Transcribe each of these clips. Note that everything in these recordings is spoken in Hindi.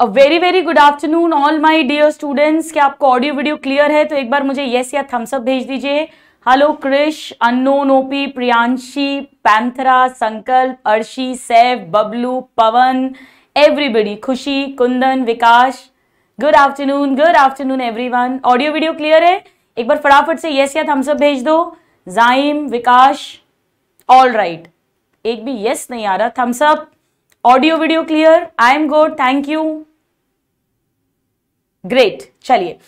A very very good afternoon all my dear students क्या आपको ऑडियो वीडियो क्लियर है तो एक बार मुझे येस या थम्सअप भेज दीजिए hello Krish unknown OP Priyanshi पैंथरा Sankalp Arshi Saif Bablu Pawan everybody Khushi Kundan Vikas good afternoon good afternoon every audio video clear है एक बार फटाफट से येस या थम्सअप भेज दो जाइम विकास ऑल राइट right. एक भी यस नहीं आ रहा thumbs up audio video clear I am good thank you great चलिए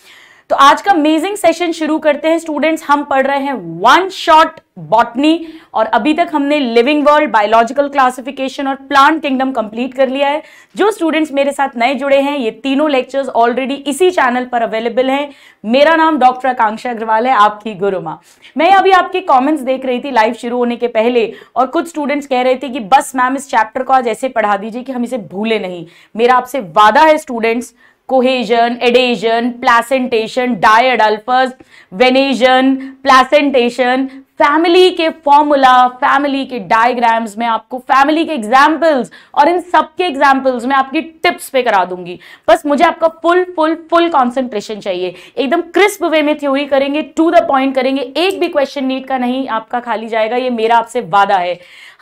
तो आज का अमेजिंग सेशन शुरू करते हैं स्टूडेंट्स हम पढ़ रहे हैं वन शॉट बॉटनी और अभी तक हमने लिविंग वर्ल्ड बायोलॉजिकल क्लासिफिकेशन और प्लांट किंगडम कंप्लीट कर लिया है जो स्टूडेंट्स मेरे साथ नए जुड़े हैं ये तीनों लेक्चर्स ऑलरेडी इसी चैनल पर अवेलेबल हैं मेरा नाम डॉक्टर आकांक्षा अग्रवाल है आपकी गुरुमा मैं अभी आपके कमेंट्स देख रही थी लाइव शुरू होने के पहले और कुछ स्टूडेंट्स कह रहे थे कि बस मैम इस चैप्टर को आज ऐसे पढ़ा दीजिए कि हम इसे भूले नहीं मेरा आपसे वादा है students cohesion adhesion placentation diadelphous venation placentation family के फॉर्मूला फैमिली के डायग्राम्स में आपको फैमिली के एग्जाम्पल्स और इन सब के एग्जाम्पल्स में आपकी टिप्स पे करा दूंगी बस मुझे आपका फुल फुल फुल कंसंट्रेशन चाहिए एकदम क्रिस्प वे में थ्योरी करेंगे टू द पॉइंट करेंगे एक भी क्वेश्चन नीट का नहीं आपका खाली जाएगा ये मेरा आपसे वादा है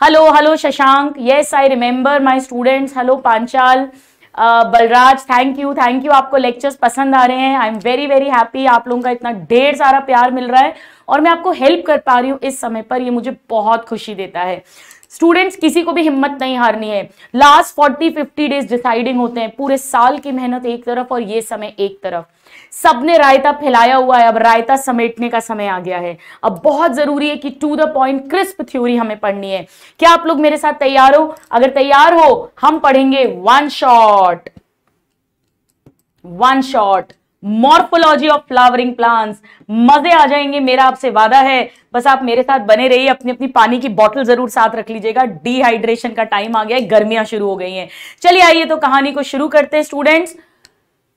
hello hello Shashank yes I remember my students hello Panchal Balraj thank you thank you आपको लेक्चर्स पसंद आ रहे हैं I am very very happy आप लोगों का इतना ढेर सारा प्यार मिल रहा है और मैं आपको हेल्प कर पा रही हूँ इस समय पर ये मुझे बहुत खुशी देता है स्टूडेंट्स किसी को भी हिम्मत नहीं हारनी है last forty fifty days deciding होते हैं पूरे साल की मेहनत एक तरफ और ये समय एक तरफ सबने रायता फैलाया हुआ है अब रायता समेटने का समय आ गया है अब बहुत जरूरी है कि to the point crisp theory हमें पढ़नी है क्या आप लोग मेरे साथ तैयार हो अगर तैयार हो हम पढ़ेंगे one shot one shot morphology of flowering plants मजे आ जाएंगे मेरा आपसे वादा है बस आप मेरे साथ बने रहिए अपनी अपनी पानी की बोतल जरूर साथ रख लीजिएगा डिहाइड्रेशन का टाइम आ गया है गर्मियां शुरू हो गई हैं चलिए आइए तो कहानी को शुरू करते हैं स्टूडेंट्स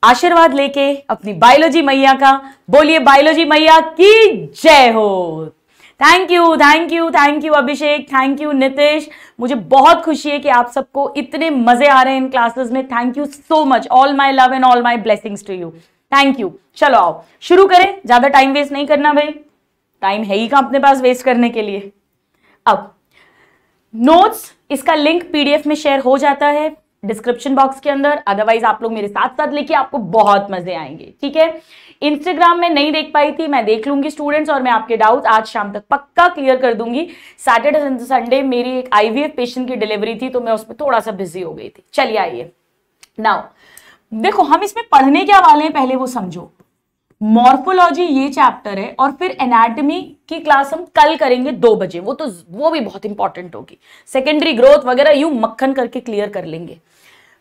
आशीर्वाद लेके अपनी बायोलॉजी मैया का बोलिए बायोलॉजी मैया की जय हो thank you thank you thank you Abhishek thank you Nitesh मुझे बहुत खुशी है कि आप सबको इतने मजे आ रहे हैं इन क्लासेस में thank you so much all my love and all my blessings to you thank you चलो आओ शुरू करें ज्यादा टाइम वेस्ट नहीं करना भाई टाइम है ही का अपने पास वेस्ट करने के लिए अब नोट्स इसका लिंक पीडीएफ में शेयर हो जाता है डिस्क्रिप्शन बॉक्स के अंदर अदरवाइज आप लोग मेरे साथ साथ लेके आपको बहुत मजे आएंगे ठीक है इंस्टाग्राम में नहीं देख पाई थी मैं देख लूंगी स्टूडेंट्स और मैं आपके डाउट आज शाम तक पक्का क्लियर कर दूंगी सैटरडे संडे मेरी एक आईवीएफ पेशेंट की डिलीवरी थी तो मैं उसमें थोड़ा सा बिजी हो गई थी चलिए आइए नाउ देखो हम इसमें पढ़ने क्या वाले हैं पहले वो समझो मॉर्फोलॉजी ये चैप्टर है और फिर एनाटमी की क्लास हम कल करेंगे दो बजे वो तो वो भी बहुत इंपॉर्टेंट होगी सेकेंडरी ग्रोथ वगैरह यू मक्खन करके क्लियर कर लेंगे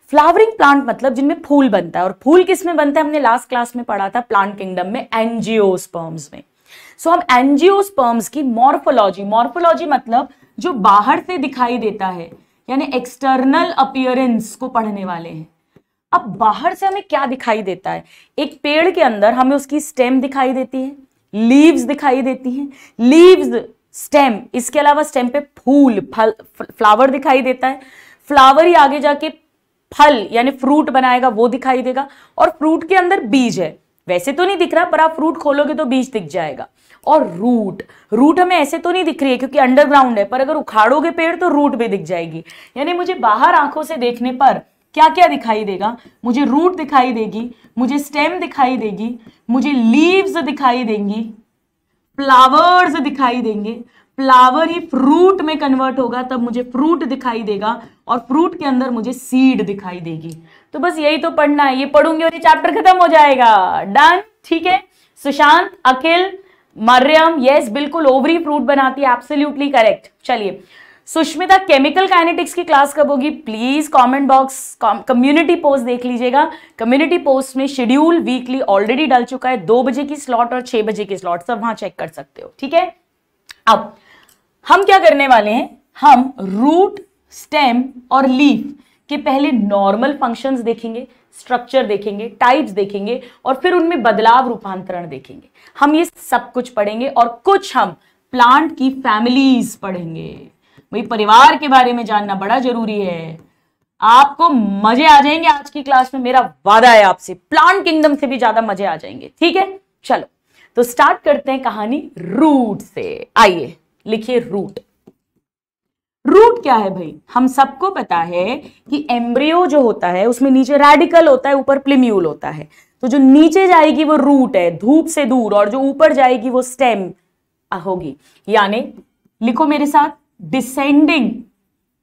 फ्लावरिंग प्लांट मतलब जिनमें फूल बनता है और फूल किस में बनता है हमने लास्ट क्लास में पढ़ा था प्लांट किंगडम में एनजीओस्पर्म्स में सो so, हम एनजीओस्पर्म्स की मॉर्फोलॉजी मॉर्फोलॉजी मतलब जो बाहर से दिखाई देता है यानी एक्सटर्नल अपियरेंस को पढ़ने वाले हैं अब बाहर से हमें क्या दिखाई देता है एक पेड़ के अंदर हमें उसकी स्टेम दिखाई देती है लीव्स दिखाई देती हैं लीव्स स्टेम इसके अलावा स्टेम पे फूल फल फ्लावर दिखाई देता है फ्लावर ही आगे जाके फल यानी फ्रूट बनाएगा वो दिखाई देगा और फ्रूट के अंदर बीज है वैसे तो नहीं दिख रहा पर आप फ्रूट खोलोगे तो बीज दिख जाएगा और रूट रूट हमें ऐसे तो नहीं दिख रही है क्योंकि अंडरग्राउंड है पर अगर उखाड़ोगे पेड़ तो रूट भी दिख जाएगी यानी मुझे बाहर आंखों से देखने पर क्या क्या दिखाई देगा मुझे रूट दिखाई देगी मुझे स्टेम दिखाई देगी मुझे लीव्स दिखाई देंगी फ्लावर्स दिखाई देंगे फ्लावर ही फ्रूट में कन्वर्ट होगा तब मुझे फ्रूट दिखाई देगा और फ्रूट के अंदर मुझे सीड दिखाई देगी तो बस यही तो पढ़ना है ये पढ़ूंगी और ये चैप्टर खत्म हो जाएगा डन ठीक है सुशांत अखिल मर्यम यस बिल्कुल ओवरी फ्रूट बनाती है एब्सोल्यूटली करेक्ट चलिए सुष्मिता केमिकल काइनेटिक्स की क्लास कब होगी please comment box community post देख लीजिएगा कम्युनिटी पोस्ट में शेड्यूल वीकली ऑलरेडी डल चुका है दो बजे की स्लॉट और छह बजे की स्लॉट सब वहां चेक कर सकते हो ठीक है अब हम क्या करने वाले हैं हम रूट स्टेम और लीफ के पहले नॉर्मल फंक्शंस देखेंगे स्ट्रक्चर देखेंगे टाइप्स देखेंगे और फिर उनमें बदलाव रूपांतरण देखेंगे हम ये सब कुछ पढ़ेंगे और कुछ हम प्लांट की फैमिलीज पढ़ेंगे भाई परिवार के बारे में जानना बड़ा जरूरी है आपको मजे आ जाएंगे आज की क्लास में मेरा वादा है आपसे प्लांट किंगडम से भी ज्यादा मजे आ जाएंगे ठीक है चलो तो स्टार्ट करते हैं कहानी रूट से आइए लिखिए रूट रूट क्या है भाई हम सबको पता है कि एम्ब्रियो जो होता है उसमें नीचे रेडिकल होता है ऊपर प्लिम्यूल होता है तो जो नीचे जाएगी वो रूट है धूप से दूर और जो ऊपर जाएगी वो स्टेम होगी यानी लिखो मेरे साथ descending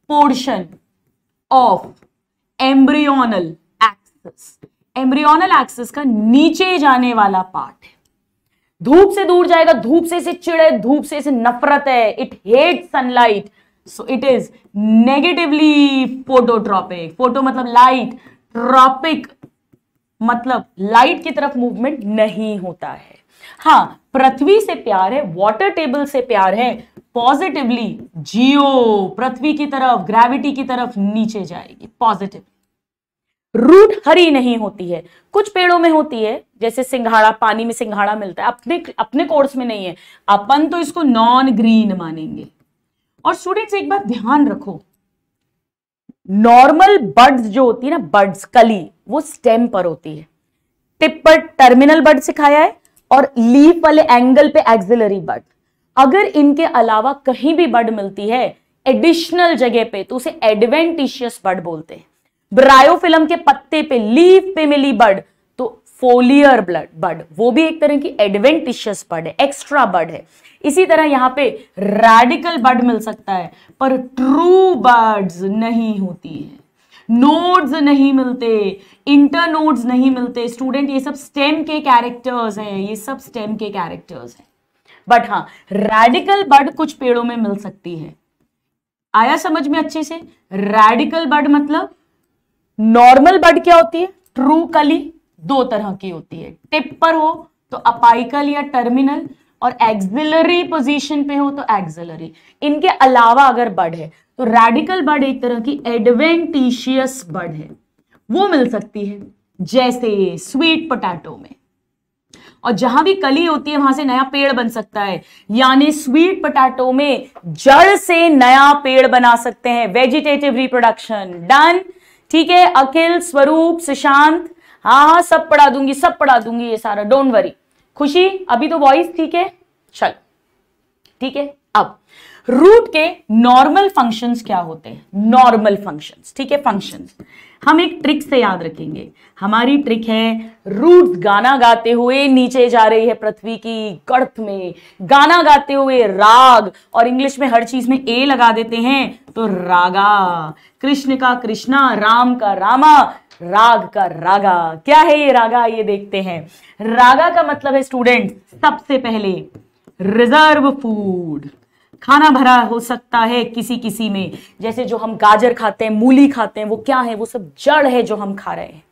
portion of embryonal axis embryonal axis का नीचे जाने वाला पार्ट है धूप से दूर जाएगा धूप से इसे चिड़े धूप से इसे नफरत है it hate sunlight so it is negatively phototropic photo मतलब लाइट ट्रॉपिक मतलब लाइट की तरफ मूवमेंट नहीं होता है हाँ पृथ्वी से प्यार है वाटर टेबल से प्यार है पॉजिटिवली जियो पृथ्वी की तरफ ग्रेविटी की तरफ नीचे जाएगी पॉजिटिव रूट हरी नहीं होती है कुछ पेड़ों में होती है जैसे सिंघाड़ा पानी में सिंघाड़ा मिलता है अपने अपने कोर्स में नहीं है अपन तो इसको नॉन ग्रीन मानेंगे और स्टूडेंट्स एक बात ध्यान रखो नॉर्मल बर्ड्स जो होती है ना बर्ड्स कली वो स्टेम पर होती है टिप पर टर्मिनल बर्ड सिखाया है और लीफ वाले एंगल पे एक्सिलरी बर्ड अगर इनके अलावा कहीं भी बर्ड मिलती है एडिशनल जगह पे तो उसे एडवेंटिशियस बर्ड बोलते हैं ब्रायोफिलम के पत्ते पे लीफ पे मिली बर्ड तो फोलियर ब्लड बर्ड वो भी एक तरह की एडवेंटिशियस बर्ड है एक्स्ट्रा बर्ड है इसी तरह यहां पे रेडिकल बर्ड मिल सकता है पर ट्रू बर्ड्स नहीं होती है नोड्स नहीं मिलते इंटर नोड्स नहीं मिलते स्टूडेंट ये सब स्टेम के कैरेक्टर्स हैं ये सब स्टेम के कैरेक्टर्स हैं बट हाँ रेडिकल बर्ड कुछ पेड़ों में मिल सकती है आया समझ में अच्छे से रेडिकल बर्ड मतलब नॉर्मल बड क्या होती है ट्रू कली दो तरह की होती है टिप पर हो तो अपाइकल या टर्मिनल और एक्सिलरी पोजीशन पे हो तो एक्सिलरी इनके अलावा अगर बड है तो रेडिकल बड एक तरह की एडवेंटिशियस बड है वो मिल सकती है जैसे स्वीट पोटैटो में और जहां भी कली होती है वहां से नया पेड़ बन सकता है यानी स्वीट पोटैटो में जड़ से नया पेड़ बना सकते हैं वेजिटेटिव रिप्रोडक्शन डन ठीक है अखिल स्वरूप सुशांत हाँ हाँ सब पढ़ा दूंगी सब पढ़ा दूंगी ये सारा डोंट वरी खुशी अभी तो वॉइस ठीक है चल ठीक है रूट के नॉर्मल फंक्शंस क्या होते हैं नॉर्मल फंक्शंस ठीक है फंक्शंस हम एक ट्रिक से याद रखेंगे हमारी ट्रिक है रूट गाना गाते हुए नीचे जा रही है पृथ्वी की गर्थ में गाना गाते हुए राग और इंग्लिश में हर चीज में ए लगा देते हैं तो रागा कृष्ण का कृष्णा राम का रामा राग का रागा क्या है ये रागा ये देखते हैं रागा का मतलब है स्टूडेंट सबसे पहले रिजर्व फूड खाना भरा हो सकता है किसी किसी में जैसे जो हम गाजर खाते हैं मूली खाते हैं वो क्या है वो सब जड़ है जो हम खा रहे हैं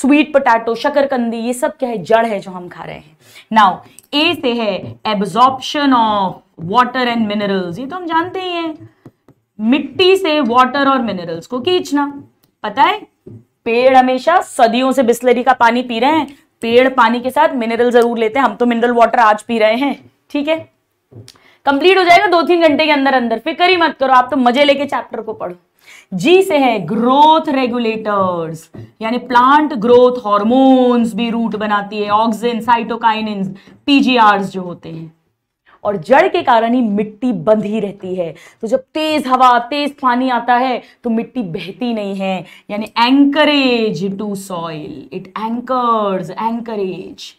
स्वीट पोटैटो शकरकंदी ये सब क्या है जड़ है जो हम खा रहे हैं नाउ ए से है absorption of water and minerals ये तो हम जानते ही हैं मिट्टी से वाटर और मिनरल्स को खींचना पता है पेड़ हमेशा सदियों से बिस्लरी का पानी पी रहे हैं पेड़ पानी के साथ मिनरल जरूर लेते हैं हम तो मिनरल वाटर आज पी रहे हैं ठीक है कंप्लीट हो जाएगा दो तीन घंटे के अंदर अंदर फिक्र ही मत करो आप तो मजे लेके चैप्टर को पढ़ो जी से है ग्रोथ रेगुलेटर्स यानी प्लांट ग्रोथ हॉर्मोन्स भी रूट बनाती है ऑक्सीजन साइटोकाइन पीजीआर जो होते हैं और जड़ के कारण ही मिट्टी बंधी रहती है तो जब तेज हवा तेज पानी आता है तो मिट्टी बहती नहीं है यानी anchorage to soil it anchors anchorage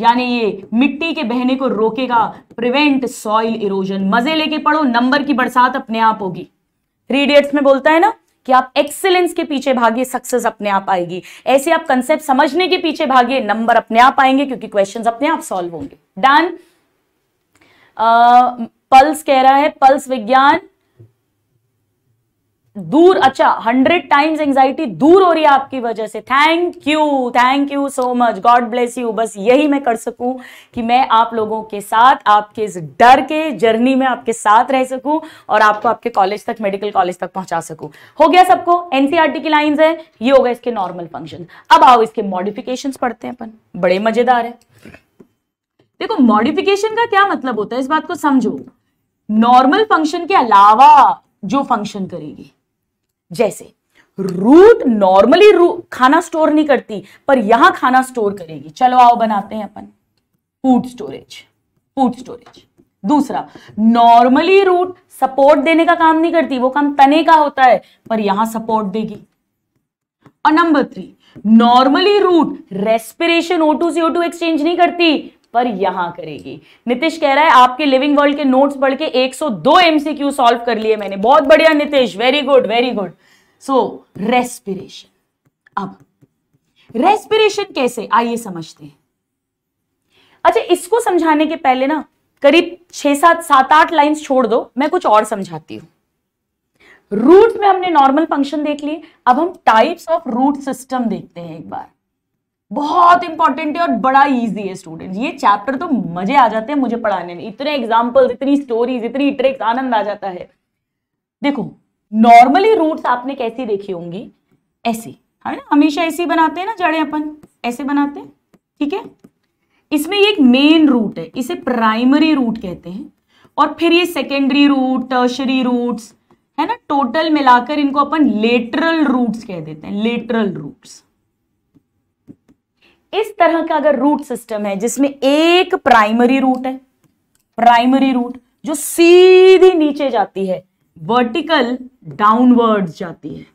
यानी ये मिट्टी के बहने को रोकेगा प्रिवेंट सॉइल इरोजन मजे लेके पढ़ो नंबर की बरसात अपने आप होगी थ्री इडियट्स में बोलता है ना कि आप एक्सेलेंस के पीछे भागिए सक्सेस अपने आप आएगी ऐसे आप कंसेप्ट समझने के पीछे भागिए नंबर अपने आप आएंगे क्योंकि क्वेश्चंस अपने आप सॉल्व होंगे डन पल्स कह रहा है पल्स विज्ञान दूर अच्छा हंड्रेड टाइम्स एंग्जाइटी दूर हो रही है आपकी वजह से thank you thank you so much God bless you बस यही मैं कर सकूं कि मैं आप लोगों के साथ आपके इस डर के जर्नी में आपके साथ रह सकूं और आपको आपके कॉलेज तक मेडिकल कॉलेज तक पहुंचा सकूं हो गया सबको एनसीआरटी e की लाइन है ये हो गया इसके नॉर्मल फंक्शन अब आओ इसके मॉडिफिकेशन पढ़ते हैं अपन बड़े मजेदार है देखो मॉडिफिकेशन का क्या मतलब होता है इस बात को समझो नॉर्मल फंक्शन के अलावा जो फंक्शन करेगी जैसे रूट नॉर्मली रू, खाना स्टोर नहीं करती पर यहां खाना स्टोर करेगी चलो आओ बनाते हैं अपन फूड स्टोरेज फूड स्टोरेज दूसरा नॉर्मली रूट सपोर्ट देने का काम नहीं करती वो काम तने का होता है पर यहां सपोर्ट देगी और number three normally root respiration O two C O two exchange नहीं करती पर यहां करेगी नितिश कह रहा है आपके लिविंग वर्ल्ड के नोट्स पढ़ के 102 एमसीक्यू सॉल्व कर लिए मैंने बहुत बढ़िया Nitish very good very good so respiration अब रेस्पिरेशन कैसे आइए समझते हैं अच्छा इसको समझाने के पहले ना करीब छह सात सात आठ लाइंस छोड़ दो मैं कुछ और समझाती हूं रूट में हमने नॉर्मल फंक्शन देख लिए अब हम टाइप्स ऑफ रूट सिस्टम देखते हैं एक बार बहुत इंपॉर्टेंट है और बड़ा इजी है स्टूडेंट ये चैप्टर तो मजे आ जाते हैं मुझे पढ़ाने में इतने एग्जाम्पल इतनी स्टोरीज इतनी ट्रिक्स आनंद आ जाता है देखो नॉर्मली रूट्स आपने कैसी देखी होंगी ऐसी है ना हमेशा ऐसी बनाते हैं ना जड़े अपन ऐसे बनाते हैं ठीक है इसमें ये एक मेन रूट है इसे प्राइमरी रूट कहते हैं और फिर ये सेकेंडरी रूट टर्शरी रूट्स है ना टोटल मिलाकर इनको अपन लेटरल रूट्स कह देते हैं लेटरल रूट्स इस तरह का अगर रूट सिस्टम है जिसमें एक प्राइमरी रूट है प्राइमरी रूट जो सीधी नीचे जाती है वर्टिकल डाउनवर्ड्स जाती है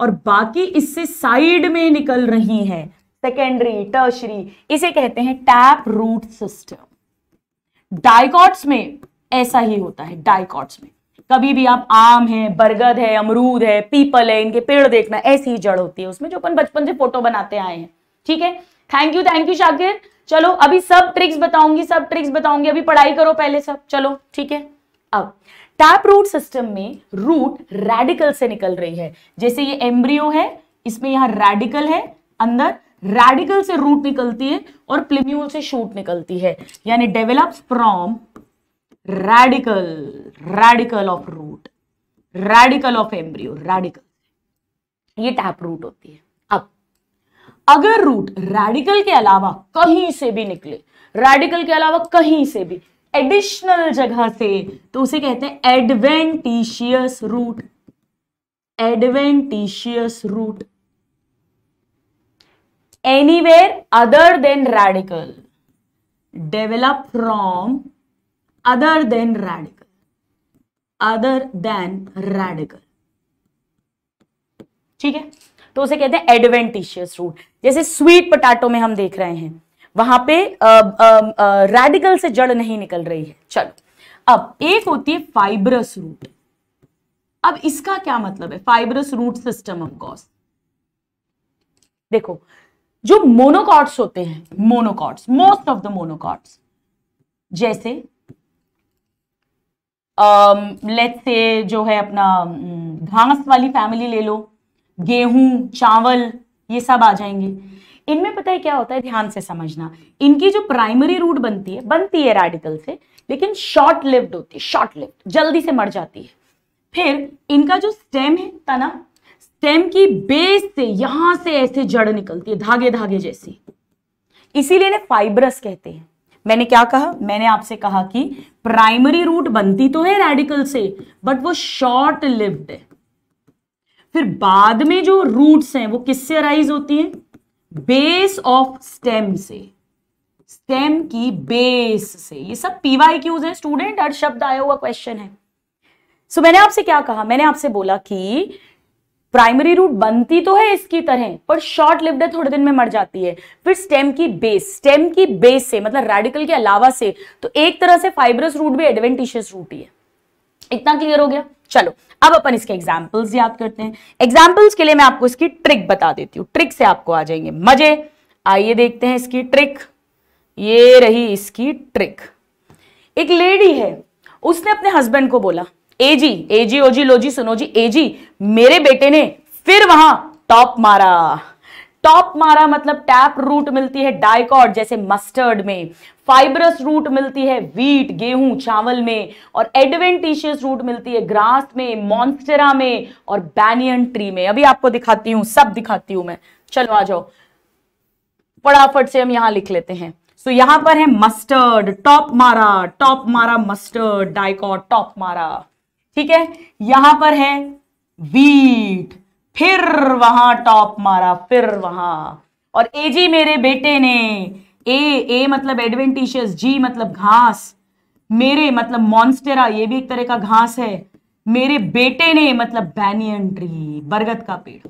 और बाकी इससे साइड में निकल रही हैं सेकेंडरी टर्शरी इसे कहते हैं टैप रूट सिस्टम डायकॉट्स में ऐसा ही होता है डायकॉट्स में कभी भी आप आम है बरगद है अमरूद है पीपल है इनके पेड़ देखना ऐसी ही जड़ होती है उसमें जो अपन बचपन से फोटो बनाते आए हैं ठीक है thank you thank you Shakir चलो अभी सब ट्रिक्स बताऊंगी सब ट्रिक्स बताऊंगी अभी पढ़ाई करो पहले सब चलो ठीक है अब टैप रूट सिस्टम में रूट रेडिकल से निकल रही है जैसे ये एम्ब्रियो है इसमें यहां रेडिकल है अंदर रेडिकल से रूट निकलती है और प्लिम्यूल से शूट निकलती है यानी develops from radicle radicle of root radicle of embryo radicle ये टैप रूट होती है अगर रूट रेडिकल के अलावा कहीं से भी निकले रेडिकल के अलावा कहीं से भी एडिशनल जगह से तो उसे कहते हैं adventitious root adventitious root anywhere other than radicle develop from other than radicle other than radicle ठीक है तो उसे कहते हैं एडवेंटिशियस रूट जैसे स्वीट पटाटो में हम देख रहे हैं वहां पे रेडिकल से जड़ नहीं निकल रही है चलो अब एक होती है फाइबरस रूट अब इसका क्या मतलब है fibrous root system of course देखो जो मोनोकॉट्स होते हैं monocots most of the monocots जैसे लेट्स से जो है अपना घास वाली फैमिली ले लो गेहूं चावल ये सब आ जाएंगे इनमें पता है क्या होता है ध्यान से समझना इनकी जो प्राइमरी रूट बनती है बनती है रेडिकल से लेकिन शॉर्ट लिफ्ट होती है शॉर्ट लिफ्ट जल्दी से मर जाती है फिर इनका जो स्टेम है तना स्टेम की बेस से यहां से ऐसे जड़ निकलती है धागे धागे जैसी इसीलिए इन्हें फाइबरस कहते हैं मैंने क्या कहा मैंने आपसे कहा कि प्राइमरी रूट बनती तो है रेडिकल से बट वो शॉर्ट लिफ्ट है फिर बाद में जो रूट्स हैं वो किससे अराइज होती हैं बेस ऑफ स्टेम से स्टेम की बेस से ये सब पीवाई क्यूज है स्टूडेंट हर शब्द आया हुआ क्वेश्चन है सो so, मैंने आपसे क्या कहा मैंने आपसे बोला कि प्राइमरी रूट बनती तो है इसकी तरह पर शॉर्ट लिफ्ट है थोड़े दिन में मर जाती है फिर स्टेम की बेस स्टेम की बेस से मतलब रेडिकल के अलावा से तो एक तरह से फाइबरस रूट भी एडवेंटिशियस रूट ही है इतना क्लियर हो गया चलो अब अपन इसके एग्जाम्पल्स याद करते हैं एग्जाम्पल्स के लिए मैं आपको इसकी ट्रिक बता देती हूँ ट्रिक से आपको आ जाएंगे मजे आइए देखते हैं इसकी ट्रिक ये रही इसकी ट्रिक एक लेडी है उसने अपने हस्बैंड को बोला एजी एजी ओजी लोजी सुनो जी एजी मेरे बेटे ने फिर वहां टॉप मारा टॉप मारा मतलब टैप रूट मिलती है डाइकॉट जैसे मस्टर्ड में फाइबरस रूट मिलती है वीट गेहूं चावल में और एडवेंटिशियस रूट मिलती है ग्रास में मॉन्स्टेरा में और बैनियन ट्री में अभी आपको दिखाती हूँ सब दिखाती हूं मैं चलो आ जाओ फटाफट से हम यहां लिख लेते हैं सो so, यहां पर है मस्टर्ड टॉप मारा टॉप मारा मस्टर्ड डाइकॉट टॉप मारा ठीक है यहां पर है वीट फिर वहां टॉप मारा फिर वहां और एजी मेरे बेटे ने ए ए मतलब एडवेंटिशियस जी मतलब घास मेरे मतलब मॉन्स्टेरा ये भी एक तरह का घास है मेरे बेटे ने मतलब बैनियन ट्री बरगद का पेड़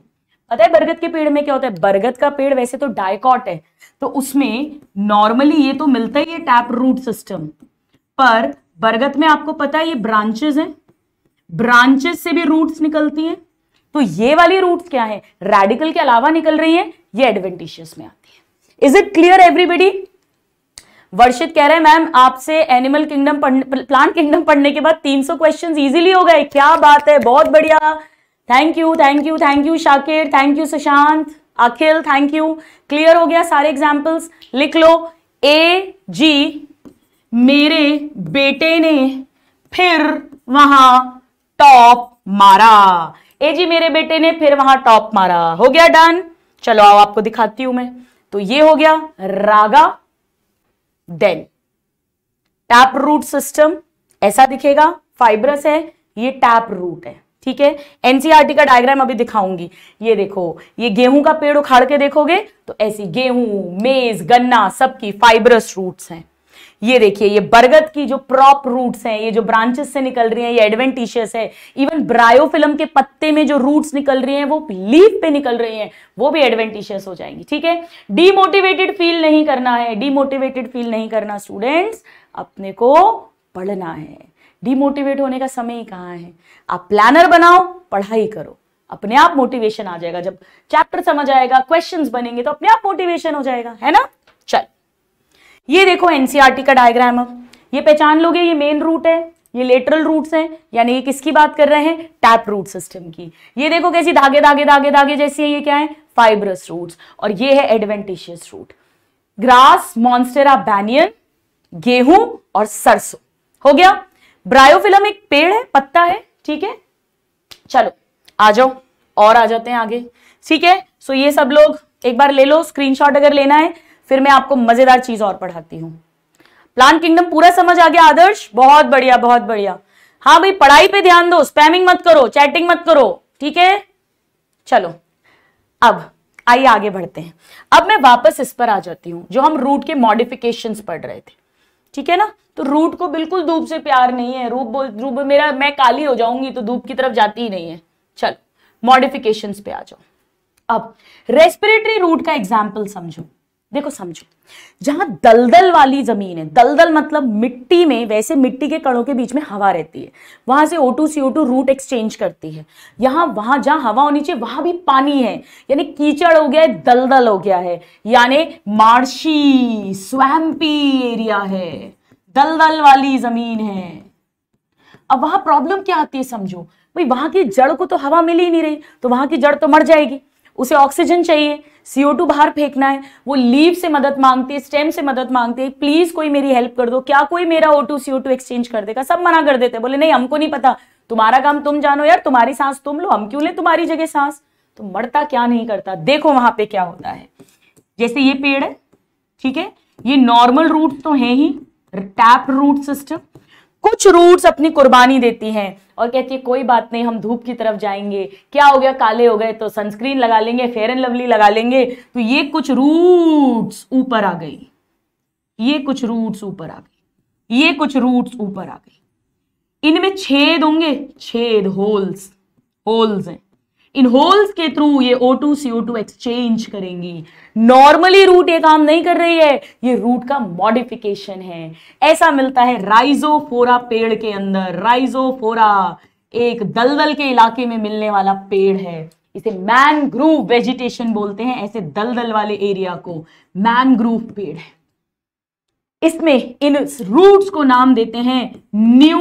पता है बरगद के पेड़ में क्या होता है बरगद का पेड़ वैसे तो डायकॉट है तो उसमें नॉर्मली ये तो मिलता ही है टैप रूट सिस्टम पर बरगद में आपको पता है ये ब्रांचेस हैं ब्रांचेस से भी रूट्स निकलती हैं तो ये वाली रूट्स क्या है रेडिकल के अलावा निकल रही है ये एडवेंटिशियस में आती is it clear everybody Varshit कह रहे हैं मैम आपसे एनिमल किंगडम प्लांट किंगडम पढ़ने के बाद 300 क्वेश्चंस इजीली हो गए क्या बात है बहुत बढ़िया thank you thank you thank you Shakir thank you Sushant Akhil thank you clear हो गया सारे एग्जाम्पल्स लिख लो ए जी मेरे बेटे ने फिर वहां टॉप मारा ए जी मेरे बेटे ने फिर वहां टॉप मारा हो गया डन चलो आओ आपको दिखाती हूं मैं तो ये हो गया रागा देन टैप रूट सिस्टम ऐसा दिखेगा फाइब्रस है ये टैप रूट है ठीक है एनसीआरटी e का डायग्राम अभी दिखाऊंगी ये देखो ये गेहूं का पेड़ उखाड़ के देखोगे तो ऐसी गेहूं मेज गन्ना सबकी फाइब्रस रूट्स हैं ये देखिए ये बरगद की जो प्रॉप रूट्स हैं ये जो ब्रांचेस से निकल रही हैं ये एडवेंटिशियस है इवन ब्रायोफिल्म के पत्ते में जो रूट्स निकल रही हैं वो लीफ पे निकल रही हैं वो भी एडवेंटिशियस हो जाएंगी ठीक है डीमोटिवेटेड फील नहीं करना है डीमोटिवेटेड फील नहीं करना स्टूडेंट्स अपने को पढ़ना है डीमोटिवेट होने का समय ही कहाँ है आप प्लानर बनाओ पढ़ाई करो अपने आप मोटिवेशन आ जाएगा जब चैप्टर समझ आएगा क्वेश्चंस बनेंगे तो अपने आप मोटिवेशन हो जाएगा है ना चल ये देखो एनसीआरटी e का डायग्राम अब ये पहचान लोगे ये मेन रूट है ये लेटरल रूट्स हैं यानी ये किसकी बात कर रहे हैं टैप रूट सिस्टम की ये देखो कैसी धागे धागे धागे धागे जैसी है ये क्या है फाइब्रस रूट्स और ये है adventitious root grass monstera banyan गेहूं और सरसों हो गया ब्रायोफिलम एक पेड़ है पत्ता है ठीक है चलो आ जाओ और आ जाते हैं आगे ठीक है सो ये सब लोग एक बार ले लो स्क्रीनशॉट अगर लेना है फिर मैं आपको मजेदार चीज और पढ़ाती हूँ प्लान किंगडम पूरा समझ आ गया आदर्श बहुत बढ़िया बहुत बढ़िया हाँ भाई पढ़ाई पे ध्यान दो स्पैमिंग मत करो चैटिंग मत करो ठीक है चलो अब आइए आगे बढ़ते हैं अब मैं वापस इस पर आ जाती हूँ जो हम रूट के मॉडिफिकेशंस पढ़ रहे थे ठीक है ना तो रूट को बिल्कुल धूप से प्यार नहीं है रूप बोल रूप मेरा मैं काली हो जाऊंगी तो धूप की तरफ जाती ही नहीं है चलो मॉडिफिकेशन पे आ जाओ अब रेस्पिरेटरी रूट का एग्जाम्पल समझो देखो समझो जहां दलदल वाली जमीन है दलदल मतलब मिट्टी में वैसे मिट्टी के कणों के बीच में हवा रहती है वहां से O2 CO2 रूट एक्सचेंज करती है यहां वहां जहां हवा होनी चाहिए वहां भी पानी है यानी कीचड़ हो गया है दलदल हो गया है यानी मार्शी स्वैम्पी एरिया है दलदल वाली जमीन है अब वहां प्रॉब्लम क्या आती है समझो भाई वहां की जड़ को तो हवा मिल ही नहीं रही तो वहां की जड़ तो मर जाएगी उसे ऑक्सीजन चाहिए CO2 बाहर फेंकना है वो लीव से मदद मांगती है स्टेम से मदद मांगती है प्लीज कोई मेरी हेल्प कर दो क्या कोई मेरा O2 CO2 एक्सचेंज कर देगा सब मना कर देते बोले नहीं हमको नहीं पता तुम्हारा काम तुम जानो यार तुम्हारी सांस तुम लो हम क्यों ले तुम्हारी जगह सांस तो मरता क्या नहीं करता देखो वहां पे क्या होता है जैसे ये पेड़ है ठीक है ये नॉर्मल रूट तो है ही टैप रूट सिस्टम कुछ रूट्स अपनी कुर्बानी देती हैं और कहती है कोई बात नहीं हम धूप की तरफ जाएंगे क्या हो गया काले हो गए तो सनस्क्रीन लगा लेंगे फेयर एंड लवली लगा लेंगे तो ये कुछ रूट्स ऊपर आ गई ये कुछ रूट्स ऊपर आ गई ये कुछ रूट्स ऊपर आ गई इनमें छेद होंगे छेद होल्स होल्स हैं इन होल्स के थ्रू ये O2 CO2 एक्सचेंज करेंगी नॉर्मली रूट ये काम नहीं कर रही है ये रूट का मॉडिफिकेशन है ऐसा मिलता है राइजोफोरा पेड़ के अंदर राइजोफोरा एक दलदल के इलाके में मिलने वाला पेड़ है इसे मैनग्रूव वेजिटेशन बोलते हैं ऐसे दलदल वाले एरिया को मैनग्रूव पेड़ है इसमें इन रूट्स को नाम देते हैं न्यू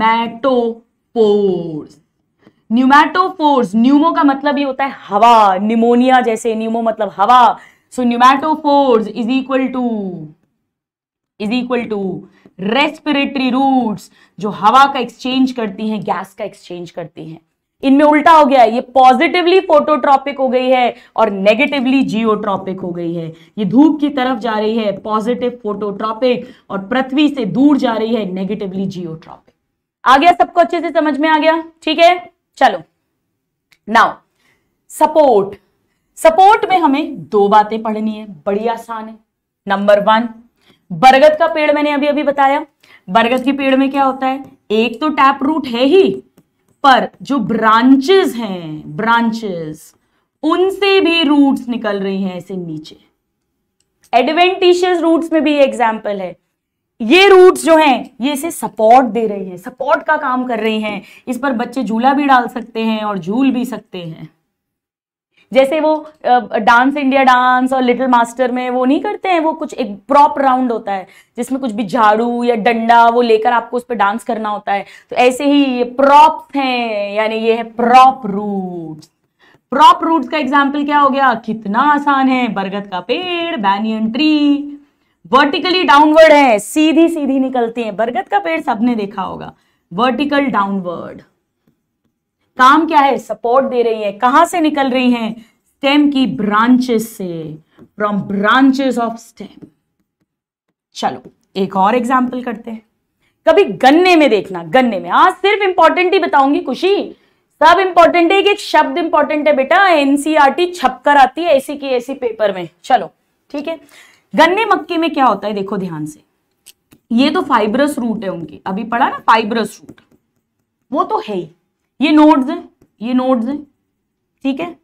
मैटोपोर्स न्यूमैटोफोर्स न्यूमो का मतलब ये होता है हवा निमोनिया जैसे न्यूमो मतलब हवा so pneumatophores is equal to is equal to respiratory roots जो हवा का एक्सचेंज करती हैं गैस का एक्सचेंज करती हैं इनमें उल्टा हो गया है ये पॉजिटिवली फोटोट्रॉपिक हो गई है और नेगेटिवली जियोट्रॉपिक हो गई है ये धूप की तरफ जा रही है पॉजिटिव फोटोट्रॉपिक और पृथ्वी से दूर जा रही है नेगेटिवली जियोट्रॉपिक आ गया सबको अच्छे से समझ में आ गया ठीक है चलो नाउ सपोर्ट सपोर्ट में हमें दो बातें पढ़नी है बड़ी आसान है नंबर वन बरगद का पेड़ मैंने अभी अभी बताया बरगद के पेड़ में क्या होता है एक तो टैप रूट है ही पर जो ब्रांचेस हैं ब्रांचेस उनसे भी रूट्स निकल रही हैं ऐसे नीचे एडवेंटिशियस रूट्स में भी एग्जाम्पल है ये रूट्स जो हैं ये इसे सपोर्ट दे रही है सपोर्ट का काम कर रही हैं इस पर बच्चे झूला भी डाल सकते हैं और झूल भी सकते हैं जैसे वो डांस इंडिया डांस और लिटिल मास्टर में वो नहीं करते हैं वो कुछ एक प्रॉप राउंड होता है जिसमें कुछ भी झाड़ू या डंडा वो लेकर आपको उस पर डांस करना होता है तो ऐसे ही ये प्रॉप हैं यानी ये है प्रॉप रूट्स प्रॉप रूट्स का एग्जाम्पल क्या हो गया कितना आसान है बरगद का पेड़ बैनियन ट्री वर्टिकली डाउनवर्ड है सीधी सीधी निकलती है बरगद का पेड़ सबने देखा होगा वर्टिकल डाउनवर्ड काम क्या है सपोर्ट दे रही है कहां से निकल रही है स्टेम की ब्रांचेस से फ्रॉम ब्रांचेस ऑफ स्टेम चलो एक और एग्जाम्पल करते हैं कभी गन्ने में देखना गन्ने में आज सिर्फ इंपॉर्टेंट ही बताऊंगी खुशी सब इंपॉर्टेंट है कि एक शब्द इंपॉर्टेंट है बेटा एनसीआरटी e छपकर आती है ऐसी की ऐसी पेपर में चलो ठीक है गन्ने मक्के में क्या होता है देखो ध्यान से ये तो फाइब्रस रूट है उनके अभी पढ़ा ना फाइब्रस रूट वो तो है ही ये नोड्स है ये नोड्स है ठीक है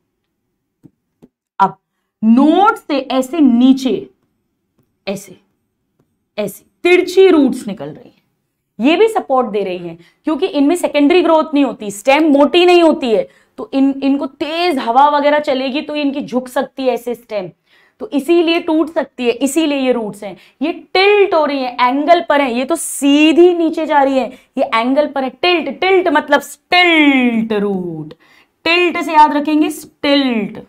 अब नोड से ऐसे नीचे ऐसे ऐसे तिरछी रूट्स निकल रही है ये भी सपोर्ट दे रही है क्योंकि इनमें सेकेंडरी ग्रोथ नहीं होती स्टेम मोटी नहीं होती है तो इन इनको तेज हवा वगैरह चलेगी तो इनकी झुक सकती है ऐसे स्टेम तो इसीलिए टूट सकती है इसीलिए ये रूट्स हैं ये टिल्ट हो रही है एंगल पर है ये तो सीधी नीचे जा रही है ये एंगल पर है टिल्ट टिल्ट मतलब स्टिल्ट रूट टिल्ट से याद रखेंगे स्टिल्ट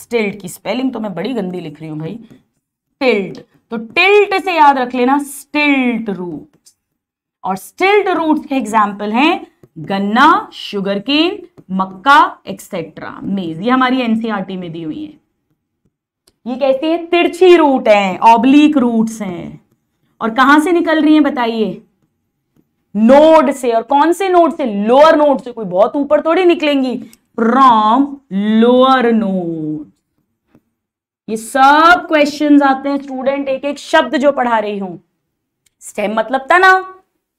स्टिल्ट की स्पेलिंग तो मैं बड़ी गंदी लिख रही हूं भाई टिल्ट तो टिल्ट से याद रख लेना स्टिल्ट रूट और स्टिल्ट रूट के एग्जाम्पल हैं गन्ना शुगर केन मक्का एक्सेट्रा मेज ये हमारी एनसीआरटी e में दी हुई है ये कैसे है तिरछी रूट है ऑब्लिक रूट हैं और कहां से निकल रही हैं बताइए नोड से और कौन से नोड से लोअर नोड से कोई बहुत ऊपर थोड़ी निकलेंगी फ्रॉम लोअर नोड ये सब क्वेश्चंस आते हैं स्टूडेंट एक एक शब्द जो पढ़ा रही हूं स्टेम मतलब था ना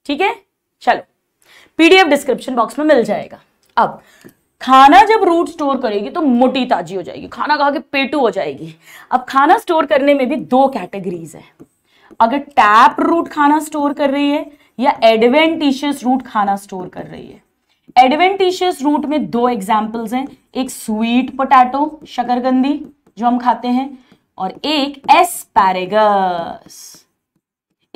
ठीक है चलो पीडीएफ डिस्क्रिप्शन बॉक्स में मिल जाएगा अब खाना जब रूट स्टोर करेगी तो मोटी ताजी हो जाएगी खाना खा के पेटू हो जाएगी अब खाना स्टोर करने में भी दो कैटेगरीज है अगर टैप रूट खाना स्टोर कर रही है या एडवेंटिशियस रूट खाना स्टोर कर रही है एडवेंटिशियस रूट में दो एग्जाम्पल्स हैं एक स्वीट पोटैटो शकरकंदी जो हम खाते हैं और एक एस्पैरेगस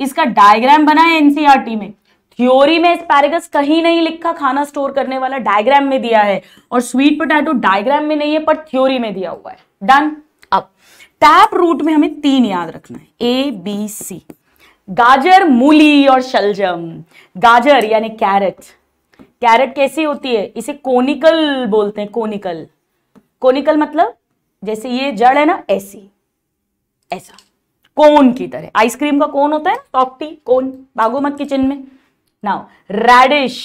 इसका डायग्राम बना है एनसीआरटी e में थ्योरी में एस्पैरेगस कहीं नहीं लिखा खाना स्टोर करने वाला डायग्राम में दिया है और स्वीट पोटैटो डायग्राम में नहीं है पर थ्योरी में दिया हुआ है डन अब टैप रूट में हमें तीन याद रखना है ए बी सी गाजर मूली और शलजम गाजर यानी कैरेट कैरेट कैसी होती है इसे कोनिकल बोलते हैं कोनिकल कोनिकल मतलब जैसे ये जड़ है ना ऐसी ऐसा कोन की तरह आइसक्रीम का कोन होता है सॉफ्टी कोन बागोमत किचन में नाउ रेडिश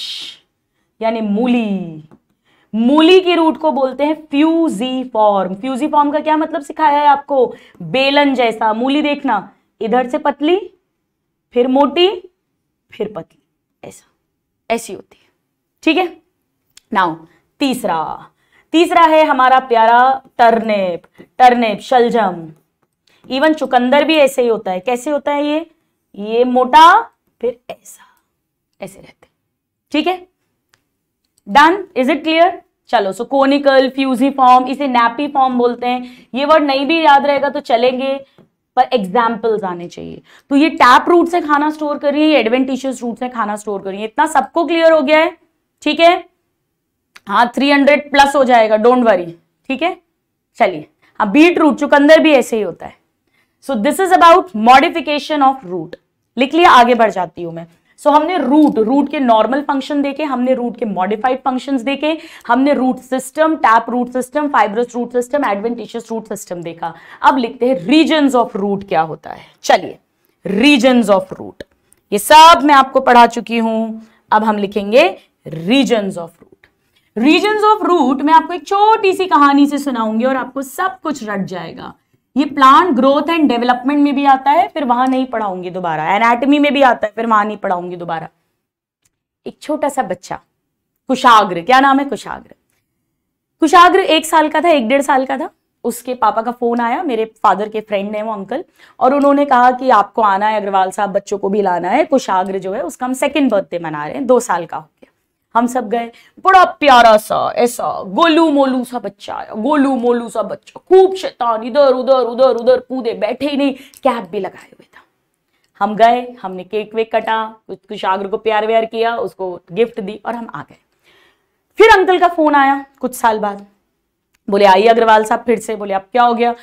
यानी मूली मूली के रूट को बोलते हैं फ्यूजी फॉर्म फ्यूजी फॉर्म का क्या मतलब सिखाया है आपको बेलन जैसा मूली देखना इधर से पतली फिर मोटी फिर पतली ऐसा ऐसी होती है ठीक है नाउ तीसरा तीसरा है हमारा प्यारा टर्नेप टर्नेप शलजम इवन चुकंदर भी ऐसे ही होता है कैसे होता है ये ये मोटा फिर ऐसा ऐसे रहते ठीक है डन इज इट क्लियर चलो सो कोनिकल फ्यूजी फॉर्म इसे नैपी फॉर्म बोलते हैं ये वर्ड नहीं भी याद रहेगा तो चलेंगे पर एग्जाम्पल्स आने चाहिए तो ये टैप रूट से खाना स्टोर कर रही है एडवेंटिशियस रूट से खाना स्टोर कर रही है इतना सबको क्लियर हो गया है ठीक है हाँ थ्री हंड्रेड प्लस हो जाएगा डोंट वरी ठीक है चलिए हाँ बीट रूट चुकंदर भी ऐसे ही होता है so this is about modification of root लिख लिया आगे बढ़ जाती हूं मैं सो so, हमने रूट रूट के नॉर्मल फंक्शन देखे हमने रूट के मॉडिफाइड फंक्शन देखे हमने root system tap root system fibrous root system adventitious root system देखा अब लिखते हैं रीजन ऑफ रूट क्या होता है चलिए रीजन ऑफ रूट ये सब मैं आपको पढ़ा चुकी हूं अब हम लिखेंगे region of root region of root मैं आपको एक छोटी सी कहानी से सुनाऊंगी और आपको सब कुछ रट जाएगा ये प्लांट ग्रोथ एंड डेवलपमेंट में भी आता है फिर वहां नहीं पढ़ाऊंगी दोबारा एनाटमी में भी आता है फिर वहां नहीं पढ़ाऊंगी दोबारा एक छोटा सा बच्चा कुशाग्र क्या नाम है कुशाग्र कुशाग्र एक साल का था एक डेढ़ साल का था उसके पापा का फोन आया मेरे फादर के फ्रेंड है वो अंकल और उन्होंने कहा कि आपको आना है अग्रवाल साहब बच्चों को भी लाना है कुशाग्र जो है उसका हम सेकेंड बर्थडे मना रहे हैं दो साल का हो गया हम सब गए बड़ा प्यारा सा ऐसा गोलू मोलू सा बच्चा आया गोलू मोलू सा बच्चा खूब शैतान इधर उधर उधर उधर कूदे बैठे ही नहीं कैप भी लगाए हुए था हम गए हमने केक वेक कटा कुछ कुछ आगर को प्यार व्यार किया उसको गिफ्ट दी और हम आ गए फिर अंकल का फोन आया कुछ साल बाद बोले आई अग्रवाल साहब फिर से बोले अब क्या हो गया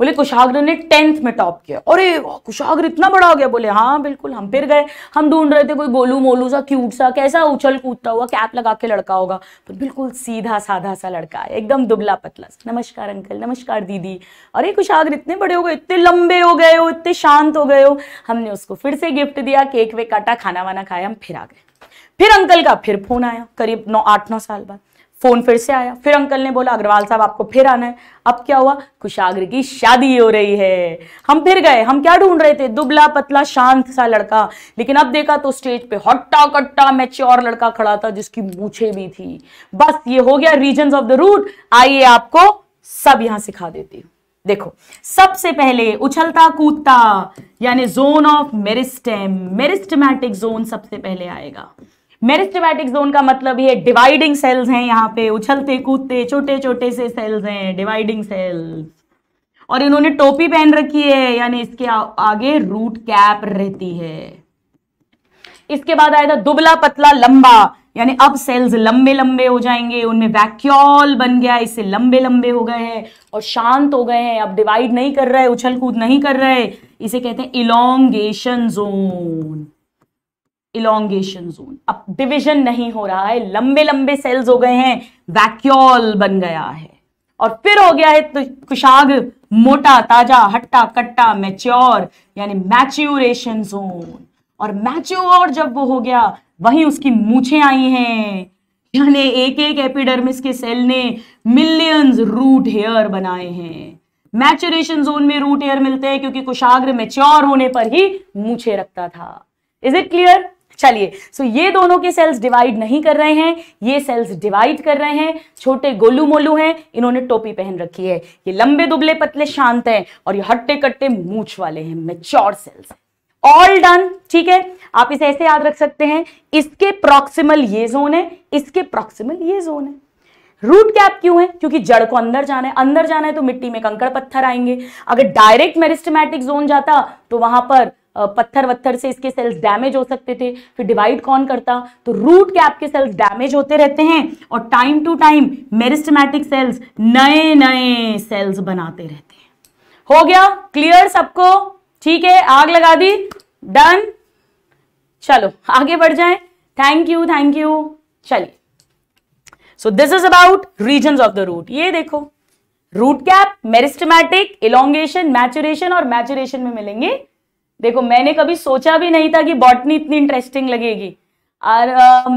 बोले कुशाग्र ने टेंथ में टॉप किया अरे कुशाग्र इतना बड़ा हो गया बोले हाँ बिल्कुल हम फिर गए हम ढूंढ रहे थे कोई गोलू मोलू सा क्यूट सा कैसा उछल कूदता हुआ कैप लगा के लड़का होगा पर तो बिल्कुल सीधा साधा सा लड़का है एकदम दुबला पतला सा नमस्कार अंकल नमस्कार दीदी अरे कुशाग्र इतने बड़े हो गए इतने लंबे हो गए हो इतने शांत हो गए हो हमने उसको फिर से गिफ्ट दिया केक वेक काटा खाना वाना खाया हम फिर आ गए फिर अंकल का फिर फोन आया करीब नौ आठ नौ साल बाद फ़ोन फिर से आया फिर अंकल ने बोला अग्रवाल साहब आपको फिर आना है अब क्या हुआ कुशाग्र की शादी हो रही है हम फिर गए हम क्या ढूंढ रहे थे दुबला पतला शांत सा लड़का लेकिन अब देखा तो स्टेज पे हट्टा कट्टा मैच्योर लड़का खड़ा था जिसकी मूछे भी थी बस ये हो गया रीजन ऑफ द रूट आइए आपको सब यहां सिखा देती देखो सबसे पहले उछलता कूदता यानी zone of meristem meristematic zone सबसे पहले आएगा मेरिस्टेमेटिक जोन का मतलब ये डिवाइडिंग सेल्स हैं यहाँ पे उछलते कूदते छोटे छोटे से सेल्स हैं डिवाइडिंग सेल्स और इन्होंने टोपी पहन रखी है यानी इसके आ, आगे रूट कैप रहती है इसके बाद आया था दुबला पतला लंबा यानी अब सेल्स लंबे लंबे हो जाएंगे उनमें वैक्यूल बन गया इससे लंबे लंबे हो गए हैं और शांत हो गए हैं अब डिवाइड नहीं कर रहे उछल कूद नहीं कर रहे इसे कहते हैं इलोंगेशन जोन इलोंगेशन जोन अब डिविजन नहीं हो रहा है लंबे लंबे सेल्स हो गए हैं वैक्यूल बन गया है और फिर हो गया है तो कुशाग मोटा ताजा हट्टा कट्टा मैच्योर यानी मैच्योरेशन जोन और मैच्योर जब वो हो गया वहीं उसकी मूछे आई हैं यानी एक एक एपिडर्मिस के सेल ने मिलियंस रूट हेयर बनाए हैं मैच्योरेशन जोन में रूट हेयर मिलते हैं क्योंकि कुशाग्र मेच्योर होने पर ही मूछे रखता था इज इट क्लियर चलिए सो ये दोनों के सेल्स डिवाइड नहीं कर रहे हैं ये सेल्स डिवाइड कर रहे हैं छोटे गोलू मोलू हैं इन्होंने टोपी पहन रखी है ये लंबे दुबले पतले शांत हैं और ये हट्टे कट्टे मूछ वाले हैं मेच्योर सेल्स ऑल डन ठीक है आप इसे ऐसे याद रख सकते हैं इसके प्रॉक्सिमल ये जोन है इसके प्रॉक्सिमल ये जोन है रूट कैप क्यों है क्योंकि जड़ को अंदर जाना है अंदर जाना है तो मिट्टी में कंकड़ पत्थर आएंगे अगर डायरेक्ट मेरिस्टमैटिक जोन जाता तो वहां पर पत्थर वत्थर से इसके सेल्स डैमेज हो सकते थे फिर डिवाइड कौन करता तो रूट कैप के सेल्स डैमेज होते रहते हैं और time to time meristematic cells नए नए सेल्स बनाते रहते हैं हो गया क्लियर सबको ठीक है आग लगा दी डन चलो आगे बढ़ जाए थैंक यू थैंक यू चलिए so this is about region of the root ये देखो root cap meristematic elongation maturation और मैचुरेशन में मिलेंगे देखो मैंने कभी सोचा भी नहीं था कि बॉटनी इतनी इंटरेस्टिंग लगेगी और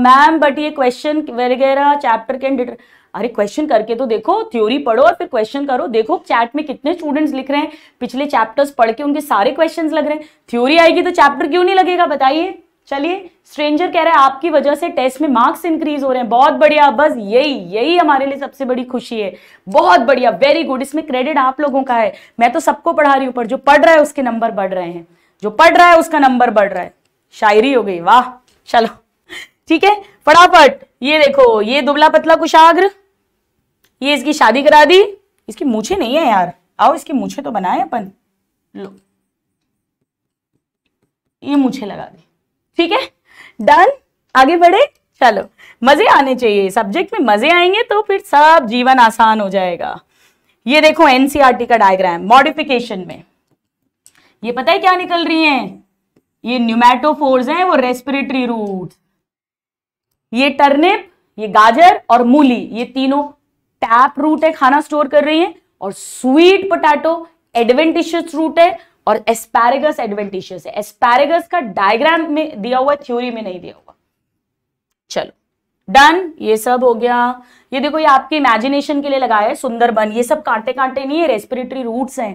मैम बट ये क्वेश्चन वगैरह चैप्टर कैन डिटर अरे क्वेश्चन करके तो देखो थ्योरी पढ़ो और फिर क्वेश्चन करो देखो चैट में कितने स्टूडेंट्स लिख रहे हैं पिछले चैप्टर्स पढ़ के उनके सारे क्वेश्चंस लग रहे हैं थ्योरी आएगी तो चैप्टर क्यों नहीं लगेगा बताइए चलिए स्ट्रेंजर कह रहा है आपकी वजह से टेस्ट में मार्क्स इंक्रीज हो रहे हैं बहुत बढ़िया बस यही यही हमारे लिए सबसे बड़ी खुशी है बहुत बढ़िया वेरी गुड इसमें क्रेडिट आप लोगों का है मैं तो सबको पढ़ा रही हूँ पर जो पढ़ रहा है उसके नंबर बढ़ रहे हैं जो पढ़ रहा है उसका नंबर बढ़ रहा है शायरी हो गई वाह चलो ठीक है फटाफट ये देखो ये दुबला पतला कुशाग्र ये इसकी शादी करा दी इसकी मुछे नहीं है यार आओ इसकी मुछे तो बनाए अपन लो ये मुछे लगा दी ठीक है डन आगे बढ़े चलो मजे आने चाहिए सब्जेक्ट में मजे आएंगे तो फिर सब जीवन आसान हो जाएगा ये देखो एनसीआरटी e का डायग्राम मॉडिफिकेशन में ये पता है क्या निकल रही हैं ये न्यूमेटोफोर्स हैं वो रेस्पिरेटरी रूट ये टर्निप ये गाजर और मूली ये तीनों टैप रूट है खाना स्टोर कर रही हैं और स्वीट पोटैटो एडवेंटिशियस रूट है और एस्पैरेगस एडवेंटिशियस है एस्पैरेगस का डायग्राम में दिया हुआ थ्योरी में नहीं दिया हुआ चलो डन ये सब हो गया ये देखो ये आपके इमेजिनेशन के लिए लगाया है सुंदरबन ये सब कांटे कांटे नहीं है रेस्पिरेटरी रूट्स हैं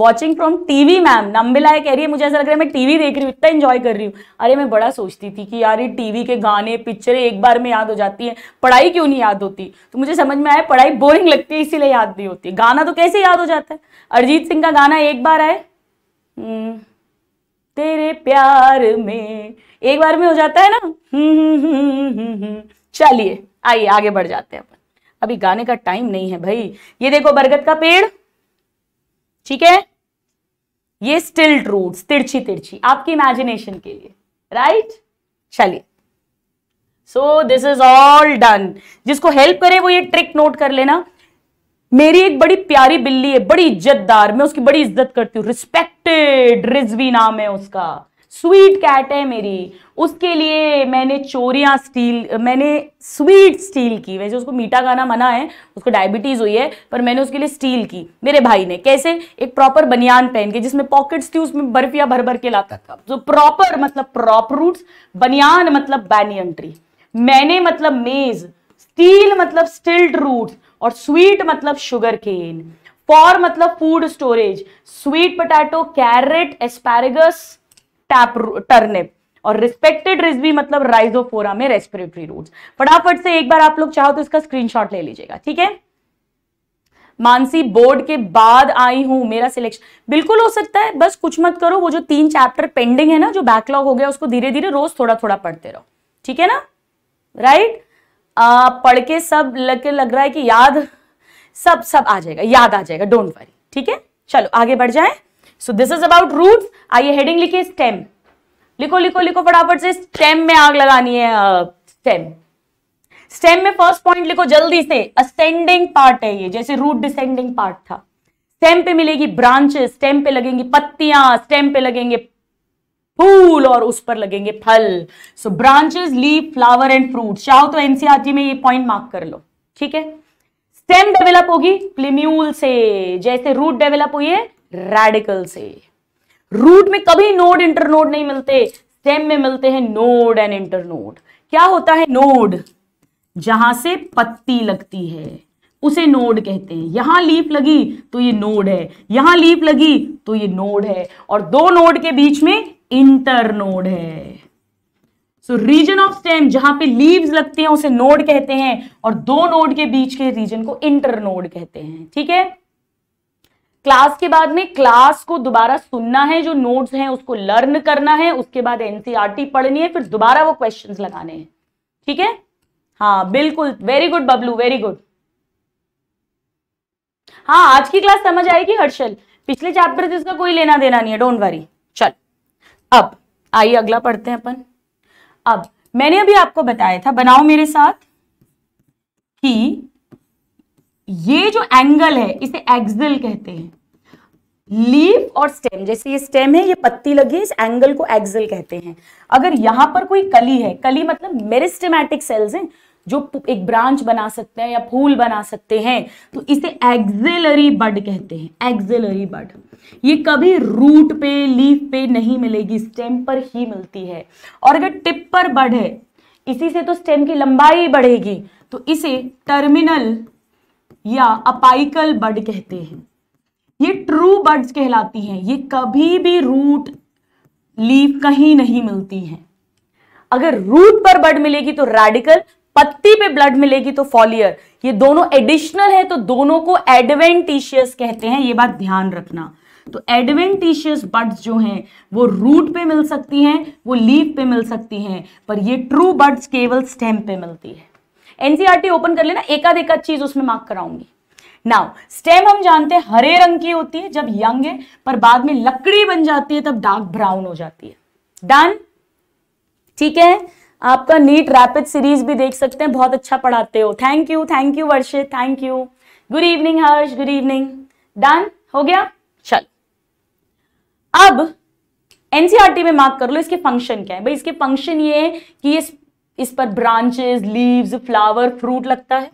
watching from TV ma'am Nambila कह रही है मुझे ऐसा लग रहा है मैं टीवी देख रही हूँ इतना एंजॉय कर रही हूँ अरे मैं बड़ा सोचती थी कि यार ये टीवी के गाने पिक्चरें एक बार में याद हो जाती है पढ़ाई क्यों नहीं याद होती तो मुझे समझ में आया पढ़ाई बोरिंग लगती है इसीलिए याद नहीं होती गाना तो कैसे याद हो जाता है अरिजीत सिंह का गाना एक बार आए हम्म, तेरे प्यार में एक बार में हो जाता है ना हम्म, हम्म, चलिए आइए आगे बढ़ जाते हैं अपन अभी गाने का टाइम नहीं है भाई ये देखो बरगद का पेड़ ठीक है ये स्टिल रूट तिरछी तिरछी आपकी इमेजिनेशन के लिए राइट चलिए so this is all done जिसको हेल्प करे वो ये ट्रिक नोट कर लेना मेरी एक बड़ी प्यारी बिल्ली है बड़ी इज्जतदार मैं उसकी बड़ी इज्जत करती हूँ रिस्पेक्टेड रिजवी नाम है उसका स्वीट कैट है मेरी उसके लिए मैंने चोरियाँ स्टील मैंने स्वीट स्टील की वैसे उसको मीठा खाना मना है उसको डायबिटीज़ हुई है पर मैंने उसके लिए स्टील की मेरे भाई ने कैसे एक प्रॉपर बनियान पहन के जिसमें पॉकेट्स थी उसमें बर्फिया भर भर के लाता था जो प्रॉपर मतलब प्रॉप रूट्स बनियान मतलब बैनियन ट्री मैंने मतलब मेज स्टील मतलब स्टिल्ड रूट्स और स्वीट मतलब शुगर केन फॉर मतलब food storage sweet potato carrot asparagus tap turnip और रिस्पेक्टेड रिस्बी मतलब राइजोफोरा में रेस्पिरेटरी रूट फटाफट से एक बार आप लोग चाहो तो इसका स्क्रीनशॉट ले लीजिएगा ठीक है मानसी बोर्ड के बाद आई हूं मेरा सिलेक्शन बिल्कुल हो सकता है बस कुछ मत करो वो जो तीन चैप्टर पेंडिंग है ना जो बैकलॉग हो गया उसको धीरे धीरे रोज थोड़ा थोड़ा पढ़ते रहो ठीक है ना राइट आ, पढ़ के सब लग लग रहा है कि याद सब सब आ जाएगा याद आ जाएगा डोंट वरी ठीक है चलो आगे बढ़ जाए so this is about root आइए हेडिंग लिखिए स्टेम लिखो लिखो लिखो फटाफट से स्टेम में आग लगानी है स्टेम स्टेम में फर्स्ट पॉइंट लिखो जल्दी से असेंडिंग पार्ट है ये जैसे रूट डिसेंडिंग पार्ट था स्टेम पे मिलेगी ब्रांचेस स्टेम पे लगेंगी पत्तियां स्टेम पे लगेंगे फूल और उस पर लगेंगे फल सो branches leave flower and fruit चाहो तो एनसीआरटी e में ये पॉइंट मार्क कर लो ठीक है स्टेम डेवलप होगी प्लेम्यूल से जैसे रूट डेवलप हुई है रेडिकल से रूट में कभी नोड इंटरनोड नहीं मिलते स्टेम में मिलते हैं नोड एंड इंटरनोड क्या होता है नोड जहां से पत्ती लगती है उसे नोड कहते हैं यहां लीप लगी तो ये नोड है यहां लीप लगी तो ये नोड है और दो नोड के बीच में इंटरनोड है सो रीजन ऑफ स्टेम जहां पे लीव्स लगते हैं उसे नोड कहते हैं और दो नोड के बीच के रीजन को इंटरनोड कहते हैं ठीक है क्लास के बाद में क्लास को दोबारा सुनना है जो नोट्स हैं उसको लर्न करना है उसके बाद एनसीईआरटी e पढ़नी है फिर दोबारा वो क्वेश्चंस लगाने हैं ठीक है हाँ बिल्कुल very good Bablu very good हाँ आज की क्लास समझ आएगी हर्षल पिछले चैप्टर से इसका कोई लेना देना नहीं है डोंट वरी चल अब आइए अगला पढ़ते हैं अपन अब मैंने अभी आपको बताया था बनाओ मेरे साथ कि ये जो एंगल है इसे एक्सल कहते हैं लीफ और स्टेम जैसे ये स्टेम है ये पत्ती लगी है इस एंगल को एक्सल कहते हैं अगर यहां पर कोई कली है कली मतलब मेरिस्टेमेटिक सेल्स हैं जो एक ब्रांच बना सकते हैं या फूल बना सकते हैं तो इसे एक्सिलरी बड कहते हैं एक्सिलरी बड ये कभी रूट पे लीफ पे नहीं मिलेगी स्टेम पर ही मिलती है और अगर टिप पर बड है इसी से तो स्टेम की लंबाई बढ़ेगी तो इसे टर्मिनल या अपाइकल बड कहते हैं ये ट्रू बड्स कहलाती हैं ये कभी भी रूट लीफ कहीं नहीं मिलती हैं अगर रूट पर बड मिलेगी तो रेडिकल पत्ती पे ब्लड मिलेगी तो फॉलियर ये दोनों एडिशनल है तो दोनों को एडवेंटिशियस कहते हैं ये बात ध्यान रखना तो एडवेंटिशियस बड्स जो हैं वो रूट पे मिल सकती हैं वो लीफ पे मिल सकती हैं पर ये ट्रू बड्स केवल स्टेम पे मिलती है एनसीआरटी ओपन कर लेना एकाध एकाध चीज उसमें मार्क कराऊंगी नाउ स्टेम हम जानते हैं हरे रंग की होती है जब यंग है पर बाद में लकड़ी बन जाती है तब डार्क ब्राउन हो जाती है डन ठीक है आपका नीट रैपिड सीरीज भी देख सकते हैं बहुत अच्छा पढ़ाते हो thank you thank you Varshit thank you good evening Harsh good evening done हो गया चल अब एनसीआरटी में मार्क कर लो इसके फंक्शन क्या है भाई इसके फंक्शन ये है कि ये इस पर ब्रांचेस लीव्स फ्लावर फ्रूट लगता है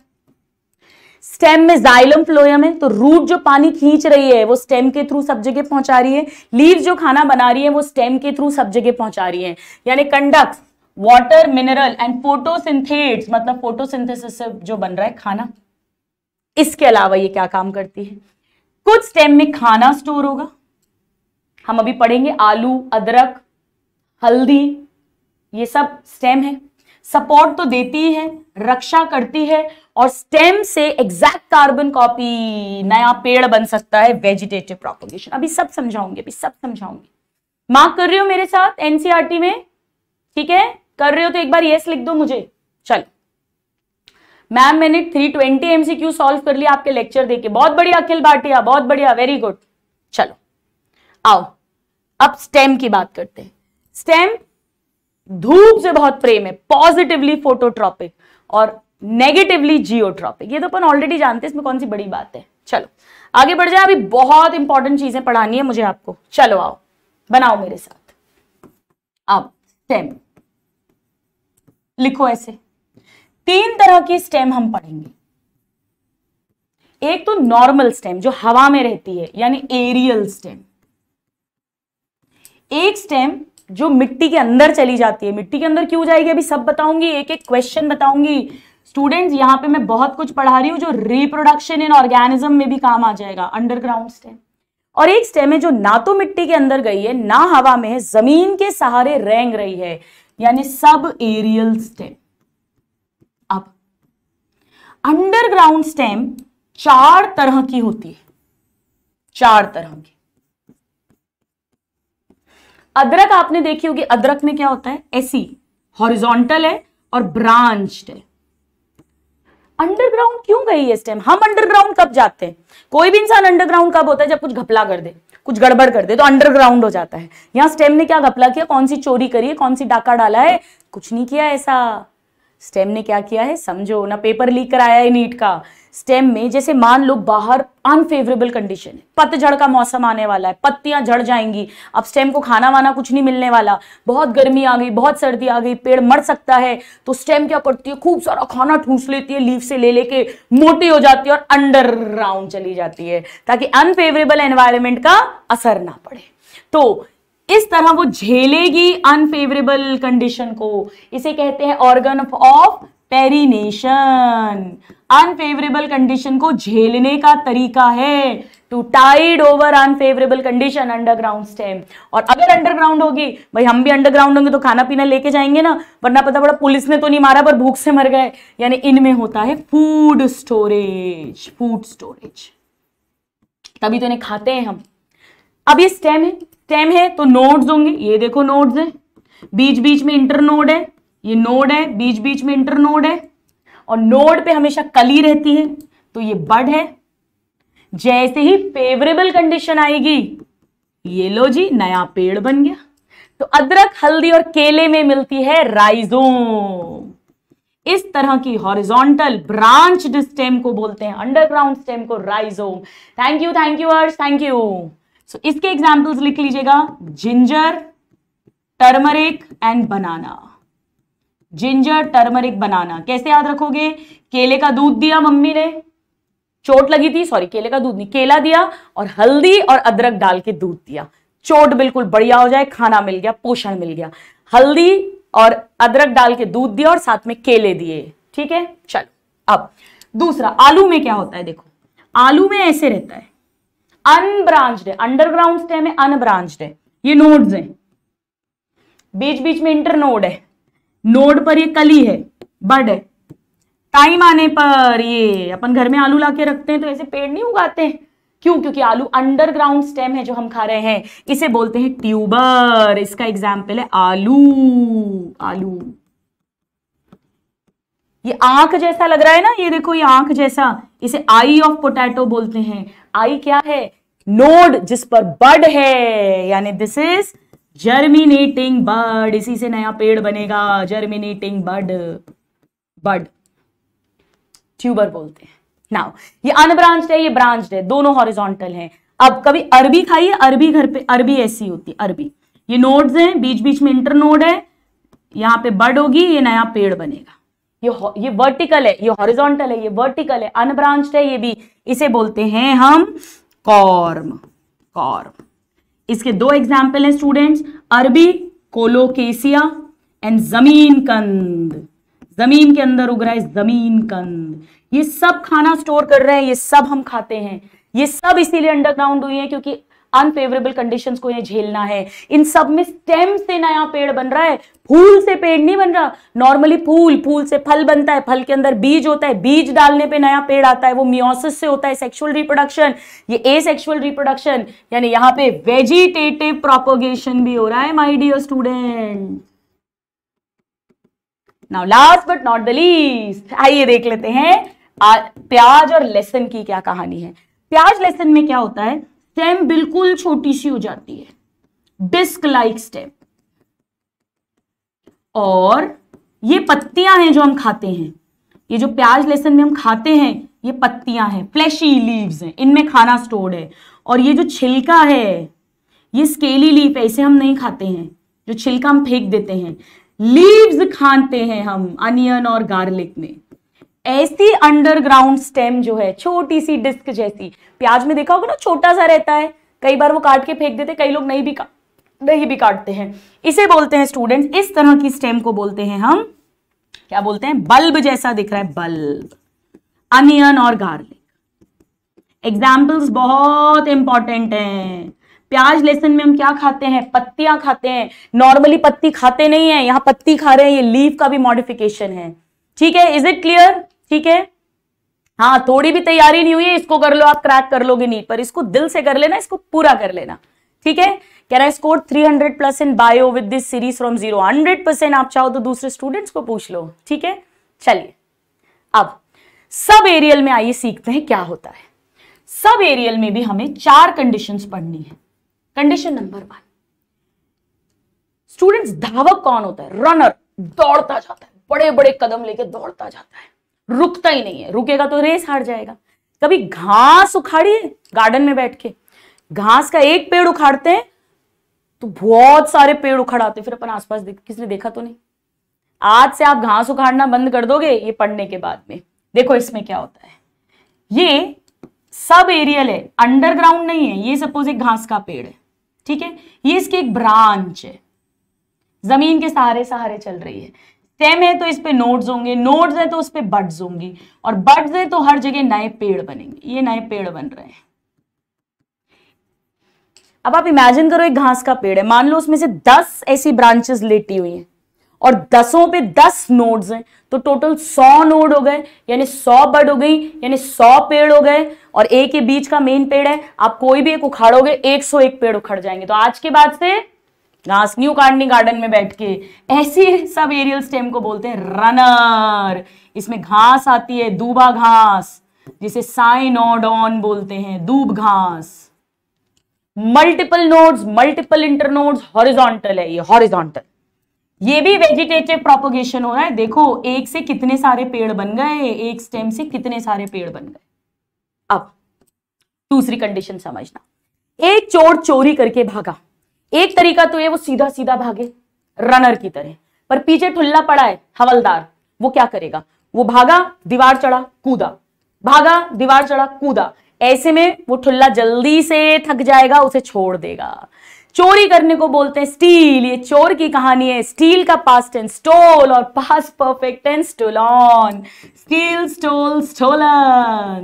स्टेम में जाइलम फ्लोयम है तो रूट जो पानी खींच रही है वो स्टेम के थ्रू सब जगह पहुंचा रही है लीव जो खाना बना रही है वो स्टेम के थ्रू सब जगह पहुंचा रही है यानी conduct water mineral and photosynthates मतलब फोटोसिंथेसिस से जो बन रहा है खाना इसके अलावा ये क्या काम करती है कुछ स्टेम में खाना स्टोर होगा हम अभी पढ़ेंगे आलू अदरक हल्दी ये सब स्टेम है सपोर्ट तो देती है रक्षा करती है और स्टेम से एग्जैक्ट कार्बन कॉपी नया पेड़ बन सकता है वेजिटेटिव प्रोपोगेशन अभी सब समझाऊंगी अभी सब समझाऊंगी मार्क कर रही हो मेरे साथ एनसीआरटी e में ठीक है कर रहे हो तो एक बार यस लिख दो मुझे चलो मैम मैंने 320 ट्वेंटी एमसीक्यू सॉल्व कर लिया आपके लेक्चर देके बहुत बढ़िया अखिल भाटिया बहुत बढ़िया वेरी गुड चलो आओ अब स्टेम की बात करते हैं स्टेम धूप से बहुत प्रेम है पॉजिटिवली फोटोट्रॉपिक और नेगेटिवली जियोट्रॉपिक ये तो अपन ऑलरेडी जानते हैं इसमें कौन सी बड़ी बात है चलो आगे बढ़ जाए अभी बहुत इंपॉर्टेंट चीजें पढ़ानी है मुझे आपको चलो आओ बनाओ मेरे साथ अब स्टेम लिखो ऐसे तीन तरह की स्टेम हम पढ़ेंगे एक तो नॉर्मल स्टेम जो हवा में रहती है यानी एरियल स्टेम एक स्टेम जो मिट्टी के अंदर चली जाती है मिट्टी के अंदर क्यों जाएगी अभी सब बताऊंगी एक एक क्वेश्चन बताऊंगी स्टूडेंट्स यहाँ पे मैं बहुत कुछ पढ़ा रही हूँ जो रिप्रोडक्शन इन ऑर्गेनिज्म में भी काम आ जाएगा अंडरग्राउंड स्टेम और एक स्टेम है जो ना तो मिट्टी के अंदर गई है ना हवा में है जमीन के सहारे रेंग रही है यानी सब एरियल स्टेम अब अंडरग्राउंड स्टेम चार तरह की होती है चार तरह की अदरक आपने देखी होगी अदरक में क्या होता है ऐसी हॉरिजॉन्टल है और ब्रांच है अंडरग्राउंड क्यों गई है स्टेम हम अंडरग्राउंड कब जाते हैं कोई भी इंसान अंडरग्राउंड कब होता है जब कुछ घपला कर दे कुछ गड़बड़ कर दे तो अंडरग्राउंड हो जाता है यहां स्टेम ने क्या घपला किया कौन सी चोरी करी है कौन सी डाका डाला है कुछ नहीं किया ऐसा स्टेम ने क्या किया है समझो ना पेपर लीक कराया है नीट का स्टेम में जैसे मान लो बाहर अनफेवरेबल कंडीशन है पतझड़ का मौसम आने वाला है पत्तियां झड़ जाएंगी अब स्टेम को खाना वाना कुछ नहीं मिलने वाला बहुत गर्मी आ गई बहुत सर्दी आ गई पेड़ मर सकता है तो स्टेम क्या करती है खूब सारा खाना ठूस लेती है लीव से ले लेके मोटी हो जाती है और अंडरग्राउंड चली जाती है ताकि अनफेवरेबल एनवायरमेंट का असर ना पड़े तो इस तरह वो झेलेगी अनफेवरेबल कंडीशन को इसे कहते हैं organ of perennation unfavourable condition को झेलने का तरीका है to tide over unfavourable condition underground stem और अगर अंडरग्राउंड होगी भाई हम भी अंडरग्राउंड होंगे तो खाना पीना लेके जाएंगे ना वरना पता पड़ा पुलिस ने तो नहीं मारा पर भूख से मर गए यानी इनमें होता है फूड स्टोरेज फूड स्टोरेज तभी तो इन्हें खाते हैं हम अब ये स्टेम है स्टेम है तो नोड्स होंगे ये देखो नोड्स है बीच बीच में इंटरनोड है ये नोड है बीच बीच में इंटर नोड है और नोड पे हमेशा कली रहती है तो ये बड है जैसे ही फेवरेबल कंडीशन आएगी ये लो जी नया पेड़ बन गया तो अदरक हल्दी और केले में मिलती है राइजोम इस तरह की हॉरिजॉन्टल ब्रांच स्टेम को बोलते हैं अंडरग्राउंड स्टेम को rhizome thank you thank you अर्स थैंक यू सो इसके एग्जाम्पल्स लिख लीजिएगा ginger turmeric and banana ginger turmeric banana कैसे याद रखोगे केले का दूध दिया मम्मी ने चोट लगी थी सॉरी केले का दूध नहीं केला दिया और हल्दी और अदरक डाल के दूध दिया चोट बिल्कुल बढ़िया हो जाए खाना मिल गया पोषण मिल गया हल्दी और अदरक डाल के दूध दिया और साथ में केले दिए ठीक है चलो अब दूसरा आलू में क्या होता है देखो आलू में ऐसे रहता है अनब्रांच है अंडरग्राउंड स्टेम है अनब्रांच्ड है ये नोड्स हैं बीच बीच में इंटरनोड है नोड पर ये कली है बड है टाइम आने पर ये अपन घर में आलू लाके रखते हैं तो ऐसे पेड़ नहीं उगाते क्यों क्योंकि आलू अंडरग्राउंड स्टेम है जो हम खा रहे हैं इसे बोलते हैं ट्यूबर इसका एग्जाम्पल है आलू आलू ये आंख जैसा लग रहा है ना ये देखो ये आंख जैसा इसे आई ऑफ पोटैटो बोलते हैं आई क्या है नोड जिस पर बड है यानी दिस इज जर्मिनेटिंग बर्ड इसी से नया पेड़ बनेगा जर्मिनेटिंग बर्ड बर्ड ट्यूबर बोलते हैं नाउ ये अनब्रांच है ये ब्रांच है दोनों हॉरिजॉन्टल हैं अब कभी अरबी खाइए अरबी घर पे अरबी ऐसी होती है अरबी ये नोड्स हैं बीच बीच में इंटरनोड है यहाँ पे बर्ड होगी ये नया पेड़ बनेगा ये ये वर्टिकल है ये हॉरिजॉन्टल है ये वर्टिकल है अनब्रांच्ड है ये भी इसे बोलते हैं हम कॉर्म कॉर्म इसके दो एग्जाम्पल हैं स्टूडेंट्स अरबी कोलोकेसिया एंड जमीन कंद जमीन के अंदर उग रहा है जमीन कंद ये सब खाना स्टोर कर रहे हैं ये सब हम खाते हैं ये सब इसीलिए अंडरग्राउंड हुई है क्योंकि अनफेवरेबल कंडीशन को इन्हें झेलना है इन सब में स्टेम से नया पेड़ बन रहा है फूल से पेड़ नहीं बन रहा नॉर्मली फूल फूल से फल बनता है फल के अंदर बीज होता है बीज डालने पे नया पेड़ आता है वो मियोसिस से होता है सेक्सुअल रिप्रोडक्शन ये ए सेक्सुअल रिप्रोडक्शन यानी यहाँ पे वेजिटेटिव प्रोपोगेशन भी हो रहा है my dear student now last but not the least आइए देख लेते हैं आ, प्याज और लेसन की क्या कहानी है प्याज लेसन में क्या होता है स्टेम बिल्कुल छोटी सी हो जाती है डिस्क लाइक स्टेम और ये पत्तियां हैं जो हम खाते हैं ये जो प्याज लहसन में हम खाते हैं ये पत्तियां हैं फ्लैशी लीव्स हैं इनमें खाना स्टोर्ड है और ये जो छिलका है ये स्केली लीफ है इसे हम नहीं खाते हैं जो छिलका हम फेंक देते हैं लीव्स खाते हैं हम अनियन और गार्लिक में ऐसी अंडरग्राउंड स्टेम जो है छोटी सी डिस्क जैसी प्याज में देखा होगा ना छोटा सा रहता है कई बार वो काट के फेंक देते कई लोग नहीं भी का नहीं भी काटते हैं इसे बोलते हैं स्टूडेंट्स इस तरह की स्टेम को बोलते हैं हम क्या बोलते हैं बल्ब जैसा दिख रहा है बल्ब अनियन और गार्लिक एग्जाम्पल्स बहुत इंपॉर्टेंट हैं प्याज लेसन में हम क्या खाते हैं पत्तियां खाते हैं नॉर्मली पत्ती खाते नहीं है यहां पत्ती खा रहे हैं ये लीव का भी मॉडिफिकेशन है ठीक है इज इट क्लियर ठीक है हाँ थोड़ी भी तैयारी नहीं हुई है इसको कर लो आप क्रैक कर लोगे नीट पर इसको दिल से कर लेना इसको पूरा कर लेना ठीक है कह रहा है score 300 plus in bio with this series from zero 100 percent आप चाहो तो दूसरे स्टूडेंट्स को पूछ लो ठीक है चलिए अब सब एरियल में आइए सीखते हैं क्या होता है सब एरियल में भी हमें चार कंडीशंस पढ़नी है कंडीशन नंबर वन स्टूडेंट्स धावक कौन होता है रनर दौड़ता जाता है बड़े बड़े कदम लेके दौड़ता जाता है रुकता ही नहीं है रुकेगा तो रेस हार जाएगा कभी घास उखाड़िए गार्डन में बैठ के घास का एक पेड़ उखाड़ते हैं तो बहुत सारे पेड़ उखाड़ाते फिर अपन आसपास देख किसने देखा तो नहीं आज से आप घास उखाड़ना बंद कर दोगे ये पढ़ने के बाद में देखो इसमें क्या होता है ये सब एरियल है अंडरग्राउंड नहीं है ये सपोज एक घास का पेड़ है ठीक है ये इसकी एक ब्रांच है जमीन के सहारे सहारे चल रही है स्टेम है तो इस पे नोड्स होंगे नोड्स है तो उस पर बड्स होंगी और बड्स है तो हर जगह नए पेड़ बनेंगे ये नए पेड़ बन रहे हैं अब आप इमेजिन करो एक घास का पेड़ है मान लो उसमें से दस ऐसी ब्रांचेस लेटी हुई हैं और दसों पे दस नोड्स हैं तो टोटल सौ नोड हो गए यानी सौ बड हो गई यानी सौ पेड़ हो गए और एक के बीच का मेन पेड़ है आप कोई भी एक उखाड़ोगे एक सौ एक पेड़ उखड़ जाएंगे तो आज के बाद से घास न्यू कार्डनी गार्डन में बैठ के ऐसे सब एरियल स्टेम को बोलते हैं रनर इसमें घास आती है दूबा घास जिसे साइनोडॉन बोलते हैं दूब घास multiple nodes multiple internodes horizontal है ये हॉरिजॉन्टल ये भी वेजिटेटिव प्रोपोगेशन हो रहा है देखो एक से कितने सारे पेड़ बन गए एक स्टेम से कितने सारे पेड़ बन गए अब दूसरी कंडीशन समझना एक चोर चोरी करके भागा एक तरीका तो ये वो सीधा सीधा भागे रनर की तरह पर पीछे ठुल्ला पड़ा है हवलदार वो क्या करेगा वो भागा दीवार चढ़ा कूदा भागा दीवार चढ़ा कूदा ऐसे में वो ठुल्ला जल्दी से थक जाएगा उसे छोड़ देगा चोरी करने को बोलते हैं स्टील ये चोर की कहानी है स्टील का पास्ट टेंस स्टोल और past perfect tense stolon steal stole stolen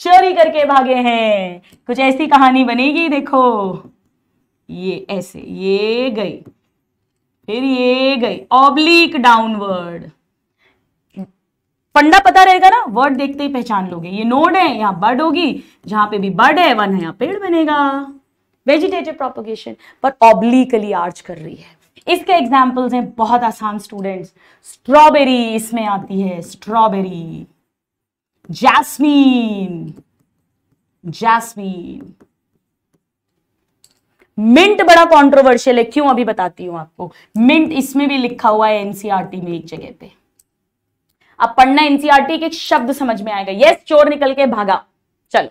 चोरी करके भागे हैं कुछ ऐसी कहानी बनेगी देखो ये ऐसे ये गई फिर ये गई ऑब्लिक डाउनवर्ड पंडा पता रहेगा ना वर्ड देखते ही पहचान लोगे ये नोड है यहां बर्ड होगी जहां पे भी बर्ड है वन है यहां पेड़ बनेगा वेजिटेटिव प्रोपोगेशन पर ऑब्लिकली आर्च कर रही है इसके एग्जाम्पल्स हैं बहुत आसान स्टूडेंट्स स्ट्रॉबेरी इसमें आती है स्ट्रॉबेरी जैस्मीन जैस्मीन मिंट बड़ा कंट्रोवर्शियल है क्यों अभी बताती हूं आपको मिंट इसमें भी लिखा हुआ है एनसीआरटी e में एक जगह पे अब पढ़ना एनसीआरटी e के शब्द समझ में आएगा यस चोर निकल के भागा चलो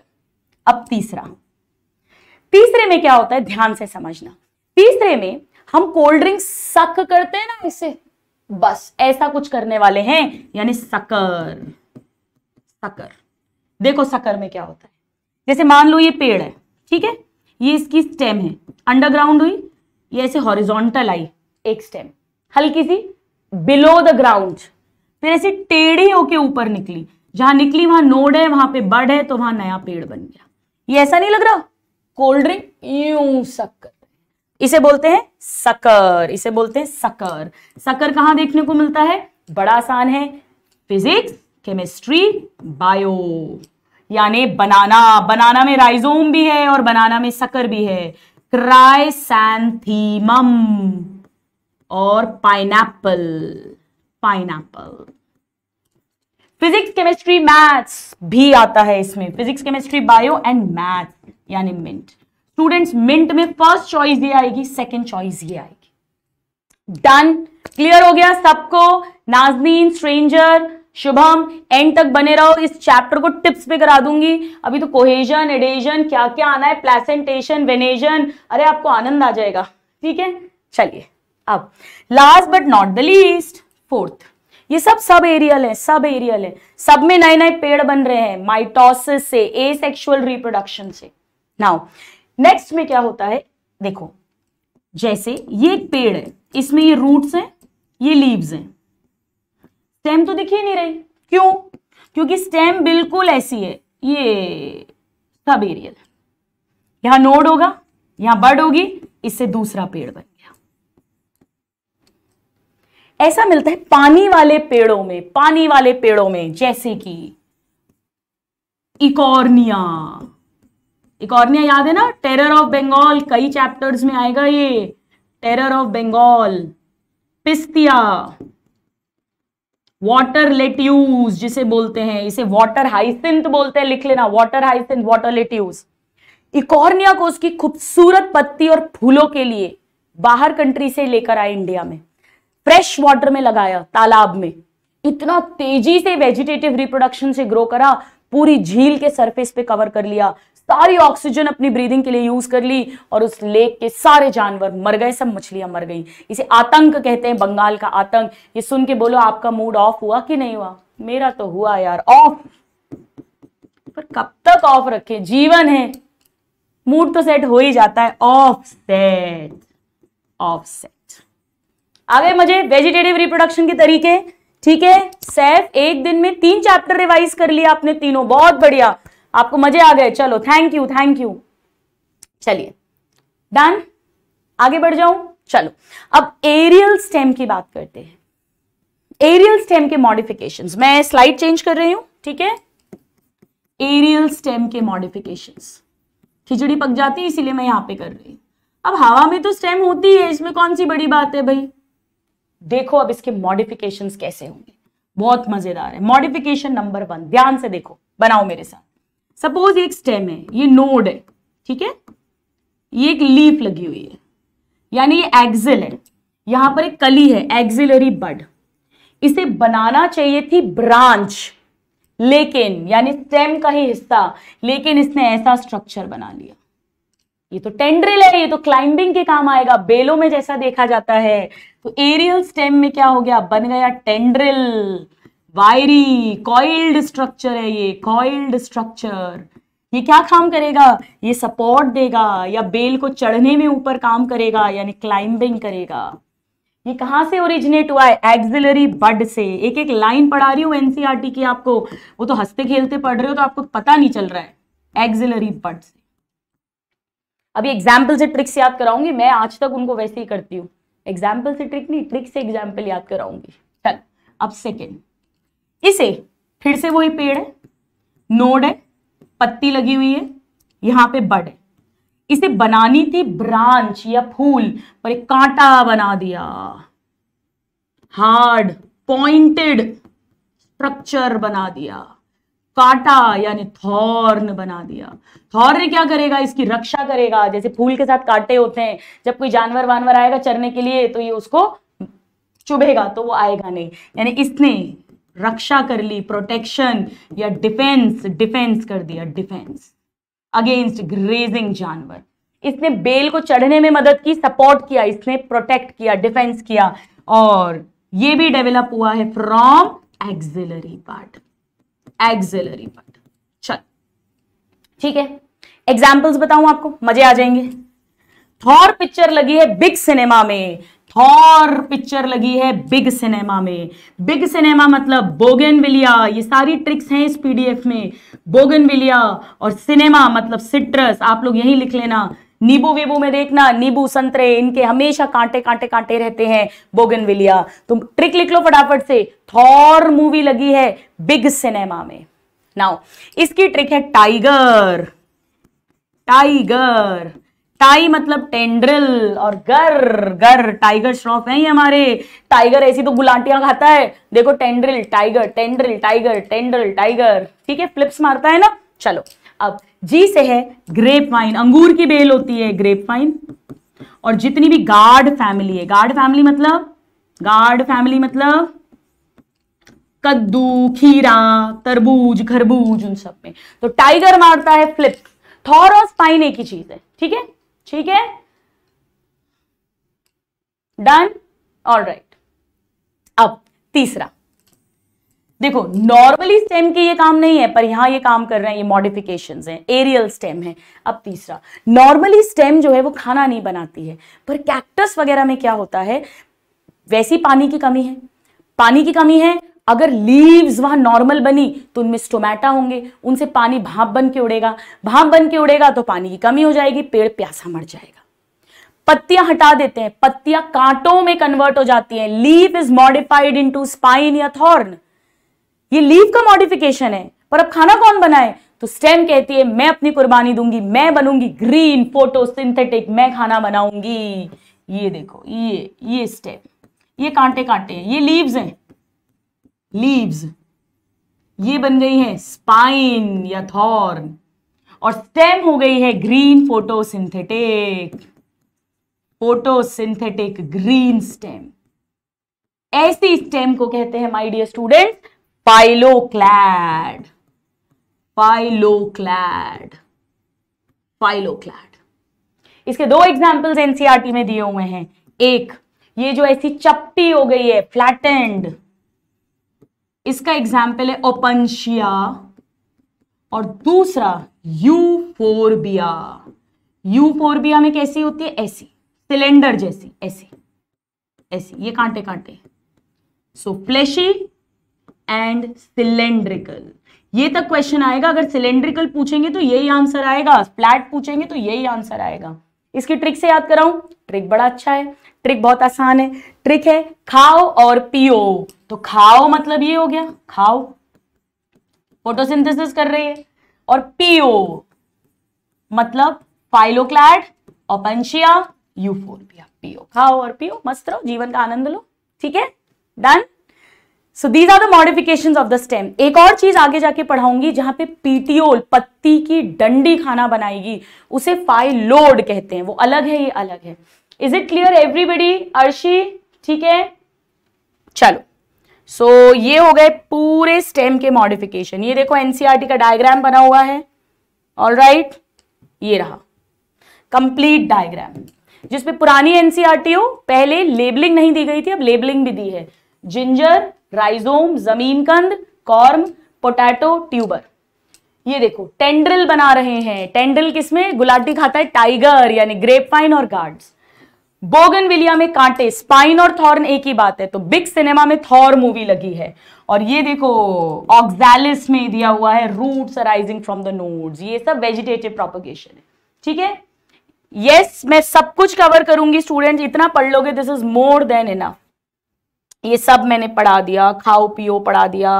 अब तीसरा तीसरे में क्या होता है ध्यान से समझना तीसरे में हम कोल्ड ड्रिंक सक करते हैं ना इसे बस ऐसा कुछ करने वाले हैं यानी सकर सकर देखो सकर में क्या होता है जैसे मान लो ये पेड़ है ठीक है ये इसकी स्टेम है अंडरग्राउंड हुई ये ऐसे हॉरिजॉन्टल आई एक स्टेम हल्की सी बिलो द ग्राउंड फिर ऐसे टेढ़ी होके ऊपर निकली जहां निकली वहां नोड है वहां पे बड है तो वहां नया पेड़ बन गया ये ऐसा नहीं लग रहा कोल्ड ड्रिंक यू सक्कर इसे बोलते हैं सकर इसे बोलते हैं सकर सकर कहां देखने को मिलता है बड़ा आसान है फिजिक्स केमिस्ट्री बायो यानी बनाना बनाना में राइजोम भी है और बनाना में सकर भी है क्राइसैंथीमम और pineapple pineapple physics chemistry maths भी आता है इसमें physics chemistry bio and math यानी मिंट स्टूडेंट्स मिंट में फर्स्ट चॉइस ये आएगी सेकंड चॉइस ये आएगी डन क्लियर हो गया सबको नाजनीन स्ट्रेंजर शुभम एंड तक बने रहो इस चैप्टर को टिप्स पे करा दूंगी अभी तो कोहेजन एडेजन क्या क्या आना है प्लेसेंटेशन वेनेजन अरे आपको आनंद आ जाएगा ठीक है चलिए अब last but not the least fourth ये सब सब एरियल है सब एरियल है सब में नए नए पेड़ बन रहे हैं माइटोसिस से ए सेक्शुअल रिप्रोडक्शन से नाउ नेक्स्ट में क्या होता है देखो जैसे ये एक पेड़ है इसमें ये रूट्स हैं ये लीव्स हैं स्टेम तो दिख ही नहीं रही क्यों क्योंकि स्टेम बिल्कुल ऐसी है ये सब एरियल यहां नोड होगा यहां बर्ड होगी इससे दूसरा पेड़ बन गया ऐसा मिलता है पानी वाले पेड़ों में पानी वाले पेड़ों में जैसे कि इकॉर्निया इकॉर्निया याद है ना टेरर ऑफ बंगाल कई चैप्टर्स में आएगा ये terror of Bengal Pistia water lettuce जिसे बोलते हैं इसे वाटर हाइसिंथ बोलते हैं लिख लेना water hyacinth water lettuce Eichhornia को उसकी खूबसूरत पत्ती और फूलों के लिए बाहर कंट्री से लेकर आए इंडिया में फ्रेश वाटर में लगाया तालाब में इतना तेजी से वेजिटेटिव रिप्रोडक्शन से ग्रो करा पूरी झील के सरफेस पे कवर कर लिया सारी ऑक्सीजन अपनी ब्रीदिंग के लिए यूज कर ली और उस लेक के सारे जानवर मर गए सब मछलियां मर गई इसे आतंक कहते हैं बंगाल का आतंक ये सुन के बोलो आपका मूड ऑफ हुआ कि नहीं हुआ मेरा तो हुआ यार ऑफ पर कब तक ऑफ रखे जीवन है मूड तो सेट हो ही जाता है ऑफ सेट ऑफ सेट आगे मुझे वेजिटेटिव रिप्रोडक्शन के तरीके ठीक है सैफ एक दिन में तीन चैप्टर रिवाइज कर लिया आपने तीनों बहुत बढ़िया आपको मजे आ गए चलो थैंक यू थैंक यू चलिए डन आगे बढ़ जाऊं चलो अब एरियल स्टेम की बात करते हैं एरियल स्टेम के मॉडिफिकेशन मैं स्लाइड चेंज कर रही हूं ठीक है एरियल स्टेम के मॉडिफिकेशन खिचड़ी पक जाती है इसीलिए मैं यहां पे कर रही हूं अब हवा में तो स्टेम होती है इसमें कौन सी बड़ी बात है भाई देखो अब इसके मॉडिफिकेशन कैसे होंगे बहुत मजेदार है मॉडिफिकेशन नंबर वन ध्यान से देखो बनाओ मेरे साथ सपोज एक स्टेम है ये नोड है ठीक है ये एक लीफ लगी हुई है यानी ये एक्सिल है यहां पर एक कली है एक्सिलरी बड इसे बनाना चाहिए थी ब्रांच लेकिन यानी स्टेम का ही हिस्सा लेकिन इसने ऐसा स्ट्रक्चर बना लिया ये तो टेंड्रिल है ये तो क्लाइंबिंग के काम आएगा बेलों में जैसा देखा जाता है तो एरियल स्टेम में क्या हो गया बन गया टेंड्रिल वायरी कॉइल्ड स्ट्रक्चर है ये कॉइल्ड स्ट्रक्चर ये क्या काम करेगा ये सपोर्ट देगा या बेल को चढ़ने में ऊपर काम करेगा यानी क्लाइंबिंग करेगा ये कहां से ओरिजिनेट हुआ है एक्सिलरी बड से एक एक लाइन पढ़ा रही हूँ एनसीआरटी e की आपको वो तो हंसते खेलते पढ़ रहे हो तो आपको पता नहीं चल रहा है एक्सिलरी बड से अभी एग्जाम्पल से ट्रिक्स याद कराऊंगी मैं आज तक उनको वैसे ही करती हूँ एग्जाम्पल से ट्रिक नहीं ट्रिक से एग्जाम्पल याद कराऊंगी चल अब सेकेंड इसे फिर से वही पेड़ है नोड है पत्ती लगी हुई है यहां पे बड है इसे बनानी थी ब्रांच या फूल पर एक कांटा बना दिया हार्ड पॉइंटेड स्ट्रक्चर बना दिया कांटा यानी थॉर्न बना दिया थॉर्न क्या करेगा इसकी रक्षा करेगा जैसे फूल के साथ कांटे होते हैं जब कोई जानवर वानवर आएगा चरने के लिए तो ये उसको चुभेगा तो वो आएगा नहीं यानी इसने रक्षा कर ली प्रोटेक्शन या डिफेंस डिफेंस कर दिया डिफेंस अगेंस्ट ग्रेजिंग जानवर इसने बेल को चढ़ने में मदद की सपोर्ट किया इसने प्रोटेक्ट किया डिफेंस किया और ये भी डेवलप हुआ है from axillary part axillary part चल ठीक है एग्जाम्पल्स बताऊं आपको मजे आ जाएंगे थॉर पिक्चर लगी है बिग सिनेमा में थॉर पिक्चर लगी है बिग सिनेमा में बिग सिनेमा मतलब विलिया ये सारी ट्रिक्स हैं इस पीडीएफ में विलिया और सिनेमा मतलब सिट्रस आप लोग यही लिख लेना नींबू वीबू में देखना नींबू संतरे इनके हमेशा कांटे कांटे कांटे रहते हैं बोगन तुम ट्रिक लिख लो फटाफट से थॉर मूवी लगी है बिग सिनेमा में नाउ इसकी ट्रिक है टाइगर टाइगर टाई मतलब टेंड्रिल और गर गर टाइगर श्रॉफ है हमारे टाइगर ऐसी तो गुलाटियां खाता है देखो tendril tiger tendril tiger tendril tiger ठीक है फ्लिप्स मारता है ना चलो अब जी से है ग्रेप वाइन अंगूर की बेल होती है ग्रेप वाइन और जितनी भी गार्ड फैमिली है गार्ड फैमिली मतलब गार्ड फैमिली मतलब कद्दू खीरा तरबूज खरबूज उन सब में तो टाइगर मारता है फ्लिप थॉर और स्पाइन एक ही चीज है ठीक है ठीक है डन ऑल राइट अब तीसरा देखो नॉर्मली स्टेम के ये काम नहीं है पर यहां ये काम कर रहे हैं ये मॉडिफिकेशन हैं एरियल स्टेम है अब तीसरा नॉर्मली स्टेम जो है वो खाना नहीं बनाती है पर कैक्टस वगैरह में क्या होता है वैसी पानी की कमी है पानी की कमी है अगर लीव्स वहां नॉर्मल बनी तो उनमें स्टोमेटा होंगे उनसे पानी भाप बन के उड़ेगा भाप बन के उड़ेगा तो पानी की कमी हो जाएगी पेड़ प्यासा मर जाएगा पत्तियां हटा देते हैं पत्तियां कांटों में कन्वर्ट हो जाती हैं leaf is modified into spine या थॉर्न ये लीफ का मॉडिफिकेशन है पर अब खाना कौन बनाए तो स्टेम कहती है मैं अपनी कुर्बानी दूंगी मैं बनूंगी ग्रीन सिंथेटिक मैं खाना बनाऊंगी ये देखो ये ये स्टेम ये कांटे कांटे हैं ये लीव्स हैं लीव्स ये बन गई है स्पाइन या थॉर्न और स्टेम हो गई है green photosynthetic photosynthetic green stem ऐसी स्टेम को कहते हैं my dear student phylloclade phylloclade phylloclade इसके दो एग्जाम्पल्स एनसीआरटी e में दिए हुए हैं एक ये जो ऐसी चपटी हो गई है फ्लैटेंड इसका एग्जाम्पल है ओपनशिया और दूसरा यूफोरबिया यूफोरबिया में कैसी होती है ऐसी सिलेंडर जैसी ऐसी ऐसी ये कांटे कांटे सो फ्लैशी एंड सिलेंड्रिकल ये तक क्वेश्चन आएगा अगर सिलेंड्रिकल पूछेंगे तो यही आंसर आएगा फ्लैट पूछेंगे तो यही आंसर आएगा इसकी ट्रिक से याद कराऊं ट्रिक बड़ा अच्छा है ट्रिक बहुत आसान है ट्रिक है खाओ और पियो तो खाओ मतलब ये हो गया खाओ फोटोसिंथेसिस कर रही है और पीओ मतलब फाइलोक्लैड ओपेंशिया यूफोरबिया पीओ खाओ और पीओ मस्त रहो जीवन का आनंद लो ठीक है done so these are the modification of the stem एक और चीज आगे जाके पढ़ाऊंगी जहां पे पीटीओल पत्ती की डंडी खाना बनाएगी उसे फाइलोड कहते हैं वो अलग है ये अलग है is it clear everybody Arshi ठीक है चलो सो so, ये हो गए पूरे स्टेम के मॉडिफिकेशन ये देखो एनसीआरटी e का डायग्राम बना हुआ है ऑल राइट right? ये रहा कंप्लीट डायग्राम जिसमें पुरानी एनसीआरटी e हो पहले लेबलिंग नहीं दी गई थी अब लेबलिंग भी दी है जिंजर राइजोम जमीन कंद कॉर्म पोटैटो ट्यूबर ये देखो टेंड्रिल बना रहे हैं टेंड्रिल किसमें गुलाटी खाता है टाइगर यानी ग्रेप और गार्ड्स बोगन विलिया में कांटे स्पाइन और थॉर्न एक ही बात है तो बिग सिनेमा में थॉर मूवी लगी है और ये देखो ऑक्सैलिस में दिया हुआ है roots arising from the nodes ये सब वेजिटेटिव प्रोपोगेशन है ठीक है यस मैं सब कुछ कवर करूंगी स्टूडेंट इतना पढ़ लोगे this is more than enough ये सब मैंने पढ़ा दिया खाओ पियो पढ़ा दिया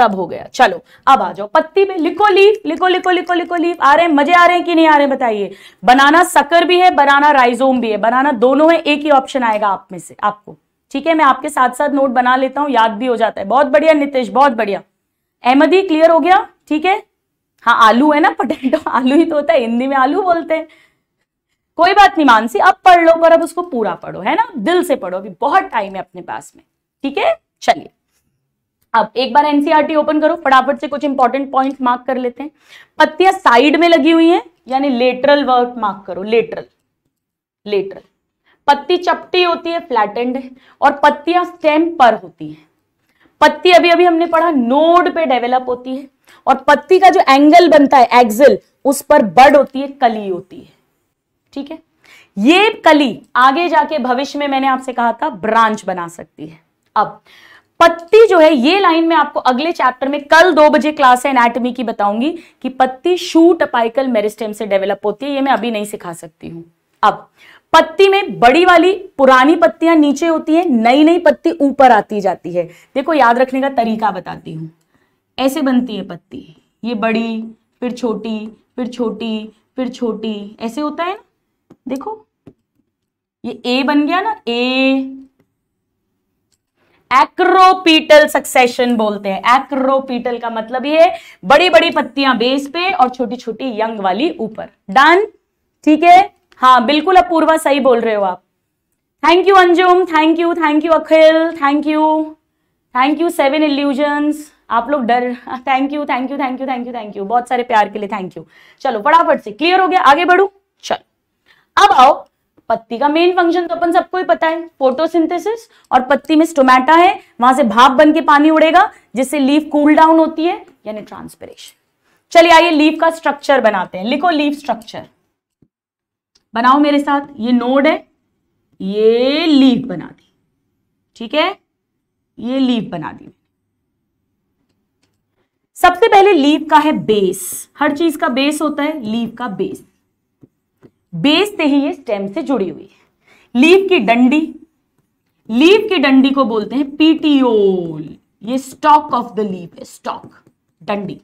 सब हो गया चलो अब आ जाओ पत्ती पे लिखो लीफ लिखो लिखो लिखो लिखो लीफ आ रहे हैं मजे आ रहे हैं कि नहीं आ रहे हैं बताइए बनाना सकर भी है बनाना राइजोम भी है बनाना दोनों है एक ही ऑप्शन आएगा आप में से आपको ठीक है मैं आपके साथ साथ नोट बना लेता हूं याद भी हो जाता है बहुत बढ़िया नितेश बहुत बढ़िया अहमदी क्लियर हो गया ठीक है हाँ आलू है ना पटेटो आलू ही तो होता है हिंदी में आलू बोलते हैं कोई बात नहीं मानसी अब पढ़ लो पर अब उसको पूरा पढ़ो है ना दिल से पढ़ो अभी बहुत टाइम है अपने पास में ठीक है चलिए अब एक बार एनसीईआरटी ओपन e करो फटाफट से कुछ इंपॉर्टेंट पॉइंट मार्क कर लेते हैं पत्तियां साइड में लगी हुई है यानी लेटरल वर्क मार्क करो लेटरल लेटरल पत्ती चपटी होती है फ्लैटेंड है और पत्तियां स्टेम पर होती है पत्ती अभी अभी हमने पढ़ा नोड पे डेवलप होती है और पत्ती का जो एंगल बनता है एक्सिल उस पर बड होती है कली होती है ठीक है ये कली आगे जाके भविष्य में मैंने आपसे कहा था ब्रांच बना सकती है अब पत्ती जो है ये लाइन में आपको अगले चैप्टर में कल दो बजे क्लास है एनाटॉमी की बताऊंगी कि पत्ती शूट अपाइकल मेरिस्टेम से डेवलप होती है ये मैं अभी नहीं सिखा सकती हूं अब पत्ती में बड़ी वाली पुरानी पत्तियां नीचे होती है नई नई पत्ती ऊपर आती जाती है देखो याद रखने का तरीका बताती हूं ऐसे बनती है पत्ती ये बड़ी फिर छोटी फिर छोटी फिर छोटी ऐसे होता है ना देखो ये ए बन गया ना ए एक्रोपीटल सक्सेशन बोलते हैं एक्रोपीटल का मतलब ये बड़ी बड़ी पत्तियां बेस पे और छोटी छोटी यंग वाली ऊपर डन ठीक है हाँ बिल्कुल अपूर्वा सही बोल रहे हो आप thank you Anjum thank you thank you Akhil thank you thank you seven illusions आप लोग डर thank you thank you thank you thank you thank you बहुत सारे प्यार के लिए थैंक यू चलो फटाफट से क्लियर हो गया आगे बढ़ू चलो अब आओ पत्ती का मेन फंक्शन तो अपन सबको ही पता है फोटोसिंथेसिस और पत्ती में स्टोमेटा है वहां से भाप बन के पानी उड़ेगा जिससे लीफ कूल डाउन होती है यानी ट्रांसपिरेशन चलिए आइए लीफ का स्ट्रक्चर बनाते हैं लिखो लीफ स्ट्रक्चर बनाओ मेरे साथ ये नोड है ये लीफ बना दी ठीक है ये लीफ बना दी सबसे पहले लीफ का है बेस हर चीज का बेस होता है लीफ का बेस बेस से ही ये स्टेम से जुड़ी हुई है लीव की डंडी लीव की डंडी को बोलते हैं पीटीओल ये स्टॉक ऑफ द लीव है स्टॉक डंडी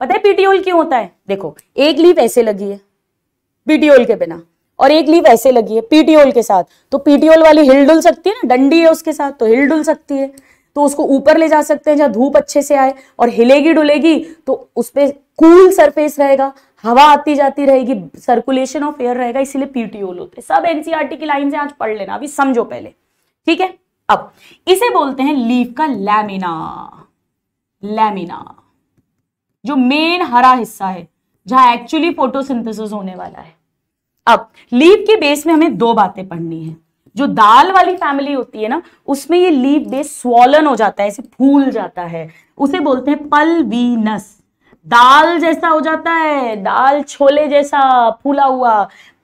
पता है पीटीओल क्यों होता है देखो एक लीव ऐसे लगी है पीटीओल के बिना और एक लीव ऐसे लगी है पीटीओल के साथ तो पीटीओल वाली हिल डुल सकती है ना डंडी है उसके साथ तो हिल डुल सकती है तो उसको ऊपर ले जा सकते हैं जहां धूप अच्छे से आए और हिलेगी डुलेगी तो उस पर कूल सरफेस रहेगा हवा आती जाती रहेगी सर्कुलेशन ऑफ एयर रहेगा इसीलिए प्यूटीओल होते सब एनसीआरटी e की लाइन से आज पढ़ लेना अभी समझो पहले ठीक है अब इसे बोलते हैं लीफ का लैमिना लैमिना जो मेन हरा हिस्सा है जहां एक्चुअली फोटोसिंथेसिस होने वाला है अब लीफ के बेस में हमें दो बातें पढ़नी है जो दाल वाली फैमिली होती है ना उसमें ये लीफ बेस स्वॉलन हो जाता है इसे फूल जाता है उसे बोलते हैं पलवीनस दाल जैसा हो जाता है दाल छोले जैसा फूला हुआ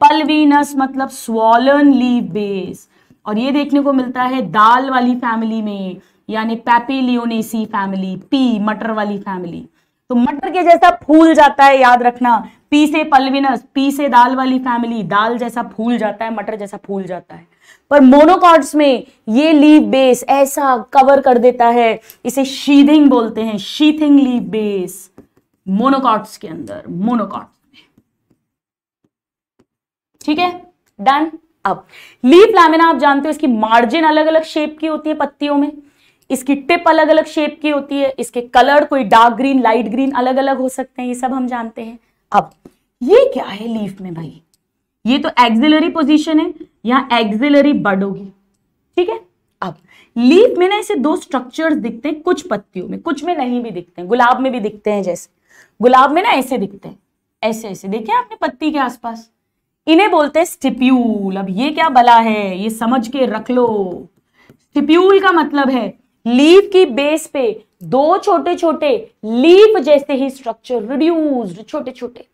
पलवीनस मतलब स्वॉलन लीव बेस और ये देखने को मिलता है दाल वाली फैमिली में यानी पैपीलियोनेसी फैमिली पी मटर वाली फैमिली तो मटर के जैसा फूल जाता है याद रखना पी से पलविनस पी से दाल वाली फैमिली दाल जैसा फूल जाता है मटर जैसा फूल जाता है पर मोनोकॉर्ड्स में ये लीव बेस ऐसा कवर कर देता है इसे शीथिंग बोलते हैं शीथिंग लीव बेस मोनोकॉट्स के अंदर मोनोकॉट्स में ठीक है डन अब लीफ लैमिना आप जानते हो इसकी मार्जिन अलग अलग शेप की होती है पत्तियों में इसकी टिप अलग अलग शेप की होती है इसके कलर कोई डार्क ग्रीन लाइट ग्रीन अलग अलग हो सकते हैं ये सब हम जानते हैं अब ये क्या है लीफ में भाई ये तो एक्सिलरी पोजीशन है यहाँ एक्सिलरी बड होगी ठीक है अब लीफ में ना ऐसे दो स्ट्रक्चर्स दिखते हैं कुछ पत्तियों में कुछ में नहीं भी दिखते हैं गुलाब में भी दिखते हैं जैसे गुलाब में ना ऐसे दिखते हैं ऐसे ऐसे देखे आपने पत्ती के आसपास इन्हें बोलते हैं स्टिप्यूल अब ये क्या बला है ये समझ के रख लो स्टिप्यूल का मतलब है लीफ की बेस पे दो छोटे छोटे लीफ जैसे ही स्ट्रक्चर रिड्यूस्ड छोटे छोटे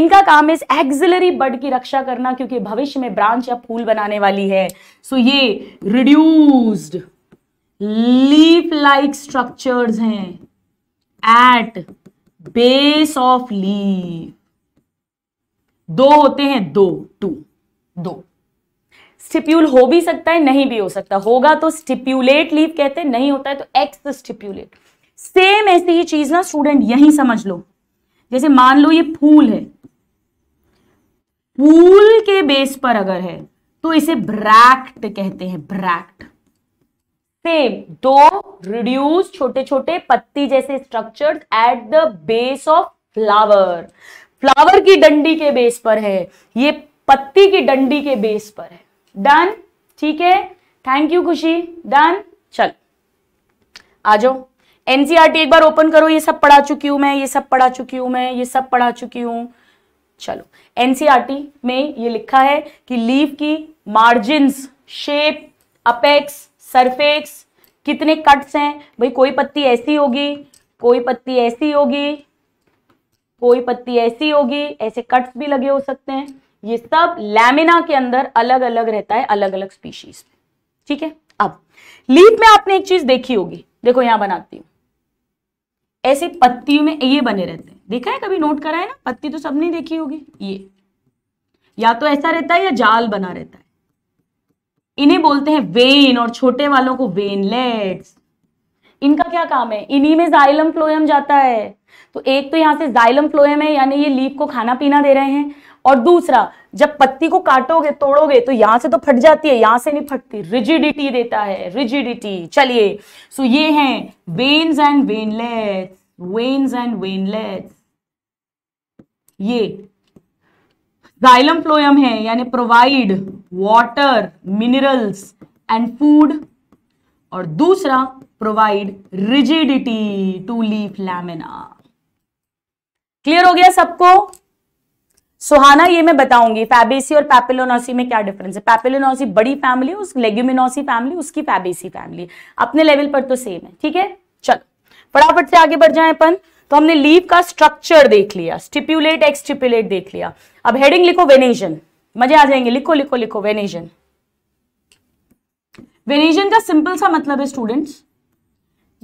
इनका काम इस एक्सिलरी बड की रक्षा करना क्योंकि भविष्य में ब्रांच या फूल बनाने वाली है सो ये रिड्यूस्ड लीफ लाइक स्ट्रक्चर्स हैं एट बेस ऑफ लीफ दो होते हैं दो टू दो स्टिप्यूल हो भी सकता है नहीं भी हो सकता होगा तो स्टिप्यूलेट लीव कहते हैं नहीं होता है तो एक्स स्टिप्यूलेट सेम ऐसी ही चीज ना स्टूडेंट यही समझ लो जैसे मान लो ये फूल है फूल के बेस पर अगर है तो इसे ब्रैक्ट कहते हैं ब्रैक्ट सेम दो रिड्यूस छोटे छोटे पत्ती जैसे structures at the base of flower flower की डंडी के बेस पर है ये पत्ती की डंडी के बेस पर है डन ठीक है थैंक यू खुशी डन चल आ जाओ एनसीआरटी e एक बार ओपन करो ये सब पढ़ा चुकी हूं मैं ये सब पढ़ा चुकी हूं मैं ये सब पढ़ा चुकी हूं चलो एनसीआरटी e में ये लिखा है कि लीव की मार्जिन शेप अपेक्स सरफेक्स कितने कट्स हैं भाई कोई पत्ती ऐसी होगी कोई पत्ती ऐसी होगी कोई पत्ती ऐसी होगी ऐसे कट्स भी लगे हो सकते हैं ये सब लैमिना के अंदर अलग अलग रहता है अलग अलग स्पीशीज ठीक है अब लीप में आपने एक चीज देखी होगी देखो यहां बनाती हूं ऐसे पत्तियों में ये बने रहते हैं देखा है कभी नोट करा है ना पत्ती तो सबने देखी होगी ये या तो ऐसा रहता है या जाल बना रहता है इन्हें बोलते हैं वेन और छोटे वालों को वेनलेट्स इनका क्या काम है इन्हीं में जाइलम फ्लोएम जाता है तो एक तो यहां से जाइलम फ्लोएम है यानी ये लीफ को खाना पीना दे रहे हैं और दूसरा जब पत्ती को काटोगे तोड़ोगे तो यहां से तो फट जाती है यहां से नहीं फटती रिजिडिटी देता है रिजिडिटी चलिए सो ये हैं veins and veinlets veins and veinlets ये जाइलम फ्लोयम है यानी provide water minerals and food और दूसरा provide rigidity to leaf lamina clear हो गया सबको सुहाना ये मैं बताऊंगी फैबेसी और पैपिलोनोसी में क्या डिफरेंस है पैपिलोनोसी बड़ी फैमिली उस लेग्यूमिनोसी फैमिली उसकी फैबेसी फैमिली अपने लेवल पर तो सेम है ठीक है चलो फटाफट से आगे बढ़ जाए अपन तो हमने लीव का स्ट्रक्चर देख लिया स्टिप्यूलेट एक्सटिप्यूलेट देख लिया अब हेडिंग लिखो वेनेजन मजे आ जाएंगे लिखो लिखो लिखो वेनेजन वेनेजन का सिंपल सा मतलब है स्टूडेंट्स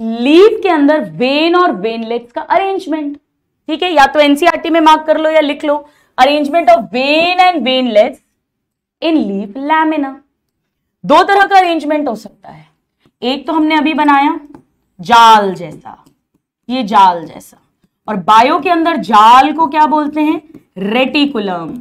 लीव के अंदर वेन और वेनलेट्स का अरेंजमेंट ठीक है या तो एनसीआरटी e में मार्क कर लो या लिख लो arrangement of vein and veinlets in leave lamina दो तरह का अरेंजमेंट हो सकता है एक तो हमने अभी बनाया जाल जैसा ये जाल जैसा और बायो के अंदर जाल को क्या बोलते हैं रेटिकुलम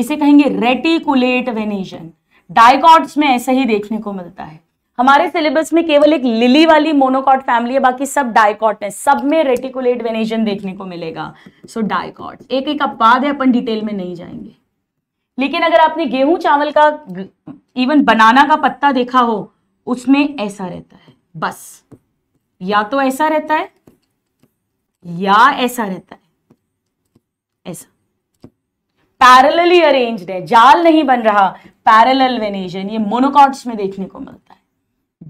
इसे कहेंगे रेटिकुलेट वेनेशन डायकॉट्स में ऐसा ही देखने को मिलता है हमारे सिलेबस में केवल एक लिली वाली मोनोकॉट फैमिली है बाकी सब डायकॉट है सब में रेटिकुलेट वेनेशन देखने को मिलेगा सो so, डाइकॉट एक एक अपवाद है अपन डिटेल में नहीं जाएंगे लेकिन अगर आपने गेहूं चावल का इवन बनाना का पत्ता देखा हो उसमें ऐसा रहता है बस या तो ऐसा रहता है या ऐसा रहता है ऐसा पैरेलली अरेंज्ड है जाल नहीं बन रहा पैरेलल वेनेशन ये मोनोकॉट्स में देखने को मिलता है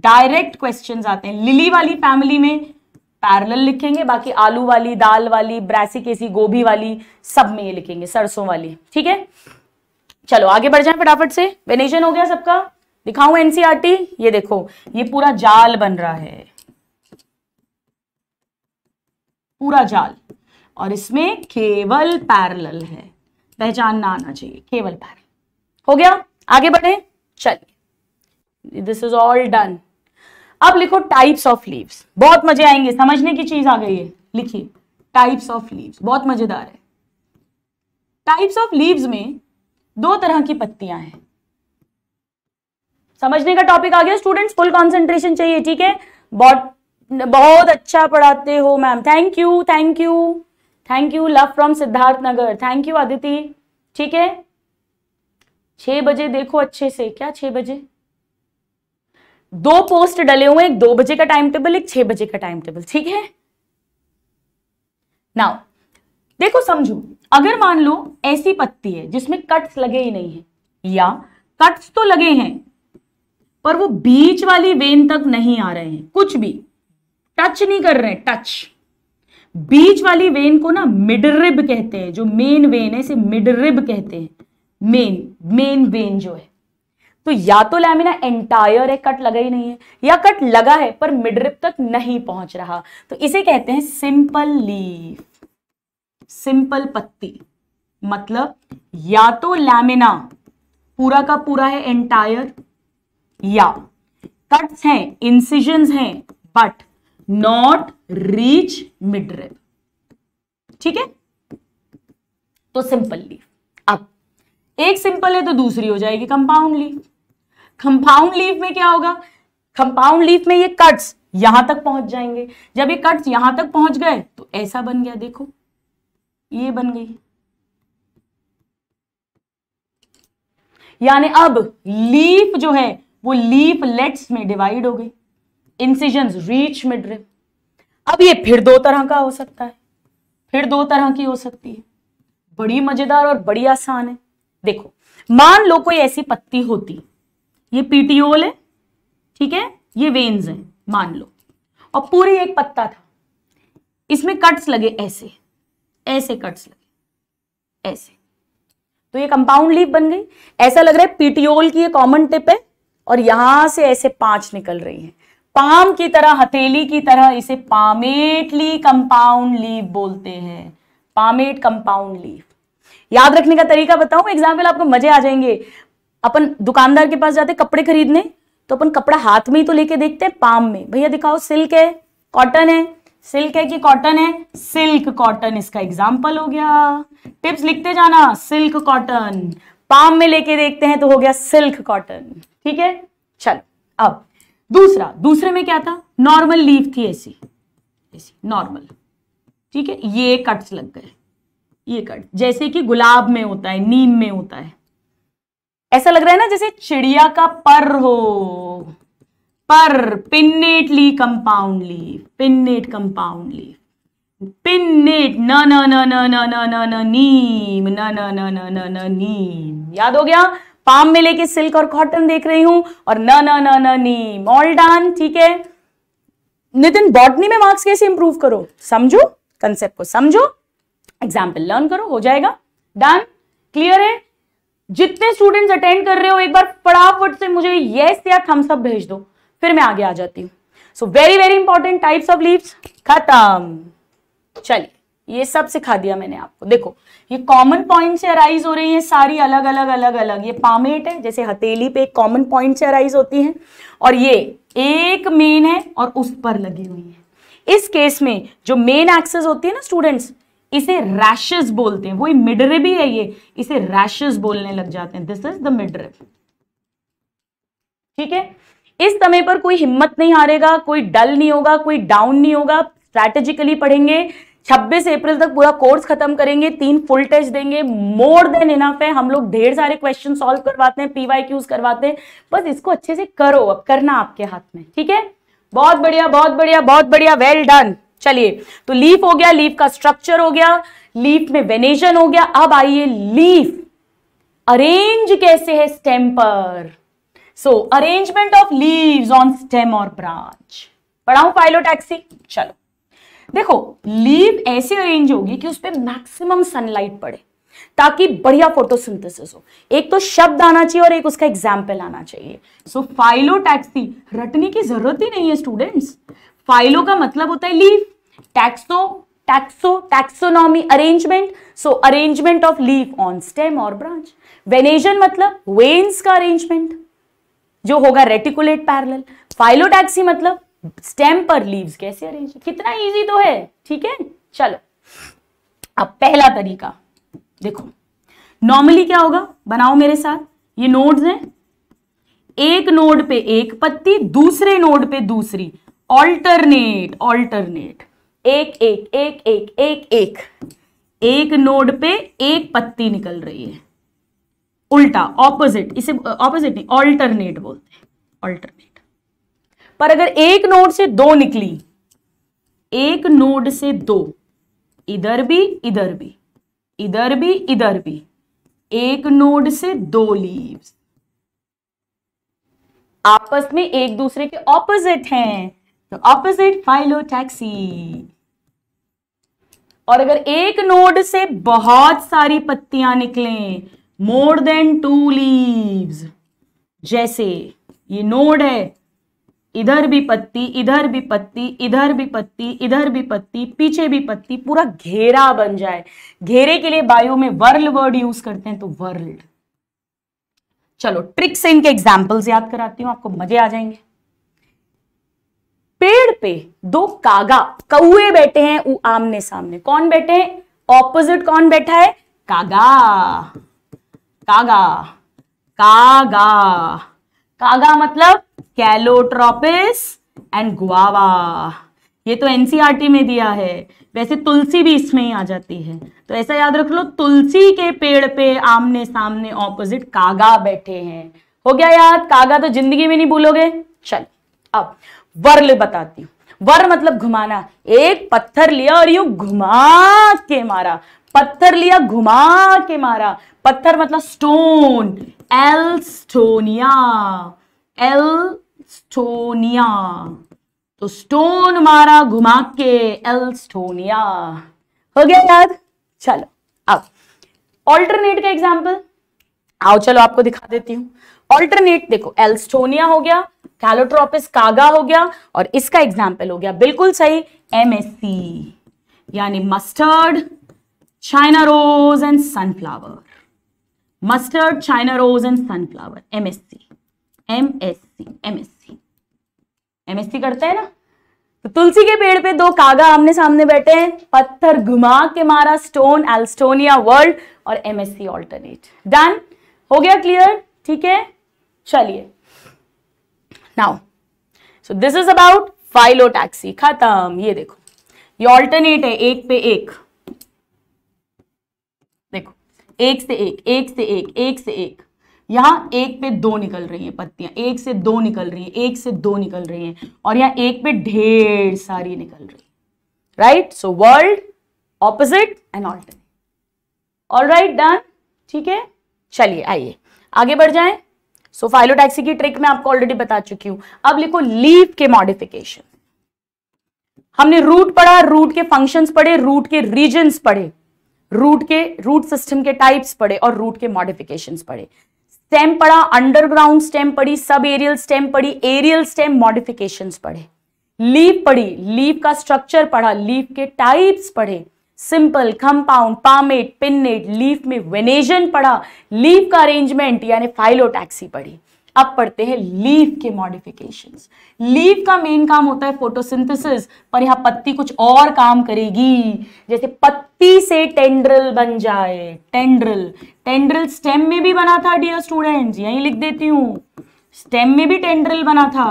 डायरेक्ट क्वेश्चन आते हैं लिली वाली फैमिली में पैरेलल लिखेंगे बाकी आलू वाली दाल वाली ब्रैसिकेसी गोभी वाली सब में ये लिखेंगे सरसों वाली ठीक है चलो आगे बढ़ जाए फटाफट से वेनेशन हो गया सबका दिखाऊं एनसीआरटी e ये देखो ये पूरा जाल बन रहा है पूरा जाल और इसमें केवल पैरल है पहचानना आना चाहिए केवल पैरल हो गया आगे बढ़े चलिए दिस इज ऑल डन अब लिखो टाइप्स ऑफ लीव्स बहुत मजे आएंगे समझने की चीज आ गई है लिखिए टाइप्स ऑफ लीव्स बहुत मजेदार है टाइप्स ऑफ लीव्स में दो तरह की पत्तियां हैं समझने का टॉपिक आ गया स्टूडेंट्स फुल कॉन्सेंट्रेशन चाहिए ठीक है बहुत बहुत अच्छा पढ़ाते हो ma'am thank you thank you thank you love from Siddharth Nagar thank you Aditi ठीक है छ बजे देखो अच्छे से क्या छह बजे दो पोस्ट डले हुए एक दो बजे का टाइम टेबल एक छह बजे का टाइम टेबल ठीक है नाउ देखो समझो अगर मान लो ऐसी पत्ती है जिसमें कट्स लगे ही नहीं है या कट्स तो लगे हैं पर वो बीच वाली वेन तक नहीं आ रहे हैं कुछ भी टच नहीं कर रहे टच बीच वाली वेन को ना मिड रिब कहते हैं जो मेन वेन है इसे मिड रिब कहते हैं मेन मेन वेन जो है तो या तो लैमिना एंटायर है कट लगा ही नहीं है या कट लगा है पर मिडरिप तक नहीं पहुंच रहा तो इसे कहते हैं सिंपल लीफ सिंपल पत्ती मतलब या तो लैमिना पूरा का पूरा है एंटायर या कट्स हैं इंसिजन हैं but not reach midrib ठीक है तो सिंपल लीफ अब एक सिंपल है तो दूसरी हो जाएगी कंपाउंड लीफ कंपाउंड लीफ में क्या होगा कंपाउंड लीफ में ये कट्स यहां तक पहुंच जाएंगे जब ये कट्स यहां तक पहुंच गए तो ऐसा बन गया देखो ये बन गई यानी अब लीफ जो है वो लीफ लेट्स में डिवाइड हो गई इंसिजन रीच मिडरिप अब ये फिर दो तरह का हो सकता है फिर दो तरह की हो सकती है बड़ी मजेदार और बड़ी आसान है देखो मान लो कोई ऐसी पत्ती होती ये पीटीओल है ठीक है ये वेन्स है मान लो और पूरी एक पत्ता था इसमें कट्स लगे ऐसे ऐसे कट्स लगे ऐसे तो ये कंपाउंड लीप बन गई ऐसा लग रहा है पीटीओल की ये कॉमन टिप है और यहां से ऐसे पांच निकल रही हैं पाम की तरह हथेली की तरह इसे पामेटली कंपाउंड लीव बोलते हैं पामेट कंपाउंड लीव याद रखने का तरीका बताऊं एग्जाम्पल आपको मजे आ जाएंगे अपन दुकानदार के पास जाते कपड़े खरीदने तो अपन कपड़ा हाथ में ही तो लेके देखते हैं पाम में भैया दिखाओ सिल्क है कॉटन है सिल्क है कि कॉटन है सिल्क कॉटन इसका एग्जाम्पल हो गया टिप्स लिखते जाना सिल्क कॉटन पाम में लेके देखते हैं तो हो गया सिल्क कॉटन ठीक है चल अब दूसरा दूसरे में क्या था नॉर्मल लीफ थी ऐसी ऐसी नॉर्मल ठीक है ये कट्स लग गए ये कट जैसे कि गुलाब में होता है नीम में होता है ऐसा लग रहा है ना जैसे चिड़िया का पर हो पर pinnately compound leave pinnate compound leave pinnate न न न न न न नीम न न न न न नीम याद हो गया पाम में लेके सिल्क और कॉटन देख रही हूं और न न न न नीम ऑल डन ठीक है नितिन बॉटनी में मार्क्स कैसे इंप्रूव करो समझो कंसेप्ट को समझो एग्जाम्पल लर्न करो हो जाएगा डन क्लियर है जितने स्टूडेंट्स अटेंड कर रहे हो एक बार फटाफट से मुझे येस या थम्स अप भेज दो फिर मैं आगे आ जाती हूँ so very very important types of leaves खत्म चलिए ये सब सिखा दिया मैंने आपको देखो ये कॉमन पॉइंट से अराइज हो रही है सारी अलग अलग अलग अलग ये पामेट है जैसे हथेली पे एक कॉमन पॉइंट से अराइज होती है और ये एक मेन है और उस पर लगी हुई है इस केस में जो मेन एक्सेस होती है ना स्टूडेंट्स इसे रैशेस बोलते हैं वही मिडरे भी है ये इसे रैशेस बोलने लग जाते हैं दिस इज द मिडरे ठीक है इस समय पर कोई हिम्मत नहीं हारेगा कोई डल नहीं होगा कोई डाउन नहीं होगा स्ट्रैटेजिकली पढ़ेंगे 26 अप्रैल तक पूरा कोर्स खत्म करेंगे तीन फुल टेस्ट देंगे मोर देन इनफ है हम लोग ढेर सारे क्वेश्चन सॉल्व करवाते हैं पीवाई क्यूज करवाते हैं बस इसको अच्छे से करो अब करना आपके हाथ में ठीक है बहुत बढ़िया बहुत बढ़िया बहुत बढ़िया वेल डन चलिए तो लीफ हो गया लीफ का स्ट्रक्चर हो गया लीफ में वेनेशन हो गया अब आइए लीफ अरेंज कैसे है स्टेम पर so arrangement of leaves on stem और ब्रांच पढ़ाऊं फाइलोटैक्सी चलो देखो लीव ऐसी अरेंज होगी कि उस पर मैक्सिमम सनलाइट पड़े ताकि बढ़िया फोटोसिंथेसिस हो एक तो शब्द आना चाहिए और एक उसका एग्जाम्पल आना चाहिए सो फाइलो टैक्सी रटने की जरूरत ही नहीं है स्टूडेंट्स फाइलो का मतलब होता है leave taxo taxo taxonomy arrangement so arrangement of leave on stem और ब्रांच वेनेजन मतलब वेन्स का अरेंजमेंट जो होगा रेटिकुलेट पैरल फाइलोटैक्सी मतलब स्टेम पर लीव्स कैसे अरेंज कितना इजी तो है ठीक है चलो अब पहला तरीका देखो नॉर्मली क्या होगा बनाओ मेरे साथ ये नोड्स हैं एक नोड पे एक पत्ती दूसरे नोड पे दूसरी ऑल्टरनेट ऑल्टरनेट एक एक एक एक एक एक एक नोड पे एक पत्ती निकल रही है उल्टा ऑपोजिट इसे ऑपोजिट नहीं ऑल्टरनेट बोलते हैं ऑल्टरनेट पर अगर एक नोड से दो निकली एक नोड से दो इधर भी इधर भी इधर भी इधर भी एक नोड से दो लीव्स आपस में एक दूसरे के ऑपोजिट हैं तो ऑपोजिट फाइलो टैक्सी और अगर एक नोड से बहुत सारी पत्तियां निकलें मोर देन टू लीव्स जैसे ये नोड है इधर भी पत्ती इधर भी पत्ती इधर भी पत्ती इधर भी पत्ती पीछे भी पत्ती पूरा घेरा बन जाए घेरे के लिए बायो में वर्ल वर्ड यूज करते हैं तो वर्ल्ड चलो ट्रिक्स इनके एग्जाम्पल्स याद कराती हूं आपको मजे आ जाएंगे पेड़ पे दो कागा कौए बैठे हैं वो आमने सामने कौन बैठे हैं ऑपोजिट कौन बैठा है कागा कागा कागा कागा मतलब कैलोट्रोपिस एंड गुआवा ये तो एनसीईआरटी e में दिया है वैसे तुलसी भी इसमें ही आ जाती है तो ऐसा याद रख लो तुलसी के पेड़ पे आमने सामने ऑपोजिट कागा बैठे हैं हो गया याद कागा तो जिंदगी में नहीं भूलोगे चल अब वर्ल बताती हूँ वर मतलब घुमाना एक पत्थर लिया और यू घुमा के मारा पत्थर लिया घुमा के मारा पत्थर मतलब स्टोन एल्स्टोनिया एल्स्टोनिया तो स्टोन मारा घुमा के एल्स्टोनिया हो गया याद चलो अब ऑल्टरनेट का एग्जाम्पल आओ चलो आपको दिखा देती हूं ऑल्टरनेट देखो एल्स्टोनिया हो गया कैलोट्रोपिस कागा हो गया और इसका एग्जाम्पल हो गया बिल्कुल सही एमएससी यानी mustard China rose and sunflower mustard China rose and sunflower MSC MSC MSC MSC करते हैं ना तो तुलसी के पेड़ पे दो कागा आमने सामने बैठे हैं पत्थर घुमा के मारा स्टोन एल्स्टोनिया वर्ल्ड और एमएससी ऑल्टरनेट डन हो गया क्लियर ठीक है चलिए now so this is about phyllotaxy खत्म ये देखो ये ऑल्टरनेट है एक पे एक एक से एक एक से एक एक से एक यहां एक पे दो निकल रही हैं पत्तियां एक से दो निकल रही हैं एक से दो निकल रही हैं और यहां एक पे ढेर सारी निकल रही right so whorled opposite and alternate all right done ठीक है चलिए आइए आगे बढ़ जाए सो so, फाइलोटैक्सी की ट्रिक मैं आपको ऑलरेडी बता चुकी हूं अब लिखो लीव के मॉडिफिकेशन हमने रूट पढ़ा रूट के फंक्शंस पढ़े रूट के रीजन पढ़े रूट के रूट सिस्टम के टाइप्स पढ़े और रूट के मॉडिफिकेशंस पढ़े स्टेम पढ़ा अंडरग्राउंड स्टेम पढ़ी सब एरियल स्टेम पढ़ी एरियल स्टेम मॉडिफिकेशन पढ़े लीव पढ़ी लीव का स्ट्रक्चर पढ़ा लीव के टाइप्स पढ़े simple compound palmate pinnate leaf में वेनेजन पढ़ा लीफ का अरेंजमेंट यानी फाइलोटैक्सी पढ़ी अब पढ़ते हैं लीफ के मॉडिफिकेशन लीफ का मेन काम होता है फोटोसिंथेसिस पर यहाँ पत्ती कुछ और काम करेगी जैसे पत्ती से टेंड्रल बन जाए टेंड्रल टेंड्रल स्टेम में भी बना था डियर स्टूडेंट्स यही लिख देती हूं स्टेम में भी टेंड्रल बना था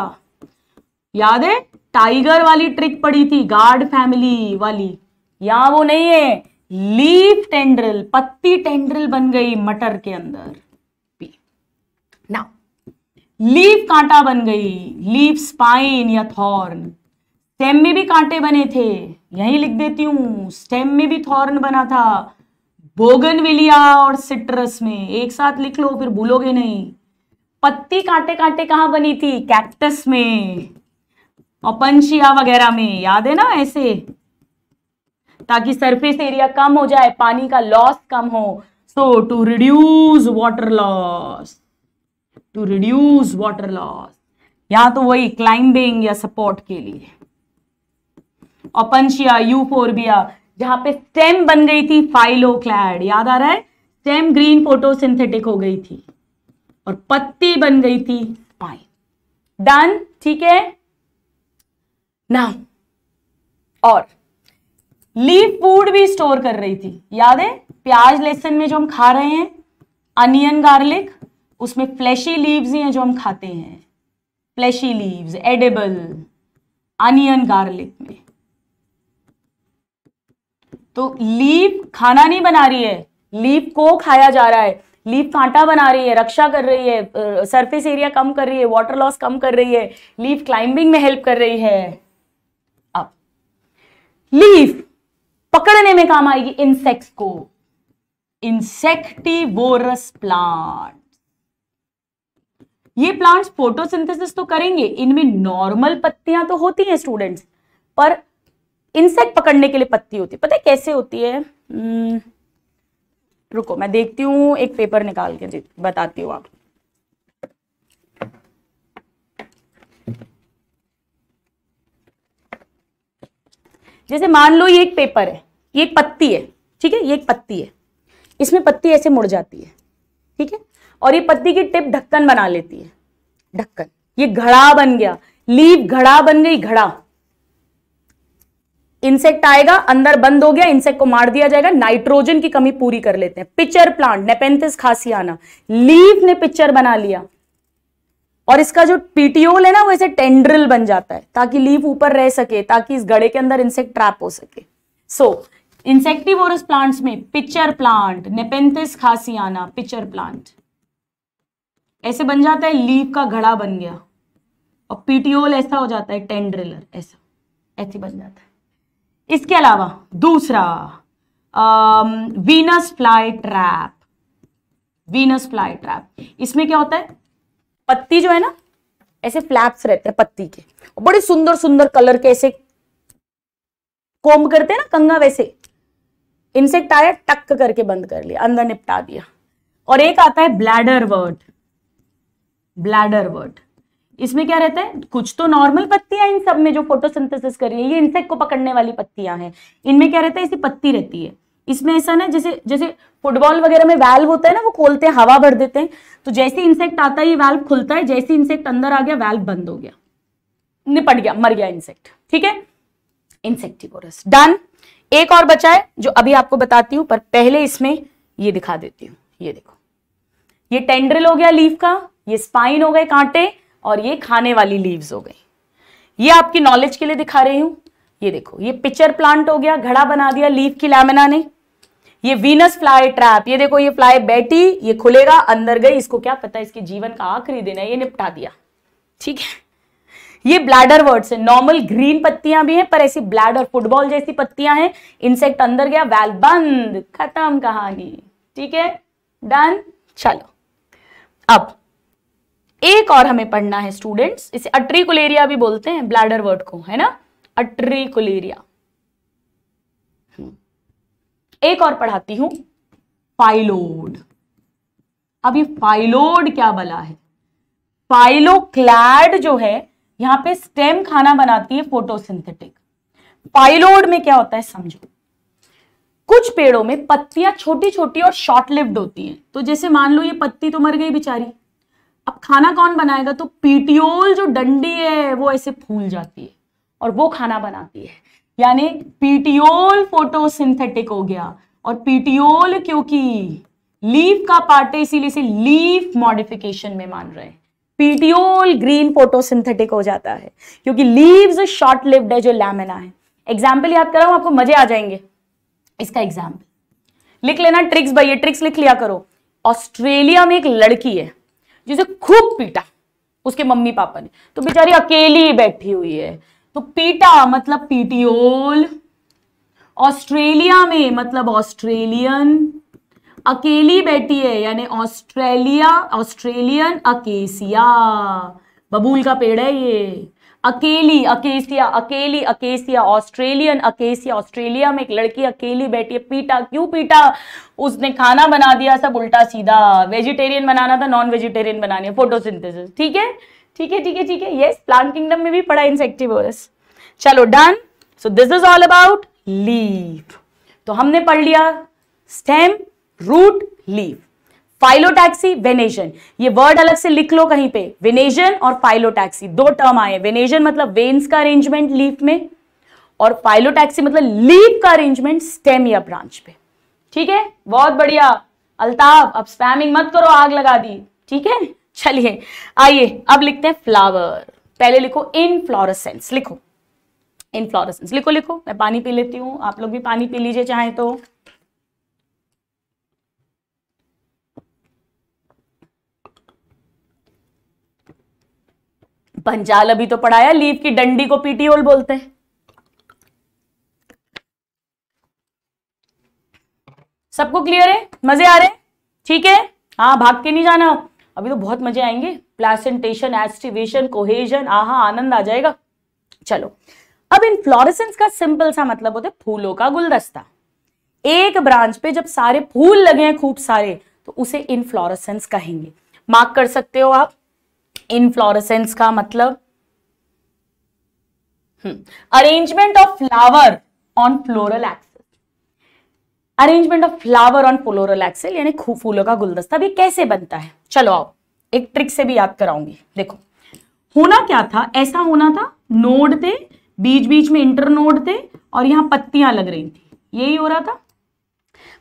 याद है टाइगर वाली ट्रिक पड़ी थी गार्ड फैमिली वाली यहां वो नहीं है लीफ टेंड्रल पत्ती टेंड्रल बन गई मटर के अंदर लीफ कांटा बन गई लीफ स्पाइन या थॉर्न स्टेम में भी कांटे बने थे यही लिख देती हूं स्टेम में भी थॉर्न बना था बोगन विलिया और सिट्रस में एक साथ लिख लो फिर भूलोगे नहीं पत्ती कांटे कांटे कहां बनी थी कैक्टस में और पंशिया वगैरह में याद है ना ऐसे ताकि सरफेस एरिया कम हो जाए पानी का लॉस कम हो so to reduce water loss to reduce water loss यहां तो वही क्लाइंबिंग या सपोर्ट के लिए ओपनशिया फोरबिया जहां पे स्टेम बन गई थी फाइलोक्लैड याद आ रहा है स्टेम ग्रीन फोटोसिंथेटिक हो गई थी और पत्ती बन गई थी पाइन डन ठीक है ना और लीफ फूड भी स्टोर कर रही थी याद है प्याज लेसन में जो हम खा रहे हैं अनियन गार्लिक उसमें फ्लैशी लीव्स ही हैं जो हम खाते हैं fleshy leaves edible onion garlic में तो लीव खाना नहीं बना रही है लीव को खाया जा रहा है लीव कांटा बना रही है रक्षा कर रही है सरफेस एरिया कम कर रही है वाटर लॉस कम कर रही है लीफ क्लाइंबिंग में हेल्प कर रही है अब लीफ पकड़ने में काम आएगी इंसेक्ट को इंसेक्टिवोरस प्लांट ये प्लांट्स फोटोसिंथेसिस तो करेंगे इनमें नॉर्मल पत्तियां तो होती हैं स्टूडेंट्स पर इंसेक्ट पकड़ने के लिए पत्ती होती है पता है कैसे होती है हम्म, रुको मैं देखती हूँ एक पेपर निकाल के बताती हूँ आप जैसे मान लो ये एक पेपर है ये एक पत्ती है ठीक है ये एक पत्ती है इसमें पत्ती ऐसे मुड़ जाती है ठीक है और ये पत्ती की टिप ढक्कन बना लेती है ढक्कन ये घड़ा बन गया लीव घड़ा बन गई घड़ा इंसेक्ट आएगा अंदर बंद हो गया इंसेक्ट को मार दिया जाएगा नाइट्रोजन की कमी पूरी कर लेते हैं pitcher plant Nepenthes khasiana leave ने पिचर बना लिया और इसका जो पीटीओल है ना वो ऐसे टेंड्रिल बन जाता है ताकि लीव ऊपर रह सके ताकि इस गड़े के अंदर इंसेक्ट ट्रैप हो सके सो इंसेक्टिवोरस प्लांट्स में picture plant Nepenthes khasiana pitcher plant ऐसे बन जाता है लीव का घड़ा बन गया और पीटीओल ऐसा हो जाता है टेंड्रिलर ऐसा ऐसे बन जाता है इसके अलावा दूसरा Venus fly trap Venus fly trap इसमें क्या होता है पत्ती जो है ना ऐसे फ्लैप्स रहते हैं पत्ती के बड़े सुंदर सुंदर कलर के ऐसे कोम करते हैं ना कंगा वैसे इनसे आया टक करके बंद कर लिया अंदर निपटा दिया और एक आता है ब्लैडर वर्ड ब्लैडर वर्ट इसमें क्या रहता है कुछ तो नॉर्मल पत्तियां इन सब में जो फोटोसिंथेसिस कर रही है ये इंसेक्ट को पकड़ने वाली पत्तियां हैं इनमें क्या रहता है इसी पत्ती रहती है इसमें ऐसा ना जैसे जैसे फुटबॉल वगैरह में वैल्व होता है ना वो खोलते हैं हवा भर देते हैं तो जैसे इंसेक्ट आता है ये वैल्व खुलता है जैसे इंसेक्ट अंदर आ गया वैल्व बंद हो गया निपट गया मर गया इंसेक्ट ठीक है इंसेक्टिवोरस डन एक और बचा है जो अभी आपको बताती हूं पर पहले इसमें ये दिखा देती हूं ये देखो ये टेंड्रिल हो गया लीफ का ये स्पाइन हो गए कांटे और ये खाने वाली लीव्स हो गई ये आपकी नॉलेज के लिए दिखा रही हूं ये देखो ये पिक्चर प्लांट हो गया घड़ा बना दिया लीफ की लैमिना ने ये वीनस फ्लाई ट्रैप ये देखो ये फ्लाई बैठी ये खुलेगा अंदर गई इसको क्या पता इसके जीवन का आखिरी दिन है ये निपटा दिया ठीक है ये ब्लैडर वर्ड्स है नॉर्मल ग्रीन पत्तियां भी हैं पर ऐसी ब्लैडर फुटबॉल जैसी पत्तियां हैं इंसेक्ट अंदर गया वैल बंद खत्म कहानी ठीक है डन चलो अब एक और हमें पढ़ना है स्टूडेंट्स इसे अट्रीकुलेरिया भी बोलते हैं ब्लैडर वर्ड को है ना अट्रीकुलेरिया एक और पढ़ाती हूं फाइलोड अब ये फाइलोड क्या बला है फाइलोक्लैड जो है यहां पे स्टेम खाना बनाती है फोटोसिंथेटिक फाइलोड में क्या होता है समझो कुछ पेड़ों में पत्तियां छोटी छोटी और शॉर्ट लिव्ड होती हैं तो जैसे मान लो ये पत्ती तो मर गई बेचारी अब खाना कौन बनाएगा तो पीटियोल जो डंडी है वो ऐसे फूल जाती है और वो खाना बनाती है यानी पीटियोल फोटोसिंथेटिक हो गया और पीटियोल क्योंकि लीफ का पार्ट है इसीलिए से लीफ मॉडिफिकेशन में मान रहे हैं पीटियोल ग्रीन फोटोसिंथेटिक हो जाता है क्योंकि लीव्स शॉर्ट लिव्ड है जो लैमिना है एग्जाम्पल याद हूं आपको मजे आ जाएंगे इसका एग्जाम्पल लिख लेना ट्रिक्स भाई ट्रिक्स लिख लिया करो ऑस्ट्रेलिया में एक लड़की है जिसे खूब पीटा उसके मम्मी पापा ने तो बेचारी अकेली बैठी हुई है तो पीटा मतलब पीटियोल ऑस्ट्रेलिया में मतलब ऑस्ट्रेलियन अकेली बैठी है यानी ऑस्ट्रेलिया ऑस्ट्रेलियन अकेसिया बबूल का पेड़ है ये अकेली अकेसिया अकेली अकेसिया ऑस्ट्रेलियन अकेसिया ऑस्ट्रेलिया में एक लड़की अकेली बैठी है पीटा क्यों पीटा उसने खाना बना दिया सब उल्टा सीधा वेजिटेरियन बनाना था नॉन वेजिटेरियन बनानी है फोटोसिंथेसिस ठीक है ठीक है ठीक है ठीक है यस प्लांट किंगडम में भी पड़ा इंसेक्टिवर्स चलो done so this is all about leave तो हमने पढ़ लिया stem root leave phyllotaxy venation ये वर्ड अलग से लिख लो कहीं पे वेनेजन और फाइलोटैक्सी दो टर्म आए वेनेजन मतलब वेन्स का अरेंजमेंट लीफ में और फाइलोटैक्सी मतलब लीफ का अरेंजमेंट स्टेम या ब्रांच पे ठीक है बहुत बढ़िया अल्ताफ अब स्पैमिंग मत करो आग लगा दी ठीक है चलिए आइए अब लिखते हैं फ्लावर पहले लिखो इनफ्लोरसेंस लिखो इनफ्लोरसेंस लिखो लिखो मैं पानी पी लेती हूं आप लोग भी पानी पी लीजिए चाहे तो भंजाल अभी तो पढ़ाया लीव की डंडी को पीटीओल बोलते हैं सबको क्लियर है मजे आ रहे ठीक है हाँ भाग के नहीं जाना अभी तो बहुत मजे आएंगे प्लासेंटेशन एस्टिवेशन कोहेजन आहा आनंद आ जाएगा चलो अब इन फ्लोरेसेंस का सिंपल सा मतलब होता है फूलों का गुलदस्ता एक ब्रांच पे जब सारे फूल लगे हैं खूब सारे तो उसे इनफ्लोरेसेंस कहेंगे मार्क कर सकते हो आप इनफ्लोरेसेंस का मतलब arrangement of flower on floral axis arrangement of flower on floral axis यानी फूलों का गुलदस्ता भी कैसे बनता है चलो आओ एक ट्रिक से भी याद कराऊंगी देखो होना क्या था ऐसा होना था नोड थे बीच बीच में इंटर नोड थे और यहां पत्तियां लग रही थी यही हो रहा था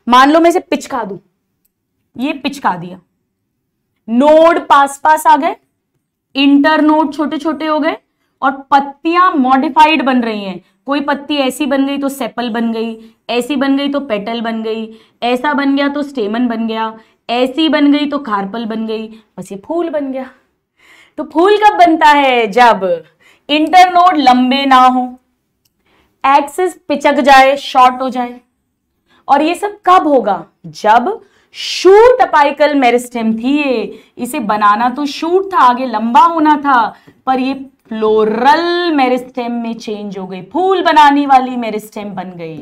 मान लो मैं इसे पिचका दू ये पिचका दिया नोड पास पास आ गए इंटरनोड छोटे छोटे हो गए और पत्तियां मॉडिफाइड बन रही हैं कोई पत्ती ऐसी बन गई तो सेपल बन गई ऐसी बन गई तो पेटल बन गई ऐसा बन गया तो स्टेमन बन गया ऐसी बन गई तो कार्पल बन गई बस ये फूल बन गया तो फूल कब बनता है जब इंटरनोड लंबे ना हो एक्सिस पिचक जाए शॉर्ट हो जाए और ये सब कब होगा जब शूट अपाइकल मेरिस्टेम थी ये इसे बनाना तो शूट था आगे लंबा होना था पर ये फ्लोरल मेरिस्टेम में चेंज हो गई फूल बनाने वाली मेरिस्टेम बन गई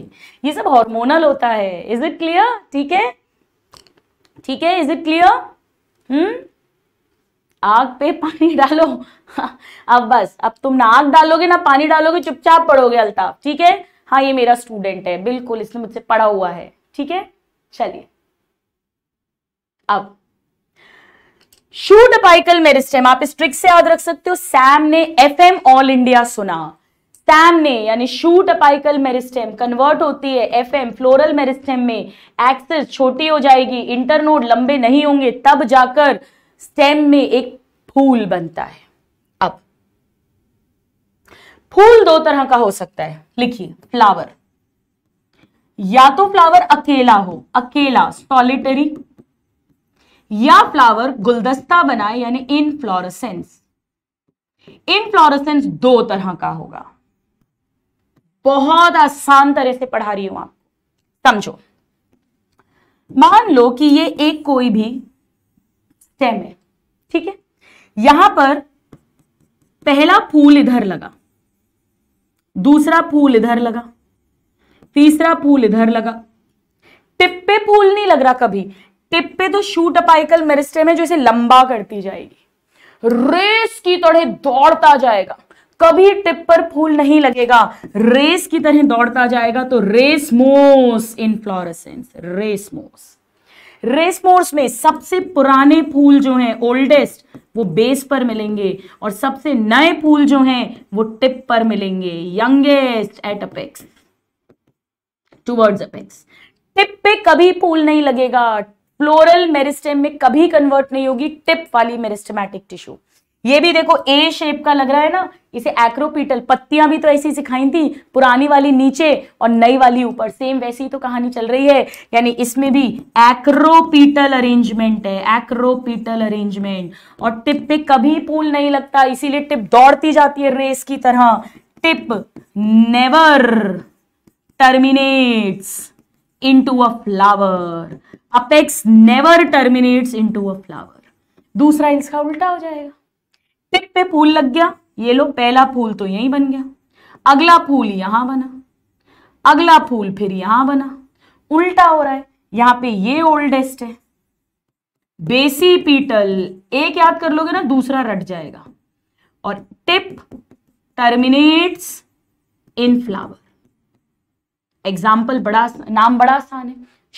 ये सब हार्मोनल होता है इज इट क्लियर ठीक है ठीक है इज इट क्लियर हम्म आग पे पानी डालो अब बस अब तुम ना आग डालोगे ना पानी डालोगे चुपचाप पढ़ोगे अल्ताफ ठीक है हाँ ये मेरा स्टूडेंट है बिल्कुल इसने मुझसे पढ़ा हुआ है ठीक है चलिए अब शूट अपाइकल मेरिस्टेम आप इस ट्रिक से याद रख सकते हो सैम ने एफएम ऑल इंडिया सुना सैम ने यानी शूट अपाइकल मेरिस्टेम कन्वर्ट होती है एफएम फ्लोरल मेरिस्टेम में एक्सेस छोटी हो जाएगी इंटरनोड लंबे नहीं होंगे तब जाकर स्टेम में एक फूल बनता है अब फूल दो तरह का हो सकता है लिखिए फ्लावर या तो फ्लावर अकेला हो अकेला सॉलिटरी या फ्लावर गुलदस्ता बनाए यानी इन फ्लोरसेंस दो तरह का होगा बहुत आसान तरह से पढ़ा रही हूं आप समझो मान लो कि ये एक कोई भी स्टेम है ठीक है यहां पर पहला फूल इधर लगा दूसरा फूल इधर लगा तीसरा फूल इधर लगा टिप पे फूल नहीं लग रहा कभी टिप पे तो शूट अपाइकल मेरिस्टेम है जो इसे लंबा करती जाएगी रेस की तरह दौड़ता जाएगा कभी टिप पर फूल नहीं लगेगा रेस की तरह दौड़ता जाएगा तो racemose inflorescence racemose racemose में सबसे पुराने फूल जो हैं ओल्डेस्ट वो बेस पर मिलेंगे और सबसे नए फूल जो हैं वो टिप पर मिलेंगे youngest at apex towards apex tip पे कभी फूल नहीं लगेगा फ्लोरल मेरिस्टेम में कभी कन्वर्ट नहीं होगी टिप वाली मेरिस्टमैटिक टिश्यू ये भी देखो ए शेप का लग रहा है ना इसे एक्रोपीटल पत्तियां भी तो ऐसी सिखाई थी पुरानी वाली नीचे और नई वाली ऊपर सेम वैसी तो कहानी चल रही है यानी इसमें भी एक्रोपीटल अरेंजमेंट है एक्रोपीटल अरेंजमेंट और टिप पे कभी पूल नहीं लगता इसीलिए टिप दौड़ती जाती है रेस की तरह tip never terminates in a flower apex never terminates into a flower दूसरा इसका उल्टा हो जाएगा टिप पे फूल लग गया ये लो पहला फूल तो यही बन गया अगला फूल यहां बना अगला फूल फिर यहां बना उल्टा हो रहा है यहां पे ये ओल्डेस्ट है बेसी पीटल एक याद कर लोगे ना दूसरा रट जाएगा और tip terminates in flower example बड़ा नाम बड़ा आसान है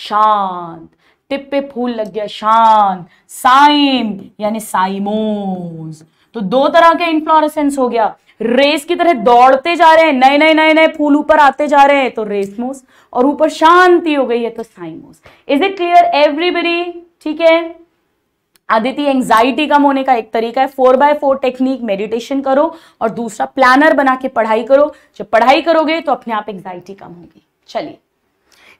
शांत टिप पे फूल लग गया शान साइम यानी साइमोज तो दो तरह के इन्फ्लोरेसेंस हो गया रेस की तरह दौड़ते जा रहे हैं नए नए नए नए फूल ऊपर आते जा रहे हैं तो रेसमोस और ऊपर शांति हो गई है तो cymose is it clear everybody ठीक है आदिति एंजाइटी कम होने का एक तरीका है four by four technique meditation करो और दूसरा प्लानर बना के पढ़ाई करो जब पढ़ाई करोगे तो अपने आप एंजाइटी कम होगी चलिए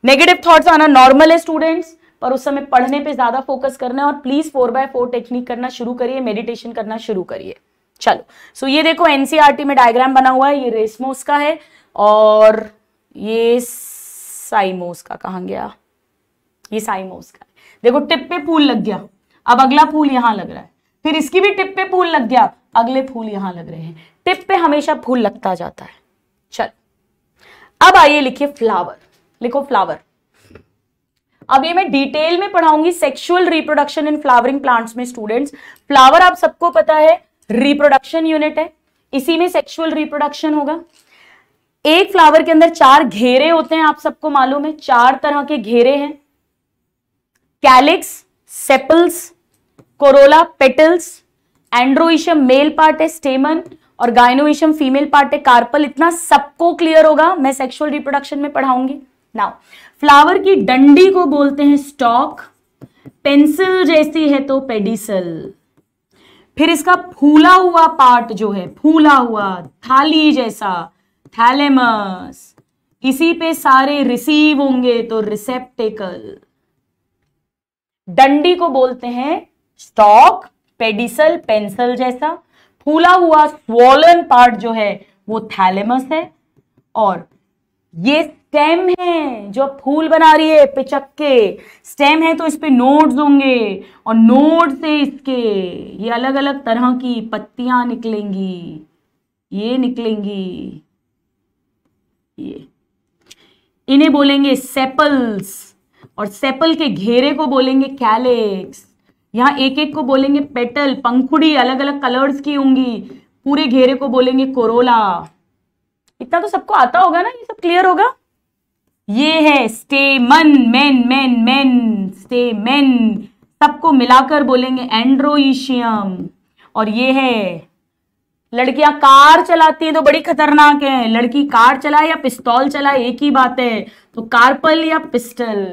नेगेटिव थॉट्स आना नॉर्मल है स्टूडेंट्स पर उस समय पढ़ने पे ज़्यादा फोकस करना है और please four by four technique करना शुरू करिए मेडिटेशन करना शुरू करिए चलो सो so ये देखो एनसीआर e में डायग्राम बना हुआ है ये रेसमोस का है और ये साइमोस का कहा गया ये साइमोस का देखो टिप पे फूल लग गया अब अगला फूल यहां लग रहा है फिर इसकी भी टिप पे फूल लग गया अगले फूल यहां लग रहे हैं टिप पे हमेशा फूल लगता जाता है चल अब आइए लिखिए फ्लावर लिखो फ्लावर अब ये मैं डिटेल में पढ़ाऊंगी sexual reproduction in flowering plants में स्टूडेंट्स फ्लावर आप सबको पता है रिप्रोडक्शन यूनिट है इसी में सेक्सुअल रिप्रोडक्शन होगा एक फ्लावर के अंदर चार घेरे होते हैं आप सबको मालूम है चार तरह के घेरे हैं calyx sepals corolla petals androecium male part है स्टेमन और गायनोइशम फीमेल पार्ट है कार्पल इतना सबको क्लियर होगा मैं सेक्सुअल रिप्रोडक्शन में पढ़ाऊंगी नाउ फ्लावर की डंडी को बोलते हैं स्टॉक पेंसिल जैसी है तो पेडिसल फिर इसका फूला हुआ पार्ट जो है फूला हुआ थाली जैसा थैलेमस इसी पे सारे रिसीव होंगे तो रिसेप्टेकल डंडी को बोलते हैं स्टॉक पेडिसल पेंसिल जैसा फूला हुआ स्वॉलन पार्ट जो है वो थैलेमस है और ये स्टेम है जो फूल बना रही है पिचक के स्टेम है तो इस पे नोड्स होंगे और नोड से इसके ये अलग अलग तरह की पत्तियां निकलेंगी ये निकलेंगी ये इन्हें बोलेंगे सेपल्स और सेपल के घेरे को बोलेंगे कैलेक्स यहाँ एक एक को बोलेंगे पेटल पंखुड़ी अलग अलग कलर्स की होंगी पूरे घेरे को बोलेंगे कोरोला इतना तो सबको आता होगा ना ये सब क्लियर होगा ये है stamen men men men stamen सबको मिलाकर बोलेंगे एंड्रोइशियम और ये है लड़कियां कार चलाती हैं तो बड़ी खतरनाक है लड़की कार चलाए या पिस्तौल चलाए एक ही बात है तो कार्पल या पिस्टल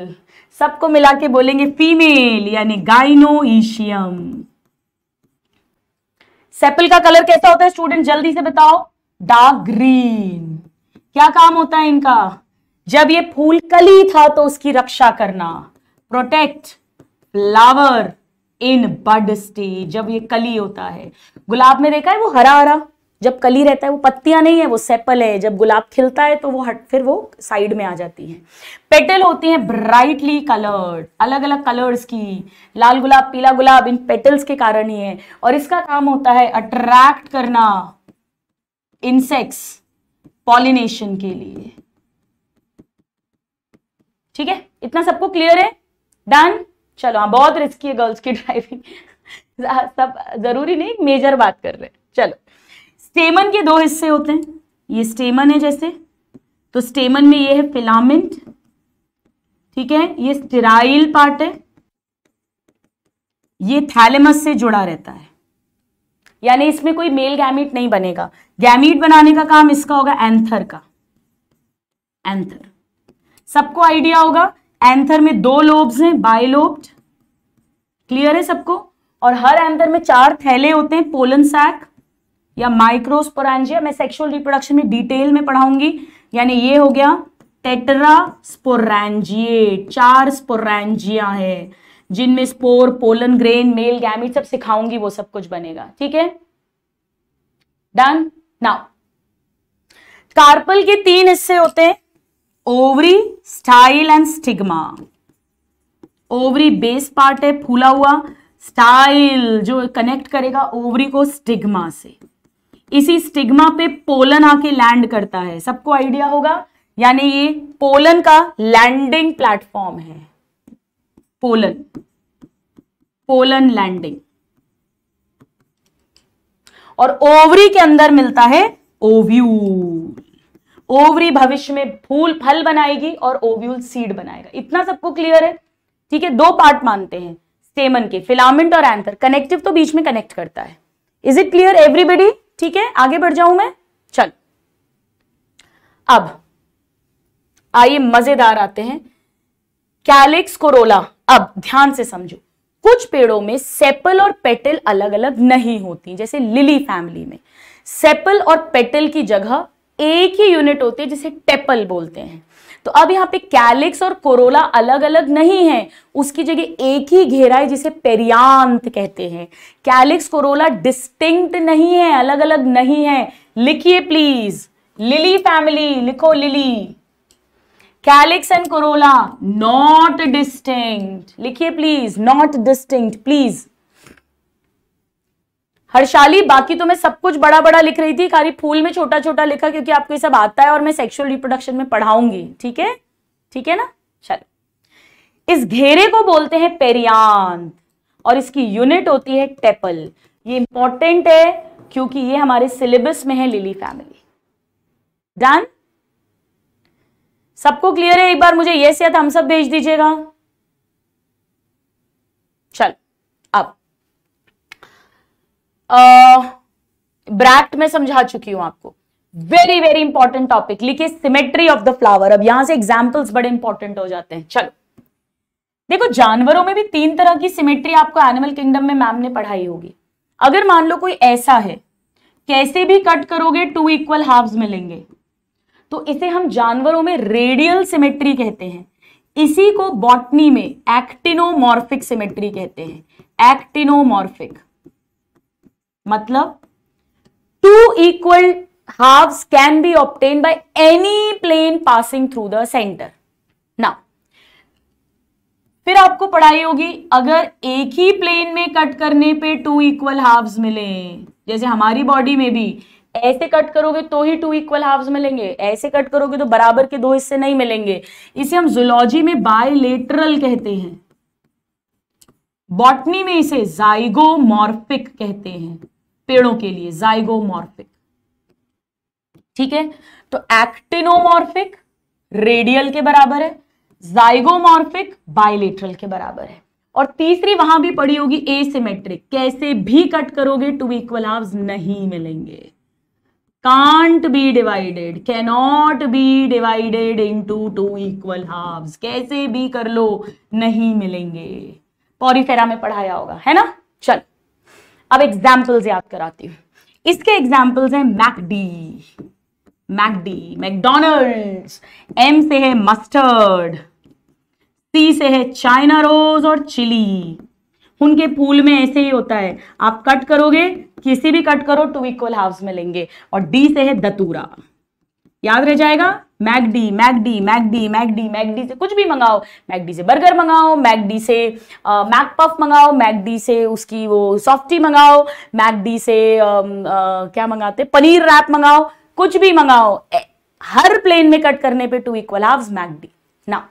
सबको मिला के बोलेंगे फीमेल यानी गाइनोइशियम सेपल का कलर कैसा होता है स्टूडेंट जल्दी से बताओ डार्क ग्रीन क्या काम होता है इनका जब ये फूल कली था तो उसकी रक्षा करना protect flower in bud stage जब ये कली होता है गुलाब में देखा है वो हरा हरा जब कली रहता है वो पत्तियां नहीं है वो सेपल है जब गुलाब खिलता है तो वो हट फिर वो साइड में आ जाती है पेटल होती हैं ब्राइटली कलर्ड अलग अलग कलर्स की लाल गुलाब पीला गुलाब इन पेटल्स के कारण ही है और इसका काम होता है अट्रैक्ट करना इंसेक्ट्स पॉलिनेशन के लिए ठीक है इतना सबको क्लियर है डन चलो हाँ बहुत रिस्की है गर्ल्स की ड्राइविंग हाँ, सब जरूरी नहीं मेजर बात कर रहे हैं चलो स्टेमन के दो हिस्से होते हैं ये स्टेमन है जैसे तो स्टेमन में ये है फिलामेंट ठीक है ये स्टेराइल पार्ट है ये थैलेमस से जुड़ा रहता है यानी इसमें कोई मेल गैमिट नहीं बनेगा गैमिट बनाने का काम इसका होगा एंथर का एंथर सबको आइडिया होगा एंथर में दो लोब्स हैं बायलोब्ड क्लियर है सबको और हर एंथर में चार थैले होते हैं पोलन सैक या माइक्रोस्पोरेंजिया मैं सेक्सुअल रिप्रोडक्शन में डिटेल में पढ़ाऊंगी यानी ये हो गया टेटरा स्पोरेंजिए चार स्पोरेंजिया है जिनमें spore pollen grain male gamete सब सिखाऊंगी वो सब कुछ बनेगा ठीक है डन नाउ कार्पल के तीन हिस्से होते हैं ovary style and stigma ovary base part है फूला हुआ स्टाइल जो कनेक्ट करेगा ओवरी को स्टिग्मा से इसी स्टिग्मा पे पोलन आके लैंड करता है सबको आइडिया होगा यानी ये पोलन का लैंडिंग प्लेटफॉर्म है पोलन पोलन लैंडिंग और ओवरी के अंदर मिलता है ओव्यूल ओवरी भविष्य में फूल फल बनाएगी और ओव्यूल सीड बनाएगा इतना सबको क्लियर है ठीक है दो पार्ट मानते हैं स्टेमन के फिलामेंट और एंथर कनेक्टिव तो बीच में कनेक्ट करता है इज इट क्लियर एवरीबडी ठीक है आगे बढ़ जाऊं मैं चल अब आइए मजेदार आते हैं कैलिक्स कोरोला अब ध्यान से समझो कुछ पेड़ों में सेपल और पेटल अलग अलग नहीं होती जैसे लिली फैमिली में सेपल और पेटल की जगह एक ही यूनिट होती है जिसे टेपल बोलते हैं तो अब यहाँ पे कैलिक्स और कोरोला अलग अलग नहीं है उसकी जगह एक ही घेरा है जिसे पेरियांत कहते हैं कैलिक्स कोरोला डिस्टिंक्ट नहीं है अलग अलग नहीं है लिखिए प्लीज लिली फैमिली लिखो lily calyx and corolla not distinct लिखिए please not distinct please Harshali बाकी तो मैं सब कुछ बड़ा बड़ा लिख रही थी खाली फूल में छोटा छोटा लिखा क्योंकि आपको ये सब आता है और मैं सेक्सुअल रिप्रोडक्शन में पढ़ाऊंगी ठीक है ठीक है ना चलो इस घेरे को बोलते हैं पेरियांत और इसकी यूनिट होती है टेपल ये इंपॉर्टेंट है क्योंकि ये हमारे सिलेबस में है लिली फैमिली डन सबको क्लियर है एक बार मुझे यस या थम्स अप भेज दीजिएगा चल अब ब्रैक्ट में समझा चुकी हूं आपको वेरी वेरी इंपॉर्टेंट टॉपिक लिखिए सिमेट्री ऑफ द फ्लावर अब यहां से एग्जाम्पल्स बड़े इंपॉर्टेंट हो जाते हैं चलो देखो जानवरों में भी तीन तरह की सिमेट्री आपको एनिमल किंगडम में मैम ने पढ़ाई होगी अगर मान लो कोई ऐसा है कैसे भी कट करोगे टू इक्वल हाफ मिलेंगे तो इसे हम जानवरों में रेडियल सिमेट्री कहते हैं इसी को बॉटनी में एक्टिनोमॉर्फिक सिमेट्री कहते हैं एक्टिनोमॉर्फिक मतलब two equal half can be obtain by any plane passing through the centre ना फिर आपको पढ़ाई होगी अगर एक ही प्लेन में कट करने पे टू इक्वल हाफ्स मिले जैसे हमारी बॉडी में भी ऐसे कट करोगे तो ही टू इक्वल हाफ्स मिलेंगे ऐसे कट करोगे तो बराबर के दो हिस्से नहीं मिलेंगे इसे हम जुलॉजी में बायलेटरल कहते हैं बॉटनी में इसे जाइगोमॉर्फिक कहते हैं पेड़ों के लिए जाइगोमॉर्फिक ठीक है तो एक्टिनोमॉर्फिक रेडियल के बराबर है जाइगोमॉर्फिक बायलेटरल के बराबर है और तीसरी वहां भी पड़ी होगी एसिमेट्रिक कैसे भी कट करोगे टू इक्वल हाफ नहीं मिलेंगे can't be divided cannot be divided into two equal half कैसे भी कर लो नहीं मिलेंगे पॉरीफेरा में पढ़ाया होगा है ना चल अब एग्जाम्पल्स याद कराती हूँ इसके एग्जाम्पल्स हैं मैकडी मैकडी मैकडोनल्ड एम से है मस्टर्ड सी से है चाइना रोज और चिली उनके फूल में ऐसे ही होता है आप कट करोगे किसी भी कट करो टू इक्वल हाउस में लेंगे और डी से है दतूरा याद रह जाएगा मैगडी मैगडी मैगडी मैगडी मैगडी से कुछ भी मंगाओ मैगडी से बर्गर मंगाओ मैगडी से मैक पफ मंगाओ मैगडी से उसकी वो सॉफ्टी मंगाओ मैगडी से आ, आ, क्या मंगाते पनीर रैप मंगाओ कुछ भी मंगाओ ए, हर प्लेन में कट करने पे टू इक्वल हाफ मैगडी ना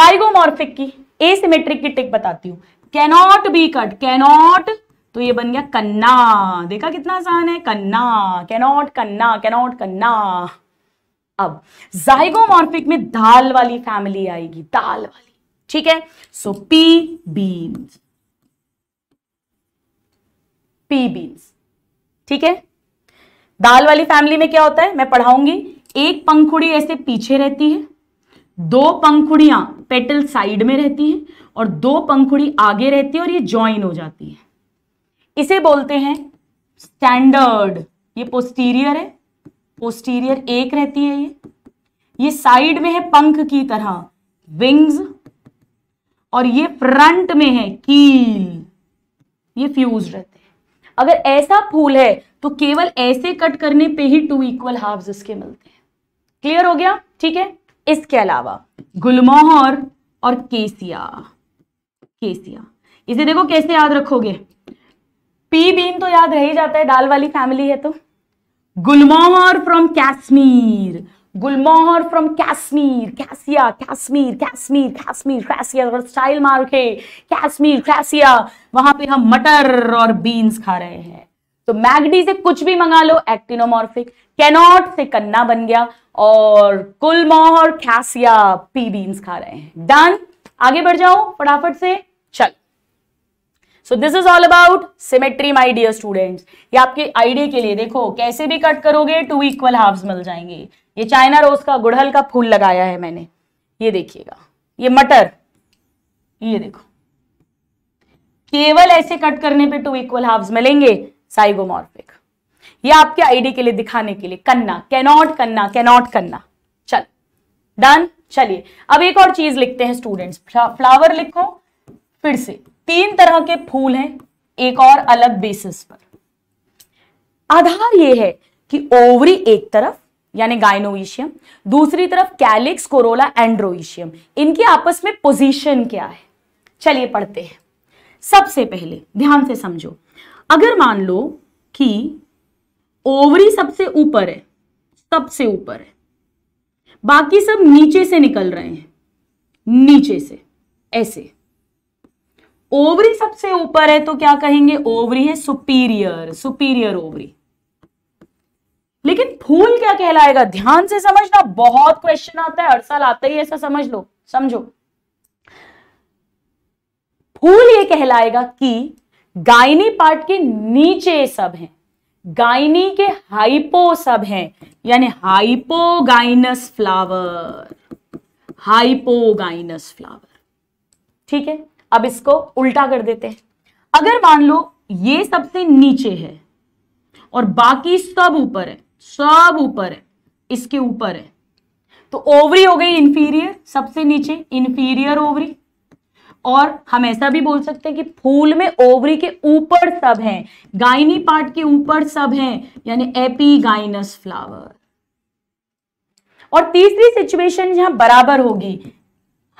जाइगोमॉर्फिक की एसिमेट्रिक की टिक बताती हूं कैनॉट बी कट कैनॉट तो ये बन गया कन्ना देखा कितना आसान है कन्ना कैनॉट कन्ना कैनॉट कन्ना अब जाइगोमॉर्फिक में दाल वाली फैमिली आएगी दाल वाली ठीक है so pea beans pea beans ठीक है दाल वाली फैमिली में क्या होता है मैं पढ़ाऊंगी एक पंखुड़ी ऐसे पीछे रहती है दो पंखुड़ियां पेटल साइड में रहती हैं और दो पंखुड़ी आगे रहती है और ये ज्वाइन हो जाती है इसे बोलते हैं स्टैंडर्ड ये पोस्टीरियर है पोस्टीरियर एक रहती है ये ये साइड में है पंख की तरह विंग्स और ये फ्रंट में है कील ये फ्यूज रहते हैं अगर ऐसा फूल है तो केवल ऐसे कट करने पे ही टू इक्वल हाफ इसके मिलते हैं क्लियर हो गया ठीक है इसके अलावा गुलमोहर और केसिया केसिया इसे देखो कैसे याद रखोगे पी बीन तो याद रह जाता है दाल वाली फैमिली है तो gulmohar from Kashmir gulmohar from Kashmir cassia Kashmir Kashmir Kashmir cassia style मार के कश्मीर कैसिया वहां पे हम मटर और बीन्स खा रहे हैं तो मैगडी से कुछ भी मंगा लो एक्टिनोमॉर्फिक कैनॉट से कन्ना बन गया और कुलमोहर कैसिया पी बीन्स खा रहे हैं डन आगे बढ़ जाओ फटाफट से चल so this is all about symmetry my dear students ये आपके आइडिया के लिए देखो कैसे भी कट करोगे टू इक्वल हाफ मिल जाएंगे ये चाइना रोज का गुड़हल का फूल लगाया है मैंने ये देखिएगा ये मटर ये देखो केवल ऐसे कट करने पे टू इक्वल हाफ मिलेंगे साइगोमॉर्फिक ये आपके आईडी के लिए दिखाने के लिए कन्ना कैनॉट कन्ना कैनॉट कन्ना चल डन चलिए अब एक और चीज लिखते हैं स्टूडेंट्स फ्लावर लिखो फिर से तीन तरह के फूल हैं एक और अलग बेसिस पर आधार यह है कि ओवरी एक तरफ यानी गाइनोइशियम दूसरी तरफ कैलिक्स कोरोला एंड्रोइशियम इनकी आपस में पोजीशन क्या है चलिए पढ़ते हैं सबसे पहले ध्यान से समझो अगर मान लो कि ओवरी सबसे ऊपर है सबसे ऊपर है बाकी सब नीचे से निकल रहे हैं नीचे से ऐसे ओवरी सबसे ऊपर है तो क्या कहेंगे ओवरी है सुपीरियर सुपीरियर ओवरी लेकिन फूल क्या कहलाएगा ध्यान से समझना बहुत क्वेश्चन आता है हर साल आता ही ऐसा समझ लो समझो फूल ये कहलाएगा कि गायनी पार्ट के नीचे सब हैं गायनी के हाइपो सब हैं यानी हाइपोगाइनस फ्लावर हाइपोगाइनस फ्लावर ठीक है अब इसको उल्टा कर देते हैं अगर मान लो ये सबसे नीचे है और बाकी सब ऊपर है सब ऊपर है इसके ऊपर है तो ओवरी हो गई इंफीरियर सबसे नीचे इंफीरियर ओवरी और हम ऐसा भी बोल सकते हैं कि फूल में ओवरी के ऊपर सब हैं गायनी पार्ट के ऊपर सब हैं यानी एपी गाइनस फ्लावर और तीसरी सिचुएशन यहां बराबर होगी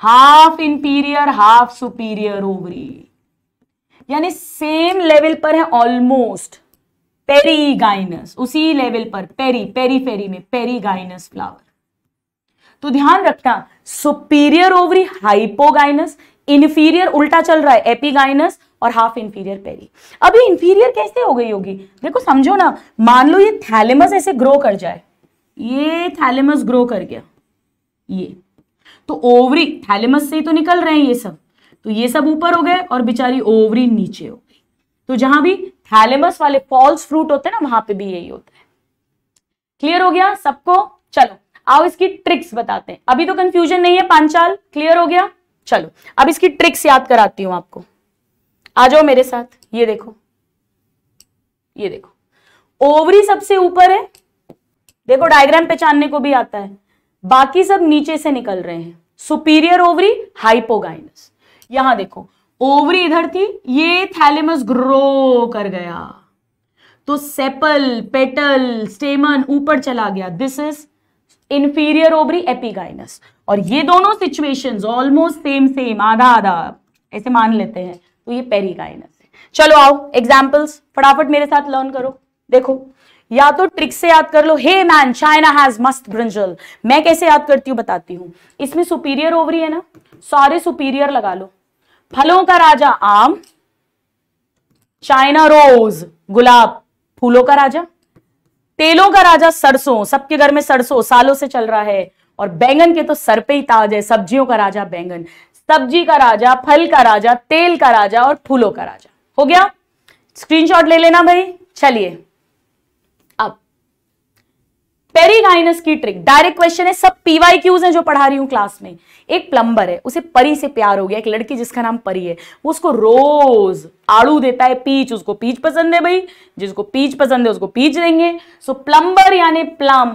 half inferior half superior ovary यानी सेम लेवल पर है ऑलमोस्ट पेरीगाइनस उसी लेवल पर पेरी पेरी फेरी में पेरीगाइनस फ्लावर तो ध्यान रखना सुपीरियर ओवरी हाइपोगाइनस इंफीरियर उल्टा चल रहा है एपीगाइनस और हाफ इंफीरियर पेरी अब इंफीरियर कैसे हो गई होगी देखो समझो ना मान लो ये थैलेमस ऐसे ग्रो कर जाए ये थैलेमस ग्रो कर गया ये तो ओवरी थैलेमस से ही तो निकल रहे हैं ये सब तो ये सब ऊपर हो गए और बेचारी ओवरी नीचे हो गई तो जहां भी थैलेमस वाले फॉल्स फ्रूट होते हैं ना वहां पे भी यही होता है क्लियर हो गया सबको चलो आओ इसकी ट्रिक्स बताते हैं अभी तो कंफ्यूजन नहीं है पांचाल क्लियर हो गया चलो अब इसकी ट्रिक्स याद कराती हूं आपको आ जाओ मेरे साथ ये देखो ये देखो ओवरी सबसे ऊपर है देखो डायग्राम पहचानने को भी आता है बाकी सब नीचे से निकल रहे हैं सुपीरियर ओवरी हाइपोगाइनस यहां देखो ओवरी इधर थी ये थैलेमस ग्रो कर गया तो सेपल पेटल स्टेमन ऊपर चला गया this is inferior ovary epigynous और ये दोनों सिचुएशंस ऑलमोस्ट सेम सेम आधा आधा ऐसे मान लेते हैं तो ये पेरीगाइनस है चलो आओ एग्जाम्पल्स फटाफट मेरे साथ लर्न करो देखो या तो ट्रिक से याद कर लो hey man China has must brinjal मैं कैसे याद करती हूँ बताती हूँ इसमें सुपीरियर ओवरी है ना सारे सुपीरियर लगा लो फलों का राजा आम चाइना रोज गुलाब फूलों का राजा तेलों का राजा सरसों सबके घर में सरसों सालों से चल रहा है और बैंगन के तो सर पे ही ताज है सब्जियों का राजा बैंगन सब्जी का राजा फल का राजा तेल का राजा और फूलों का राजा हो गया स्क्रीनशॉट ले लेना भाई चलिए पेरीगाइनस की ट्रिक डायरेक्ट क्वेश्चन है सब पीवाई क्यूज है जो पढ़ा रही हूं क्लास में एक प्लम्बर है उसे परी से प्यार हो गया एक लड़की जिसका नाम परी है वो उसको रोज आड़ू देता है पीच उसको पीच पसंद है भाई जिसको पीच पसंद है उसको पीच देंगे सो प्लम्बर यानी प्लम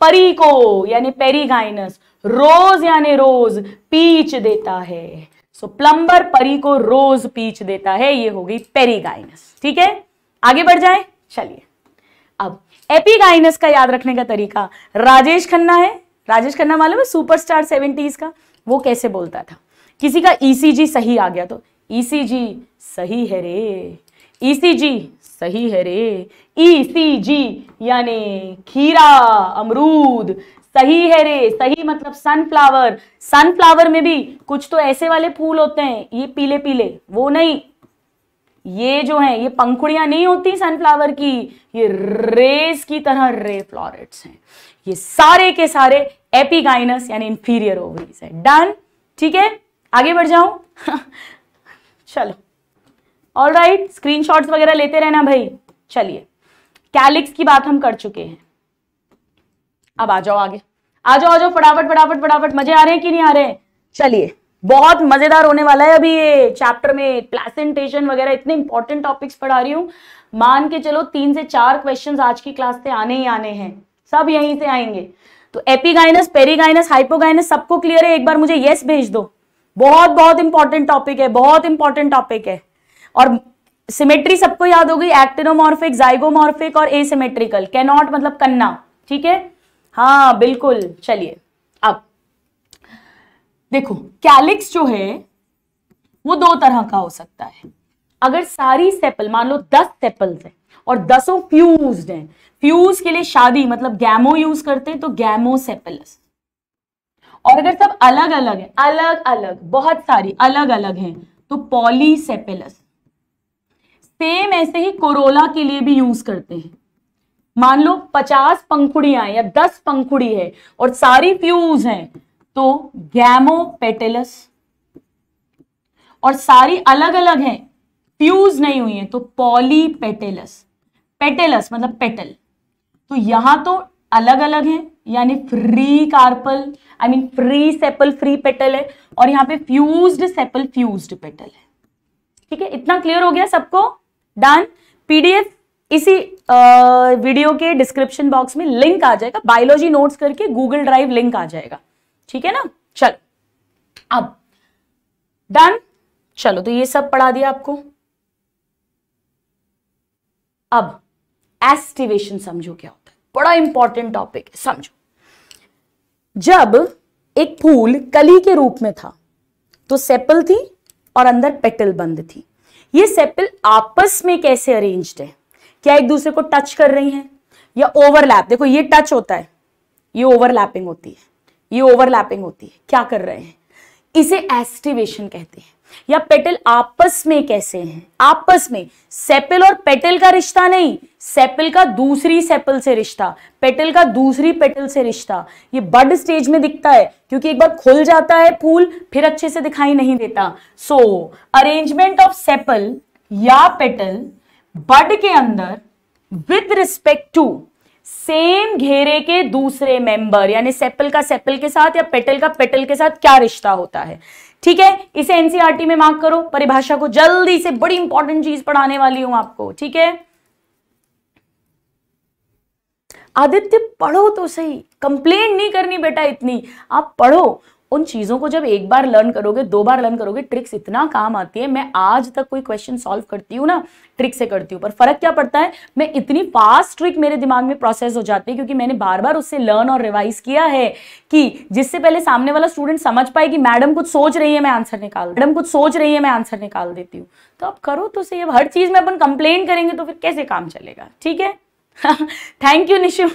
परी को यानी पेरीगाइनस रोज यानी रोज पीच देता है सो प्लम्बर परी को रोज पीच देता है ये हो गई पेरीगाइनस ठीक है आगे बढ़ जाए चलिए अब एपीगाइनस का याद रखने का तरीका राजेश खन्ना है राजेश खन्ना मालूम है सुपरस्टार सेवेंटीज का वो कैसे बोलता था किसी का ईसीजी e सही आ गया तो ईसीजी e सही है रे ईसीजी e सही है रे ईसीजी यानी खीरा अमरूद सही है रे सही मतलब सनफ्लावर सनफ्लावर में भी कुछ तो ऐसे वाले फूल होते हैं ये पीले पीले वो नहीं ये जो है ये पंखुड़ियां नहीं होती सनफ्लावर की ये रेस की तरह रे फ्लॉरेट्स हैं ये सारे के सारे एपिगाइनस यानी इंफीरियर ओवरीज है डन ठीक है आगे बढ़ जाऊं चलो ऑल राइट स्क्रीन वगैरह लेते रहना भाई चलिए कैलिक्स की बात हम कर चुके हैं अब आ जाओ आगे आ जाओ आ जाओ फटाफट फटाफट फटाफट मजे आ रहे हैं कि नहीं आ रहे हैं चलिए बहुत मजेदार होने वाला है अभी ये चैप्टर में प्लेसेंटेशन वगैरह इतने इंपॉर्टेंट टॉपिक्स पढ़ा रही हूँ मान के चलो तीन से चार क्वेश्चन आज की क्लास से आने ही आने हैं सब यहीं से आएंगे तो एपीगाइनस पेरीगाइनस हाइपोगाइनस सबको क्लियर है एक बार मुझे येस भेज दो बहुत बहुत इंपॉर्टेंट टॉपिक है बहुत इंपॉर्टेंट टॉपिक है और सिमेट्री सबको याद होगी एक्टिनोमॉर्फिक जाइगोमॉर्फिक और एसिमेट्रिकल कैनॉट मतलब कन्ना ठीक है हाँ बिल्कुल चलिए देखो कैलिक्स जो है वो दो तरह का हो सकता है अगर सारी सेपल मान लो दस सेपल्स हैं और दसों फ्यूज हैं फ्यूज के लिए शादी मतलब गैमो यूज करते हैं तो गैमो सेपलस और अगर सब अलग अलग है अलग अलग बहुत सारी अलग अलग हैं तो पॉलीसेपेलस सेम ऐसे ही कोरोला के लिए भी यूज करते हैं मान लो पचास पंखुड़ियां या दस पंखुड़ी है और सारी फ्यूज हैं तो गैमोपेटेलस और सारी अलग अलग हैं फ्यूज नहीं हुई है तो पॉलीपेटेलस पेटेलस मतलब पेटल तो यहां तो अलग अलग है यानी free carpel I mean free sepal free petal है और यहां पे फ्यूज्ड सेपल फ्यूज्ड पेटल है ठीक है इतना क्लियर हो गया सबको डन पीडीएफ इसी आ, वीडियो के डिस्क्रिप्शन बॉक्स में लिंक आ जाएगा बायोलॉजी नोट्स करके गूगल ड्राइव लिंक आ जाएगा ठीक है ना चलो अब डन चलो तो ये सब पढ़ा दिया आपको अब एस्टिवेशन समझो क्या होता है बड़ा इंपॉर्टेंट टॉपिक है समझो जब एक फूल कली के रूप में था तो सेपल थी और अंदर पेटल बंद थी ये सेपल आपस में कैसे अरेंज्ड है क्या एक दूसरे को टच कर रही हैं या ओवरलैप देखो ये टच होता है ये ओवरलैपिंग होती है ये ओवरलैपिंग होती है क्या कर रहे हैं इसे एस्टिवेशन कहते हैं या पेटल आपस में कैसे हैं आपस में सेपल और पेटल का रिश्ता नहीं सेपल का दूसरी सेपल से रिश्ता पेटल का दूसरी पेटल से रिश्ता ये बड स्टेज में दिखता है क्योंकि एक बार खुल जाता है फूल फिर अच्छे से दिखाई नहीं देता सो अरेंजमेंट ऑफ सेपल या पेटल बड के अंदर विद रिस्पेक्ट टू सेम घेरे के दूसरे मेंबर यानी सेपल का सेपल के साथ या पेटल का पेटल के साथ क्या रिश्ता होता है ठीक है इसे एनसीआरटी e में मार्क करो परिभाषा को जल्दी से बड़ी इंपॉर्टेंट चीज पढ़ाने वाली हूं आपको ठीक है आदित्य पढ़ो तो सही कंप्लेन नहीं करनी बेटा इतनी आप पढ़ो उन चीज़ों को जब एक बार लर्न करोगे दो बार लर्न करोगे ट्रिक्स इतना काम आती है मैं आज तक कोई क्वेश्चन सॉल्व करती हूँ ना ट्रिक से करती हूँ पर फर्क क्या पड़ता है मैं इतनी फास्ट ट्रिक मेरे दिमाग में प्रोसेस हो जाती है क्योंकि मैंने बार बार उससे लर्न और रिवाइज किया है कि जिससे पहले सामने वाला स्टूडेंट समझ पाए कि मैडम कुछ सोच रही है मैं आंसर निकाल मैडम कुछ सोच रही है मैं आंसर निकाल देती हूँ तो अब करो तो सही अब हर चीज़ में अपन कंप्लेन करेंगे तो फिर कैसे काम चलेगा ठीक है थैंक यू निशु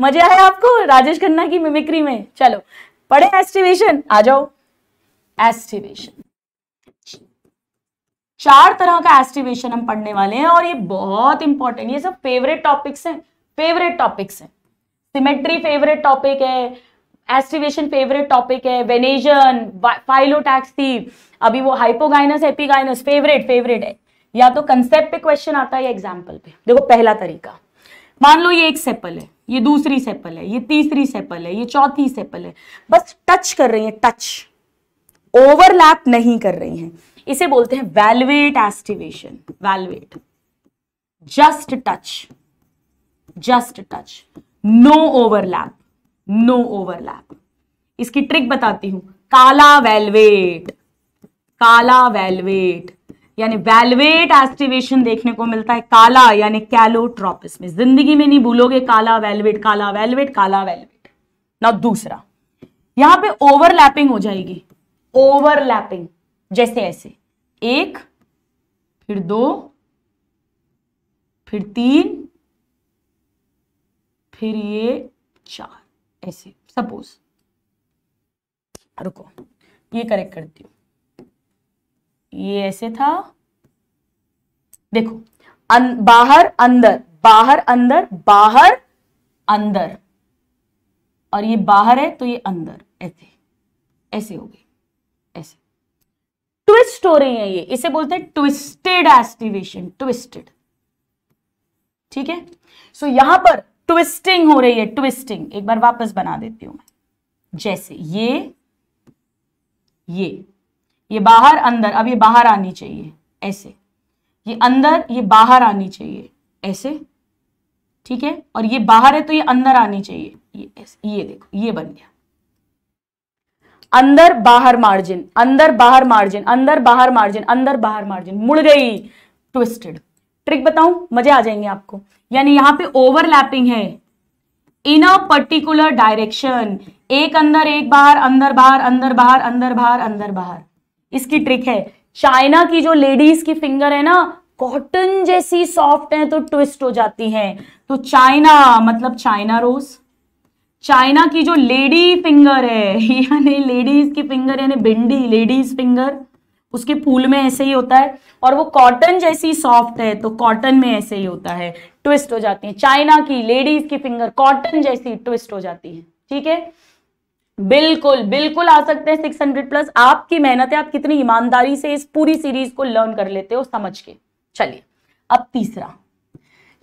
मजा आया आपको राजेश खन्ना की मिमिक्री में चलो पढ़े एस्टिवेशन आ जाओ एस्टिवेशन चार तरह का एस्टिवेशन हम पढ़ने वाले हैं और ये बहुत इंपॉर्टेंट ये सब फेवरेट टॉपिक्स हैं फेवरेट टॉपिक्स हैं सिमेट्री फेवरेट टॉपिक है एस्टिवेशन फेवरेट टॉपिक है वेनेजन फाइलोटैक्सी अभी वो हाइपोगाइनस एपीगाइनस फेवरेट फेवरेट है या तो कंसेप्ट पे क्वेश्चन आता है या एग्जाम्पल पे देखो पहला तरीका मान लो ये एक सेपल है ये दूसरी सेपल है ये तीसरी सेपल है ये चौथी सेपल है बस टच कर रही है टच ओवरलैप नहीं कर रही हैं इसे बोलते हैं valvate aestivation valvate just touch just touch no overlap no overlap इसकी ट्रिक बताती हूं काला वेलवेट काला वेलवेट यानी वेलवेट एस्टिवेशन देखने को मिलता है काला यानी कैलोट्रॉपिस में जिंदगी में नहीं भूलोगे काला वेलवेट काला वेलवेट काला वेलवेट ना दूसरा यहां पे ओवरलैपिंग हो जाएगी ओवरलैपिंग जैसे ऐसे एक फिर दो फिर तीन फिर ये चार ऐसे सपोज रुको ये करेक्ट करती हूँ ये ऐसे था देखो अन, बाहर अंदर बाहर अंदर बाहर अंदर और ये बाहर है तो ये अंदर ऐसे ऐसे हो गए ऐसे ट्विस्ट हो रही है ये इसे बोलते हैं ट्विस्टेड एस्टिवेशन ट्विस्टेड ठीक है सो so, यहां पर ट्विस्टिंग हो रही है ट्विस्टिंग एक बार वापस बना देती हूं मैं जैसे ये ये ये बाहर अंदर अब ये बाहर आनी चाहिए ऐसे ये अंदर ये बाहर आनी चाहिए ऐसे ठीक है और ये बाहर है तो ये अंदर आनी चाहिए ये ऐसे ये देखो ये बन गया अंदर बाहर मार्जिन अंदर बाहर मार्जिन अंदर बाहर मार्जिन अंदर बाहर मार्जिन मुड़ गई ट्विस्टेड ट्रिक बताऊं मजे आ जाएंगे आपको यानी यहां पे ओवरलैपिंग है इन अ पर्टिकुलर डायरेक्शन एक अंदर एक बाहर अंदर बाहर अंदर बाहर अंदर बाहर अंदर बाहर इसकी ट्रिक है चाइना की जो लेडीज की फिंगर है ना कॉटन जैसी सॉफ्ट है तो ट्विस्ट हो जाती है तो चाइना मतलब चाइना रोज चाइना की जो लेडी फिंगर है यानी लेडीज की फिंगर यानी भिंडी लेडीज फिंगर उसके फूल में ऐसे ही होता है और वो कॉटन जैसी सॉफ्ट है तो कॉटन में ऐसे ही होता है ट्विस्ट हो जाती है चाइना की लेडीज की फिंगर कॉटन जैसी ट्विस्ट हो जाती है ठीक है बिल्कुल बिल्कुल आ सकते हैं 600 प्लस आपकी मेहनत है आप कितनी ईमानदारी से इस पूरी सीरीज को लर्न कर लेते हो समझ के चलिए अब तीसरा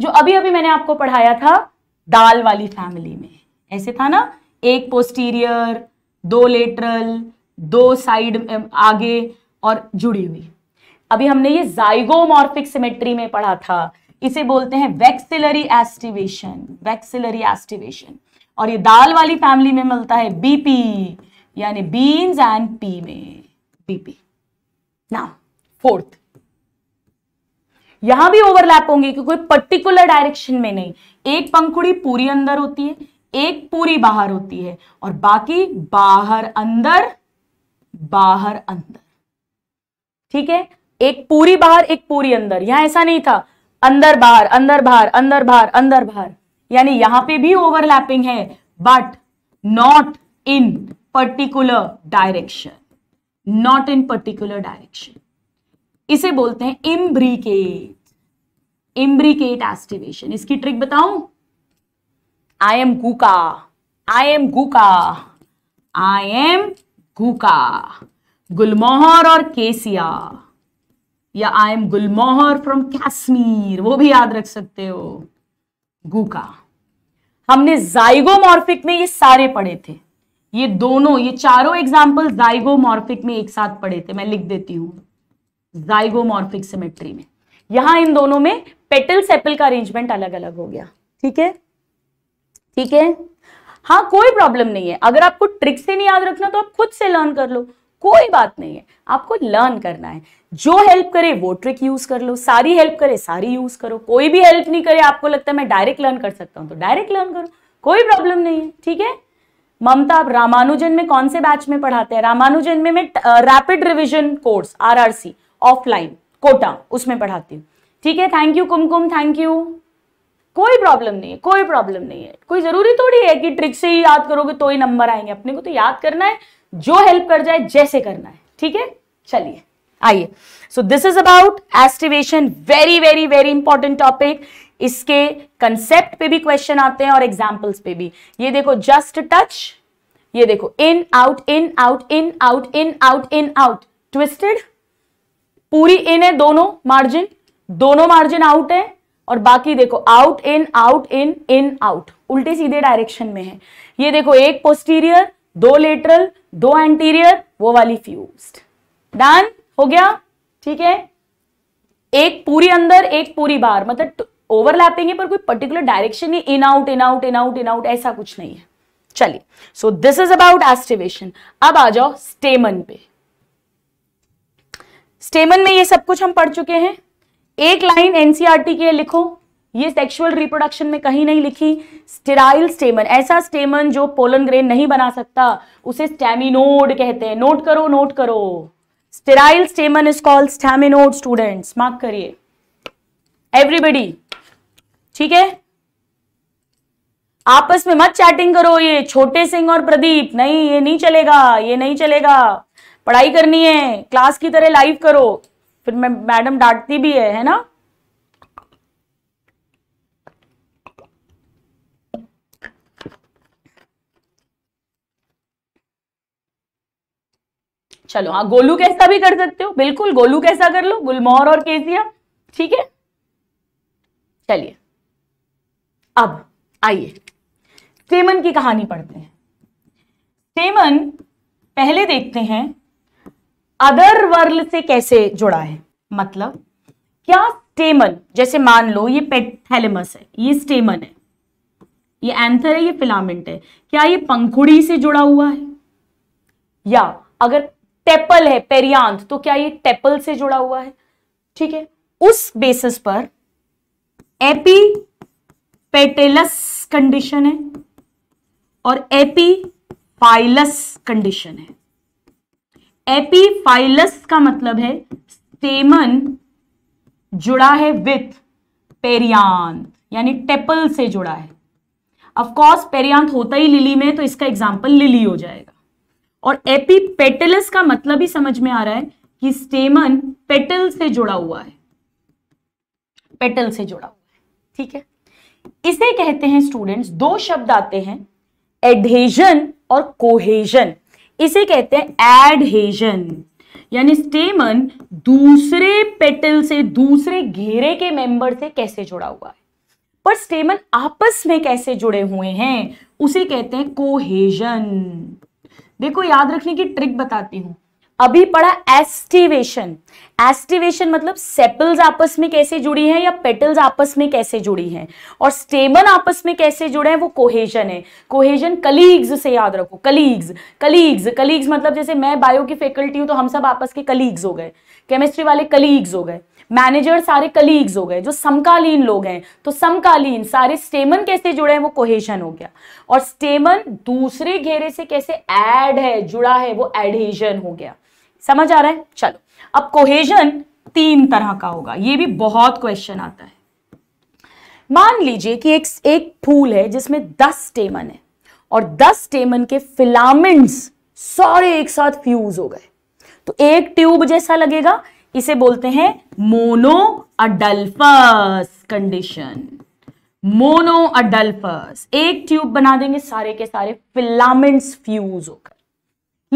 जो अभी अभी मैंने आपको पढ़ाया था दाल वाली फैमिली में ऐसे था ना एक पोस्टीरियर दो लेटरल दो साइड आगे और जुड़ी हुई अभी हमने ये जाइगोमॉर्फिक सिमेट्री में पढ़ा था इसे बोलते हैं वैक्सिलरी एस्टिवेशन वैक्सिलरी एस्टिवेशन और ये दाल वाली फैमिली में मिलता है बीपी यानी बीन्स एंड पी में बीपी नाउ फोर्थ यहां भी ओवरलैप होंगे क्योंकि कोई पर्टिकुलर डायरेक्शन में नहीं एक पंखुड़ी पूरी अंदर होती है एक पूरी बाहर होती है और बाकी बाहर अंदर बाहर अंदर ठीक है एक पूरी बाहर एक पूरी अंदर यहां ऐसा नहीं था अंदर बाहर अंदर बाहर अंदर बाहर अंदर बाहर यानी यहां पे भी ओवरलैपिंग है but not in particular direction not in particular direction इसे बोलते हैं इम्ब्रिकेट इम्ब्रिकेट एस्टिवेशन इसकी ट्रिक बताऊ आई एम गुका आई एम गुका आई एम गुका गुलमोहर और केसिया या I am Gulmohar from Kashmir वो भी याद रख सकते हो गुका हमने जाइगोमॉर्फिक में ये सारे पढ़े थे ये दोनों ये चारों एग्जाम्पल जाइगोमॉर्फिक में एक साथ पढ़े थे मैं लिख देती हूं जाइगोमॉर्फिक सिमेट्री में यहां इन दोनों में पेटल सेपल का अरेंजमेंट अलग अलग हो गया ठीक है ठीक है हाँ कोई प्रॉब्लम नहीं है अगर आपको ट्रिक से नहीं याद रखना तो आप खुद से लर्न कर लो कोई बात नहीं है आपको लर्न करना है जो हेल्प करे वो ट्रिक यूज कर लो सारी हेल्प करे सारी यूज करो कोई भी हेल्प नहीं करे आपको लगता है मैं डायरेक्ट लर्न कर सकता हूं तो डायरेक्ट लर्न करो कोई प्रॉब्लम नहीं है ठीक है ममता आप रामानुजन में कौन से बैच में पढ़ाते हैं रामानुजन में मैं rapid revision course or offline Kota उसमें पढ़ाती हूँ ठीक है thank you Kumkum thank you कोई प्रॉब्लम नहीं है कोई प्रॉब्लम नहीं है कोई जरूरी थोड़ी है कि ट्रिक से ही याद करोगे तो ही नंबर आएंगे अपने को तो याद करना है जो हेल्प कर जाए जैसे करना है ठीक है चलिए आइए so this is about aestivation very very very important topic इसके कंसेप्ट पे भी क्वेश्चन आते हैं और एग्जाम्पल्स पे भी ये देखो जस्ट टच ये देखो in out in out in out in out in out twisted पूरी इन है दोनों मार्जिन दोनों मार्जिन आउट है और बाकी देखो out in out in in out उल्टे सीधे डायरेक्शन में है ये देखो एक पोस्टीरियर दो लेटरल दो एंटीरियर वो वाली फ्यूज्ड डन हो गया ठीक है एक पूरी अंदर एक पूरी बाहर मतलब ओवरलैपिंग है पर कोई पर्टिकुलर डायरेक्शन नहीं in out in out in out in out ऐसा कुछ नहीं है चलिए so this is about aestivation अब आ जाओ स्टेमन पे स्टेमन में ये सब कुछ हम पढ़ चुके हैं एक लाइन एनसीआरटी e के लिखो ये सेक्सुअल रिप्रोडक्शन में कहीं नहीं लिखी स्टेराइल स्टेमन ऐसा स्टेमन जो पोलन ग्रेन नहीं बना सकता उसे स्टेमिनोड कहते हैं नोट करो नोट करो sterile stamen is called staminode students mark करिए एवरीबडी ठीक है आपस में मत चैटिंग करो ये छोटे सिंह और प्रदीप नहीं ये नहीं चलेगा ये नहीं चलेगा पढ़ाई करनी है क्लास की तरह लाइव करो फिर मैं मैडम डांटती भी है है ना चलो हाँ गोलू कैसा भी कर सकते हो बिल्कुल गोलू कैसा कर लो गुलमोहर और केजिया ठीक है चलिए अब आइए सेमन की कहानी पढ़ते हैं सेमन पहले देखते हैं अदर वर्ल्ड से कैसे जुड़ा है मतलब क्या स्टेमन जैसे मान लो ये पेटथैलेमस है ये स्टेमन है ये एंथर है ये फिलामेंट है क्या ये पंखुड़ी से जुड़ा हुआ है या अगर टेपल है पेरियांत तो क्या ये टेपल से जुड़ा हुआ है ठीक है उस बेसिस पर एपी पेटेलस कंडीशन है और एपी फाइलस कंडीशन है एपी फाइलस का मतलब है स्टेमन जुड़ा है विथ पेरियांत यानी टेपल से जुड़ा है ऑफ कोर्स पेरियांत होता ही लिली में तो इसका एग्जांपल लिली हो जाएगा और एपीपेटलस का मतलब ही समझ में आ रहा है कि स्टेमन पेटल से जुड़ा हुआ है पेटल से जुड़ा हुआ है ठीक है इसे कहते हैं स्टूडेंट्स दो शब्द आते हैं एडहेजन और कोहेजन इसे कहते हैं एडहेजन यानी स्टेमन दूसरे पेटल से दूसरे घेरे के मेंबर से कैसे जुड़ा हुआ है पर स्टेमन आपस में कैसे जुड़े हुए हैं उसे कहते हैं कोहेजन देखो याद रखने की ट्रिक बताती हूं अभी पढ़ा एस्टिवेशन एस्टिवेशन मतलब सेपल्स आपस में कैसे जुड़ी हैं या पेटल्स आपस में कैसे जुड़ी हैं और स्टेमन आपस में कैसे जुड़े हैं वो कोहेजन है कोहेजन कलीग्स से याद रखो कलीग्स कलीग्स कलीग्स मतलब जैसे मैं बायो की फैकल्टी हूं तो हम सब आपस के कलीग्स हो गए केमिस्ट्री वाले कलीग्स हो गए मैनेजर सारे कलीग्स हो गए जो समकालीन लोग हैं तो समकालीन सारे स्टेमन कैसे जुड़े हैं वो कोहेशन हो गया और स्टेमन दूसरे घेरे से कैसे एड है जुड़ा है वो एडहेजन हो गया समझ आ रहा है चलो अब कोहेजन तीन तरह का होगा ये भी बहुत क्वेश्चन आता है मान लीजिए कि एक एक फूल है जिसमें दस स्टेमन है और दस स्टेमन के फिलामेंट्स सारे एक साथ फ्यूज हो गए तो एक ट्यूब जैसा लगेगा इसे बोलते हैं monoadelphous condition monoadelphous एक ट्यूब बना देंगे सारे के सारे फिलामेंट्स फ्यूज होकर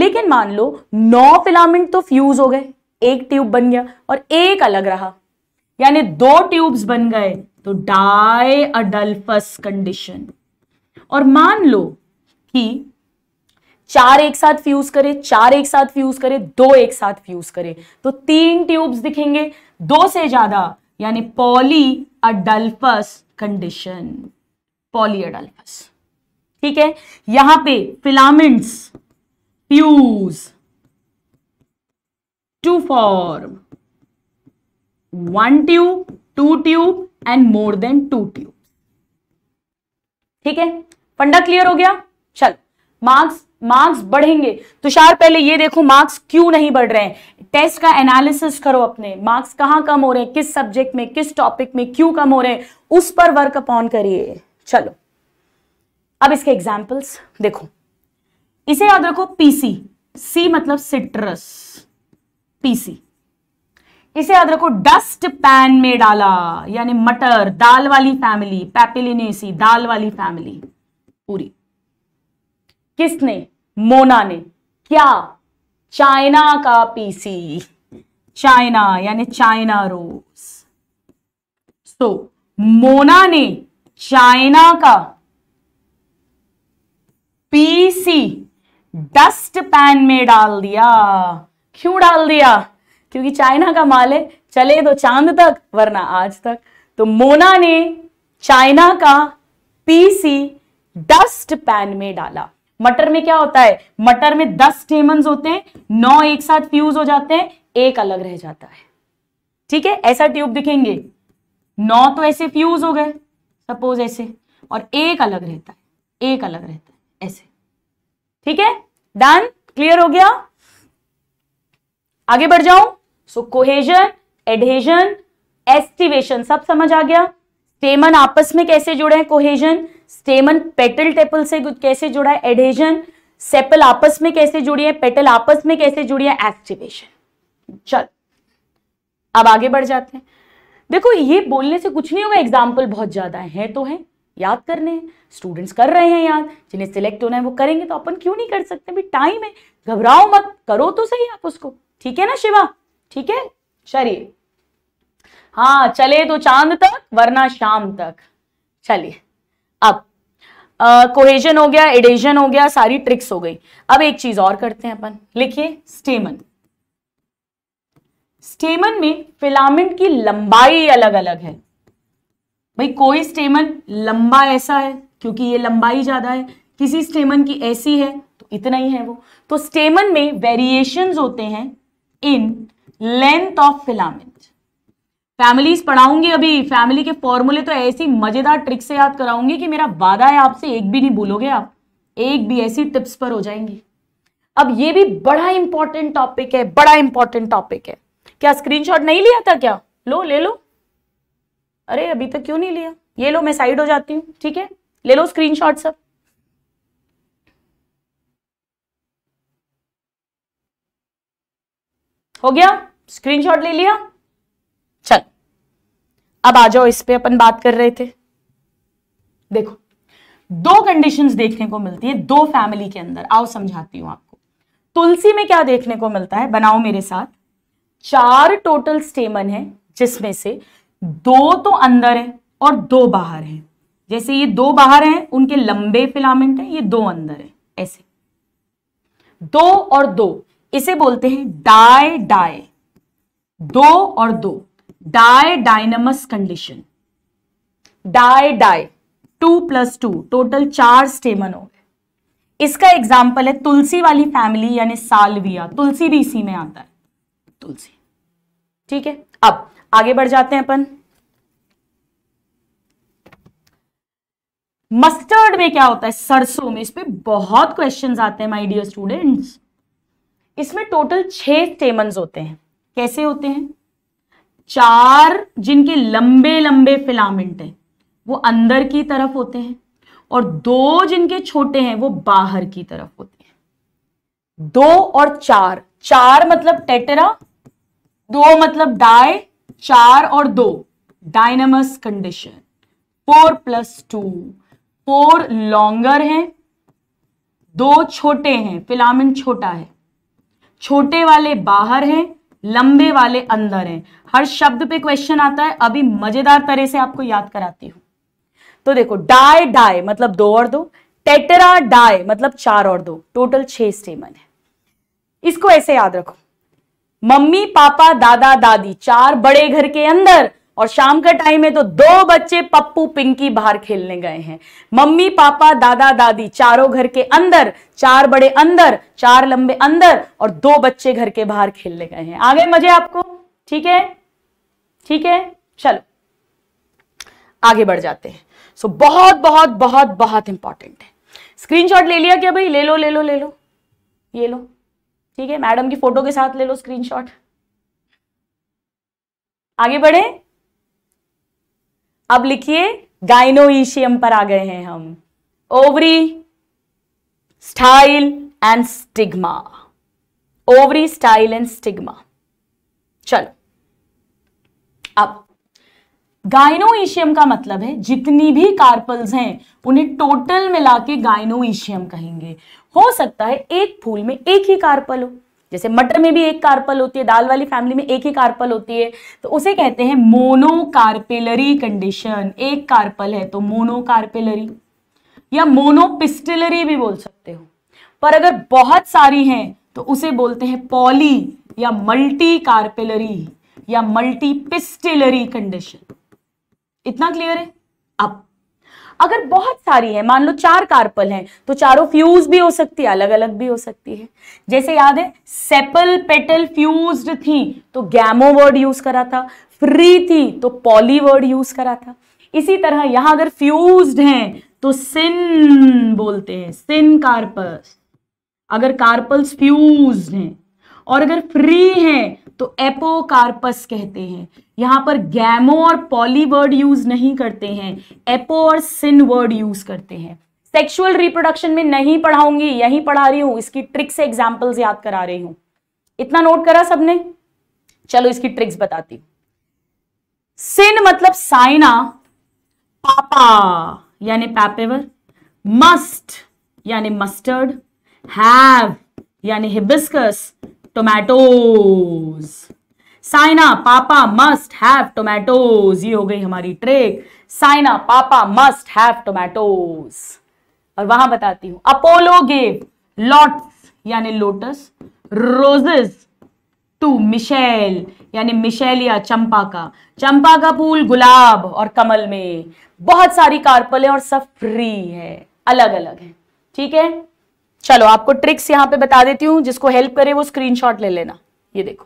लेकिन मान लो नौ फिलामेंट तो फ्यूज हो गए एक ट्यूब बन गया और एक अलग रहा यानी दो ट्यूब्स बन गए तो डाई अडल्फस कंडीशन और मान लो कि चार एक साथ फ्यूज करें चार एक साथ फ्यूज करें दो एक साथ फ्यूज करें तो तीन ट्यूब्स दिखेंगे दो से ज्यादा यानी polyadelphous condition polyadelphous ठीक है यहां पे filaments fuse to form one tube two tube and more than two tube ठीक है पंडा क्लियर हो गया चल मार्क्स मार्क्स बढ़ेंगे तुषार पहले ये देखो मार्क्स क्यों नहीं बढ़ रहे हैं टेस्ट का एनालिसिस करो अपने मार्क्स कहाँ कम हो रहे हैं किस सब्जेक्ट में किस टॉपिक में क्यों कम हो रहे हैं उस पर वर्क अपॉन करिए चलो अब इसके एग्जाम्पल्स देखो इसे याद रखो पीसी सी मतलब सिट्रस पीसी इसे याद रखो डस्ट पैन में डाला यानी मटर दाल वाली फैमिली पैपिलिनेसी दाल वाली फैमिली पूरी किसने मोना ने क्या चाइना का पीसी चाइना यानी चाइना रोज सो मोना ने चाइना का पीसी डस्ट पैन में डाल दिया क्यों डाल दिया क्योंकि चाइना का माल है चले तो चांद तक वरना आज तक तो मोना ने चाइना का पीसी डस्ट पैन में डाला मटर में क्या होता है मटर में दस स्टेमन होते हैं नौ एक साथ फ्यूज हो जाते हैं एक अलग रह जाता है ठीक है ऐसा ट्यूब दिखेंगे नौ तो ऐसे फ्यूज हो गए सपोज ऐसे और एक अलग रहता है एक अलग रहता है ऐसे ठीक है डन क्लियर हो गया आगे बढ़ जाऊं सो कोहेजन एडहेजन एस्टिवेशन सब समझ आ गया स्टेमन आपस में कैसे जुड़े हैं कोहेजन स्टेमन पेटल टेपल से कैसे जुड़ा है एडेजन सेपल आपस में कैसे जुड़ी है पेटल आपस में कैसे जुड़ी है एक्टिवेशन चल अब आगे बढ़ जाते हैं देखो ये बोलने से कुछ नहीं होगा एग्जाम्पल बहुत ज्यादा है तो है याद करने स्टूडेंट्स कर रहे हैं याद जिन्हें सिलेक्ट होना है वो करेंगे तो अपन क्यों नहीं कर सकते भी टाइम है घबराओ मत करो तो सही आप उसको ठीक है ना शिवा ठीक है चलिए हाँ चले तो चांद तक वरना शाम तक चलिए अब कोहेजन हो गया एडेजन हो गया सारी ट्रिक्स हो गई अब एक चीज और करते हैं अपन लिखिए स्टेमन स्टेमन में फिलामेंट की लंबाई अलग अलग है भाई कोई स्टेमन लंबा ऐसा है क्योंकि ये लंबाई ज्यादा है किसी स्टेमन की ऐसी है तो इतना ही है वो तो स्टेमन में वेरिएशन होते हैं in length of filament families पढ़ाऊंगी अभी फैमिली के फॉर्मूले तो ऐसी मजेदार ट्रिक से याद कराऊंगी कि मेरा वादा है आपसे एक भी नहीं भूलोगे आप एक भी ऐसी टिप्स पर हो जाएंगी अब ये भी बड़ा इंपॉर्टेंट टॉपिक है बड़ा इंपॉर्टेंट टॉपिक है क्या स्क्रीनशॉट नहीं लिया था क्या लो ले लो अरे अभी तक क्यों नहीं लिया ये लो मैं साइड हो जाती हूँ ठीक है ले लो स्क्रीन सब हो गया स्क्रीनशॉट ले लिया अब आ जाओ इस पे अपन बात कर रहे थे देखो दो कंडीशंस देखने को मिलती है दो फैमिली के अंदर आओ समझाती हूं आपको तुलसी में क्या देखने को मिलता है बनाओ मेरे साथ चार टोटल स्टेमन है जिसमें से दो तो अंदर है और दो बाहर है जैसे ये दो बाहर हैं उनके लंबे फिलामेंट हैं ये दो अंदर है ऐसे दो और दो इसे बोलते हैं डाय डाय दो और दो didynamous condition di di two plus two total चार स्टेमन हो गए इसका एग्जाम्पल है तुलसी वाली फैमिली यानी सालविया तुलसी भी इसी में आता है तुलसी ठीक है अब आगे बढ़ जाते हैं अपन मस्टर्ड में क्या होता है सरसों में इस पर बहुत क्वेश्चन आते हैं माई डियर स्टूडेंट्स इसमें टोटल छह स्टेमन होते हैं कैसे होते हैं चार जिनके लंबे लंबे फिलामेंट हैं वो अंदर की तरफ होते हैं और दो जिनके छोटे हैं वो बाहर की तरफ होते हैं दो और चार चार मतलब टेटरा दो मतलब डाय चार और दो didynamous condition four plus two four longer हैं दो छोटे हैं फिलामेंट छोटा है छोटे वाले बाहर हैं लंबे वाले अंदर हैं हर शब्द पे क्वेश्चन आता है अभी मजेदार तरह से आपको याद कराती हूं तो देखो डाय डाय मतलब दो और दो टेटरा डाय मतलब चार और दो टोटल छह स्टेमन है इसको ऐसे याद रखो मम्मी पापा दादा दादी चार बड़े घर के अंदर और शाम का टाइम है तो दो बच्चे पप्पू पिंकी बाहर खेलने गए हैं मम्मी पापा दादा दादी चारों घर के अंदर चार बड़े अंदर चार लंबे अंदर और दो बच्चे घर के बाहर खेलने गए हैं आगे मजे आपको ठीक है ठीक है चलो आगे बढ़ जाते हैं सो so, बहुत बहुत बहुत बहुत इंपॉर्टेंट है स्क्रीनशॉट ले लिया क्या भाई ले लो ले लो ले लो ये लो ठीक है मैडम की फोटो के साथ ले लो स्क्रीनशॉट आगे बढ़े अब लिखिए गाइनोईशियम पर आ गए हैं हम ovary style and stigma ovary style and stigma चलो अब गाइनोईशियम का मतलब है जितनी भी कार्पल्स हैं उन्हें टोटल मिला के गाइनोईशियम कहेंगे हो सकता है एक फूल में एक ही कार्पल हो जैसे मटर में भी एक कार्पल होती है दाल वाली फैमिली में एक ही कार्पल होती है तो उसे कहते हैं मोनोकार्पेलरी कंडीशन एक कार्पल है तो मोनोकार्पेलरी या मोनोपिस्टिलरी भी बोल सकते हो पर अगर बहुत सारी हैं तो उसे बोलते हैं पॉली या मल्टी कार्पेलरी या मल्टीपिस्टिलरी कंडीशन इतना क्लियर है अब अगर बहुत सारी है मान लो चार कार्पल हैं तो चारों फ्यूज भी हो सकती है अलग अलग भी हो सकती है जैसे याद है सेपल पेटल फ्यूज थी तो गैमो वर्ड यूज करा था फ्री थी तो पॉली वर्ड यूज करा था इसी तरह यहां अगर फ्यूज हैं तो सिन बोलते हैं सिन कार्पल अगर कार्पल्स फ्यूज हैं और अगर फ्री हैं तो एपोकार्पस कहते हैं यहाँ पर गैमो और पॉली वर्ड यूज नहीं करते हैं एपो और सिन वर्ड यूज करते हैं सेक्सुअल रिप्रोडक्शन में नहीं पढ़ाऊंगी यही पढ़ा रही हूं इसकी ट्रिक्स एग्जाम्पल्स याद करा रही हूं इतना नोट करा सबने चलो इसकी ट्रिक्स बताती हूँ सिन मतलब साइना पापा यानी पैपेवर मस्ट यानी मस्टर्ड हैव यानी hibiscus tomatoes Saina papa must have टोमैटोज ये हो गई हमारी track Saina papa must have टोमैटोज और वहां बताती हूं अपोलो गेव लॉट्स यानी लोटस रोजेस टू मिशेल यानी मिशेल या चंपा का चंपा का फूल गुलाब और कमल में बहुत सारी कार्पल है और सब फ्री है अलग अलग है ठीक है चलो आपको ट्रिक्स यहां पे बता देती हूं जिसको हेल्प करे वो स्क्रीनशॉट ले लेना ये देखो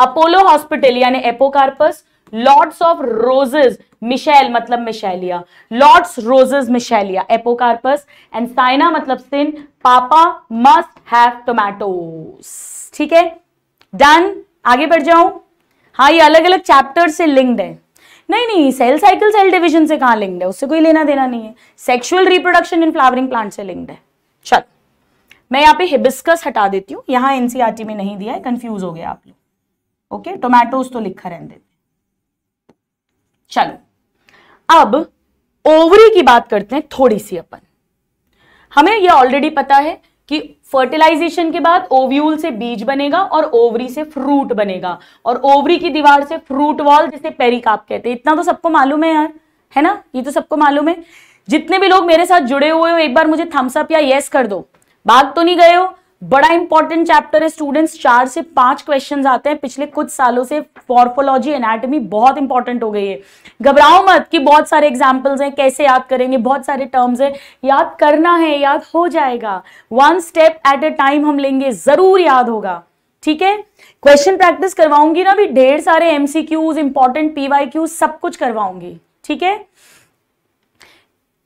अपोलो हॉस्पिटल यानी apocarpous lords of roses Michelle मतलब michelia lords roses michelia apocarpous and Saina मतलब सिन पापा मस्ट हैव टोमेटोस ठीक है डन आगे बढ़ जाऊं हाँ ये अलग अलग चैप्टर से लिंक्ड है नहीं नहीं सेल साइकिल सेल डिवीजन से कहां लिंक्ड है उससे कोई लेना देना नहीं है sexual reproduction in flowering plant से लिंक्ड है चल मैं यहाँ पे हिबिस्कस हटा देती हूँ यहाँ एनसीआर e में नहीं दिया है कंफ्यूज हो गया आप लोग ओके टोमेटोज तो लिखा रहने देते चलो अब ओवरी की बात करते हैं थोड़ी सी अपन हमें यह ऑलरेडी पता है कि फर्टिलाइजेशन के बाद ओव्यूल से बीज बनेगा और ओवरी से फ्रूट बनेगा और ओवरी की दीवार से फ्रूट वॉल जिसे पेरिकाप कहते हैं इतना तो सबको मालूम है यार है ना ये तो सबको मालूम है जितने भी लोग मेरे साथ जुड़े हुए हो एक बार मुझे थम्सअप या यस कर दो भाग तो नहीं गए हो बड़ा इंपॉर्टेंट चैप्टर है स्टूडेंट्स चार से पांच क्वेश्चंस आते हैं पिछले कुछ सालों से फॉर्फोलॉजी एनाटॉमी बहुत इंपॉर्टेंट हो गई है घबराओ मत कि बहुत सारे एग्जांपल्स हैं कैसे याद करेंगे बहुत सारे टर्म्स हैं याद करना है याद हो जाएगा one step at a time हम लेंगे जरूर याद होगा ठीक है क्वेश्चन प्रैक्टिस करवाऊंगी ना भी ढेर सारे एमसीक्यूज इंपॉर्टेंट पीवाई सब कुछ करवाऊंगी ठीक है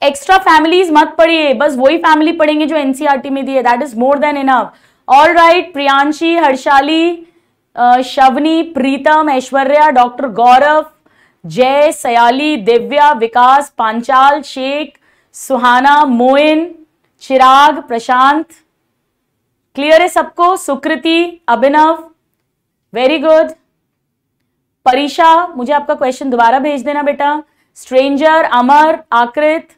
एक्स्ट्रा फैमिलीज मत पढ़िए बस वही फैमिली पढ़ेंगे जो एनसीआरटी e में दी है that is more than enough all right Priyanshi Harshali Shavni Pritam Aishwarya doctor Gaurav Jay Sayali Divya Vikas Panchal Sheikh Suhana Moin Chirag Prashant clear है सबको सुकृति अभिनव वेरी गुड परिशा मुझे आपका क्वेश्चन दोबारा भेज देना बेटा स्ट्रेंजर अमर आकृत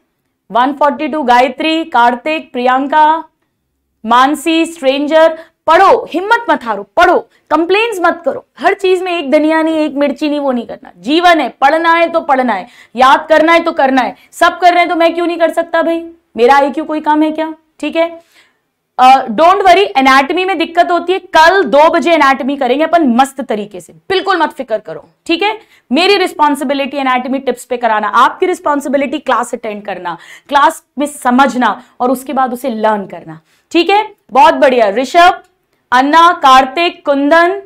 142 गायत्री कार्तिक प्रियंका मानसी स्ट्रेंजर पढ़ो हिम्मत मत हारो पढ़ो कंप्लेन्स मत करो हर चीज में एक धनिया नहीं एक मिर्ची नहीं वो नहीं करना जीवन है पढ़ना है तो पढ़ना है याद करना है तो करना है सब कर रहे हैं तो मैं क्यों नहीं कर सकता भाई मेरा आई कोई काम है क्या ठीक है डोंट वरी एनाटमी में दिक्कत होती है कल दो बजे एनाटमी करेंगे अपन मस्त तरीके से बिल्कुल मत फिक्र करो ठीक है मेरी रिस्पॉन्सिबिलिटी एनाटमी टिप्स पे कराना आपकी रिस्पॉन्सिबिलिटी क्लास अटेंड करना क्लास में समझना और उसके बाद उसे लर्न करना ठीक है बहुत बढ़िया Rishabh Anna Kartik Kundan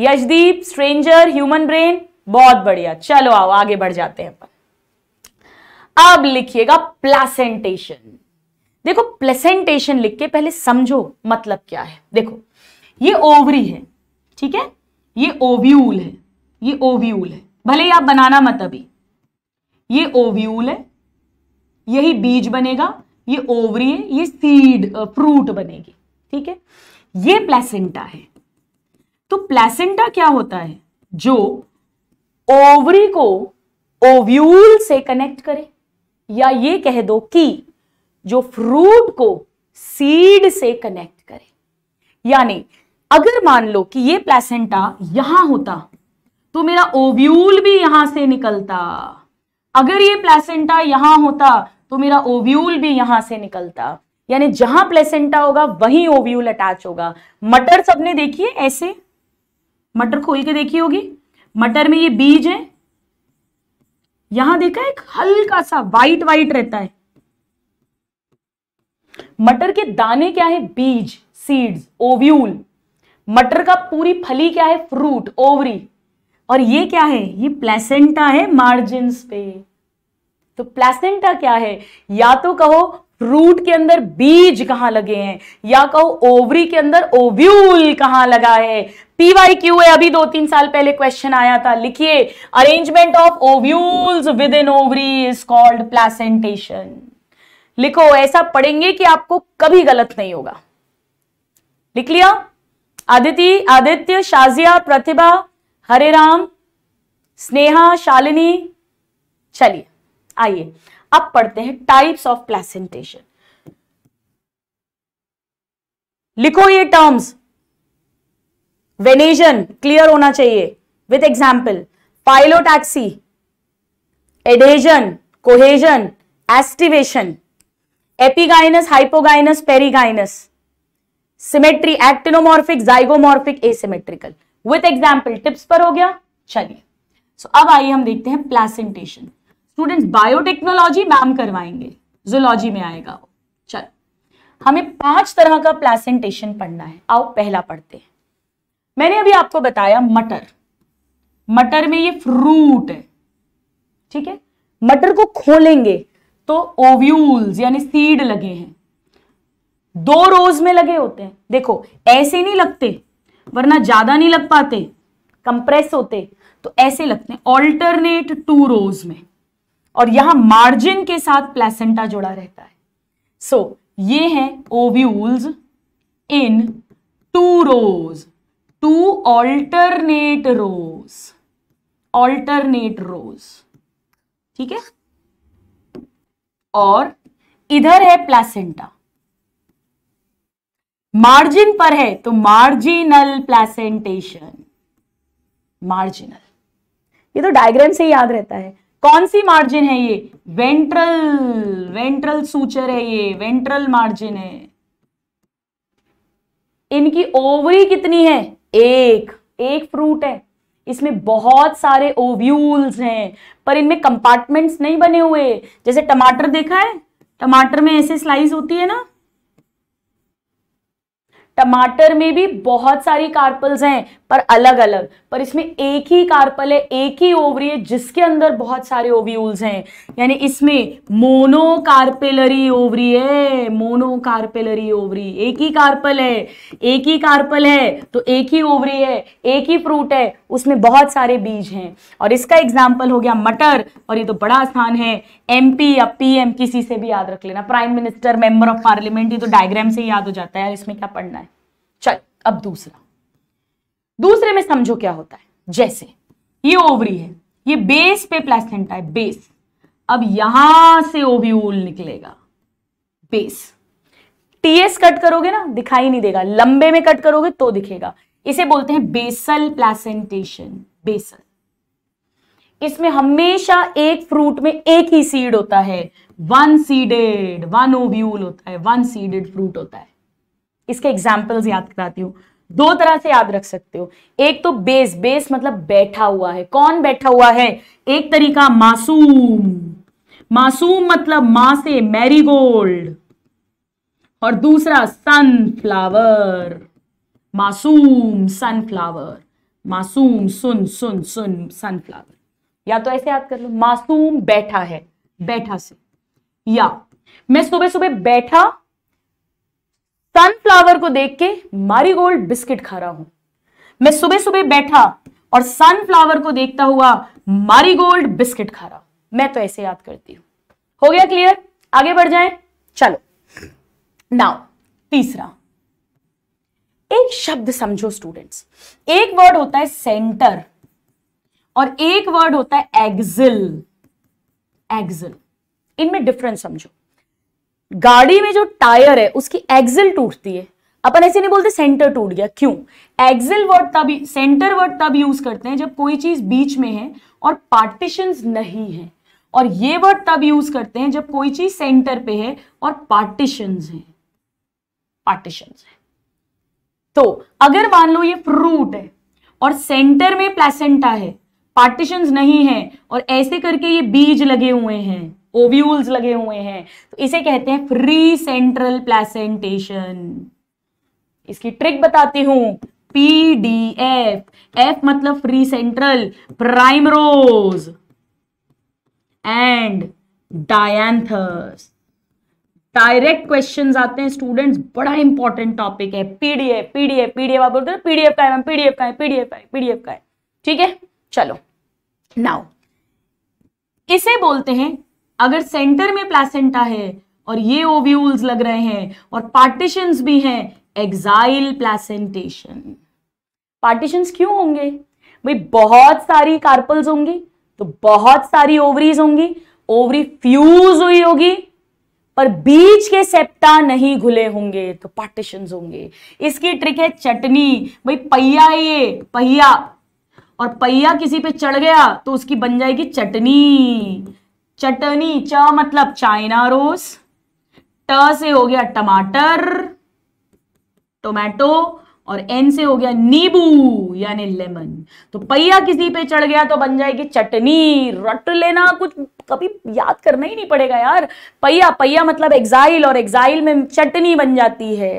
Yashdeep stranger human brain बहुत बढ़िया चलो आओ आगे बढ़ जाते हैं अपन अब लिखिएगा प्लासेंटेशन देखो प्लेसेंटेशन लिख के पहले समझो मतलब क्या है देखो ये ओवरी है ठीक है ये ओव्यूल है ये ओव्यूल है भले ही आप बनाना मत अभी ये ओव्यूल है यही बीज बनेगा ये ओवरी है ये सीड फ्रूट बनेगी ठीक है ये प्लेसेंटा है तो प्लेसेंटा क्या होता है जो ओवरी को ओव्यूल से कनेक्ट करे या ये कह दो कि जो फ्रूट को सीड से कनेक्ट करे यानी अगर मान लो कि ये प्लेसेंटा यहां होता तो मेरा ओव्यूल भी यहां से निकलता अगर ये प्लेसेंटा यहां होता तो मेरा ओव्यूल भी यहां से निकलता यानी जहां प्लेसेंटा होगा वहीं ओव्यूल अटैच होगा मटर सबने देखी है ऐसे मटर खोल के देखी होगी मटर में ये बीज है यहां देखा एक हल्का सा वाइट वाइट रहता है मटर के दाने क्या है बीज सीड्स ओव्यूल मटर का पूरी फली क्या है फ्रूट ओवरी और ये क्या है ये प्लेसेंटा है मार्जिन पे तो प्लेसेंटा क्या है या तो कहो फ्रूट के अंदर बीज कहां लगे हैं या कहो ओवरी के अंदर ओव्यूल कहां लगा है पीवाई क्यू है अभी दो तीन साल पहले क्वेश्चन आया था लिखिए arrangement of ovules within ovary is called placentation लिखो ऐसा पढ़ेंगे कि आपको कभी गलत नहीं होगा लिख लिया आदिति आदित्य शाजिया प्रतिभा हरे राम स्नेहा शालिनी चलिए आइए अब पढ़ते हैं टाइप्स ऑफ प्लेसेंटेशन लिखो ये टर्म्स वेनेजन क्लियर होना चाहिए with example phyllotaxy adhesion cohesion aestivation epigynous hypogynous perigynous symmetry actinomorphic zygomorphic asymmetrical with example tips पर हो गया चलिए सो so, अब आइए हम देखते हैं प्लासेंटेशन स्टूडेंट्स बायोटेक्नोलॉजी मैम करवाएंगे जुलॉजी में आएगा वो चल हमें पांच तरह का प्लासेंटेशन पढ़ना है आओ पहला पढ़ते हैं मैंने अभी आपको बताया मटर मटर में ये फ्रूट है ठीक है मटर को खोलेंगे तो ओव्यूल्स यानी सीड लगे हैं दो रोज में लगे होते हैं देखो ऐसे नहीं लगते वरना ज्यादा नहीं लग पाते कंप्रेस होते तो ऐसे लगते हैं ऑल्टरनेट टू रोज में और यहां मार्जिन के साथ प्लेसेंटा जुड़ा रहता है सो so, ये है ovules in two rows two alternate rows alternate rows ठीक है और इधर है प्लेसेंटा मार्जिन पर है तो मार्जिनल प्लेसेंटेशन मार्जिनल ये तो डायग्राम से ही याद रहता है कौन सी मार्जिन है ये वेंट्रल वेंट्रल सूचर है ये वेंट्रल मार्जिन है इनकी ओवरी कितनी है एक एक फ्रूट है इसमें बहुत सारे ओव्यूल्स हैं पर इनमें कंपार्टमेंट्स नहीं बने हुए जैसे टमाटर देखा है टमाटर में ऐसे स्लाइस होती है ना टमाटर में भी बहुत सारी कार्पल्स हैं पर अलग अलग पर इसमें एक ही कार्पल है एक ही ओवरी है जिसके अंदर बहुत सारे ओव्यूल्स हैं यानी इसमें मोनोकार्पेलरी ओवरी है मोनोकार्पेलरी ओवरी एक ही कार्पल है एक ही कार्पल है तो एक ही ओवरी है एक ही फ्रूट है उसमें बहुत सारे बीज हैं और इसका एग्जाम्पल हो गया मटर और ये तो बड़ा आसान है एमपी या पीएम किसी से भी याद रख लेना prime minister member of parliament ये तो डायग्राम से याद हो जाता है इसमें क्या पढ़ना है चल अब दूसरा दूसरे में समझो क्या होता है जैसे ये ओवरी है ये बेस पे प्लेसेंटा है बेस अब यहां से ओव्यूल निकलेगा बेस टीएस कट करोगे ना दिखाई नहीं देगा लंबे में कट करोगे तो दिखेगा इसे बोलते हैं बेसल प्लासेंटेशन बेसल इसमें हमेशा एक फ्रूट में एक ही सीड होता है वन सीडेड वन ओव्यूल होता है वन सीडेड फ्रूट होता है इसके एग्जाम्पल्स याद कराती हूँ दो तरह से याद रख सकते हो एक तो बेस बेस मतलब बैठा हुआ है कौन बैठा हुआ है एक तरीका मासूम मासूम मतलब माँ से मैरीगोल्ड और दूसरा सनफ्लावर मासूम सनफ्लावर मासूम सुन सुन सुन सनफ्लावर या तो ऐसे याद कर लो मासूम बैठा है बैठा से या मैं सुबह सुबह बैठा सनफ्लावर को देख के मारीगोल्ड बिस्किट खा रहा हूं मैं सुबह सुबह बैठा और सनफ्लावर को देखता हुआ मारीगोल्ड बिस्किट खा रहा मैं तो ऐसे याद करती हूं हो गया क्लियर आगे बढ़ जाए चलो नाउ तीसरा एक शब्द समझो स्टूडेंट्स एक वर्ड होता है सेंटर और एक वर्ड होता है एग्जिल एग्जिल इनमें डिफरेंस समझो गाड़ी में जो टायर है उसकी एग्जिल टूटती है अपन ऐसे नहीं बोलते सेंटर टूट गया क्यों एग्जिल वर्ड तब सेंटर वर्ड तब यूज करते हैं जब कोई चीज बीच में है और पार्टीशन नहीं है और ये वर्ड तब यूज करते हैं जब कोई चीज सेंटर पे है और पार्टीशन है पार्टीशन है तो अगर मान लो ये फ्रूट है और सेंटर में प्लेसेंटा है पार्टीशन नहीं है और ऐसे करके ये बीज लगे हुए हैं ओव्यूल्स लगे हुए हैं तो इसे कहते हैं फ्री सेंट्रल प्लेसेंटेशन इसकी ट्रिक बताती हूं पी डी एफ एफ मतलब free central primrose and dianthus direct questions आते हैं स्टूडेंट्स बड़ा इंपॉर्टेंट टॉपिक है पीडीएफ पीडीएफ पीडीएफ आप बोलते हैं पीडीएफ का है मैम पीडीएफ का है पीडीएफ का है पीडीएफ का है ठीक है चलो नाउ इसे बोलते हैं अगर सेंटर में प्लासेंटा है और ये ओव्यूल्स लग रहे हैं और पार्टीशन भी हैं एग्जाइल प्लासेंटेशन पार्टीशन क्यों होंगे भाई बहुत सारी कार्पल्स होंगी तो बहुत सारी ओवरीज होंगी ओवरी फ्यूज हुई होगी पर बीच के सेप्टा नहीं घुले होंगे तो पार्टीशन होंगे इसकी ट्रिक है चटनी भाई पहिया ये पहिया और पहिया किसी पे चढ़ गया तो उसकी बन जाएगी चटनी चटनी च मतलब चाइना रोज ट से हो गया टमाटर टोमेटो और एन से हो गया नींबू यानी लेमन तो पहिया किसी पे चढ़ गया तो बन जाएगी चटनी रट लेना कुछ कभी याद करना ही नहीं पड़ेगा यार पहिया पहिया मतलब एग्जाइल और एग्जाइल में चटनी बन जाती है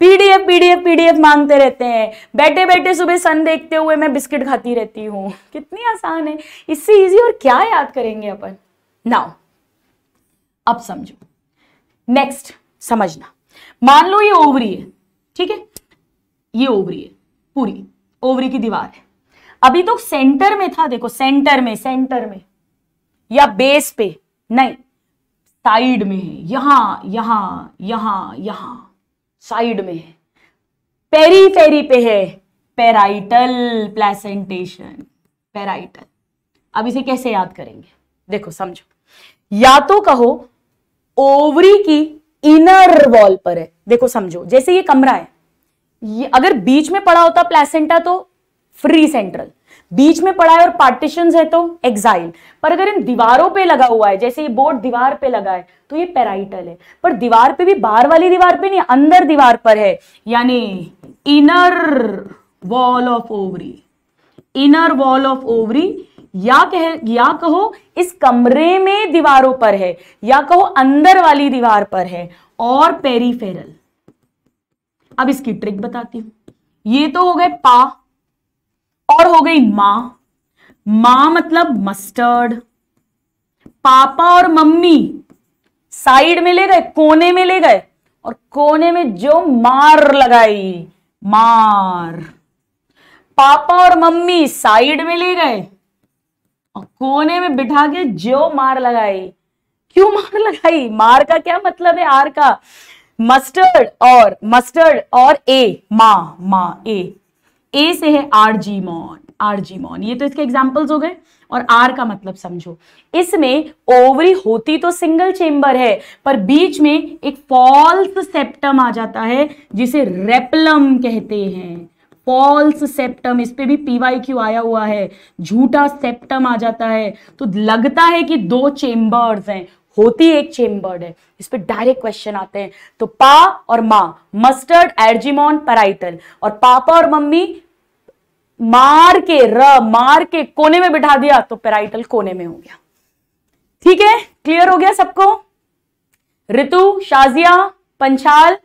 पीडीएफ पीडीएफ पीडीएफ मांगते रहते हैं बैठे बैठे सुबह सन देखते हुए मैं बिस्किट खाती रहती हूँ कितनी आसान है इससे ईजी और क्या याद करेंगे अपन नाउ अब समझो नेक्स्ट समझना मान लो ये ओवरी है ठीक है ये ओवरी है पूरी ओवरी की दीवार है अभी तो सेंटर में था देखो सेंटर में सेंटर में या बेस पे नहीं साइड में है यहां यहां यहां यहां साइड में है पेरी फेरी पे है पेराइटल प्लेसेंटेशन पेराइटल अब इसे कैसे याद करेंगे देखो समझो या तो कहो ओवरी की इनर वॉल पर है देखो समझो जैसे ये कमरा है ये अगर बीच में पड़ा होता प्लेसेंटा तो फ्री सेंट्रल बीच में पड़ा है और पार्टीशन है तो एक्साइल पर अगर इन दीवारों पे लगा हुआ है जैसे ये बोर्ड दीवार पे लगा है तो ये पेराइटल है पर दीवार पे भी बाहर वाली दीवार पे नहीं अंदर दीवार पर है यानी inner wall of ovary inner wall of ovary या कह या कहो इस कमरे में दीवारों पर है या कहो अंदर वाली दीवार पर है और पेरीफेरल अब इसकी ट्रिक बताती हूं ये तो हो गए पा और हो गई मां मां मतलब मस्टर्ड पापा और मम्मी साइड में ले गए कोने में ले गए और कोने में जो मार लगाई मार पापा और मम्मी साइड में ले गए और कोने में बिठा के जो मार लगाई क्यों मार लगाई मार का क्या मतलब है आर का मस्टर्ड और मस्टर्ड और ए मा माँ ए ए से है आर्जीमॉन आरजीमोन ये तो इसके एग्जाम्पल्स हो गए और आर का मतलब समझो इसमें ओवरी होती तो सिंगल चेम्बर है पर बीच में एक फॉल्स सेप्टम आ जाता है जिसे रेपलम कहते हैं फॉल्स सेप्टम इस पे भी पीवाई क्यू आया हुआ है झूठा सेप्टम आ जाता है तो लगता है कि दो चेंबर्स हैं होती एक चेम्बर्ड है इस पर डायरेक्ट क्वेश्चन आते हैं तो पा और माँ मस्टर्ड एर्जिमॉन पैराइटल और पापा और मम्मी मार के र मार के कोने में बिठा दिया तो पेराइटल कोने में हो गया ठीक है क्लियर हो गया सबको ऋतु शाजिया पंचाल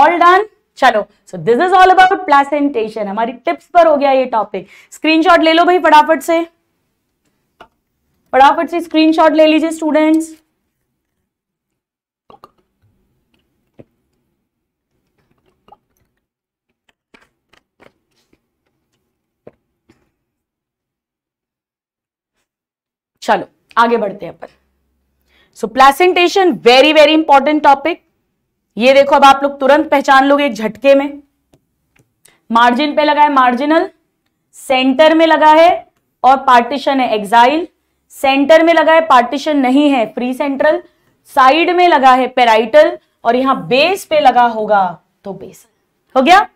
ऑल डन चलो so this is all about placentation हमारी टिप्स पर हो गया ये टॉपिक स्क्रीनशॉट ले लो भाई फटाफट से फटाफट से स्क्रीनशॉट ले लीजिए स्टूडेंट्स चलो आगे बढ़ते हैं अपन so placentation very very important topic ये देखो अब आप लोग तुरंत पहचान लोगे एक झटके में मार्जिन पे लगा है मार्जिनल सेंटर में लगा है और पार्टीशन है एक्साइल सेंटर में लगा है पार्टीशन नहीं है फ्री सेंट्रल साइड में लगा है पेराइटल और यहां बेस पे लगा होगा तो बेस हो गया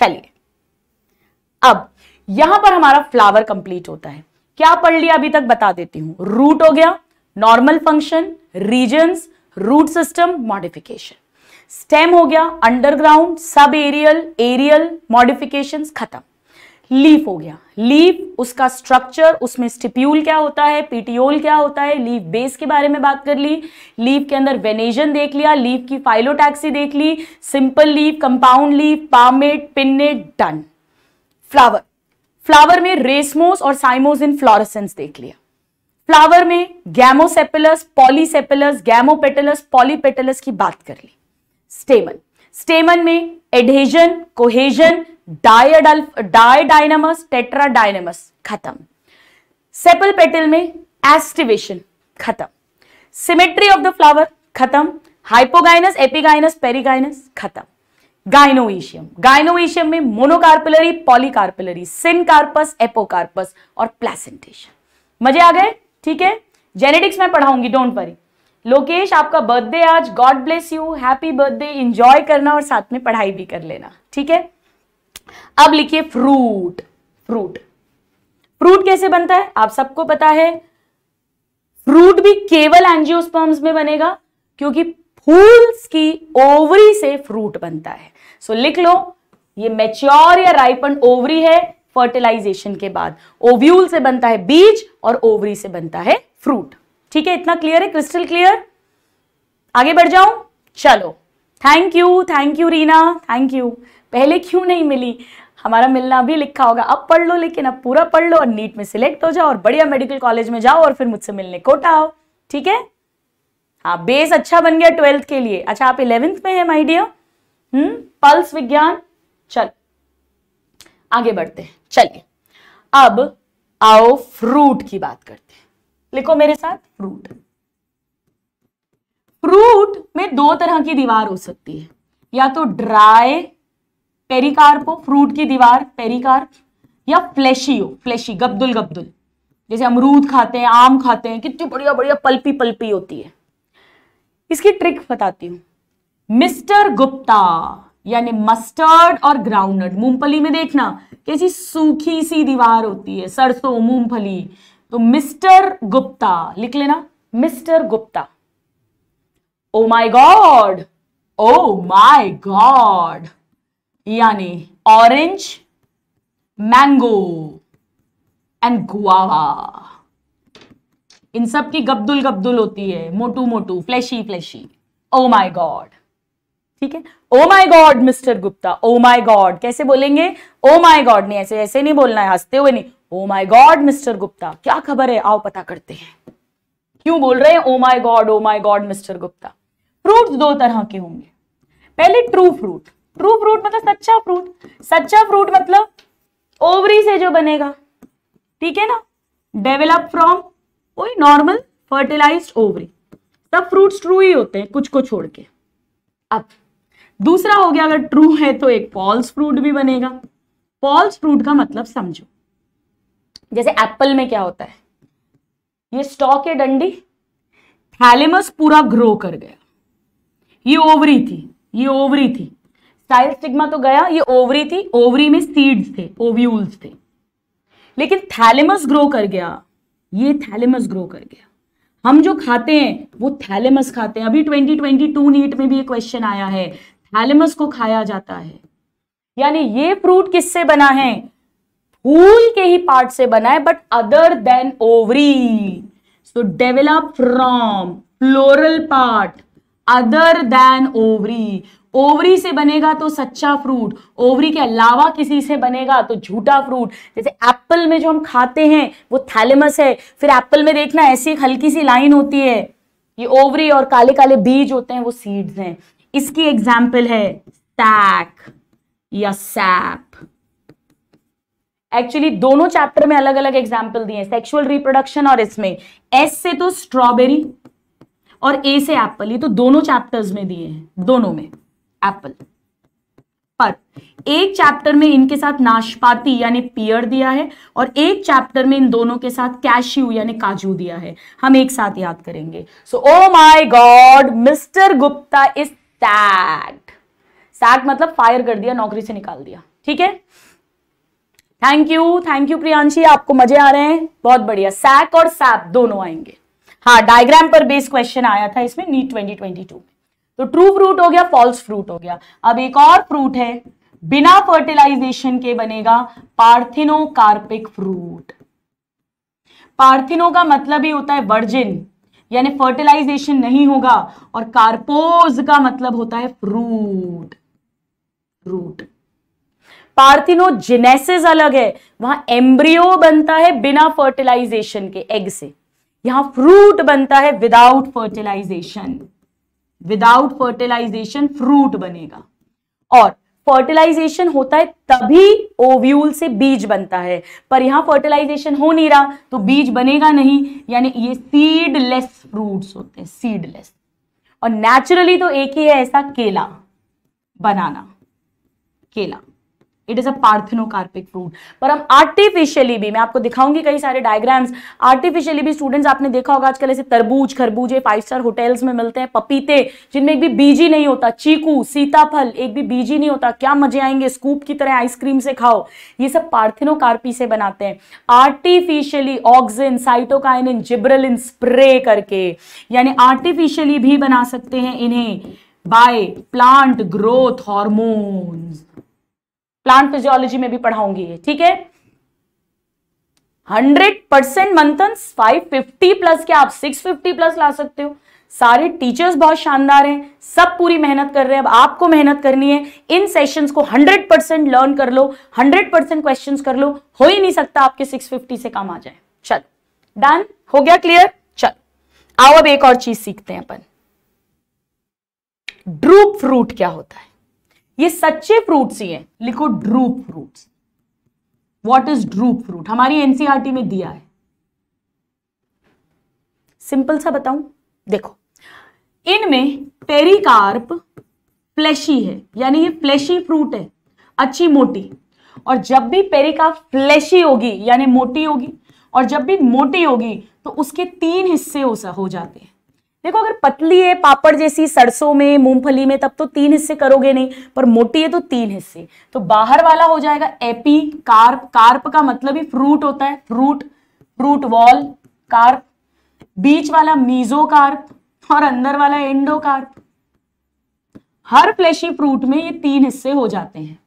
चलिए अब यहां पर हमारा फ्लावर कंप्लीट होता है क्या पढ़ लिया अभी तक बता देती हूं रूट हो गया normal function region root system modification stem हो गया अंडरग्राउंड सब एरियल एरियल मॉडिफिकेशन खत्म लीफ हो गया लीफ उसका स्ट्रक्चर उसमें स्टिप्यूल क्या होता है पीटीओल क्या होता है लीफ बेस के बारे में बात कर ली लीफ के अंदर वेनेजन देख लिया लीफ की फाइलोटैक्सी देख ली simple leaf compound leaf palmate pinnate done flower flower में रेसमोस और साइमोस इन फ्लोरसेंस देख लिया फ्लावर में गैमोसेपेलस पॉलीसेपेलस गैमोपेटलस पॉलीपेटलस की बात कर ली स्टेमन स्टेमन में एडहेजन कोहेजन डायडल डायडाइनमस टेट्राडाइनमस खत्म सेपल पेटल में एस्टिवेशन खत्म सिमेट्री ऑफ द फ्लावर खत्म हाइपोगाइनस एपिगाइनस पेरिगाइनस खत्म गाइनोएशियम गाइनोएशियम में मोनोकार्पिलरी पॉलीकार्पिलरी सिनकार्पस एपोकार्पस और प्लेसेंटेशन मजे आ गए ठीक है जेनेटिक्स में पढ़ाऊंगी डोंट वरी लोकेश आपका बर्थडे आज god bless you happy birthday enjoy करना और साथ में पढ़ाई भी कर लेना ठीक है अब लिखिए फ्रूट फ्रूट फ्रूट कैसे बनता है आप सबको पता है फ्रूट भी केवल एंजियोस्पर्म्स में बनेगा क्योंकि फूल्स की ओवरी से फ्रूट बनता है सो so, लिख लो ये मेच्योर या राइपन ओवरी है फर्टिलाइजेशन के बाद ओव्यूल से बनता है बीज और ओवरी से बनता है फ्रूट ठीक है इतना क्लियर है क्रिस्टल क्लियर आगे बढ़ जाओ चलो thank you thank you Reena thank you पहले क्यों नहीं मिली हमारा मिलना भी लिखा होगा अब पढ़ लो लेकिन अब पूरा पढ़ लो और नीट में सिलेक्ट हो जाओ और बढ़िया मेडिकल कॉलेज में जाओ और फिर मुझसे मिलने कोटा आओ ठीक है हाँ बेस अच्छा बन गया ट्वेल्थ के लिए अच्छा आप इलेवेंथ में है माई डियर हम्म पल्स विज्ञान चल आगे बढ़ते हैं चलिए अब आओ फ्रूट की बात करते हैं लिखो मेरे साथ फ्रूट फ्रूट में दो तरह की दीवार हो सकती है या तो ड्राई पेरिकार्प हो फ्रूट की दीवार पेरिकार्प या फ्लैशी हो फ्लैशी गब्दुल गब्दुल जैसे अमरूद खाते हैं आम खाते हैं कितनी बढ़िया बढ़िया पल्पी पल्पी होती है इसकी ट्रिक बताती हूं मिस्टर गुप्ता यानी मस्टर्ड और ग्राउंडनट मूंगफली में देखना कैसी सूखी सी दीवार होती है सरसों मूंगफली तो मिस्टर गुप्ता लिख लेना mister Gupta oh my god oh my god यानी ऑरेंज मैंगो एंड गुआवा इन सब की गब्दुल गब्दुल होती है मोटू मोटू fleshy fleshy oh my god ठीक है oh my god mister Gupta oh my god कैसे बोलेंगे ओ माई गॉड नहीं ऐसे ऐसे नहीं बोलना है हंसते हुए नहीं oh my god mister Gupta क्या खबर है आओ पता करते हैं क्यों बोल रहे हैं oh my god oh my god mister Gupta fruit दो तरह के होंगे पहले ट्रू फ्रूट ट्रू फ्रूट मतलब सच्चा फ्रूट सच्चा फ्रूट मतलब ओवरी से जो बनेगा ठीक है ना डेवलप फ्रॉम वही नॉर्मल फर्टिलाइज ओवरी सब फ्रूट्स ट्रू ही होते हैं कुछ को छोड़ के अब दूसरा हो गया अगर ट्रू है तो एक फॉल्स फ्रूट भी बनेगा फॉल्स फ्रूट का मतलब समझो जैसे एप्पल में क्या होता है ये स्टॉक है डंडी थैलेमस पूरा ग्रो कर गया ये ओवरी थी ये ओवरी थी साइल स्टिग्मा तो गया ये ओवरी थी ओवरी में सीड्स थे ओव्यूल्स थे लेकिन थैलेमस ग्रो कर गया ये थैलेमस ग्रो कर गया हम जो खाते हैं वो थैलेमस खाते हैं अभी 2022 नीट में भी ये क्वेश्चन आया है थैलेमस को खाया जाता है यानी ये फ्रूट किससे बना है फूल के ही पार्ट से बना है but other than ovary so develop from floral part other than ovary ovary से बनेगा तो सच्चा फ्रूट ओवरी के अलावा किसी से बनेगा तो झूठा फ्रूट जैसे एप्पल में जो हम खाते हैं वो थैलेमस है फिर एप्पल में देखना ऐसी एक हल्की सी लाइन होती है ये ओवरी और काले काले बीज होते हैं वो सीड्स हैं इसकी एग्जाम्पल है टैक या सैप एक्चुअली दोनों चैप्टर में अलग अलग एग्जाम्पल दिए सेक्सुअल रिप्रोडक्शन और इसमें एस से तो स्ट्रॉबेरी और ए से एप्पल ये तो दोनों चैप्टर्स में दिए हैं दोनों में एप्पल पर एक चैप्टर में इनके साथ नाशपाती यानी पियर दिया है और एक चैप्टर में इन दोनों के साथ कैश्यू यानी काजू दिया है हम एक साथ याद करेंगे so oh my god mister Gupta is sacked मतलब फायर कर दिया नौकरी से निकाल दिया ठीक है thank you thank you Priyanshi आपको मजे आ रहे हैं बहुत बढ़िया सैक और सैप दोनों आएंगे हाँ डायग्राम पर बेस क्वेश्चन आया था इसमें नीट ट्वेंटी ट्वेंटी टू में तो ट्रू फ्रूट हो गया फॉल्स फ्रूट हो गया अब एक और फ्रूट है बिना फर्टिलाइजेशन के बनेगा पार्थिनो कार्पिक फ्रूट पार्थिनो का मतलब ही होता है वर्जिन यानी फर्टिलाइजेशन नहीं होगा और कार्पोज का मतलब होता है फ्रूट रूट जिनेसिस अलग है वहां एम्ब्रियो बनता है बिना फर्टिलाइजेशन के एग से यहां फ्रूट बनता है without fertilisation without fertilisation fruit बनेगा और फर्टिलाइजेशन होता है तभी ओव्यूल से बीज बनता है पर यहां फर्टिलाइजेशन हो नहीं रहा तो बीज बनेगा नहीं यानी ये सीडलेस फ्रूट्स होते हैं सीडलेस और नेचुरली तो एक ही है ऐसा केला बनाना केला it is a parthenocarpic fruit पर हम आर्टिफिशियली भी मैं आपको दिखाऊंगी कई सारे डायग्राम्स आर्टिफिशियली भी स्टूडेंट्स आपने देखा होगा आजकल ऐसे तरबूज खरबूजे फाइव स्टार होटल्स में मिलते हैं पपीते जिनमें एक भी बीजी नहीं होता चीकू सीताफल एक भी बीजी नहीं होता क्या मजे आएंगे स्कूप की तरह आइसक्रीम से खाओ ये सब पार्थिनोकार्पी से बनाते हैं artificially auxin cytokinin gibberellin spray करके यानी आर्टिफिशियली भी बना सकते हैं इन्हें by plant growth hormones plant physiology में भी पढ़ाऊंगी ठीक है hundred percent Manthan five fifty plus क्या आप सिक्स फिफ्टी प्लस ला सकते हो सारे टीचर्स बहुत शानदार हैं सब पूरी मेहनत कर रहे हैं अब आपको मेहनत करनी है इन सेशंस को 100 परसेंट लर्न कर लो 100 परसेंट क्वेश्चन कर लो हो ही नहीं सकता आपके 650 से काम आ जाए चल डन हो गया क्लियर चल आओ अब एक और चीज सीखते हैं अपन ड्रूप फ्रूट क्या होता है ये सच्चे फ्रूट्स ही हैं लिखो drupe fruits what is drupe fruit हमारी एनसीआरटी e में दिया है सिंपल सा बताऊं देखो इनमें पेरिकार्प फ्लैशी है यानी ये फ्लैशी फ्रूट है अच्छी मोटी और जब भी पेरिकार्प फ्लैशी होगी यानी मोटी होगी और जब भी मोटी होगी तो उसके तीन हिस्से हो जाते हैं देखो अगर पतली है पापड़ जैसी सरसों में मूंगफली में तब तो तीन हिस्से करोगे नहीं पर मोटी है तो तीन हिस्से तो बाहर वाला हो जाएगा एपी कार्प कार्प का मतलब ही फ्रूट होता है फ्रूट फ्रूट वॉल कार्प बीच वाला मीजो कार्प और अंदर वाला एंडो कार्प हर फ्लैशी फ्रूट में ये तीन हिस्से हो जाते हैं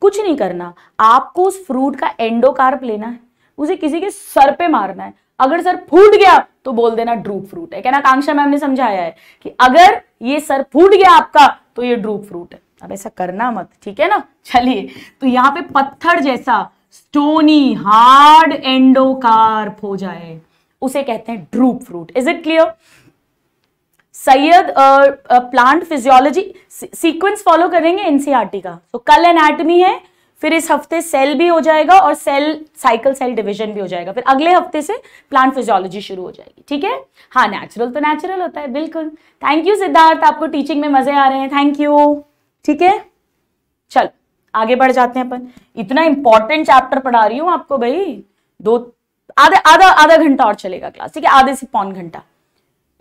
कुछ नहीं करना आपको उस फ्रूट का एंडोकार्प लेना है उसे किसी के सर पे मारना है अगर सर फूट गया तो बोल देना ड्रूप फ्रूट है क्या कांक्षा मैम ने समझाया है कि अगर ये सर फूट गया आपका तो ये ड्रूप फ्रूट है अब ऐसा करना मत ठीक है ना चलिए तो यहाँ पे पत्थर जैसा स्टोनी हार्ड एंडोकार्प हो जाए उसे कहते हैं drupe fruit is it clear Syed plant physiology sequence follow करेंगे एनसीआरटी का तो कल एनाटमी है फिर इस हफ्ते सेल भी हो जाएगा और सेल साइकिल सेल डिवीजन भी हो जाएगा फिर अगले हफ्ते से प्लांट फिजियोलॉजी शुरू हो जाएगी ठीक है हाँ नेचुरल तो नेचुरल होता है बिल्कुल थैंक यू सिद्धार्थ आपको टीचिंग में मजे आ रहे हैं थैंक यू ठीक है चल आगे बढ़ जाते हैं अपन इतना इंपॉर्टेंट चैप्टर पढ़ा रही हूँ आपको भाई दो आधा आधा आधा घंटा और चलेगा क्लास ठीक है आधे से पौन घंटा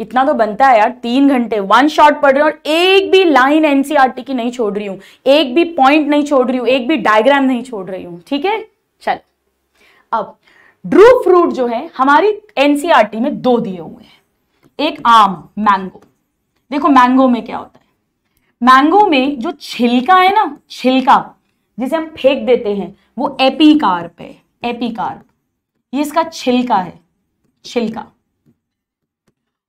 इतना तो बनता है यार तीन घंटे वन शॉट पढ़ रहे हो और एक भी लाइन एनसीआर e की नहीं छोड़ रही हूँ एक भी पॉइंट नहीं छोड़ रही हूँ एक भी डायग्राम नहीं छोड़ रही हूँ ठीक है चल अब ड्रू फ्रूट जो है हमारी एनसीआरटी e में दो दिए हुए हैं एक आम मैंगो देखो मैंगो में क्या होता है मैंगो में जो छिलका है ना छिलका जिसे हम फेंक देते हैं वो कार्प है कार्प ये इसका छिलका है छिलका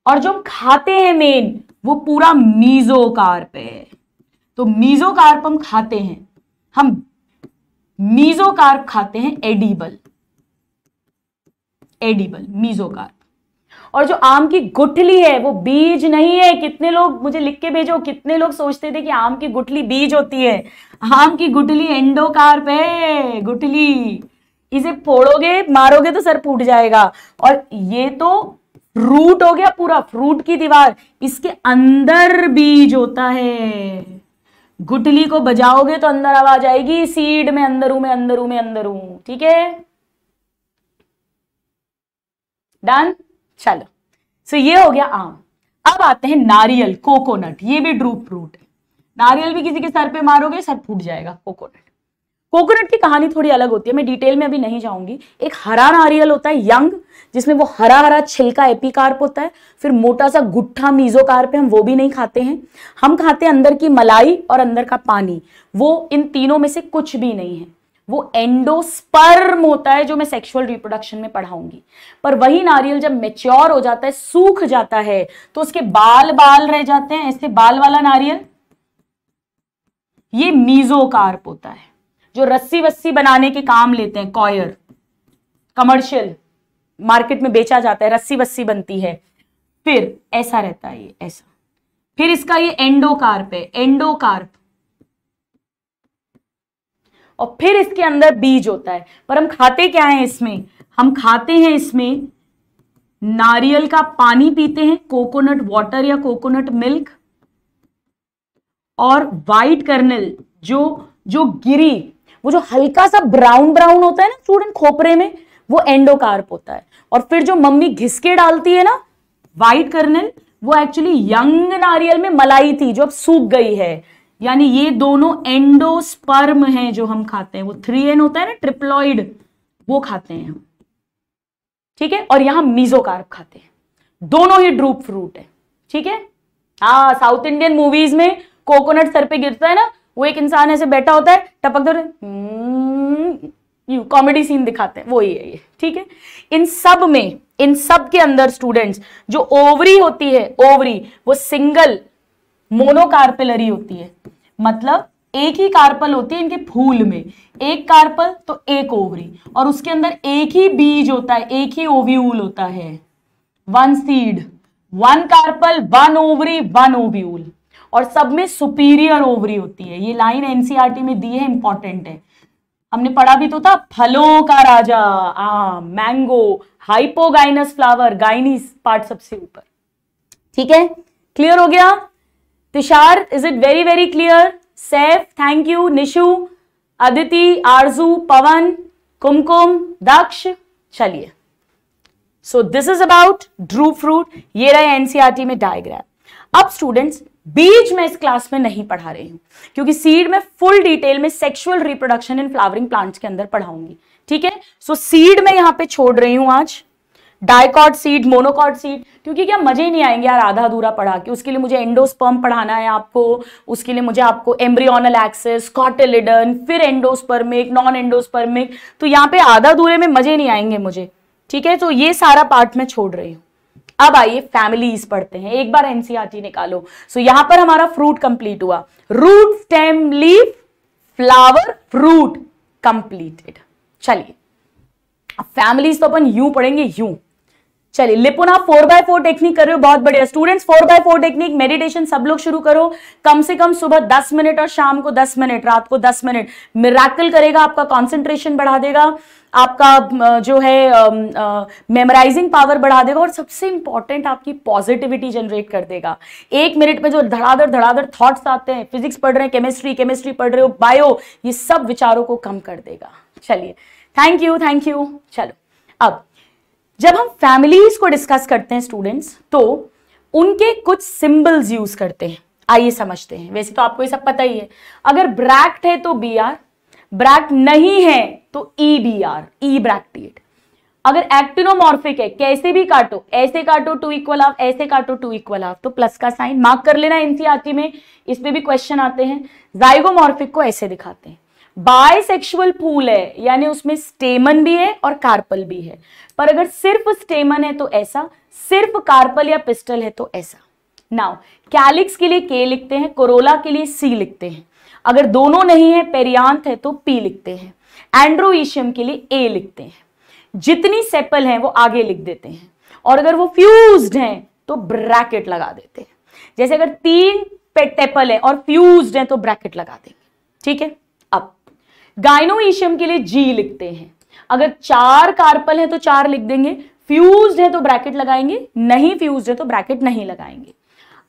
और जो हम खाते हैं मेन वो पूरा मीजोकार्प है तो मीजोकार्प हम खाते हैं हम मीजोकार्प खाते हैं एडिबल एडिबल मीजोकार्प और जो आम की गुठली है वो बीज नहीं है कितने लोग मुझे लिख के भेजो कितने लोग सोचते थे कि आम की गुठली बीज होती है आम की गुठली एंडोकार्प है गुठली इसे फोड़ोगे मारोगे तो सर फूट जाएगा और ये तो रूट हो गया पूरा फ्रूट की दीवार इसके अंदर बीज होता है गुटली को बजाओगे तो अंदर आवाज आएगी सीड में अंदर हूं मैं अंदर हूं मैं अंदर हूं ठीक है डन चलो सो ये हो गया आम अब आते हैं नारियल कोकोनट ये भी ड्रू फ्रूट है नारियल भी किसी के सर पे मारोगे सर फूट जाएगा कोकोनट कोकोनट की कहानी थोड़ी अलग होती है मैं डिटेल में अभी नहीं जाऊंगी एक हरा नारियल होता है यंग जिसमें वो हरा हरा छिलका एपिकार्प होता है फिर मोटा सा गुट्ठा मीजोकार्प है हम वो भी नहीं खाते हैं हम खाते हैं अंदर की मलाई और अंदर का पानी वो इन तीनों में से कुछ भी नहीं है वो एंडोस्पर्म होता है जो मैं सेक्सुअल रिप्रोडक्शन में पढ़ाऊंगी पर वही नारियल जब मेच्योर हो जाता है सूख जाता है तो उसके बाल बाल रह जाते हैं ऐसे बाल वाला नारियल ये मीजोकार्प होता है जो रस्सी वस्सी बनाने के काम लेते हैं कॉयर कमर्शियल मार्केट में बेचा जाता है रस्सी वस्सी बनती है फिर ऐसा रहता है ये ऐसा फिर इसका ये एंडोकार्प है एंडोकार्प और फिर इसके अंदर बीज होता है पर हम खाते क्या है इसमें हम खाते हैं इसमें नारियल का पानी पीते हैं कोकोनट वाटर या कोकोनट मिल्क और वाइट कर्नल जो जो गिरी वो जो हल्का सा ब्राउन ब्राउन होता है ना स्टूडेंट खोपरे में वो एंडोकार्प होता है और फिर जो मम्मी घिसके डालती है ना वाइट कर्नल वो एक्चुअली यंग नारियल में मलाई थी जो अब सूख गई है यानी ये दोनों एंडोस्पर्म हैं जो हम खाते हैं वो थ्री एन होता है ना ट्रिप्लॉइड वो खाते हैं हम ठीक है और यहां मीजोकार्प खाते हैं दोनों ही ड्रूप फ्रूट है ठीक है हाँ साउथ इंडियन मूवीज में कोकोनट सर पे गिरता है ना वो एक इंसान ऐसे बैठा होता है टपक दो कॉमेडी हम्म, सीन दिखाते हैं वो ही है ये ठीक है इन सब में इन सब के अंदर स्टूडेंट्स जो ओवरी होती है ओवरी वो सिंगल मोनोकार्पिलरी होती है मतलब एक ही कार्पल होती है इनके फूल में एक कार्पल तो एक ओवरी और उसके अंदर एक ही बीज होता है एक ही ओव्यूल होता है one seed one carpel one ovary one ovule और सब में सुपीरियर ओवरी होती है ये लाइन एनसीईआरटी e में दी है इंपॉर्टेंट है हमने पढ़ा भी तो था फलों का राजा आ, मैंगो हाइपोगाइनस फ्लावर गाइनिस पार्ट सबसे ऊपर ठीक है क्लियर हो गया Tushar is it very very clear Saif thank you Nishu Aditi Aarzoo Pawan Kumkum Daksh चलिए so this is about drupe fruit ये रहे एनसीआरटी e में डायग्राम अब स्टूडेंट्स बीच में इस क्लास में नहीं पढ़ा रही हूँ क्योंकि सीड में फुल डिटेल में sexual reproduction in flowering plants के अंदर पढ़ाऊंगी ठीक है सो सीड में यहां पे छोड़ रही हूँ आज डायकॉट सीड मोनोकॉट सीड क्योंकि क्या मजे ही नहीं आएंगे यार आधा अधूरा पढ़ा के उसके लिए मुझे एंडोस्पर्म पढ़ाना है आपको उसके लिए मुझे आपको एम्ब्रियोनल एक्सेस कॉटेलिडन फिर एंडोस्पर्मिक नॉन एंडोस्पर्मिक तो यहाँ पे आधा अधूरे में मजे नहीं आएंगे मुझे ठीक है तो ये सारा पार्ट मैं छोड़ रही हूँ अब आइए फैमिलीज पढ़ते हैं एक बार एनसीआरटी e निकालो सो so, यहां पर हमारा फ्रूट कंप्लीट हुआ root stem leaf flower fruit completed चलिए फैमिलीज तो अपन यू पढ़ेंगे यू चलिए लिपुन आप फोर बाय फोर टेक्निक कर रहे हो बहुत बढ़िया students four by four technique meditation सब लोग शुरू करो कम से कम सुबह दस मिनट और शाम को दस मिनट रात को दस मिनट मिराकल करेगा आपका कॉन्सेंट्रेशन बढ़ा देगा आपका जो है मेमोराइजिंग पावर बढ़ा देगा और सबसे इंपॉर्टेंट आपकी पॉजिटिविटी जनरेट कर देगा एक मिनट में जो धड़ाधड़ धड़ाधड़ थॉट्स आते हैं फिजिक्स पढ़ रहे हैं केमिस्ट्री केमिस्ट्री पढ़ रहे हो बायो ये सब विचारों को कम कर देगा चलिए थैंक यू थैंक यू चलो अब जब हम फैमिलीज को डिस्कस करते हैं स्टूडेंट्स तो उनके कुछ सिंबल्स यूज करते हैं आइए समझते हैं वैसे तो आपको ये सब पता ही है अगर ब्रैक्ट है तो बी आर ब्रैक्ट नहीं है तो E B R E bracteate अगर एक्टिनोमॉर्फिक है कैसे भी काटो ऐसे काटो टू इक्वल आफ ऐसे काटो टू इक्वल आफ तो प्लस का साइन मार्क कर लेना एनसीआरटी में इसमें भी क्वेश्चन आते हैं जाइगोमॉर्फिक को ऐसे दिखाते हैं बायसेक्सुअल फूल है यानी उसमें स्टेमन भी है और कार्पल भी है पर अगर सिर्फ स्टेमन है तो ऐसा सिर्फ कार्पल या पिस्टल है तो ऐसा नाउ कैलिक्स के लिए के लिखते हैं कोरोला के लिए सी लिखते हैं अगर दोनों नहीं है पेरियांत है तो पी लिखते हैं एंड्रोइशियम के लिए ए लिखते हैं जितनी सेपल हैं वो आगे लिख देते हैं और अगर वो फ्यूज्ड हैं तो ब्रैकेट लगा देते हैं जैसे अगर तीन पेटेपल है और फ्यूज्ड है तो ब्रैकेट लगा देंगे ठीक है अब गाइनोईशियम के लिए जी लिखते हैं अगर चार कार्पल है तो चार लिख देंगे फ्यूज है तो ब्रैकेट लगाएंगे नहीं फ्यूज है तो ब्रैकेट नहीं लगाएंगे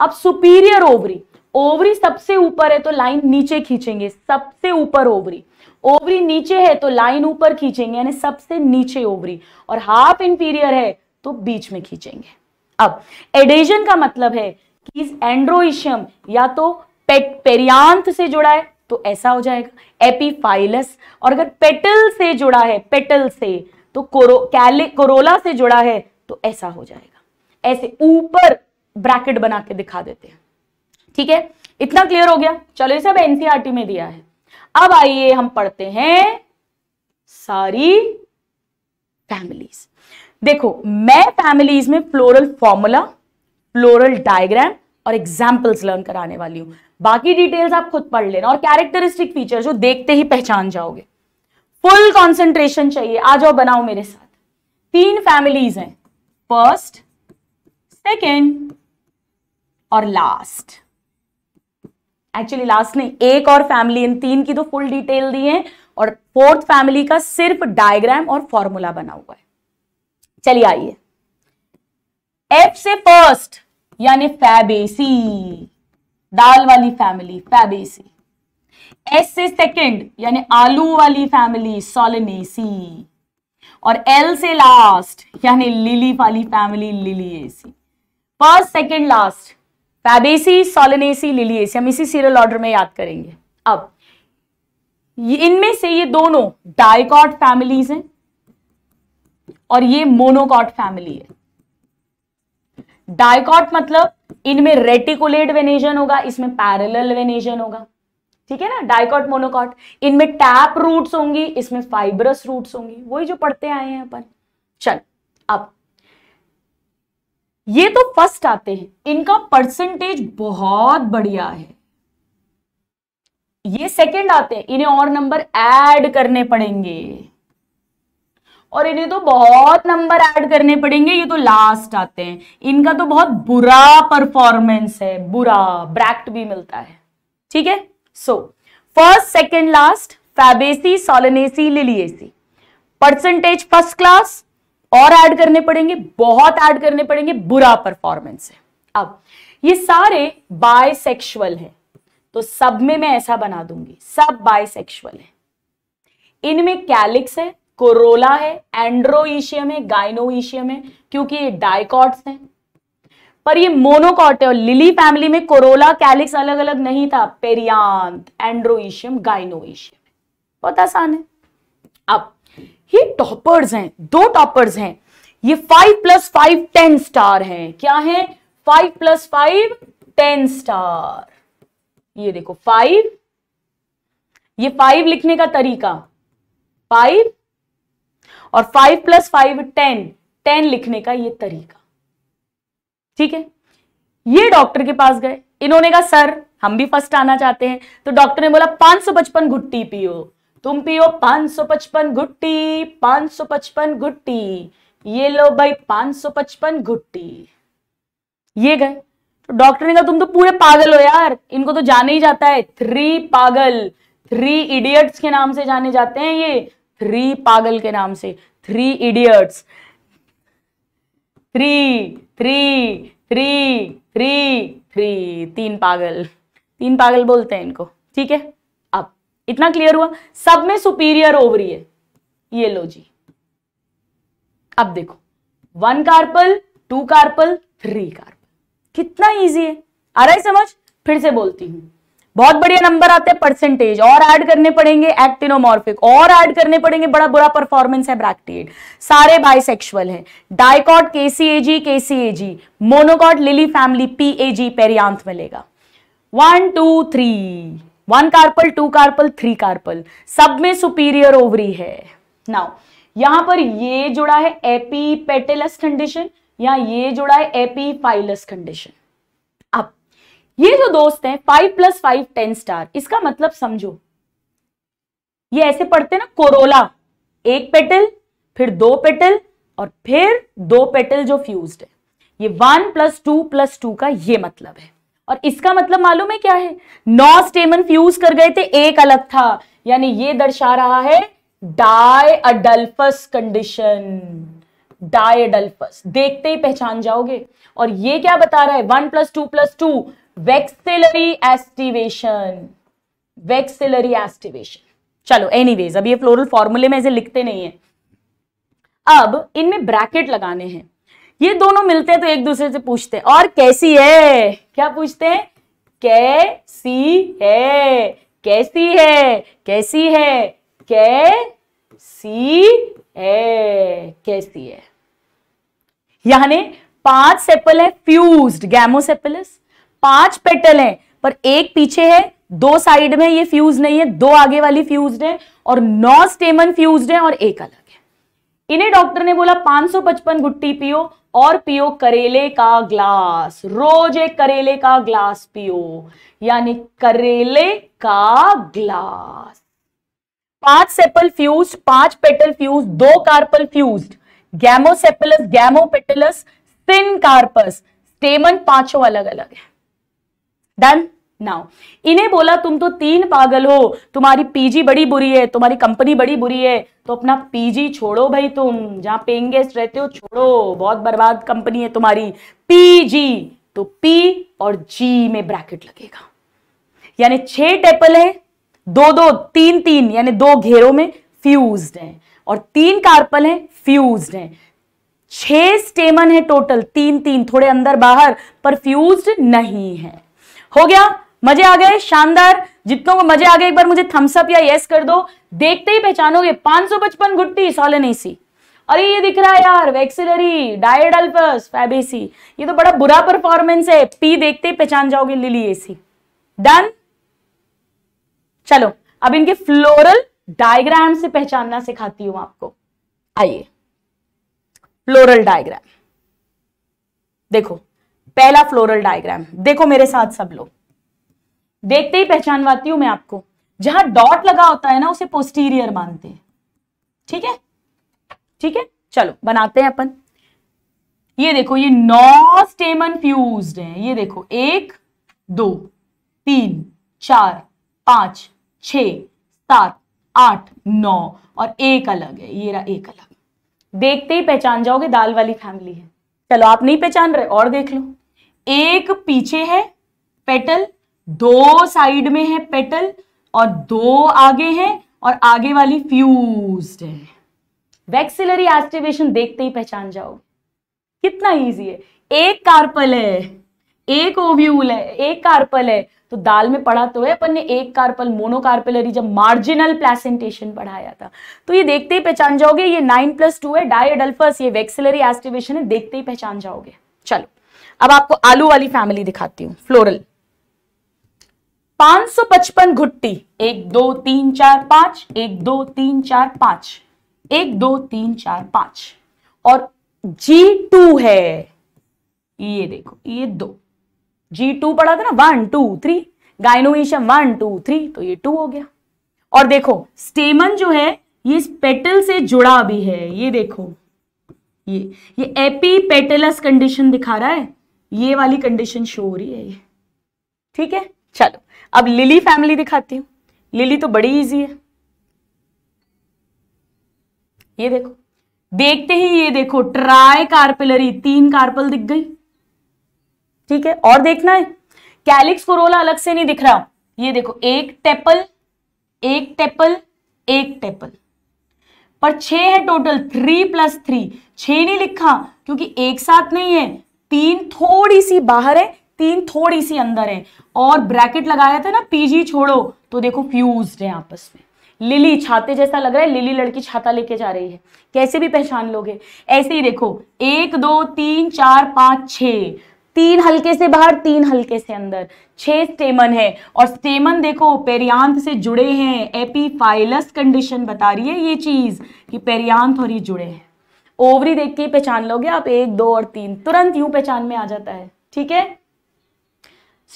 अब सुपीरियर ओवरी ओवरी सबसे ऊपर है तो लाइन नीचे खींचेंगे सबसे ऊपर ओवरी ओवरी नीचे है तो लाइन ऊपर खींचेंगे यानी सबसे नीचे ओवरी और हाफ इंफीरियर है तो बीच में खींचेंगे अब एडेजन का मतलब है कि एंड्रोइशियम या तो पेरियांत से जुड़ा है तो ऐसा हो जाएगा एपीफाइलस और अगर पेटल से जुड़ा है पेटल से तो कोरो कैले कोरोला से जुड़ा है तो ऐसा हो जाएगा ऐसे ऊपर ब्रैकेट बना के दिखा देते हैं ठीक है इतना क्लियर हो गया चलो इसे अब एनसीआरटी e में दिया है अब आइए हम पढ़ते हैं सारी फैमिलीज देखो मैं फैमिलीज में फ्लोरल फॉर्मूला फ्लोरल डायग्राम और एग्जाम्पल्स लर्न कराने वाली हूं बाकी डिटेल्स आप खुद पढ़ लेना और कैरेक्टरिस्टिक फीचर जो देखते ही पहचान जाओगे फुल कॉन्सेंट्रेशन चाहिए आ जाओ बनाओ मेरे साथ तीन फैमिलीज हैं फर्स्ट सेकेंड और लास्ट एक्चुअली लास्ट नहीं एक और फैमिली इन तीन की तो फुल डिटेल दी है और फोर्थ फैमिली का सिर्फ डायग्राम और फॉर्मूला बना हुआ है चलिए आइए एफ से फर्स्ट यानी फैबेसी दाल वाली फैमिली फैबेसी एस से सेकेंड यानी आलू वाली फैमिली सोलनेसी और एल से लास्ट यानी लिली वाली family Liliaceae first second last Fabaceae Solanaceae Liliaceae हम इसी सीरियल ऑर्डर में याद करेंगे अब इनमें से ये दोनों डायकॉट फैमिलीज हैं और ये मोनोकॉट फैमिली है डायकॉट मतलब इनमें रेटिकुलेट वेनेजन होगा इसमें पैरेलल वेनेजन होगा ठीक है ना डायकॉट मोनोकॉट इनमें टैप रूट्स होंगी इसमें फाइब्रस रूट्स होंगी वही जो पढ़ते आए हैं अपन चल अब ये तो फर्स्ट आते हैं इनका परसेंटेज बहुत बढ़िया है ये सेकंड आते हैं इन्हें और नंबर ऐड करने पड़ेंगे और इन्हें तो बहुत नंबर ऐड करने पड़ेंगे ये तो लास्ट आते हैं इनका तो बहुत बुरा परफॉर्मेंस है बुरा ब्रैक्ट भी मिलता है ठीक है so first second last Fabaceae Solanaceae Liliaceae percentage first class और ऐड करने पड़ेंगे बहुत ऐड करने पड़ेंगे बुरा परफॉर्मेंस है अब ये सारे बायसेक्सुअल है तो सब में मैं ऐसा बना दूंगी सब बायसेक्सुअल है इनमें कैलिक्स है कोरोला है एंड्रोईशियम है गाइनोईशियम है क्योंकि ये डायकॉट्स हैं पर ये मोनोकॉट है और लिली फैमिली में कोरोला कैलिक्स अलग अलग नहीं था पेरियांत एंड्रोइशियम गाइनोइशियम बहुत आसान है अब ये टॉपर्स हैं दो टॉपर्स हैं ये five plus five ten star हैं क्या है five plus five ten star ये देखो फाइव ये फाइव लिखने का तरीका फाइव और five plus five ten ten लिखने का ये तरीका ठीक है ये डॉक्टर के पास गए इन्होंने कहा सर हम भी फर्स्ट आना चाहते हैं तो डॉक्टर ने बोला पांच सौ पचपन पियो तुम पियो पांच सौ पचपन गुट्टी पांच सौ पचपन गुट्टी ये लो भाई पांच सौ पचपन गुट्टी ये गए तो डॉक्टर ने कहा तुम तो पूरे पागल हो यार इनको तो जाने ही जाता है थ्री पागल थ्री इडियट्स के नाम से जाने जाते हैं ये थ्री पागल के नाम से three idiots three three three three three तीन पागल तीन पागल बोलते हैं इनको ठीक है अब इतना क्लियर हुआ सब में सुपीरियर ओवरी है ये लो जी अब देखो one carpel two carpel three carpel कितना इजी है आ रहा है समझ फिर से बोलती हूं बहुत बढ़िया नंबर आते हैं परसेंटेज और ऐड करने पड़ेंगे एक्टिनोमॉर्फिक और ऐड करने पड़ेंगे बड़ा बुरा परफॉर्मेंस है ब्रैक्टिएट सारे बाइसेक्सुअल हैं dicot K C A G K C A G monocot lily family P A G perianth मिलेगा one two three one carpel two carpel three carpel सब में सुपीरियर ओवरी है नाउ यहां पर ये जुड़ा है एपीपेटेलस कंडीशन या ये जुड़ा है एपीफाइलस कंडीशन ये जो दोस्त है five plus five ten star इसका मतलब समझो ये ऐसे पढ़ते ना कोरोला एक पेटल फिर दो पेटल और फिर दो पेटल जो फ्यूज है ये one plus two plus two का ये मतलब है और इसका मतलब मालूम है क्या है नौ स्टेमन फ्यूज कर गए थे एक अलग था यानी ये दर्शा रहा है डाय अडल्फस कंडीशन डायडल्फस देखते ही पहचान जाओगे और ये क्या बता रहा है one plus two plus two vexillary aestivation vexillary aestivation चलो एनीवेज अब ये फ्लोरल फॉर्मूले में ऐसे लिखते नहीं है अब इनमें ब्रैकेट लगाने हैं ये दोनों मिलते हैं तो एक दूसरे से पूछते हैं और कैसी है क्या पूछते हैं कैसी है कैसी है कैसी है कैसी है कैसी है यानी पांच सेपल है फ्यूज्ड गैमोसेपलस पांच पेटल हैं पर एक पीछे है दो साइड में ये फ्यूज नहीं है दो आगे वाली फ्यूज है और नौ स्टेमन फ्यूज है और एक अलग है इन्हें डॉक्टर ने बोला 555 गुट्टी पियो और पियो करेले का ग्लास रोज एक करेले का ग्लास पियो यानी करेले का ग्लास पांच सेपल फ्यूज पांच पेटल फ्यूज दो carpel fuse gamosepalous gamopetalous syncarpous stamen पांचों अलग अलग है डन नाउ इन्हें बोला तुम तो तीन पागल हो तुम्हारी पीजी बड़ी बुरी है तुम्हारी कंपनी बड़ी बुरी है तो अपना पीजी छोड़ो भाई तुम जहां पेइंग गेस्ट रहते हो छोड़ो बहुत बर्बाद कंपनी है तुम्हारी पीजी तो पी और जी में ब्रैकेट लगेगा यानी छह टेपल है दो दो तीन तीन यानी दो घेरों में फ्यूज है और तीन कार्पल है फ्यूज है छह स्टेमन है टोटल तीन तीन थोड़े अंदर बाहर पर फ्यूज नहीं है हो गया मजे आ गए शानदार जितनों को मजे आ गए एक बार मुझे थम्सअप या यस कर दो देखते ही पहचानोगे पांच सौ पचपन गुट्टी सॉलेनेसी अरे ये दिख रहा है यार वैक्सिलरी डायडल्पस फैबेसी ये तो बड़ा बुरा परफॉर्मेंस है पी देखते ही पहचान जाओगे लिली एसी डन चलो अब इनके फ्लोरल डायग्राम से पहचानना सिखाती हूं आपको आइए फ्लोरल डायग्राम देखो पहला फ्लोरल डायग्राम देखो मेरे साथ सब लोग देखते ही पहचानवाती हूं मैं आपको जहां डॉट लगा होता है ना उसे पोस्टीरियर मानते हैं ठीक है ठीक है चलो बनाते हैं अपन ये देखो ये नौ स्टेमन फ्यूज है ये देखो एक दो तीन चार पांच छ सात आठ नौ और एक अलग है ये रहा एक अलग देखते ही पहचान जाओगे दाल वाली फैमिली है चलो आप नहीं पहचान रहे और देख लो एक पीछे है पेटल दो साइड में है पेटल और दो आगे है और आगे वाली फ्यूज्ड है वैक्सिलरी एस्टिवेशन देखते ही पहचान जाओ कितना इजी है एक कार्पल है एक ओव्यूल है एक कार्पल है तो दाल में पढ़ा तो है अपन ने एक कार्पल मोनोकार्पलरी जब मार्जिनल प्लेसेंटेशन पढ़ाया था तो ये देखते ही पहचान जाओगे ये नाइन प्लस टू है डायडल्फस ये वैक्सीलरी एस्टिवेशन है देखते ही पहचान जाओगे चलो अब आपको आलू वाली फैमिली दिखाती हूं फ्लोरल 555 घुट्टी एक दो तीन चार पांच एक दो तीन चार पांच एक दो तीन चार पांच और G2 है ये देखो ये दो G2 पढ़ा था ना one two three gynoecium one two three तो ये टू हो गया और देखो स्टेमन जो है ये इस पेटल से जुड़ा भी है ये देखो ये ये एपी पेटेलस कंडीशन दिखा रहा है ये वाली कंडीशन शो हो रही है ये ठीक है चलो अब लिली फैमिली दिखाती हूं लिली तो बड़ी इजी है ये देखो देखते ही ये देखो ट्राई कार्पिलरी तीन कार्पल दिख गई ठीक है और देखना है कैलिक्स कोरोला अलग से नहीं दिख रहा ये देखो एक टेपल एक टेपल एक टेपल पर छह है टोटल थ्री प्लस थ्री छ नहीं लिखा क्योंकि एक साथ नहीं है तीन थोड़ी सी बाहर है तीन थोड़ी सी अंदर है और ब्रैकेट लगाया था ना पीजी छोड़ो तो देखो फ्यूज है आपस में लिली छाते जैसा लग रहा है लिली लड़की छाता लेके जा रही है कैसे भी पहचान लोगे ऐसे ही देखो एक दो तीन चार पांच छ तीन हल्के से बाहर तीन हल्के से अंदर छह स्टेमन है और स्टेमन देखो पेरियांत से जुड़े हैं एपीफाइलस कंडीशन बता रही है ये चीज कि पेरियांत और ये जुड़े हैं ओवरी देख के पहचान लोगे आप एक दो और तीन तुरंत यूं पहचान में आ जाता है ठीक है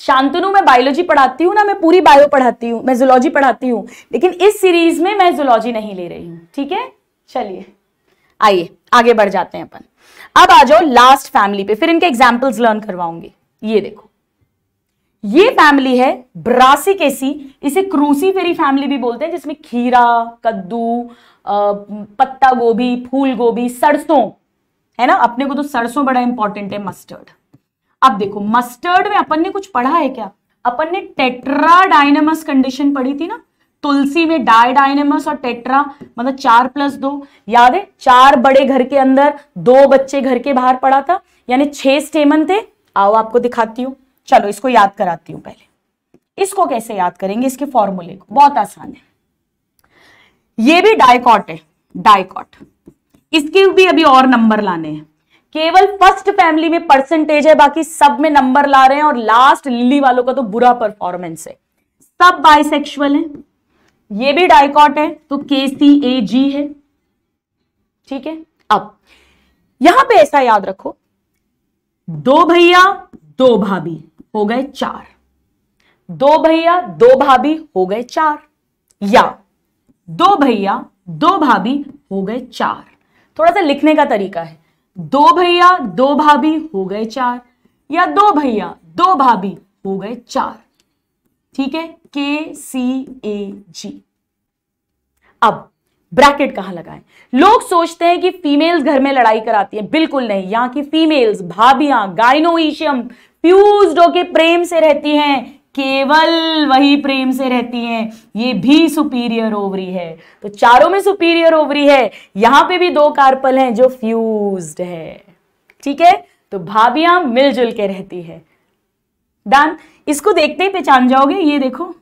शांतनु मैं बायोलॉजी पढ़ाती हूँ ना मैं पूरी बायो पढ़ाती हूँ मैं जुलॉजी पढ़ाती हूँ लेकिन इस सीरीज में मैं जुलॉजी नहीं ले रही हूँ ठीक है चलिए आइए आगे बढ़ जाते हैं अपन अब आ जाओ लास्ट फैमिली पे फिर इनके एग्जाम्पल्स लर्न करवाऊंगी ये देखो ये फैमिली है ब्रासिकेसी इसे क्रूसी फेरी फैमिली भी बोलते हैं जिसमें खीरा कद्दू पत्ता गोभी फूल गोभी सरसों है ना अपने को तो सरसों बड़ा इंपॉर्टेंट है मस्टर्ड अब देखो मस्टर्ड में अपन ने कुछ पढ़ा है क्या अपन ने टेट्रा डायनेमस कंडीशन पढ़ी थी ना तुलसी में डाय डायनेमस और टेट्रा मतलब चार प्लस दो याद है चार बड़े घर के अंदर दो बच्चे घर के बाहर पड़ा था यानी छह स्टेमन थे आओ आपको दिखाती हूँ चलो इसको याद कराती हूँ पहले इसको कैसे याद करेंगे इसके फॉर्मूले को बहुत आसान है ये भी डायकॉट है डायकॉट इसके भी अभी और नंबर लाने हैं केवल फर्स्ट फैमिली में परसेंटेज है बाकी सब में नंबर ला रहे हैं और लास्ट लिली वालों का तो बुरा परफॉर्मेंस है सब बाइसेक्सुअल है ये भी डायकॉट है तो के सी ए जी है ठीक है अब यहां पे ऐसा याद रखो दो भैया दो भाभी हो गए चार दो भैया दो भाभी हो गए चार या दो भैया दो भाभी हो गए चार थोड़ा सा लिखने का तरीका है दो भैया दो भाभी हो गए चार या दो भैया दो भाभी हो गए चार ठीक है के सी ए जी अब ब्रैकेट कहां लगाएं लोग सोचते हैं कि फीमेल्स घर में लड़ाई कराती हैं बिल्कुल नहीं यहां की फीमेल्स भाभियां गायनोईशियम फ्यूज होके प्रेम से रहती हैं केवल वही प्रेम से रहती हैं ये भी सुपीरियर ओवरी है तो चारों में सुपीरियर ओवरी है यहां पे भी दो कार्पल हैं जो फ्यूज्ड है ठीक है तो भाभियां मिलजुल के रहती है डन इसको देखते ही पहचान जाओगे ये देखो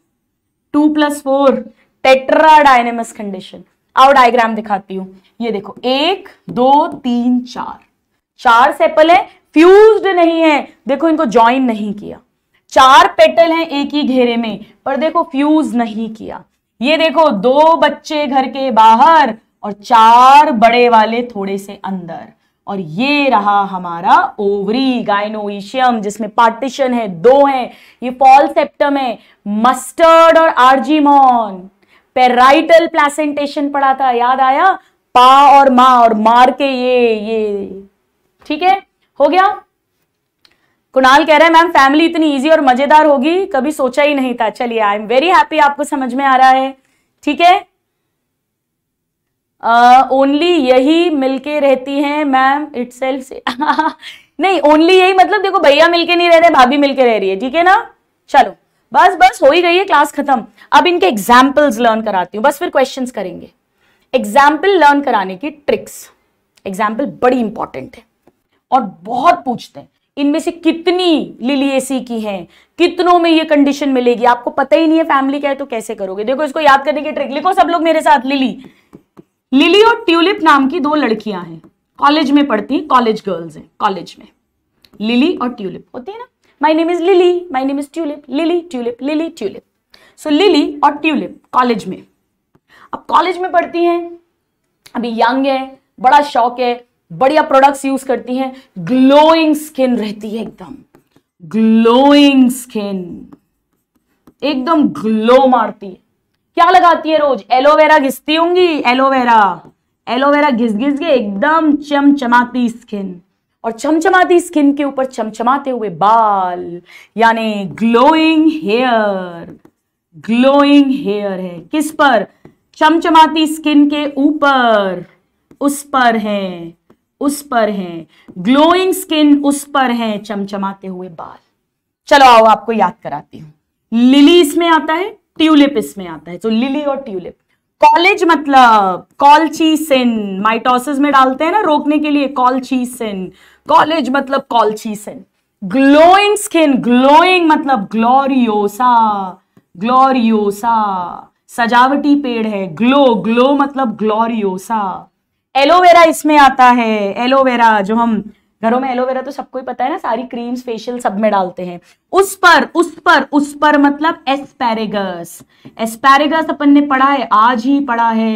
two plus four tetradynamous condition आओ डायग्राम दिखाती हूं ये देखो एक दो तीन चार चार सेपल है फ्यूज्ड नहीं है देखो इनको ज्वाइन नहीं किया चार पेटल हैं एक ही घेरे में पर देखो फ्यूज नहीं किया ये देखो दो बच्चे घर के बाहर और चार बड़े वाले थोड़े से अंदर और ये रहा हमारा ओवरी गाइनोइशियम जिसमें पार्टीशन है दो है ये फॉल सेप्टम है मस्टर्ड और आर्जीमोन पेराइटल प्लेसेंटेशन पढ़ा था याद आया पा और माँ और मार के ये ये ठीक है हो गया कुणाल कह रहे हैं मैम फैमिली इतनी ईजी और मजेदार होगी कभी सोचा ही नहीं था चलिए आई एम वेरी हैप्पी आपको समझ में आ रहा है ठीक है ओनली यही मिलके रहती हैं मैम इट से नहीं ओनली यही मतलब देखो भैया मिलके नहीं रह रहे भाभी मिलके रह रही है ठीक है ना चलो बस बस हो ही गई है क्लास खत्म अब इनके एग्जाम्पल्स लर्न कराती हूँ बस फिर क्वेश्चन करेंगे एग्जाम्पल लर्न कराने की ट्रिक्स एग्जाम्पल बड़ी इंपॉर्टेंट है और बहुत पूछते हैं इनमें से कितनी लिलिएसी की हैं कितनों में ये कंडीशन मिलेगी आपको पता ही नहीं है फैमिली का है तो कैसे करोगे देखो इसको याद करने की ट्रिक लिखो सब लोग मेरे साथ लिली लिली और ट्यूलिप नाम की दो लड़कियां हैं कॉलेज में पढ़ती कॉलेज गर्ल्स हैं कॉलेज में लिली और ट्यूलिप होती है ना my name is lily my name is tulip lily tulip lily tulip so lily और ट्यूलिप कॉलेज में अब कॉलेज में पढ़ती हैं अभी यंग है बड़ा शौक है बढ़िया प्रोडक्ट्स यूज करती हैं ग्लोइंग स्किन रहती है एकदम ग्लोइंग स्किन एकदम ग्लो मारती है क्या लगाती है रोज एलोवेरा घिसती होंगी एलोवेरा एलोवेरा घिस घिस के एकदम चमचमाती स्किन और चमचमाती स्किन के ऊपर चमचमाते हुए बाल यानी ग्लोइंग हेयर ग्लोइंग हेयर है किस पर चमचमाती स्किन के ऊपर उस पर है उस पर हैं ग्लोइंग स्किन उस पर हैं चमचमाते हुए बाल चलो आओ आपको याद कराती हूं लिली इसमें आता है ट्यूलिप इसमें आता है तो लिली और ट्यूलिप कॉलेज मतलब सिन माइटोसिस में डालते हैं ना रोकने के लिए सिन कॉलेज मतलब सिन ग्लोइंग स्किन ग्लोइंग मतलब ग्लोरियोसा ग्लोरियोसा सजावटी पेड़ है ग्लो ग्लो मतलब ग्लोरियोसा एलोवेरा इसमें आता है एलोवेरा जो हम घरों में एलोवेरा तो सबको ही पता है ना सारी क्रीम्स फेशियल सब में डालते हैं उस पर उस पर उस पर मतलब एस्पेरेगस एस्पेरेगस अपन ने पढ़ा है आज ही पढ़ा है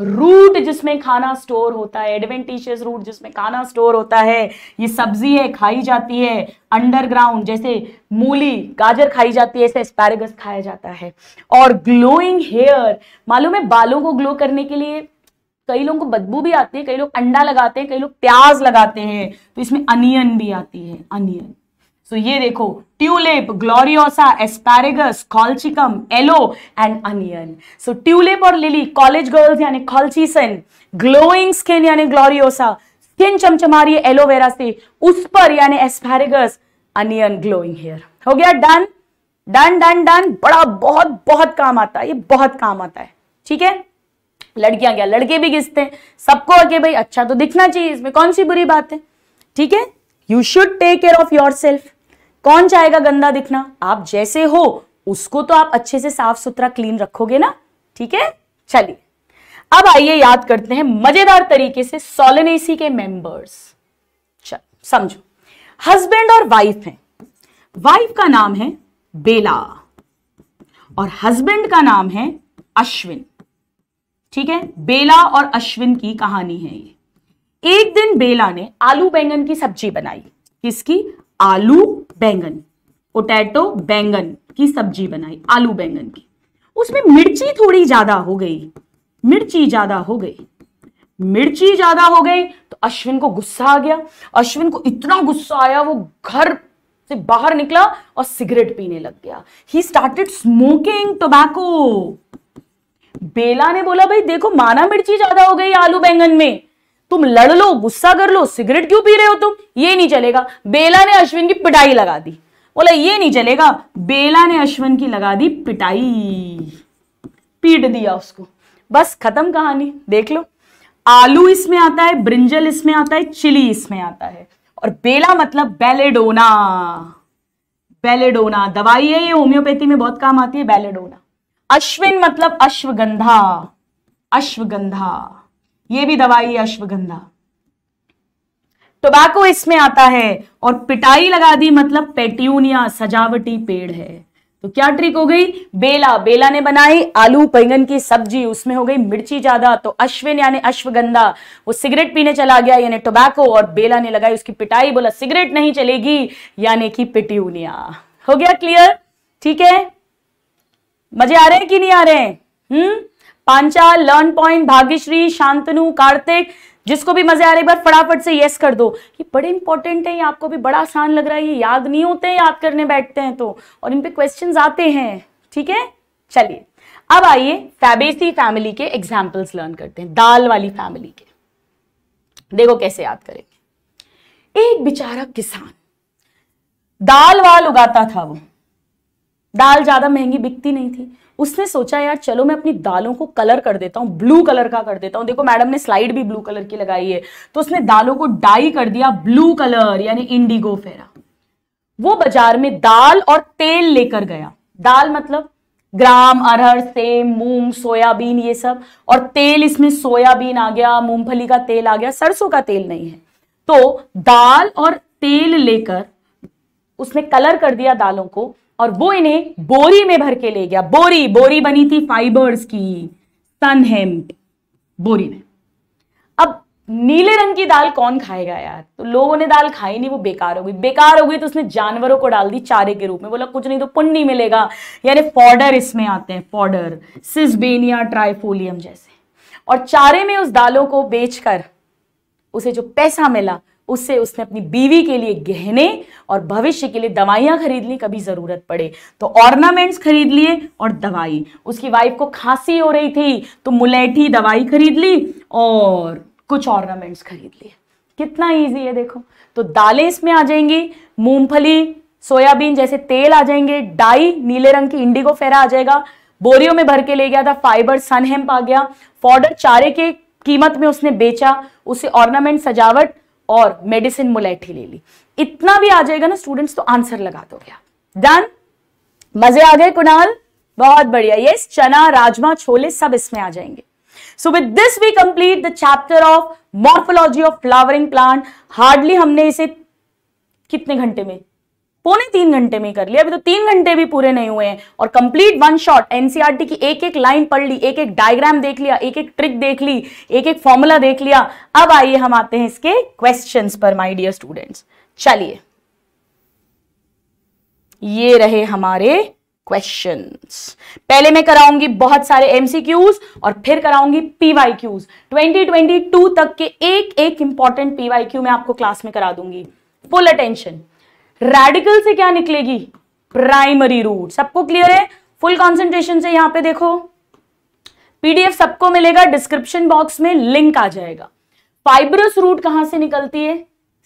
रूट जिसमें खाना स्टोर होता है एडवेंटिशियस रूट जिसमें खाना स्टोर होता है ये सब्जी है खाई जाती है अंडरग्राउंड जैसे मूली गाजर खाई जाती है ऐसे एस्पेरेगस खाया जाता है और ग्लोइंग हेयर मालूम है बालों को ग्लो करने के लिए कई लोगों को बदबू भी आती है कई लोग अंडा लगाते हैं कई लोग प्याज लगाते हैं तो इसमें अनियन भी आती है अनियन सो ये देखो tulip Gloriosa asparagus Colchicum aloe and onion so tulip और लिली कॉलेज गर्ल्स यानी कॉल्चिसन ग्लोइंग स्किन यानी ग्लोरियोसा स्किन चमचमा रही है एलोवेरा से उस पर यानी एस्पैरेगस अनियन ग्लोइंग हेयर हो गया डन डन डन डन बड़ा बहुत बहुत काम आता है ये बहुत काम आता है ठीक है लड़कियां क्या लड़के भी घिसते हैं सबको आके भाई अच्छा तो दिखना चाहिए इसमें कौन सी बुरी बात है ठीक है you should take care of yourself कौन चाहेगा गंदा दिखना आप जैसे हो उसको तो आप अच्छे से साफ सुथरा क्लीन रखोगे ना ठीक है चलिए अब आइए याद करते हैं मजेदार तरीके से सोलनेसी के मेंबर्स समझो हस्बैंड और वाइफ हैं वाइफ का नाम है बेला और हस्बैंड का नाम है अश्विन ठीक है बेला और अश्विन की कहानी है ये एक दिन बेला ने आलू बैंगन की सब्जी बनाई किसकी आलू बैंगन पोटैटो बैंगन की सब्जी बनाई आलू बैंगन की उसमें मिर्ची थोड़ी ज्यादा हो गई मिर्ची ज्यादा हो गई मिर्ची ज्यादा हो गई तो अश्विन को गुस्सा आ गया अश्विन को इतना गुस्सा आया वो घर से बाहर निकला और सिगरेट पीने लग गया he started smoking tobacco Bela ने बोला भाई देखो माना मिर्ची ज्यादा हो गई आलू बैंगन में तुम लड़ लो गुस्सा कर लो सिगरेट क्यों पी रहे हो तुम ये नहीं चलेगा बेला ने अश्विन की पिटाई लगा दी बोला ये नहीं चलेगा बेला ने अश्विन की लगा दी पिटाई पीट दिया उसको बस खत्म कहानी देख लो आलू इसमें आता है ब्रिंजल इसमें आता है चिली इसमें आता है और बेला मतलब बेलेडोना बेलेडोना दवाई है ये होम्योपैथी में बहुत काम आती है बेलेडोना अश्विन मतलब अश्वगंधा अश्वगंधा ये भी दवाई है अश्वगंधा टोबैको इसमें आता है और पिटाई लगा दी मतलब पेट्यूनिया सजावटी पेड़ है तो क्या ट्रिक हो गई बेला बेला ने बनाई आलू बैंगन की सब्जी उसमें हो गई मिर्ची ज्यादा तो अश्विन यानी अश्वगंधा वो सिगरेट पीने चला गया यानी टोबैको और बेला ने लगाई उसकी पिटाई बोला सिगरेट नहीं चलेगी यानी कि पिट्यूनिया हो गया क्लियर ठीक है मजे आ रहे हैं कि नहीं आ रहे हैं हम्म पांचा लर्न पॉइंट भाग्यश्री शांतनु कार्तिक जिसको भी मजे आ रहे बार फटाफट से यस कर दो ये बड़े इंपॉर्टेंट है ये आपको भी बड़ा आसान लग रहा है ये याद नहीं होते हैं याद करने बैठते हैं तो और इनपे क्वेश्चन आते हैं ठीक है चलिए अब आइए फैबेसी फैमिली के एग्जाम्पल्स लर्न करते हैं दाल वाली फैमिली के देखो कैसे याद करेंगे एक बेचारा किसान दाल वाल उगाता था वो दाल ज़्यादा महंगी बिकती नहीं थी उसने सोचा यार चलो मैं अपनी दालों को कलर कर देता हूँ ब्लू कलर का कर देता हूँ देखो मैडम ने स्लाइड भी ब्लू कलर की लगाई है तो उसने दालों को डाई कर दिया ब्लू कलर यानी इंडिगो फेरा वो बाजार में दाल और तेल लेकर गया दाल मतलब ग्राम अरहर सेम मूंग सोयाबीन ये सब और तेल इसमें सोयाबीन आ गया मूंगफली का तेल आ गया सरसों का तेल नहीं है तो दाल और तेल लेकर उसने कलर कर दिया दालों को और वो इन्हें बोरी में भर के ले गया बोरी बोरी बनी थी फाइबर्स की सन हेम्प बोरी में अब नीले रंग की दाल कौन खाएगा यार तो लोगों ने दाल खाई नहीं वो बेकार हो गई बेकार हो गई तो उसने जानवरों को डाल दी चारे के रूप में बोला कुछ नहीं तो पुण्य मिलेगा यानी फॉर्डर इसमें आते हैं फॉर्डर सिस्बेनिया ट्राइफोलियम जैसे और चारे में उस दालों को बेचकर उसे जो पैसा मिला उससे उसने अपनी बीवी के लिए गहने और भविष्य के लिए दवाइयां खरीद ली कभी ज़रूरत पड़े तो ऑर्नामेंट्स खरीद लिए और दवाई उसकी वाइफ को खांसी हो रही थी तो मुलैठी दवाई खरीद ली और कुछ ऑर्नामेंट्स खरीद लिए कितना इजी है देखो तो दालें इसमें आ जाएंगी मूंगफली सोयाबीन जैसे तेल आ जाएंगे डाई नीले रंग की इंडिगो फेरा आ जाएगा बोरियो में भर के ले गया था फाइबर सनहेम्प आ गया फॉर्डर चारे के कीमत में उसने बेचा उसे ऑर्नामेंट सजावट और मेडिसिन मुलैठी ले ली इतना भी आ जाएगा ना स्टूडेंट्स तो आंसर लगा गया डन मजे आ गए कुणाल बहुत बढ़िया ये चना राजमा छोले सब इसमें आ जाएंगे so with this we complete the chapter of morphology of flowering plant hardly हमने इसे कितने घंटे में पौने तीन घंटे में कर लिया अभी तो तीन घंटे भी पूरे नहीं हुए हैं और कंप्लीट वन शॉट एनसीआरटी की एक एक लाइन पढ़ ली एक एक डायग्राम देख लिया एक एक ट्रिक देख ली एक एक फॉर्मूला देख लिया अब आइए हम आते हैं इसके क्वेश्चन पर माई डियर स्टूडेंट्स चलिए ये रहे हमारे क्वेश्चन पहले मैं कराऊंगी बहुत सारे एमसीक्यूज और फिर कराऊंगी पीवाई क्यूज तक के एक एक इंपॉर्टेंट पीवाई मैं आपको क्लास में करा दूंगी फुल अटेंशन रेडिकल से क्या निकलेगी प्राइमरी रूट सबको क्लियर है फुल कॉन्सेंट्रेशन से यहां पे देखो पीडीएफ सबको मिलेगा डिस्क्रिप्शन बॉक्स में लिंक आ जाएगा फाइब्रस रूट कहां से निकलती है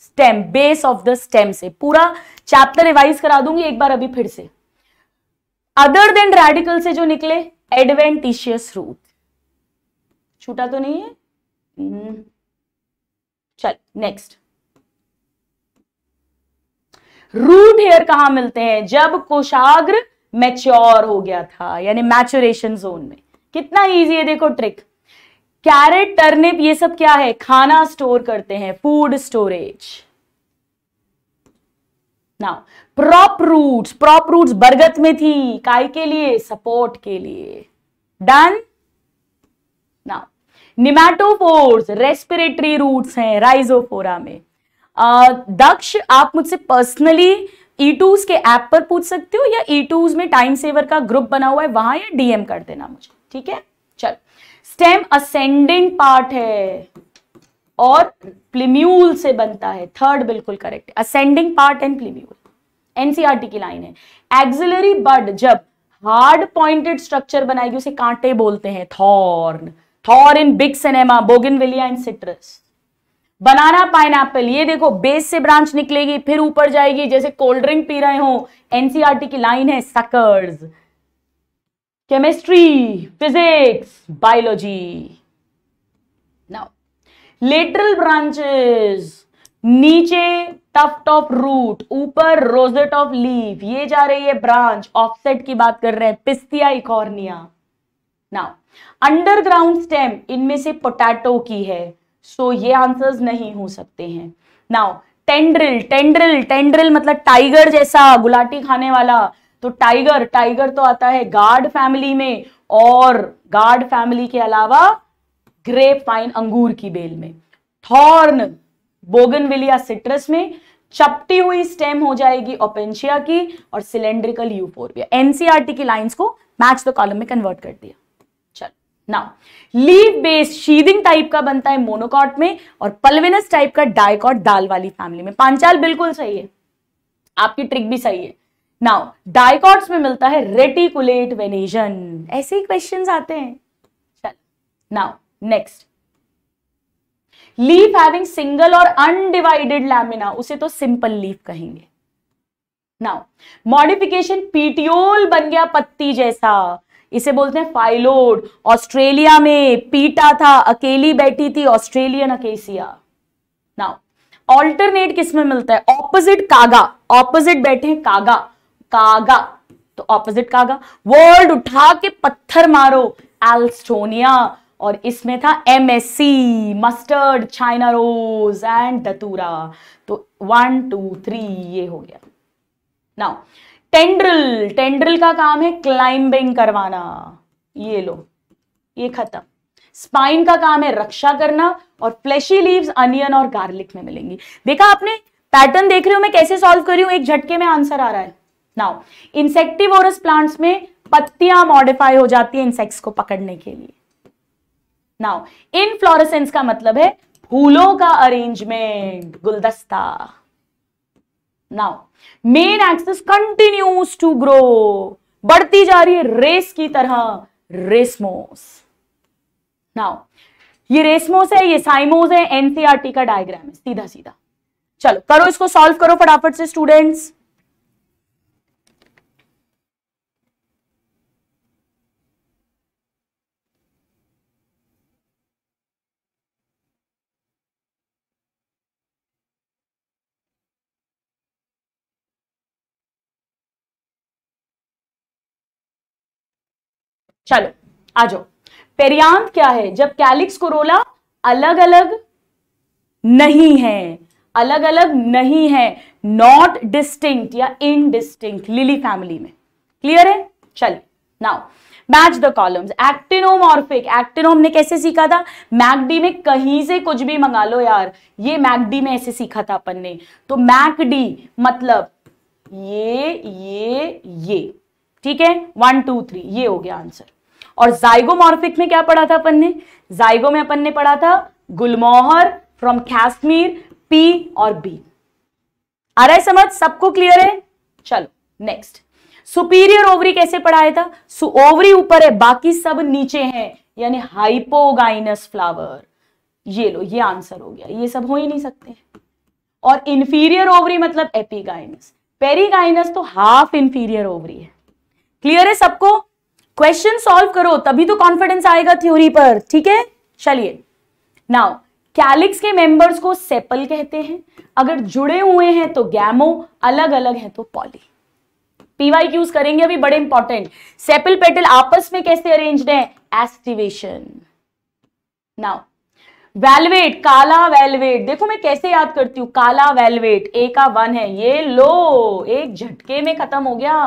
stem base of the stem से पूरा चैप्टर रिवाइज करा दूंगी एक बार अभी फिर से अदर देन रेडिकल से जो निकले एडवेंटिशियस रूट छूटा तो नहीं है hmm। चल नेक्स्ट रूट हेयर कहां मिलते हैं जब कोशाग्र मैच्योर हो गया था यानी मैचुरेशन जोन में कितना इजी है देखो ट्रिक कैरेट टर्निप ये सब क्या है खाना स्टोर करते हैं food storage now prop roots prop roots बरगद में थी काय के लिए सपोर्ट के लिए done now pneumatophores respiratory roots हैं राइजोफोरा में दक्ष आप मुझसे पर्सनली ई टूज के ऐप पर पूछ सकते हो या ई e टूज में टाइम सेवर का ग्रुप बना हुआ है वहां या डीएम कर देना मुझे ठीक है चल स्टेम असेंडिंग पार्ट है और प्लीम्यूल से बनता है थर्ड बिल्कुल correct ascending part and plumule NCERT की लाइन है एक्सिलरी बर्ड जब हार्ड पॉइंटेड स्ट्रक्चर बनाएगी उसे कांटे बोलते हैं thorn thorn in big cinema bougainvillea and citrus banana pineapple ये देखो बेस से ब्रांच निकलेगी फिर ऊपर जाएगी जैसे कोल्ड ड्रिंक पी रहे हो एनसीआरटी e की लाइन है suckers chemistry physics biology now lateral branches नीचे टफ्ट ऑफ रूट ऊपर रोजेट ऑफ लीव ये जा रही है ब्रांच ऑफसेट की बात कर रहे हैं pistia eichhornia now underground stem इनमें से पोटैटो की है सो so, ये आंसर्स नहीं हो सकते हैं नाउ टेंड्रिल टेंड्रिल टेंड्रिल मतलब टाइगर जैसा गुलाटी खाने वाला तो टाइगर टाइगर तो आता है गार्ड फैमिली में और गार्ड फैमिली के अलावा ग्रेप फाइन अंगूर की बेल में थॉर्न बोगनविलिया सिट्रस में चपटी हुई स्टेम हो जाएगी ओपेंशिया की और सिलेंड्रिकल यूफोरबिया एनसीआरटी की लाइंस को मैच द कॉलम में कन्वर्ट कर दिया now leaf base sheathing type का बनता है मोनोकॉट में और पलविनस टाइप का डायकॉट दाल वाली फैमिली में पांचाल बिल्कुल सही है आपकी ट्रिक भी सही है नाउ डायकॉट्स में मिलता है रेटिकुलेट वेनेजन ऐसे ही क्वेश्चन आते हैं चल now next leaf having single और अनडिवाइडेड लैमिना उसे तो सिंपल लीफ कहेंगे नाउ मॉडिफिकेशन पीटियोल बन गया पत्ती जैसा इसे बोलते हैं फाइलोड ऑस्ट्रेलिया में पीटा था अकेली बैठी थी ऑस्ट्रेलियन अकेसिया नाउ ऑल्टरनेट किसमें मिलता है ऑपोजिट कागा ऑपोजिट बैठे हैं कागा कागा तो ऑपोजिट कागा वर्ल्ड उठा के पत्थर मारो एल्स्टोनिया और इसमें था MSC mustard China rose and datura तो वन टू थ्री ये हो गया नाउ टेंड्रिल टेंड्रिल का काम है क्लाइंबिंग करवाना ये लो ये खत्म स्पाइन का काम है रक्षा करना और फ्लैशी लीव्स अनियन और गार्लिक में मिलेंगी देखा आपने पैटर्न देख रहे हो मैं कैसे सॉल्व कर रही हूं एक झटके में आंसर आ रहा है नाउ इंसेक्टिवोरस प्लांट्स में पत्तियां मॉडिफाई हो जाती है इंसेक्ट्स को पकड़ने के लिए नाउ फ्लोरसेंस का मतलब है फूलों का अरेंजमेंट गुलदस्ता now main axis continues to grow बढ़ती जा रही है रेस की तरह रेसमोस नाउ ये रेसमोस है ये साइमोस है एनसीआरटी e का डायग्राम है सीधा सीधा चलो करो इसको सॉल्व करो फटाफट से स्टूडेंट्स चलो आ जाओ पेरियांत क्या है जब कैलिक्स कोरोला अलग अलग नहीं है अलग अलग नहीं है नॉट डिस्टिंक्ट या इनडिस्टिंक्ट लिली फैमिली में क्लियर है चलिए now match the columns actinomorphic एक्टिनोम ने कैसे सीखा था मैकडी में कहीं से कुछ भी मंगा लो यार ये मैकडी में ऐसे सीखा था अपन ने तो मैकडी मतलब ये ये ये ठीक है वन टू थ्री ये हो गया आंसर और जाइगोमॉर्फिक में क्या पढ़ा था अपन ने जाइगो में अपन ने पढ़ा था गुलमोहर फ्रॉम कश्मीर पी और बी आ रहा है समझ सबको क्लियर है चलो नेक्स्ट सुपीरियर ओवरी कैसे पढ़ाया था सु ओवरी ऊपर है बाकी सब नीचे हैं यानी हाइपोगाइनस फ्लावर ये लो ये आंसर हो गया ये सब हो ही नहीं सकते और इंफीरियर ओवरी मतलब एपीगाइनस पेरीगाइनस तो हाफ इंफीरियर ओवरी है क्लियर है सबको क्वेश्चन सॉल्व करो तभी तो कॉन्फिडेंस आएगा थ्योरी पर ठीक है चलिए नाउ कैलिक्स के मेंबर्स को सेपल कहते हैं अगर जुड़े हुए हैं तो गैमो अलग अलग है तो पॉली पीवाई यूज करेंगे अभी बड़े इंपॉर्टेंट सेपल पेटल आपस में कैसे अरेंज्ड है एस्टिवेशन नाउ वेलवेट काला वेलवेट देखो मैं कैसे याद करती हूं काला वेलवेट ए का वन है ये लो एक झटके में खत्म हो गया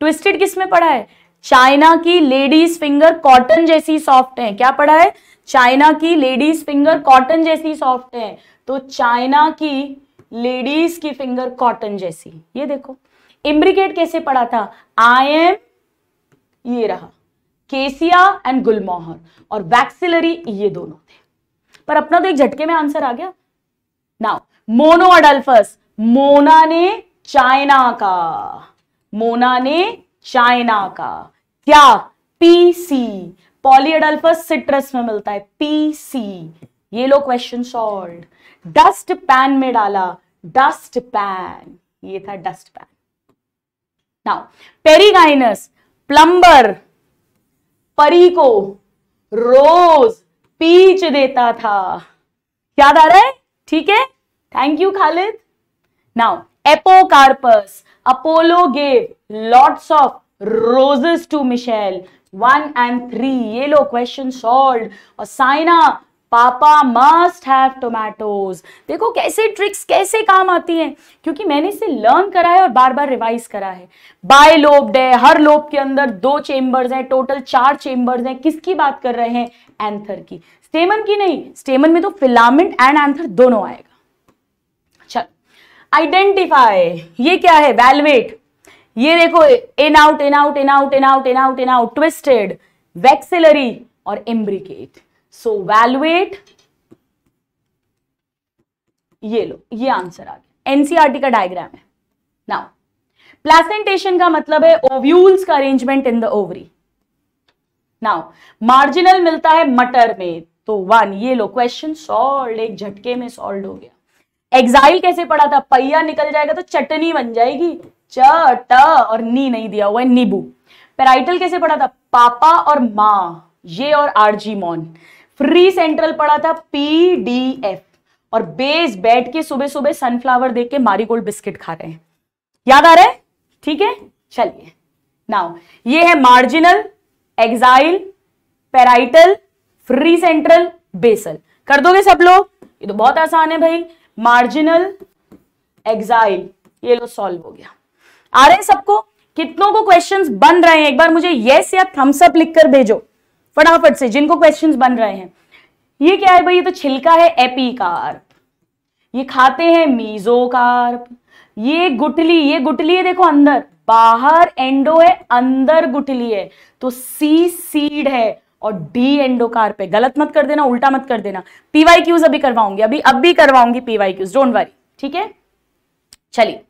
ट्विस्टेड किस में पड़ा है चाइना की लेडीज फिंगर कॉटन जैसी सॉफ्ट है क्या पढ़ा है चाइना की लेडीज फिंगर कॉटन जैसी सॉफ्ट है तो चाइना की लेडीज की फिंगर कॉटन जैसी ये देखो इम्ब्रिकेट कैसे पढ़ा था आई एम ये रहा केसिया एंड गुलमोहर और वैक्सिलरी ये दोनों थे पर अपना तो एक झटके में आंसर आ गया नाउ मोनो अडल्फस मोना ने चाइना का मोना ने चाइना का क्या पीसी पॉलियडल्फस सिट्रस में मिलता है पीसी ये लो क्वेश्चन सॉल्व डस्ट पैन में डाला डस्ट पैन ये था dust pan now perigynous plumber परी को रोज पीच देता था याद आ रहा है ठीक है thank you Khalid now apocarpous Apollo gave lots of roses to Michelle one and three ये लो क्वेश्चन सॉल्व और Saina papa must have tomatoes देखो कैसे ट्रिक्स कैसे काम आती हैं क्योंकि मैंने इसे लर्न करा है और बार बार रिवाइज करा है बाय लोब्ड है हर लोब के अंदर दो चेंबर्स हैं टोटल चार चेंबर्स हैं किसकी बात कर रहे हैं एंथर की स्टेमन की नहीं स्टेमन में तो फिलामेंट एंड एंथर दोनों आएगा आइडेंटिफाई ये क्या है वेलवेट ये देखो in out in out in out in out in out in out twisted vexillary और इम्ब्रिकेट सो वेलवेट ये लो ये आंसर आ गया एनसीआरटी e का डायग्राम है नाउ प्लेसेंटेशन का मतलब है ओव्यूल्स का arrangement in the ovary now marginal मिलता है मटर में तो वन ये लो क्वेश्चन सॉल्व एक झटके में सॉल्व हो गया एग्जाइल कैसे पड़ा था पहिया निकल जाएगा तो चटनी बन जाएगी च ट और नी नहीं दिया हुआ है नीबू पेराइटल कैसे पड़ा था पापा और माँ ये और आरजी मोन फ्री सेंट्रल पढ़ा था पी डी एफ और बेस बैठ के सुबह सुबह सनफ्लावर देख के मारी गोल्ड बिस्किट खा रहे हैं याद आ रहा है ठीक है चलिए नाउ ये है marginal axile parietal free central basal कर दोगे सब लोग ये तो बहुत आसान है भाई मार्जिनल एग्जाइल ये लो सॉल्व हो गया आ रहे हैं सबको कितनों को क्वेश्चंस बन रहे हैं एक बार मुझे यस या थम्स अप लिखकर भेजो फटाफट से जिनको क्वेश्चंस बन रहे हैं ये क्या है भाई ये तो छिलका है कार्प ये खाते हैं मीजोकार्प ये गुटली ये गुटली है देखो अंदर बाहर एंडो है अंदर गुटली है तो सी सीड है और डी एंडोकार पे गलत मत कर देना उल्टा मत कर देना पीवाई क्यूज अभी करवाऊंगी अभी अब भी करवाऊंगी पीवाई क्यूज डोंट वरी ठीक है चलिए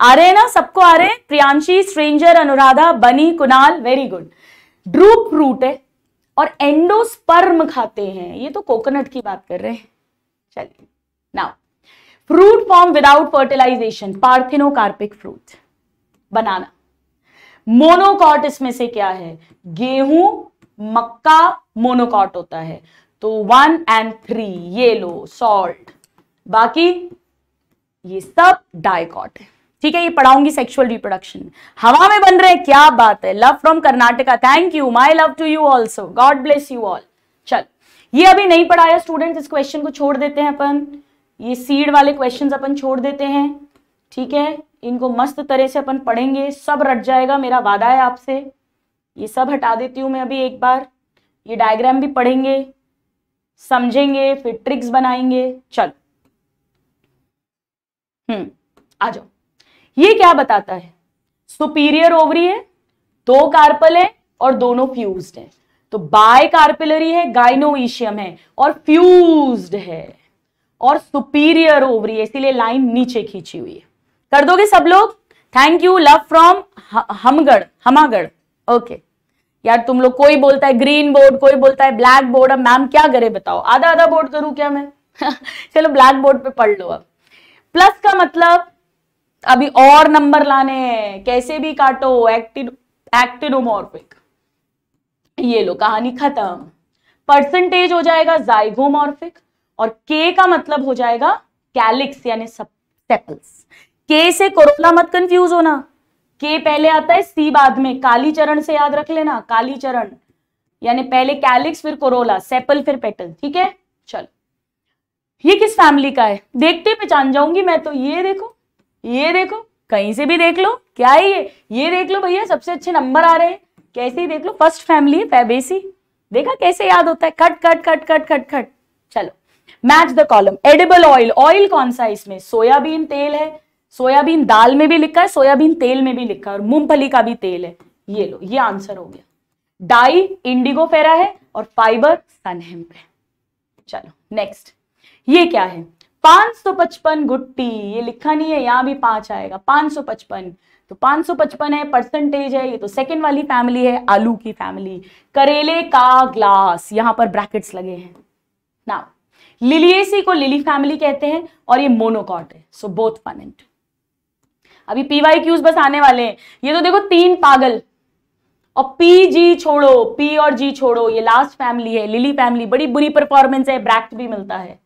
आ रहे हैं ना सबको आ रहे हैं Priyanshi stranger Anuradha Bani Kunal very good drupe root है और एंडोस्पर्म खाते हैं ये तो कोकोनट की बात कर रहे हैं चलिए now fruit form without fertilisation parthenocarpic carpic fruit banana monocot इसमें से क्या है गेहूं मक्का मोनोकॉट होता है तो वन एंड थ्री ये लो सॉल्ट बाकी ये सब डायकॉट है ठीक है ये पढ़ाऊंगी सेक्सुअल रिप्रोडक्शन हवा में बन रहे क्या बात है love from Karnataka thank you my love to you also God bless you all चल ये अभी नहीं पढ़ाया स्टूडेंट्स इस क्वेश्चन को छोड़ देते हैं अपन ये सीड वाले क्वेश्चंस अपन छोड़ देते हैं ठीक है इनको मस्त तरह से अपन पढ़ेंगे सब रट जाएगा मेरा वादा है आपसे ये सब हटा देती हूँ मैं अभी एक बार ये डायग्राम भी पढ़ेंगे समझेंगे फिर ट्रिक्स बनाएंगे चल हम्म आ जाओ ये क्या बताता है सुपीरियर ओवरी है दो कार्पल है और दोनों फ्यूज तो है तो बाय कार्पिलरी है गाइनोइशियम है और फ्यूज्ड है और सुपीरियर ओवरी है इसीलिए लाइन नीचे खींची हुई है कर दोगे सब लोग thank you love from Hamgarh Hamagarh okay यार तुम लोग कोई बोलता है ग्रीन बोर्ड कोई बोलता है ब्लैक बोर्ड अब मैम क्या करे बताओ आधा आधा बोर्ड तो करूं क्या मैं चलो ब्लैक बोर्ड पे पढ़ लो अब प्लस का मतलब अभी और नंबर लाने हैं कैसे भी काटो एक्टिन एक्टिनोमोर्फिक ये लो कहानी खत्म परसेंटेज हो जाएगा जाइगोमोर्फिक और के का मतलब हो जाएगा कैलिक्स यानी सेपल्स के से कोरोला मत कंफ्यूज होना के पहले आता है सी बाद में काली चरण से याद रख लेना काली चरण यानी पहले कैलिक्स फिर कोरोला सेपल फिर पेटल ठीक है चलो ये किस फैमिली का है देखते पहचान जाऊंगी मैं तो ये देखो ये देखो कहीं से भी देख लो क्या है ये ये देख लो भैया सबसे अच्छे नंबर आ रहे हैं कैसे ही देख लो फर्स्ट फैमिली है फैबेसी देखा कैसे याद होता है खट खट खट खट खट खट चलो match the column edible oil oil कौन सा है इसमें सोयाबीन तेल है सोयाबीन दाल में भी लिखा है सोयाबीन तेल में भी लिखा है और मूंगफली का भी तेल है ये लो ये आंसर हो गया डाई इंडिगो फेरा है और फाइबर सनहेम है चलो नेक्स्ट ये क्या है 555 गुट्टी ये लिखा नहीं है यहां भी पांच आएगा 555 तो 555 है परसेंटेज है ये तो सेकंड वाली फैमिली है आलू की फैमिली करेले का ग्लास यहां पर ब्रैकेट्स लगे हैं नाउ लिलिएसी को लिली फैमिली कहते हैं और ये मोनोकॉट है सो बोथ फन एंड अभी पीवाई क्यूज बस आने वाले हैं ये तो देखो तीन पागल और पी जी छोड़ो पी और जी छोड़ो ये लास्ट फैमिली है लिली फैमिली बड़ी बुरी परफॉर्मेंस है ब्रैक्ट भी मिलता है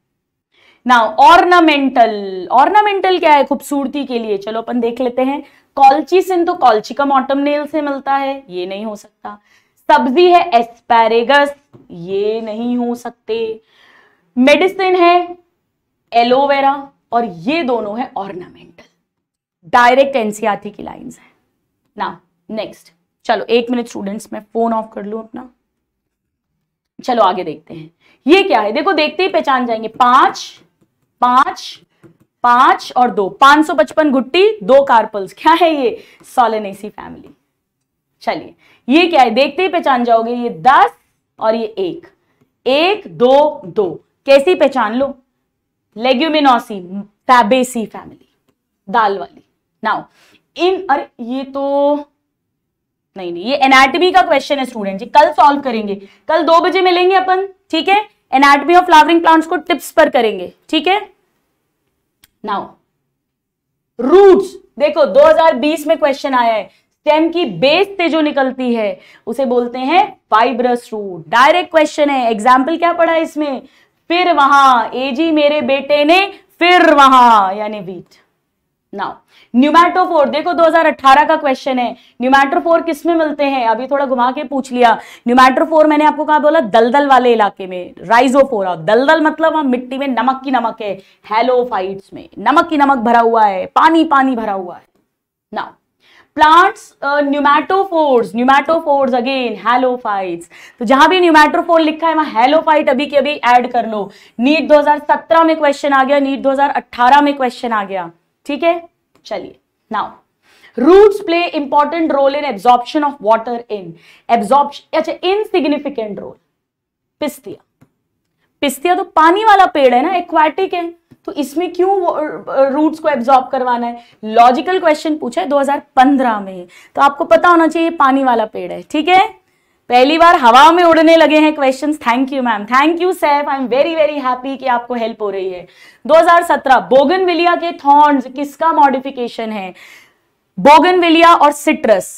नाउ ऑर्नामेंटल ऑर्नामेंटल क्या है खूबसूरती के लिए चलो अपन देख लेते हैं कॉल्ची सिंह तो कॉल्चिकम नेल से मिलता है ये नहीं हो सकता सब्जी है एस्पैरेगस ये नहीं हो सकते मेडिसिन है एलोवेरा और ये दोनों है ऑर्नामेंटल डायरेक्ट एनसीआरटी की लाइंस है ना नेक्स्ट चलो एक मिनट स्टूडेंट्स मैं फोन ऑफ कर लू अपना चलो आगे देखते हैं ये क्या है देखो देखते ही पहचान जाएंगे पांच पांच पांच और दो पांच सौ पचपन गुट्टी दो कार्पल्स क्या है ये सोलनेसी फैमिली चलिए ये क्या है देखते ही पहचान जाओगे ये दस और ये एक एक दो दो कैसी पहचान लो लेग्यूमिनोसी फैबेसी फैमिली दाल वाली नाउ इन अरे ये तो नहीं नहीं ये एनाटमी का क्वेश्चन है स्टूडेंट जी कल सॉल्व करेंगे कल दो बजे मिलेंगे अपन ठीक है एनाटमी ऑफ फ्लावरिंग प्लांट्स को टिप्स पर करेंगे ठीक है नाउ रूट्स देखो 2020 में क्वेश्चन आया है स्टेम की बेस से जो निकलती है उसे बोलते हैं फाइब्रस रूट डायरेक्ट क्वेश्चन है एग्जाम्पल क्या पड़ा इसमें फिर वहां एजी मेरे बेटे ने फिर वहां यानी बीट नाउ न्यूमैटोफोर देखो 2018 का क्वेश्चन है न्यूमैट्रोफोर किस में मिलते हैं अभी थोड़ा घुमा के पूछ लिया न्यूमैट्रोफोर मैंने आपको कहा बोला दलदल वाले इलाके में राइजोफोरा दलदल मतलब हम मिट्टी में नमक की नमक है हेलोफाइट्स में नमक की नमक भरा हुआ है पानी पानी भरा हुआ है now plants pneumatophores pneumatophores again halophytes तो जहां भी न्यूमैट्रोफोर लिखा है वहां हेलोफाइट अभी के अभी ऐड कर लो नीट 2017 में क्वेश्चन आ गया नीट 2018 में क्वेश्चन आ गया ठीक है चलिए now root play important role in absorption of water in absorption अच्छा सिग्निफिकेंट रोल पिस्तिया पिस्तिया तो पानी वाला पेड़ है ना एक्वाटिक है तो इसमें क्यों रूट्स को एब्जॉर्ब करवाना है लॉजिकल क्वेश्चन पूछा है 2015 में तो आपको पता होना चाहिए पानी वाला पेड़ है ठीक है पहली बार हवा में उड़ने लगे हैं questions thank you ma'am thank you Saif I am very very happy कि आपको हेल्प हो रही है 2017 बोगनविलिया के थॉर्न्स किसका मॉडिफिकेशन है बोगनविलिया और citrus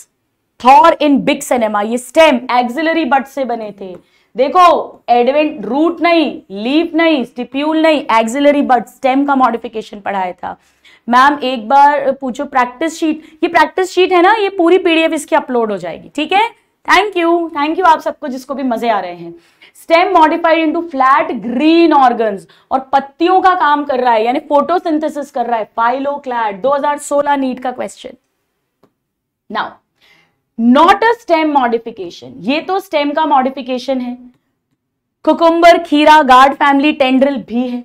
thorn in big cinema ये स्टेम एक्सिलरी बट से बने थे देखो एडवेंट रूट नहीं लीफ नहीं स्टिप्यूल नहीं एक्सिलरी बट स्टेम का मॉडिफिकेशन पढ़ाया था मैम एक बार पूछो प्रैक्टिस शीट ये प्रैक्टिस शीट है ना ये पूरी पीडीएफ इसकी अपलोड हो जाएगी ठीक है थैंक यू थैंक यू आप सबको जिसको भी मजे आ रहे हैं stem modified into flat green organs और पत्तियों का काम कर रहा है यानी फोटोसिंथेसिस कर रहा है फाइलो क्लैट दो नीट का question now not a stem modification ये तो स्टेम का मॉडिफिकेशन है कुकुम्बर खीरा गार्ड फैमिली टेंड्रिल भी है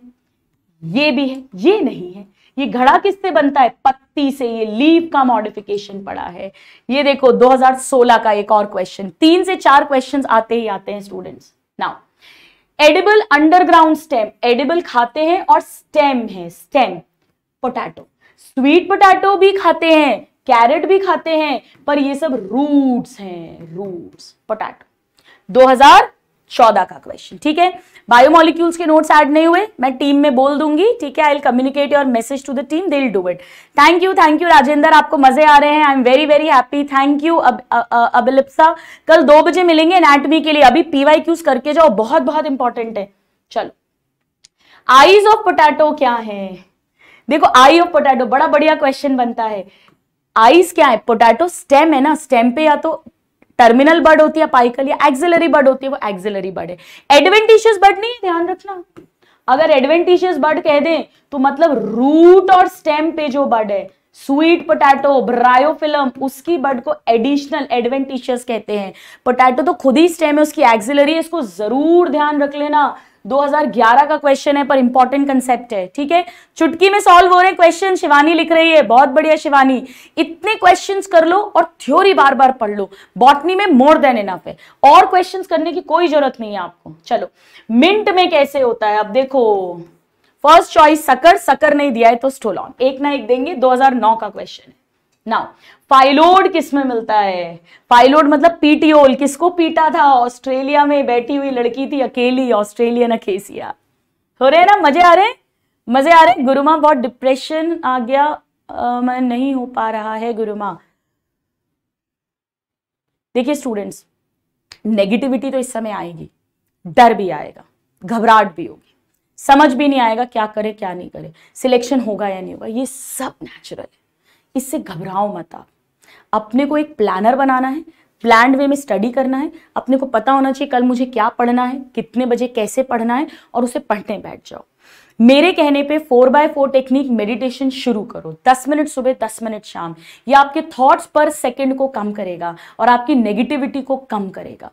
ये भी है ये नहीं है ये घड़ा किससे बनता है पत्ती से ये लीव का मॉडिफिकेशन पड़ा है ये देखो 2016 का एक और क्वेश्चन तीन से चार क्वेश्चन आते ही आते हैं students now edible underground stem edible खाते हैं और स्टेम है स्टेम पोटैटो स्वीट पोटैटो भी खाते हैं कैरेट भी खाते हैं पर ये सब रूट्स हैं रूट्स पोटैटो चौदह का क्वेश्चन ठीक है बायोमोलिक्यूल्स के नोट्स ऐड नहीं हुए मैं टीम में बोल दूंगी ठीक है I will communicate your message to the team they do it thank you thank you Rajendra आपको मजे आ रहे हैं I am very very happy thank you Abhilipsa कल दो बजे मिलेंगे एनाटमी के लिए अभी पीवाई क्यूज करके जाओ बहुत बहुत इंपॉर्टेंट है चलो आईज ऑफ पोटैटो क्या है देखो आई ऑफ पोटैटो बड़ा बढ़िया क्वेश्चन बनता है आईज क्या है पोटैटो स्टेम है ना स्टेम पे या तो टर्मिनल बर्ड होती है पाइकल या एक्सिलरी बर्ड होती है वो एक्सिलरी बर्ड है एडवेंटिशियस बर्ड नहीं है ध्यान रखना अगर एडवेंटिशियस बर्ड कह दें तो मतलब रूट और स्टेम पे जो बर्ड है स्वीट पोटैटो ब्रायोफिलम उसकी बर्ड को एडिशनल एडवेंटिशियस कहते हैं पोटैटो तो खुद ही स्टेम है उसकी एक्सिलरी इसको जरूर ध्यान रख लेना 2011 का क्वेश्चन है पर इंपॉर्टेंट कंसेप्ट है ठीक है चुटकी में सॉल्व हो रहे क्वेश्चन शिवानी लिख रही है बहुत बढ़िया शिवानी इतने क्वेश्चंस कर लो और थ्योरी बार बार पढ़ लो बॉटनी में मोर देन इनफ है और क्वेश्चंस करने की कोई जरूरत नहीं है आपको चलो मिंट में कैसे होता है अब देखो फर्स्ट चॉइस सकर सकर नहीं दिया है तो स्टोलॉन एक ना एक देंगे दो का क्वेश्चन है नाउ फाइलोड किस में मिलता है फाइलोड मतलब पीटीओल किसको पीटा था ऑस्ट्रेलिया में बैठी हुई लड़की थी अकेली ऑस्ट्रेलियन अकेसिया हो रहे हैं ना मजे आ रहे मजे आ रहे गुरुमा बहुत डिप्रेशन आ गया आ, मैं नहीं हो पा रहा है गुरुमा देखिए स्टूडेंट्स नेगेटिविटी तो इस समय आएगी डर भी आएगा घबराहट भी होगी समझ भी नहीं आएगा क्या करे क्या नहीं करे सिलेक्शन होगा या नहीं होगा ये सब नेचुरल है इससे घबराओ मत आप अपने को एक प्लानर बनाना है प्लान वे में स्टडी करना है अपने को पता होना चाहिए कल मुझे क्या पढ़ना है कितने बजे कैसे पढ़ना है और उसे पढ़ने बैठ जाओ मेरे कहने पे four by four technique meditation शुरू करो दस मिनट सुबह दस मिनट शाम ये आपके थॉट्स पर सेकंड को कम करेगा और आपकी नेगेटिविटी को कम करेगा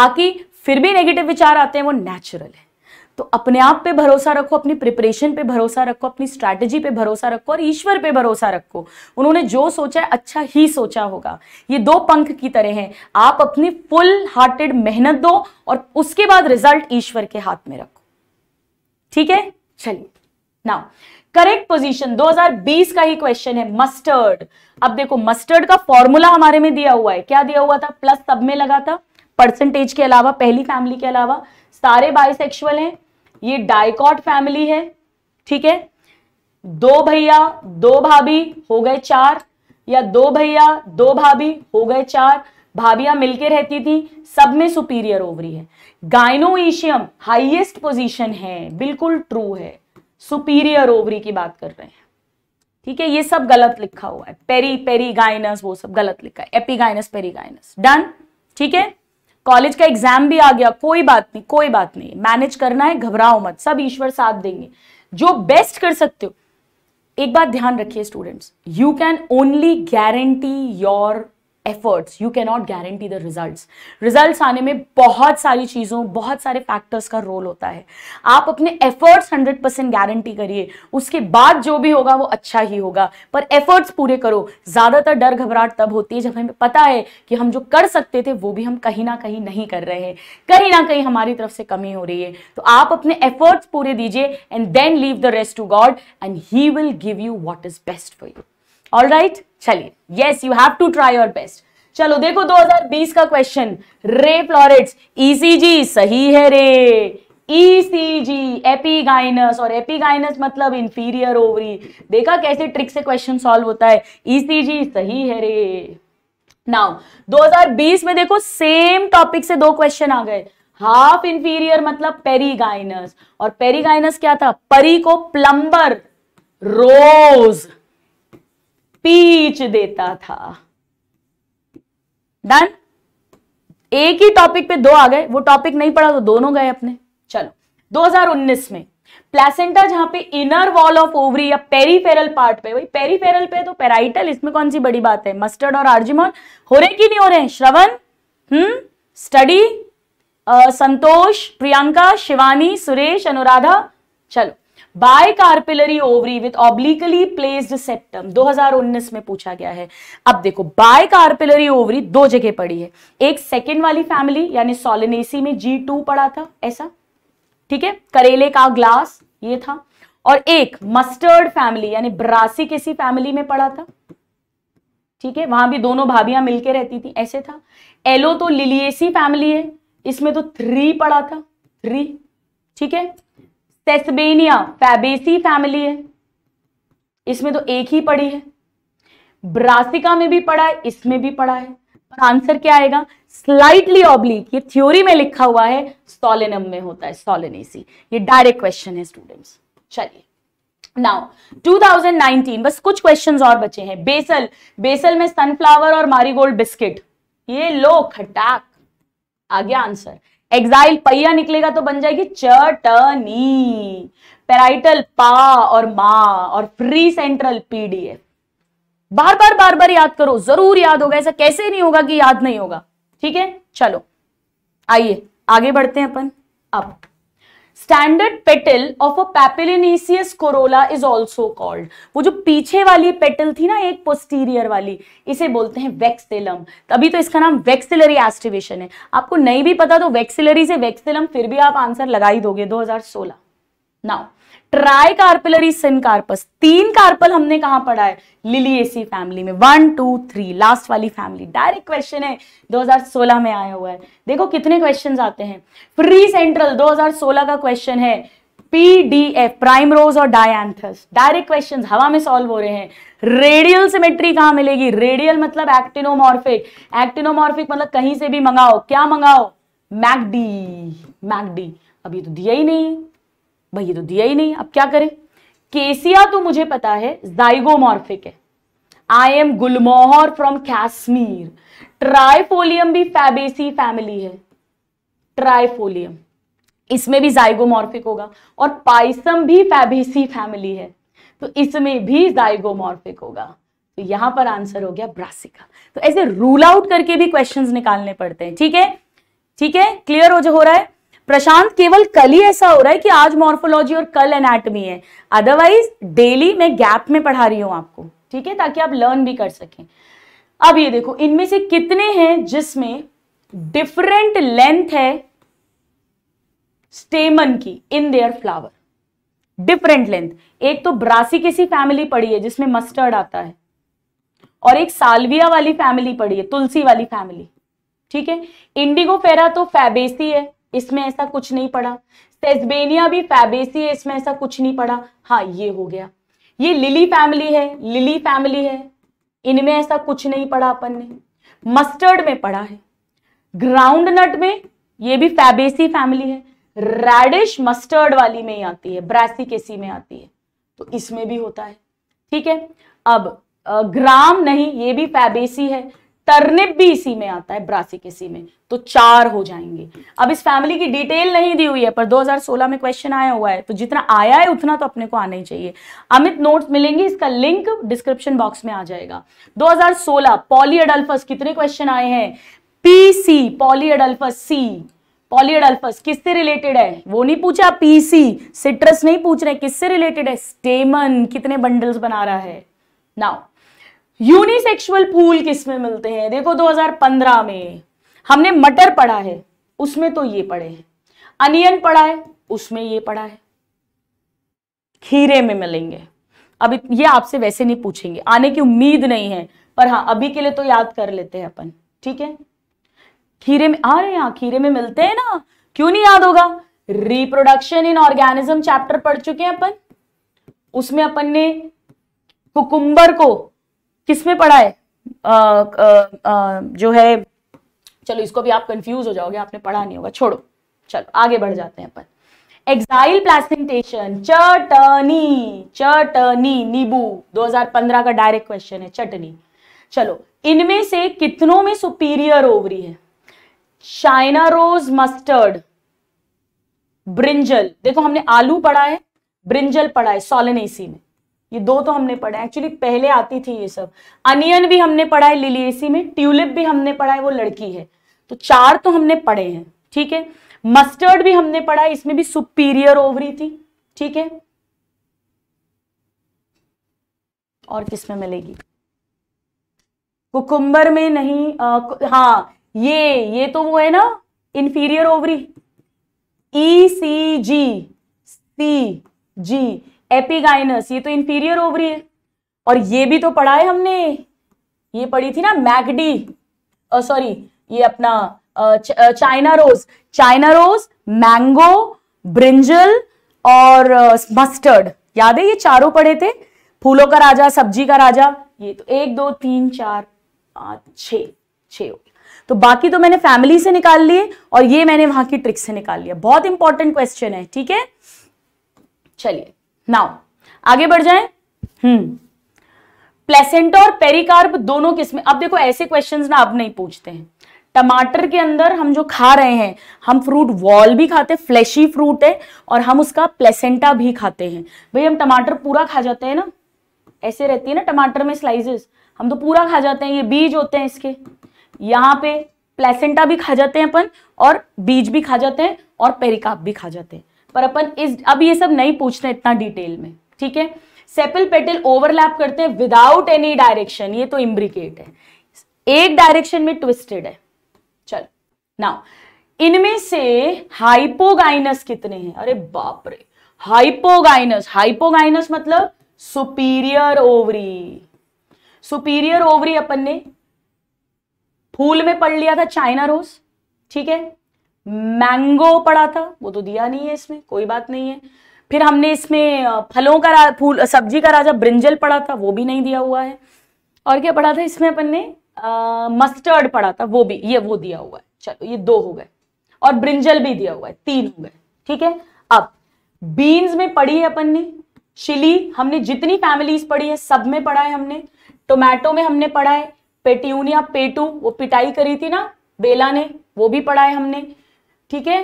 बाकी फिर भी नेगेटिव विचार आते हैं वो नेचुरल है तो अपने आप पे भरोसा रखो अपनी प्रिपरेशन पे भरोसा रखो अपनी स्ट्रैटेजी पे भरोसा रखो और ईश्वर पे भरोसा रखो उन्होंने जो सोचा है अच्छा ही सोचा होगा ये दो पंख की तरह हैं आप अपनी फुल हार्टेड मेहनत दो और उसके बाद रिजल्ट ईश्वर के हाथ में रखो ठीक है चलिए नाउ करेक्ट पोजीशन 2020 का ही क्वेश्चन है मस्टर्ड अब देखो मस्टर्ड का फॉर्मूला हमारे में दिया हुआ है क्या दिया हुआ था प्लस सब में लगा था परसेंटेज के अलावा पहली फैमिली के अलावा सारे बाइसेक्सुअल हैं ये डायकॉट फैमिली है ठीक है दो भैया दो भाभी हो गए चार या दो भैया दो भाभी हो गए चार भाभियां मिलके रहती थी सब में सुपीरियर ओवरी है गाइनोइशियम हाईएस्ट पोजीशन है बिल्कुल ट्रू है सुपीरियर ओवरी की बात कर रहे हैं ठीक है ये सब गलत लिखा हुआ है पेरी पेरी गाइनस वो सब गलत लिखा है एपीगाइनस पेरीगाइनस डन ठीक है कॉलेज का एग्जाम भी आ गया कोई बात नहीं कोई बात नहीं मैनेज करना है घबराओ मत सब ईश्वर साथ देंगे जो बेस्ट कर सकते हो एक बात ध्यान रखिए students you can only guarantee your efforts you cannot guarantee the result result आने में बहुत सारी चीज़ों बहुत सारे फैक्टर्स का रोल होता है आप अपने एफर्ट्स हंड्रेड परसेंट गारंटी करिए उसके बाद जो भी होगा वो अच्छा ही होगा पर एफर्ट्स पूरे करो ज़्यादातर डर घबराहट तब होती है जब हमें पता है कि हम जो कर सकते थे वो भी हम कहीं ना कहीं नहीं कर रहे हैं कहीं ना कहीं हमारी तरफ से कमी हो रही है तो आप अपने एफर्ट्स पूरे दीजिए and then leave the rest to God and he will give you what is best for you all right चलिए yes you have to try your best चलो देखो 2020 का क्वेश्चन रे फ्लोरेट्स ईसीजी सही है रे ईसीजी e एपीगाइनस और एपीगाइनस मतलब इंफीरियर ओवरी देखा कैसे ट्रिक से क्वेश्चन सॉल्व होता है ईसीजी e सही है रे नाउ 2020 में देखो सेम टॉपिक से दो क्वेश्चन आ गए हाफ इंफीरियर मतलब पेरीगाइनस और पेरीगाइनस क्या था परी को प्लम्बर रोज स्पीच देता था डन एक ही टॉपिक पे दो आ गए वो टॉपिक नहीं पढ़ा तो दोनों गए अपने चलो 2019 में प्लेसेंटा जहां पे इनर वॉल ऑफ ओवरी या पेरीफेरल पार्ट पे भाई पेरीफेरल पे तो पेराइटल इसमें कौन सी बड़ी बात है मस्टर्ड और आर्जिमोन हो रहे कि नहीं हो रहे हैं श्रवण हम्म स्टडी संतोष प्रियंका शिवानी सुरेश अनुराधा चलो bicarpellary ovary with obliquely placed septum 2019 में पूछा गया है अब देखो बायकार्पिलरी ओवरी दो जगह पड़ी है एक सेकेंड वाली फैमिली यानी सोलिनेसी में जी टू पड़ा था ऐसा ठीक है करेले का ग्लास ये था और एक मस्टर्ड फैमिली यानी ब्रासी किसी फैमिली में पड़ा था ठीक है वहां भी दोनों भाभियां मिलके रहती थी ऐसे था एलो तो लिलियसी फैमिली है इसमें तो थ्री पड़ा था थ्री ठीक है सेस्बेनिया फैबेसी फैमिली है इसमें तो एक ही पड़ी है ब्रासिका में भी पड़ा है इसमें भी पड़ा है पर आंसर क्या आएगा स्लाइटली ऑब्लिक ये थ्योरी में लिखा हुआ है सोलेनम में होता है सोलेनेसी ये डायरेक्ट क्वेश्चन है स्टूडेंट्स चलिए नाउ 2019 बस कुछ क्वेश्चंस और बचे हैं बेसल बेसल में सनफ्लावर और मारीगोल्ड बिस्किट ये लो खटाक आ गया आंसर एग्जाइल पहिया निकलेगा तो बन जाएगी चटनी पेराइटल पा और मा और फ्री सेंट्रल पीडीएफ बार बार बार बार याद करो जरूर याद होगा ऐसा कैसे नहीं होगा कि याद नहीं होगा ठीक है चलो आइए आगे बढ़ते हैं अपन अब standard petal of a papilionaceous corolla is also called वो जो पीछे वाली पेटल थी ना एक पोस्टीरियर वाली इसे बोलते हैं वेक्सिलम तभी तो इसका नाम वेक्सिलरी एस्टिवेशन है आपको नहीं भी पता तो वेक्सिलरी से वेक्सिलम फिर भी आप आंसर लगा ही दोगे 2016 नाउ सिन कार्पस तीन कार्पल हमने कहा पढ़ा है लिलिएसी फैमिली में वन टू थ्री लास्ट वाली फैमिली डायरेक्ट क्वेश्चन है 2016 में आया हुआ है देखो कितने क्वेश्चन आते हैं फ्री सेंट्रल 2016 का क्वेश्चन है पीडीएफ रोज और डायंथस डायरेक्ट क्वेश्चन हवा में सॉल्व हो रहे हैं रेडियल सिमेट्री कहां मिलेगी रेडियल मतलब एक्टिनोमॉर्फिक एक्टिनोमॉर्फिक मतलब कहीं से भी मंगाओ क्या मंगाओ मैकडी मैकडी अभी तो दिया ही नहीं भाई ये तो दिया ही नहीं अब क्या करें केसिया तो मुझे पता है जाइगोमॉर्फिक है I am Gulmohar from Kashmir trifolium भी फैबेसी फैमिली है ट्राइफोलियम इसमें भी जाइगोमॉर्फिक होगा और पाइसम भी फैबेसी फैमिली है तो इसमें भी जाइगोमॉर्फिक होगा तो यहां पर आंसर हो गया ब्रासिका तो ऐसे रूल आउट करके भी क्वेश्चंस निकालने पड़ते हैं ठीक है ठीक है क्लियर हो जो हो रहा है प्रशांत केवल कल ही ऐसा हो रहा है कि आज मॉर्फोलॉजी और कल एनाटमी है अदरवाइज डेली मैं गैप में पढ़ा रही हूं आपको ठीक है ताकि आप लर्न भी कर सकें अब ये देखो इनमें से कितने हैं जिसमें डिफरेंट लेंथ है स्टेमन की in their flower different length एक तो ब्रासिकेसी फैमिली पड़ी है जिसमें मस्टर्ड आता है और एक सालविया वाली फैमिली पड़ी है तुलसी वाली फैमिली ठीक है फेरा तो फैबेसी है इसमें ऐसा कुछ नहीं पड़ा सेजबेनिया भी फैबेसी है इसमें ऐसा कुछ नहीं पड़ा हाँ ये हो गया ये लिली फैमिली है लिली फैमिली है इनमें ऐसा कुछ नहीं पड़ा अपन ने मस्टर्ड में पड़ा है ग्राउंड नट में ये भी फैबेसी फैमिली है रेडिश मस्टर्ड वाली में ही आती है ब्रासी केसी में आती है तो इसमें भी होता है ठीक है अब ग्राम नहीं ये भी फैबेसी है टर्निप भी इसी में आता है ब्रासी केसी में तो चार हो जाएंगे अब इस फैमिली की डिटेल नहीं दी हुई है पर 2016 में क्वेश्चन आया हुआ है तो जितना आया है उतना तो अपने को आना ही चाहिए अमित नोट्स मिलेंगे इसका लिंक डिस्क्रिप्शन बॉक्स में आ जाएगा 2016 पॉली एडल्फस कितने क्वेश्चन आए हैं पीसी पॉली सी पॉली किससे रिलेटेड है वो नहीं पूछा पीसी सिट्रस नहीं पूछ रहे किससे रिलेटेड है स्टेमन कितने बंडल्स बना रहा है नाउ यूनिसेक्सुअल पूल किसमें मिलते हैं देखो 2015 में हमने मटर पढ़ा है उसमें तो ये पढ़े हैं अनियन पढ़ा है उसमें ये पढ़ा है खीरे में मिलेंगे अब ये आपसे वैसे नहीं पूछेंगे आने की उम्मीद नहीं है पर हाँ अभी के लिए तो याद कर लेते हैं अपन ठीक है खीरे में आ रहे हाँ खीरे में मिलते हैं ना क्यों नहीं याद होगा रिप्रोडक्शन इन ऑर्गेनिज्म चैप्टर पढ़ चुके हैं अपन उसमें अपन ने कुकुम्बर को किसमें पढ़ा है आ, आ, आ, जो है चलो इसको भी आप कंफ्यूज हो जाओगे आपने पढ़ा नहीं होगा छोड़ो चलो आगे बढ़ जाते हैं अपन एक्साइल प्लासेंटेशन चटनी चटनी नींबू 2015 का डायरेक्ट क्वेश्चन है चटनी चलो इनमें से कितनों में सुपीरियर ओवरी है चाइना रोज मस्टर्ड ब्रिंजल देखो हमने आलू पढ़ा है ब्रिंजल पढ़ा है सोलनेसी में ये दो तो हमने पढ़ा है एक्चुअली पहले आती थी ये सब अनियन भी हमने पढ़ा है लिलिएसी में ट्यूलिप भी हमने पढ़ा है वो लड़की है तो चार तो हमने पढ़े हैं ठीक है मस्टर्ड भी हमने पढ़ा इसमें भी सुपीरियर ओवरी थी ठीक है और किसमें मिलेगी कुकुम्बर में नहीं आ, हाँ ये ये तो वो है ना inferior ovary E C G C G epigynous ये तो इंफीरियर ओवरी है और ये भी तो पढ़ा है हमने ये पढ़ी थी ना मैगडी सॉरी ये अपना China rose China rose mango brinjal और मस्टर्ड याद है ये चारों पड़े थे फूलों का राजा सब्जी का राजा ये तो एक दो तीन चार पाँच छ तो बाकी तो मैंने फैमिली से निकाल लिए और ये मैंने वहां की ट्रिक से निकाल लिया बहुत इंपॉर्टेंट क्वेश्चन है ठीक है चलिए नाउ आगे बढ़ जाए हम्म प्लेसेंटा और पेरिकार्प दोनों किस्में अब देखो ऐसे क्वेश्चंस ना अब नहीं पूछते हैं टमाटर के अंदर हम जो खा रहे हैं हम फ्रूट वॉल भी खाते हैं फ्लैशी फ्रूट है और हम उसका प्लेसेंटा भी खाते हैं भाई हम टमाटर पूरा खा जाते हैं ना ऐसे रहती है ना टमाटर में स्लाइसेस हम तो पूरा खा जाते हैं ये बीज होते हैं इसके यहाँ पे प्लेसेंटा भी खा जाते हैं अपन और बीज भी खा जाते हैं और पेरिकाप भी खा जाते हैं पर अपन इस अब ये सब नहीं पूछते इतना डिटेल में ठीक है सेपल पेटल ओवरलैप करते हैं विदाउट एनी डायरेक्शन ये तो इम्ब्रिकेट है एक डायरेक्शन में ट्विस्टेड है चल नाउ इनमें से हाइपोगाइनस कितने हैं अरे बाप रे हाइपोगाइनस हाइपोगाइनस मतलब सुपीरियर ओवरी सुपीरियर ओवरी अपन ने फूल में पढ़ लिया था चाइना रोज ठीक है मैंगो पढ़ा था वो तो दिया नहीं है इसमें कोई बात नहीं है फिर हमने इसमें फलों का फूल सब्जी का राजा ब्रिंजल पढ़ा था वो भी नहीं दिया हुआ है और क्या पढ़ा था इसमें अपन ने मस्टर्ड पड़ा था वो भी ये वो दिया हुआ है चलो ये दो हो गए और ब्रिंजल भी दिया हुआ है तीन हो गए ठीक है अब बीन्स में पड़ी है अपन ने शिली हमने जितनी फैमिलीज पढ़ी है सब में पढ़ा है हमने टोमेटो में हमने पढ़ा है पेट्यूनिया पेटू वो पिटाई करी थी ना बेला ने वो भी पढ़ा है हमने ठीक है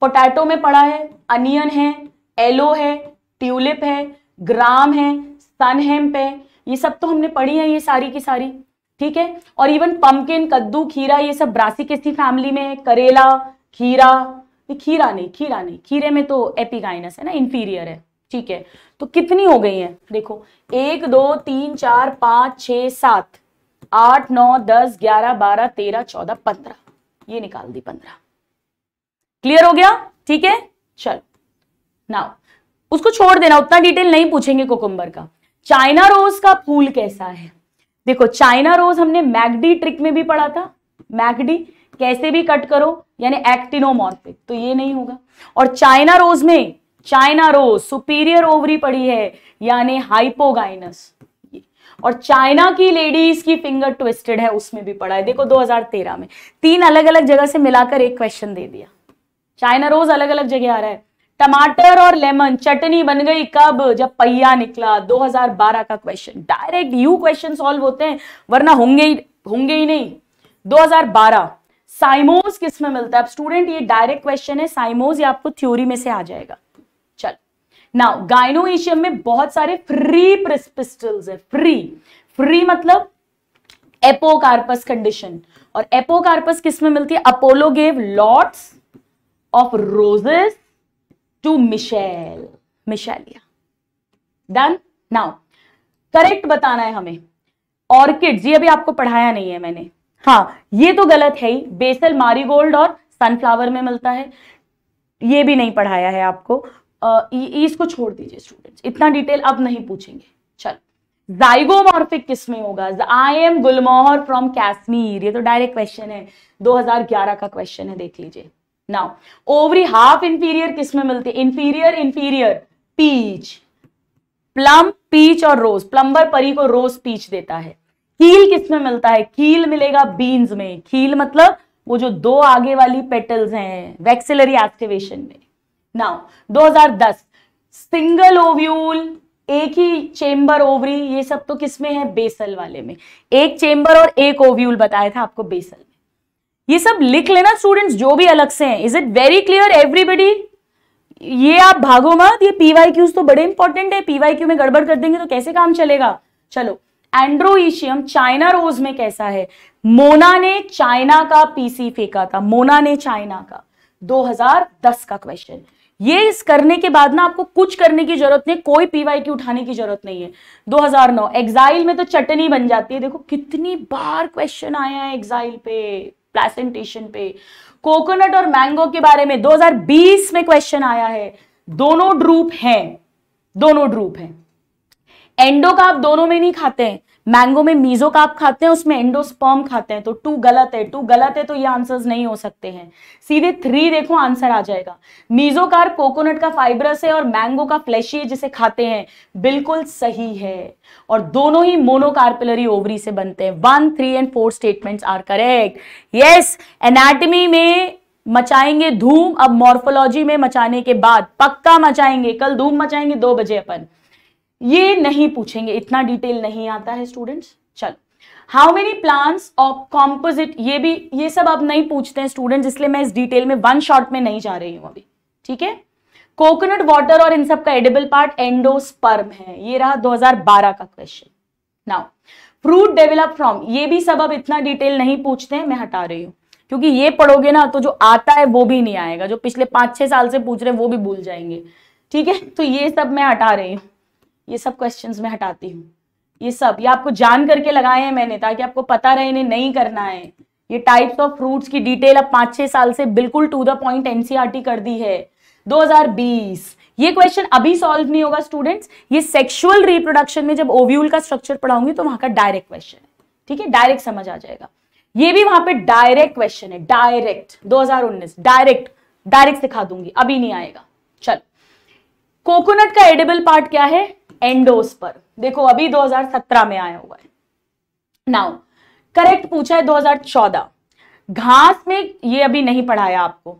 पोटैटो में पढ़ा है अनियन है एलो है ट्यूलिप है ग्राम है सनहेम्प है ये सब तो हमने पढ़ी है ये सारी की सारी ठीक है और इवन पम्पकिन कद्दू खीरा ये सब ब्रासिकेसी फैमिली में करेला खीरा खीरा नहीं खीरा नहीं खीरे में तो एपिगाइनस है ना इंफीरियर है ठीक है तो कितनी हो गई है देखो एक दो तीन चार पांच छ सात आठ नौ दस ग्यारह बारह तेरह चौदह पंद्रह ये निकाल दी पंद्रह क्लियर हो गया ठीक है चल नाउ उसको छोड़ देना उतना डिटेल नहीं पूछेंगे कोकुम्बर का चाइना रोज का फूल कैसा है देखो चाइना रोज हमने मैगडी ट्रिक में भी पढ़ा था मैगडी कैसे भी कट करो यानी एक्टिनोमॉर्फिक तो ये नहीं होगा और चाइना रोज में चाइना रोज सुपीरियर ओवरी पड़ी है यानी हाइपोगाइनस और चाइना की लेडीज की फिंगर ट्विस्टेड है उसमें भी पड़ा है देखो 2013 में तीन अलग अलग जगह से मिलाकर एक क्वेश्चन दे दिया चाइना रोज अलग अलग जगह आ रहा है टमाटर और लेमन चटनी बन गई कब जब पहिया निकला 2012 का question direct you question solve होते हैं वरना होंगे ही होंगे ही नहीं 2012 साइमोज किस में मिलता है स्टूडेंट ये डायरेक्ट क्वेश्चन है साइमोज ये आपको थ्योरी में से आ जाएगा चल नाउ एशियम में बहुत सारे फ्री प्रिस्पिस्टल्स है फ्री फ्री मतलब एपोकार्पस कंडीशन और एपोकार्पस किस में मिलती है Apollo gave lots of roses to Michel michelia done now correct बताना है हमें ऑर्किड्स ये अभी आपको पढ़ाया नहीं है मैंने हाँ ये तो गलत है ही बेसल मारीगोल्ड और सनफ्लावर में मिलता है ये भी नहीं पढ़ाया है आपको आ, इसको छोड़ दीजिए स्टूडेंट्स इतना डिटेल अब नहीं पूछेंगे चलो जाइगोमॉर्फिक किस में होगा I am Gulmohar from Kashmir ये तो डायरेक्ट क्वेश्चन है 2011 का क्वेश्चन है देख लीजिए नाउ ओवरी हाफ इंफीरियर किस में मिलती है inferior inferior peach plum peach और रोज प्लम्बर परी को रोज पीच देता है कील किस में मिलता है कील मिलेगा बीन्स में कील मतलब वो जो दो आगे वाली पेटल्स हैं वैक्सिलरी एक्टिवेशन में नाउ 2010 सिंगल ओव्यूल एक ही चेंबर ओवरी ये सब तो किसमें है बेसल वाले में एक चेंबर और एक ओव्यूल बताया था आपको बेसल ये सब लिख लेना स्टूडेंट्स जो भी अलग से हैं is it very clear everybody ये आप भागो मत ये पीवाई क्यूज तो बड़े इंपॉर्टेंट है पीवाई क्यू में गड़बड़ कर देंगे तो कैसे काम चलेगा चलो एंड्रोइशियम चाइना रोज में कैसा है मोना ने चाइना का पीसी फेंका था मोना ने चाइना का 2010 का क्वेश्चन ये इस करने के बाद ना आपको कुछ करने की जरूरत नहीं कोई पीवाई की उठाने की जरूरत नहीं है 2009 एग्जाइल में तो चटनी बन जाती है देखो कितनी बार क्वेश्चन आया है एग्जाइल पे प्लेसेंटेशन पे कोकोनट और मैंगो के बारे में 2020 में क्वेश्चन आया है दोनों ड्रूप हैं दोनों ड्रूप हैं एंडो का आप दोनों में नहीं खाते हैं मैंगो में मीजो का आप खाते हैं उसमें एंडोस्पर्म खाते हैं तो टू गलत है टू गलत है तो ये आंसर्स नहीं हो सकते हैं सीधे थ्री देखो आंसर आ जाएगा मीजोकार कोकोनट का फाइबरस है और मैंगो का फ्लैशी है जिसे खाते हैं बिल्कुल सही है और दोनों ही मोनोकार्पिलरी ओवरी से बनते हैं one three and four statement are correct yes anatomy में मचाएंगे धूम अब मॉर्फोलॉजी में मचाने के बाद पक्का मचाएंगे कल धूम मचाएंगे दो बजे अपन ये नहीं पूछेंगे इतना डिटेल नहीं आता है स्टूडेंट्स चलो how many plants of composite ये भी ये सब आप नहीं पूछते हैं स्टूडेंट इसलिए मैं इस डिटेल में वन शॉर्ट में नहीं जा रही हूं अभी ठीक है कोकोनट वाटर और इन सब का एडिबल पार्ट एंडोस्पर्म है ये रहा 2012 का question now fruit develop from ये भी सब अब इतना डिटेल नहीं पूछते हैं मैं हटा रही हूँ क्योंकि ये पढ़ोगे ना तो जो आता है वो भी नहीं आएगा जो पिछले पांच छह साल से पूछ रहे हैं वो भी भूल जाएंगे ठीक है तो ये सब मैं हटा रही हूँ ये सब क्वेश्चंस में हटाती हूँ ये सब ये आपको जान करके लगाए हैं मैंने ताकि आपको पता रहे इन्हें नहीं करना है ये टाइप्स ऑफ फ्रूट्स की डिटेल अब पांच छह साल से बिल्कुल टू द पॉइंट एनसीआरटी कर दी है 2020 ये क्वेश्चन अभी सॉल्व नहीं होगा स्टूडेंट्स ये सेक्सुअल रिप्रोडक्शन में जब ओव्यूल का स्ट्रक्चर पढ़ाऊंगी तो वहां का डायरेक्ट क्वेश्चन है ठीक है डायरेक्ट समझ आ जाएगा ये भी वहां पे डायरेक्ट क्वेश्चन है डायरेक्ट 2019 डायरेक्ट डायरेक्ट सिखा दूंगी अभी नहीं आएगा चल कोकोनट का एडेबल पार्ट क्या है एंडोस पर देखो अभी 2017 में आया हुआ है नाउ करेक्ट पूछा है 2014 घास में ये अभी नहीं पढ़ाया आपको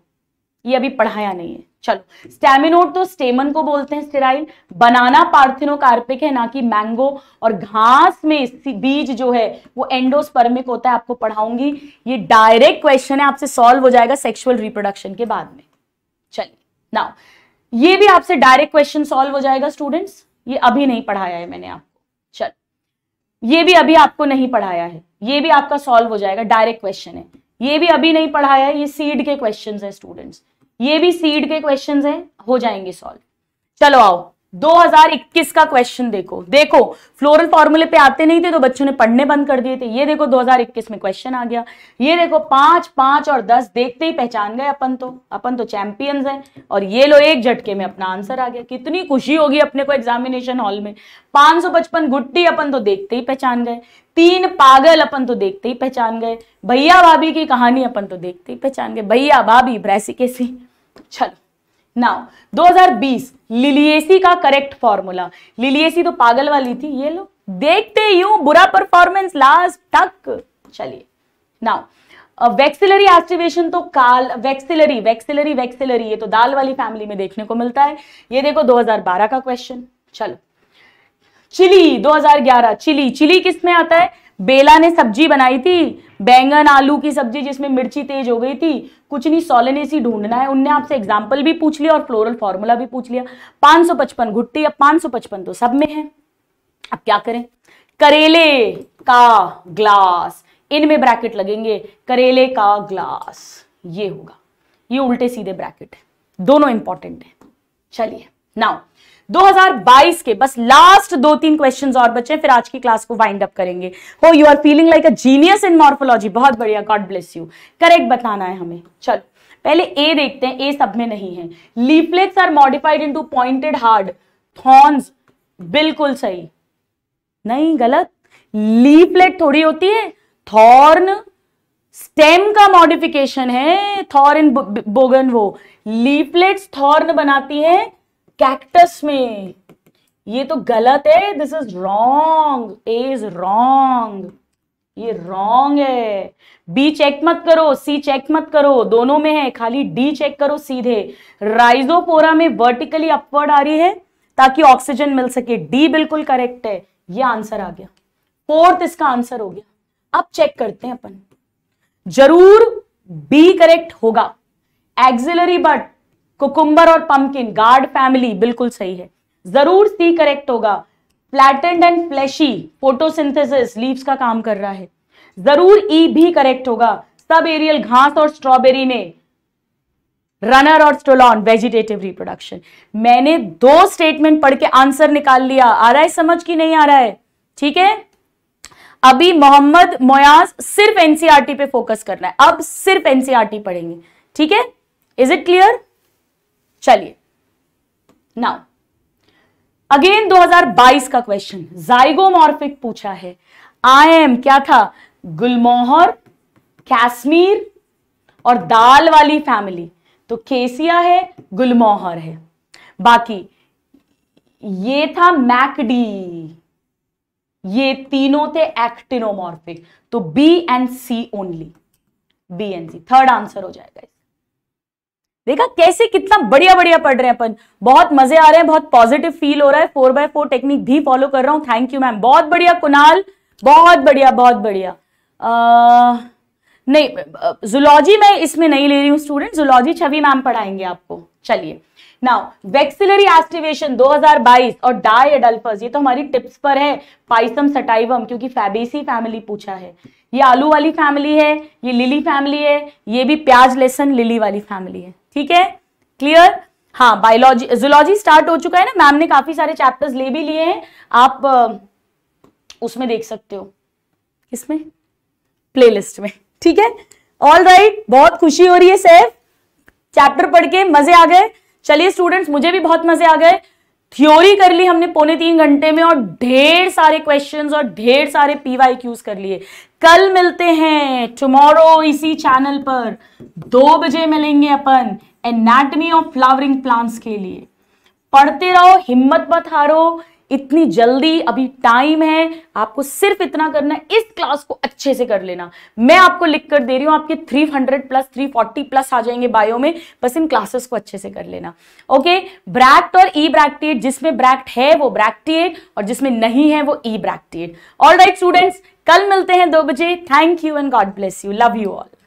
ये अभी पढ़ाया नहीं है चलो स्टेमिनोड तो स्टेमन को बोलते हैं स्टेराइल बनाना पार्थिनोकार्पिक है ना कि मैंगो और घास में बीज जो है वो एंडोस्पर्मिक होता है आपको पढ़ाऊंगी ये डायरेक्ट क्वेश्चन है आपसे सॉल्व हो जाएगा सेक्सुअल रिप्रोडक्शन के बाद में चलिए नाउ ये भी आपसे डायरेक्ट क्वेश्चन सॉल्व हो जाएगा स्टूडेंट्स ये अभी नहीं पढ़ाया है मैंने आपको चल ये भी अभी आपको नहीं पढ़ाया है ये भी आपका सॉल्व हो जाएगा डायरेक्ट क्वेश्चन है ये भी अभी नहीं पढ़ाया है ये सीड के क्वेश्चन है स्टूडेंट्स ये भी सीड के क्वेश्चन है हो जाएंगे सॉल्व चलो आओ 2021 का क्वेश्चन देखो देखो फ्लोरल फॉर्मूले पे आते नहीं थे तो बच्चों ने पढ़ने बंद कर दिए थे ये देखो 2021 में क्वेश्चन आ गया ये देखो पांच पांच और दस देखते ही पहचान गए अपन तो अपन तो चैंपियंस हैं और ये लो एक झटके में अपना आंसर आ गया कितनी खुशी होगी अपने को एग्जामिनेशन हॉल में पांच सौ पचपन गुट्टी अपन तो देखते ही पहचान गए तीन पागल अपन तो देखते ही पहचान गए भैया भाभी की कहानी अपन तो देखते ही पहचान गए भैया भाभी ब्रैसी कैसी चलो नाउ 2020 लिलिएसी का करेक्ट फॉर्मूला लिलिएसी तो पागल वाली थी ये लो देखते यू बुरा परफॉर्मेंस लास्ट तक चलिए नाउ वेक्सिलरी एक्टिवेशन तो काल वेक्सिलरी वेक्सिलरी वेक्सिलरी ये तो दाल वाली फैमिली में देखने को मिलता है ये देखो 2012 का क्वेश्चन चलो चिली 2011 चिली चिली किस में आता है बेला ने सब्जी बनाई थी बैंगन आलू की सब्जी जिसमें मिर्ची तेज हो गई थी कुछ नहीं सोलेनेस ही ढूंढना है उनने आपसे एग्जाम्पल भी पूछ लिया और फ्लोरल फॉर्मूला भी पूछ लिया 555 घुट्टी अब पचपन तो सब में है अब क्या करें करेले का ग्लास इनमें ब्रैकेट लगेंगे करेले का ग्लास ये होगा ये उल्टे सीधे ब्रैकेट है दोनों इंपॉर्टेंट है चलिए नाउ 2022 के बस लास्ट दो तीन क्वेश्चंस और बचे फिर आज की क्लास को वाइंड अप करेंगे हो you are feeling like a genius in morphology बहुत बढ़िया गॉड ब्लेस यू करेक्ट बताना है हमें चल पहले ए देखते हैं ए सब में नहीं है leaflets are modified into pointed hard thorns बिल्कुल सही नहीं गलत लीफलेट थोड़ी होती है थॉर्न स्टेम का मॉडिफिकेशन है थॉर्न बोगन वो लीफलेट्स थॉर्न बनाती है कैक्टस में ये तो गलत है this is wrong A is wrong ये रॉन्ग है बी चेक मत करो सी चेक मत करो दोनों में है खाली डी चेक करो सीधे राइजोपोरा में वर्टिकली अपवर्ड आ रही है ताकि ऑक्सीजन मिल सके डी बिल्कुल करेक्ट है ये आंसर आ गया फोर्थ इसका आंसर हो गया अब चेक करते हैं अपन जरूर बी करेक्ट होगा एक्सिलरी बट कुकुम्बर और पंपकिन गार्ड फैमिली बिल्कुल सही है जरूर सी करेक्ट होगा flattened and fleshy photosynthesis leaves का काम कर रहा है जरूर ई e भी करेक्ट होगा सब एरियल घास और स्ट्रॉबेरी में रनर और स्टोलॉन वेजिटेटिव रिप्रोडक्शन मैंने दो स्टेटमेंट पढ़ के आंसर निकाल लिया आ रहा है समझ की नहीं आ रहा है ठीक है अभी मोहम्मद मोयाज सिर्फ एनसीआरटी e पे फोकस करना है अब सिर्फ एनसीआरटी e पढ़ेंगे ठीक है इज इट क्लियर चलिए नाउ अगेन 2022 का क्वेश्चन जाइगोमॉर्फिक पूछा है आई एम क्या था गुलमोहर कैश्मीर और दाल वाली फैमिली तो केसिया है गुलमोहर है बाकी ये था मैकडी ये तीनों थे एक्टिनोमॉर्फिक तो B and C only B and C third answer हो जाएगा देखा कैसे कितना बढ़िया बढ़िया पढ़ रहे हैं अपन बहुत मजे आ रहे हैं बहुत पॉजिटिव फील हो रहा है फोर बाय फोर टेक्निक भी फॉलो कर रहा हूं थैंक यू मैम बहुत बढ़िया कुणाल बहुत बढ़िया बहुत बढ़िया नहीं जुलॉजी मैं इसमें नहीं ले रही हूँ स्टूडेंट जुलॉजी छवि मैम पढ़ाएंगे आपको चलिए नाउ वेक्सिलरी एस्टिवेशन 2022 और डाई एडल्फस ये तो हमारी टिप्स पर है पाइसम सटाइवम क्योंकि फैबेसी फैमिली पूछा है ये आलू वाली फैमिली है ये लिली फैमिली है ये भी प्याज लेसन लिली वाली फैमिली है ठीक है क्लियर हाँ बायोलॉजी जुलॉजी स्टार्ट हो चुका है ना मैम ने काफी सारे चैप्टर्स ले भी लिए हैं आप उसमें देख सकते हो किसमें प्लेलिस्ट में ठीक है ऑल राइट right, बहुत खुशी हो रही है सैफ चैप्टर पढ़ के मजे आ गए चलिए स्टूडेंट्स मुझे भी बहुत मजे आ गए थ्योरी कर ली हमने पौने तीन घंटे में और ढेर सारे क्वेश्चंस और ढेर सारे पीवाई क्यूज कर लिए कल मिलते हैं टुमारो इसी चैनल पर दो बजे मिलेंगे अपन एनाटमी ऑफ फ्लावरिंग प्लांट्स के लिए पढ़ते रहो हिम्मत मत हारो इतनी जल्दी अभी टाइम है आपको सिर्फ इतना करना है इस क्लास को अच्छे से कर लेना मैं आपको लिख कर दे रही हूं आपके 300 प्लस 340 प्लस आ जाएंगे बायो में बस इन क्लासेस को अच्छे से कर लेना ओके ब्रैक्ट और ई ब्रैक्टिएट जिसमें ब्रैक्ट है वो ब्रैक्टिएट और जिसमें नहीं है वो E bracteate all right students कल मिलते हैं दो बजे thank you and god bless you love you all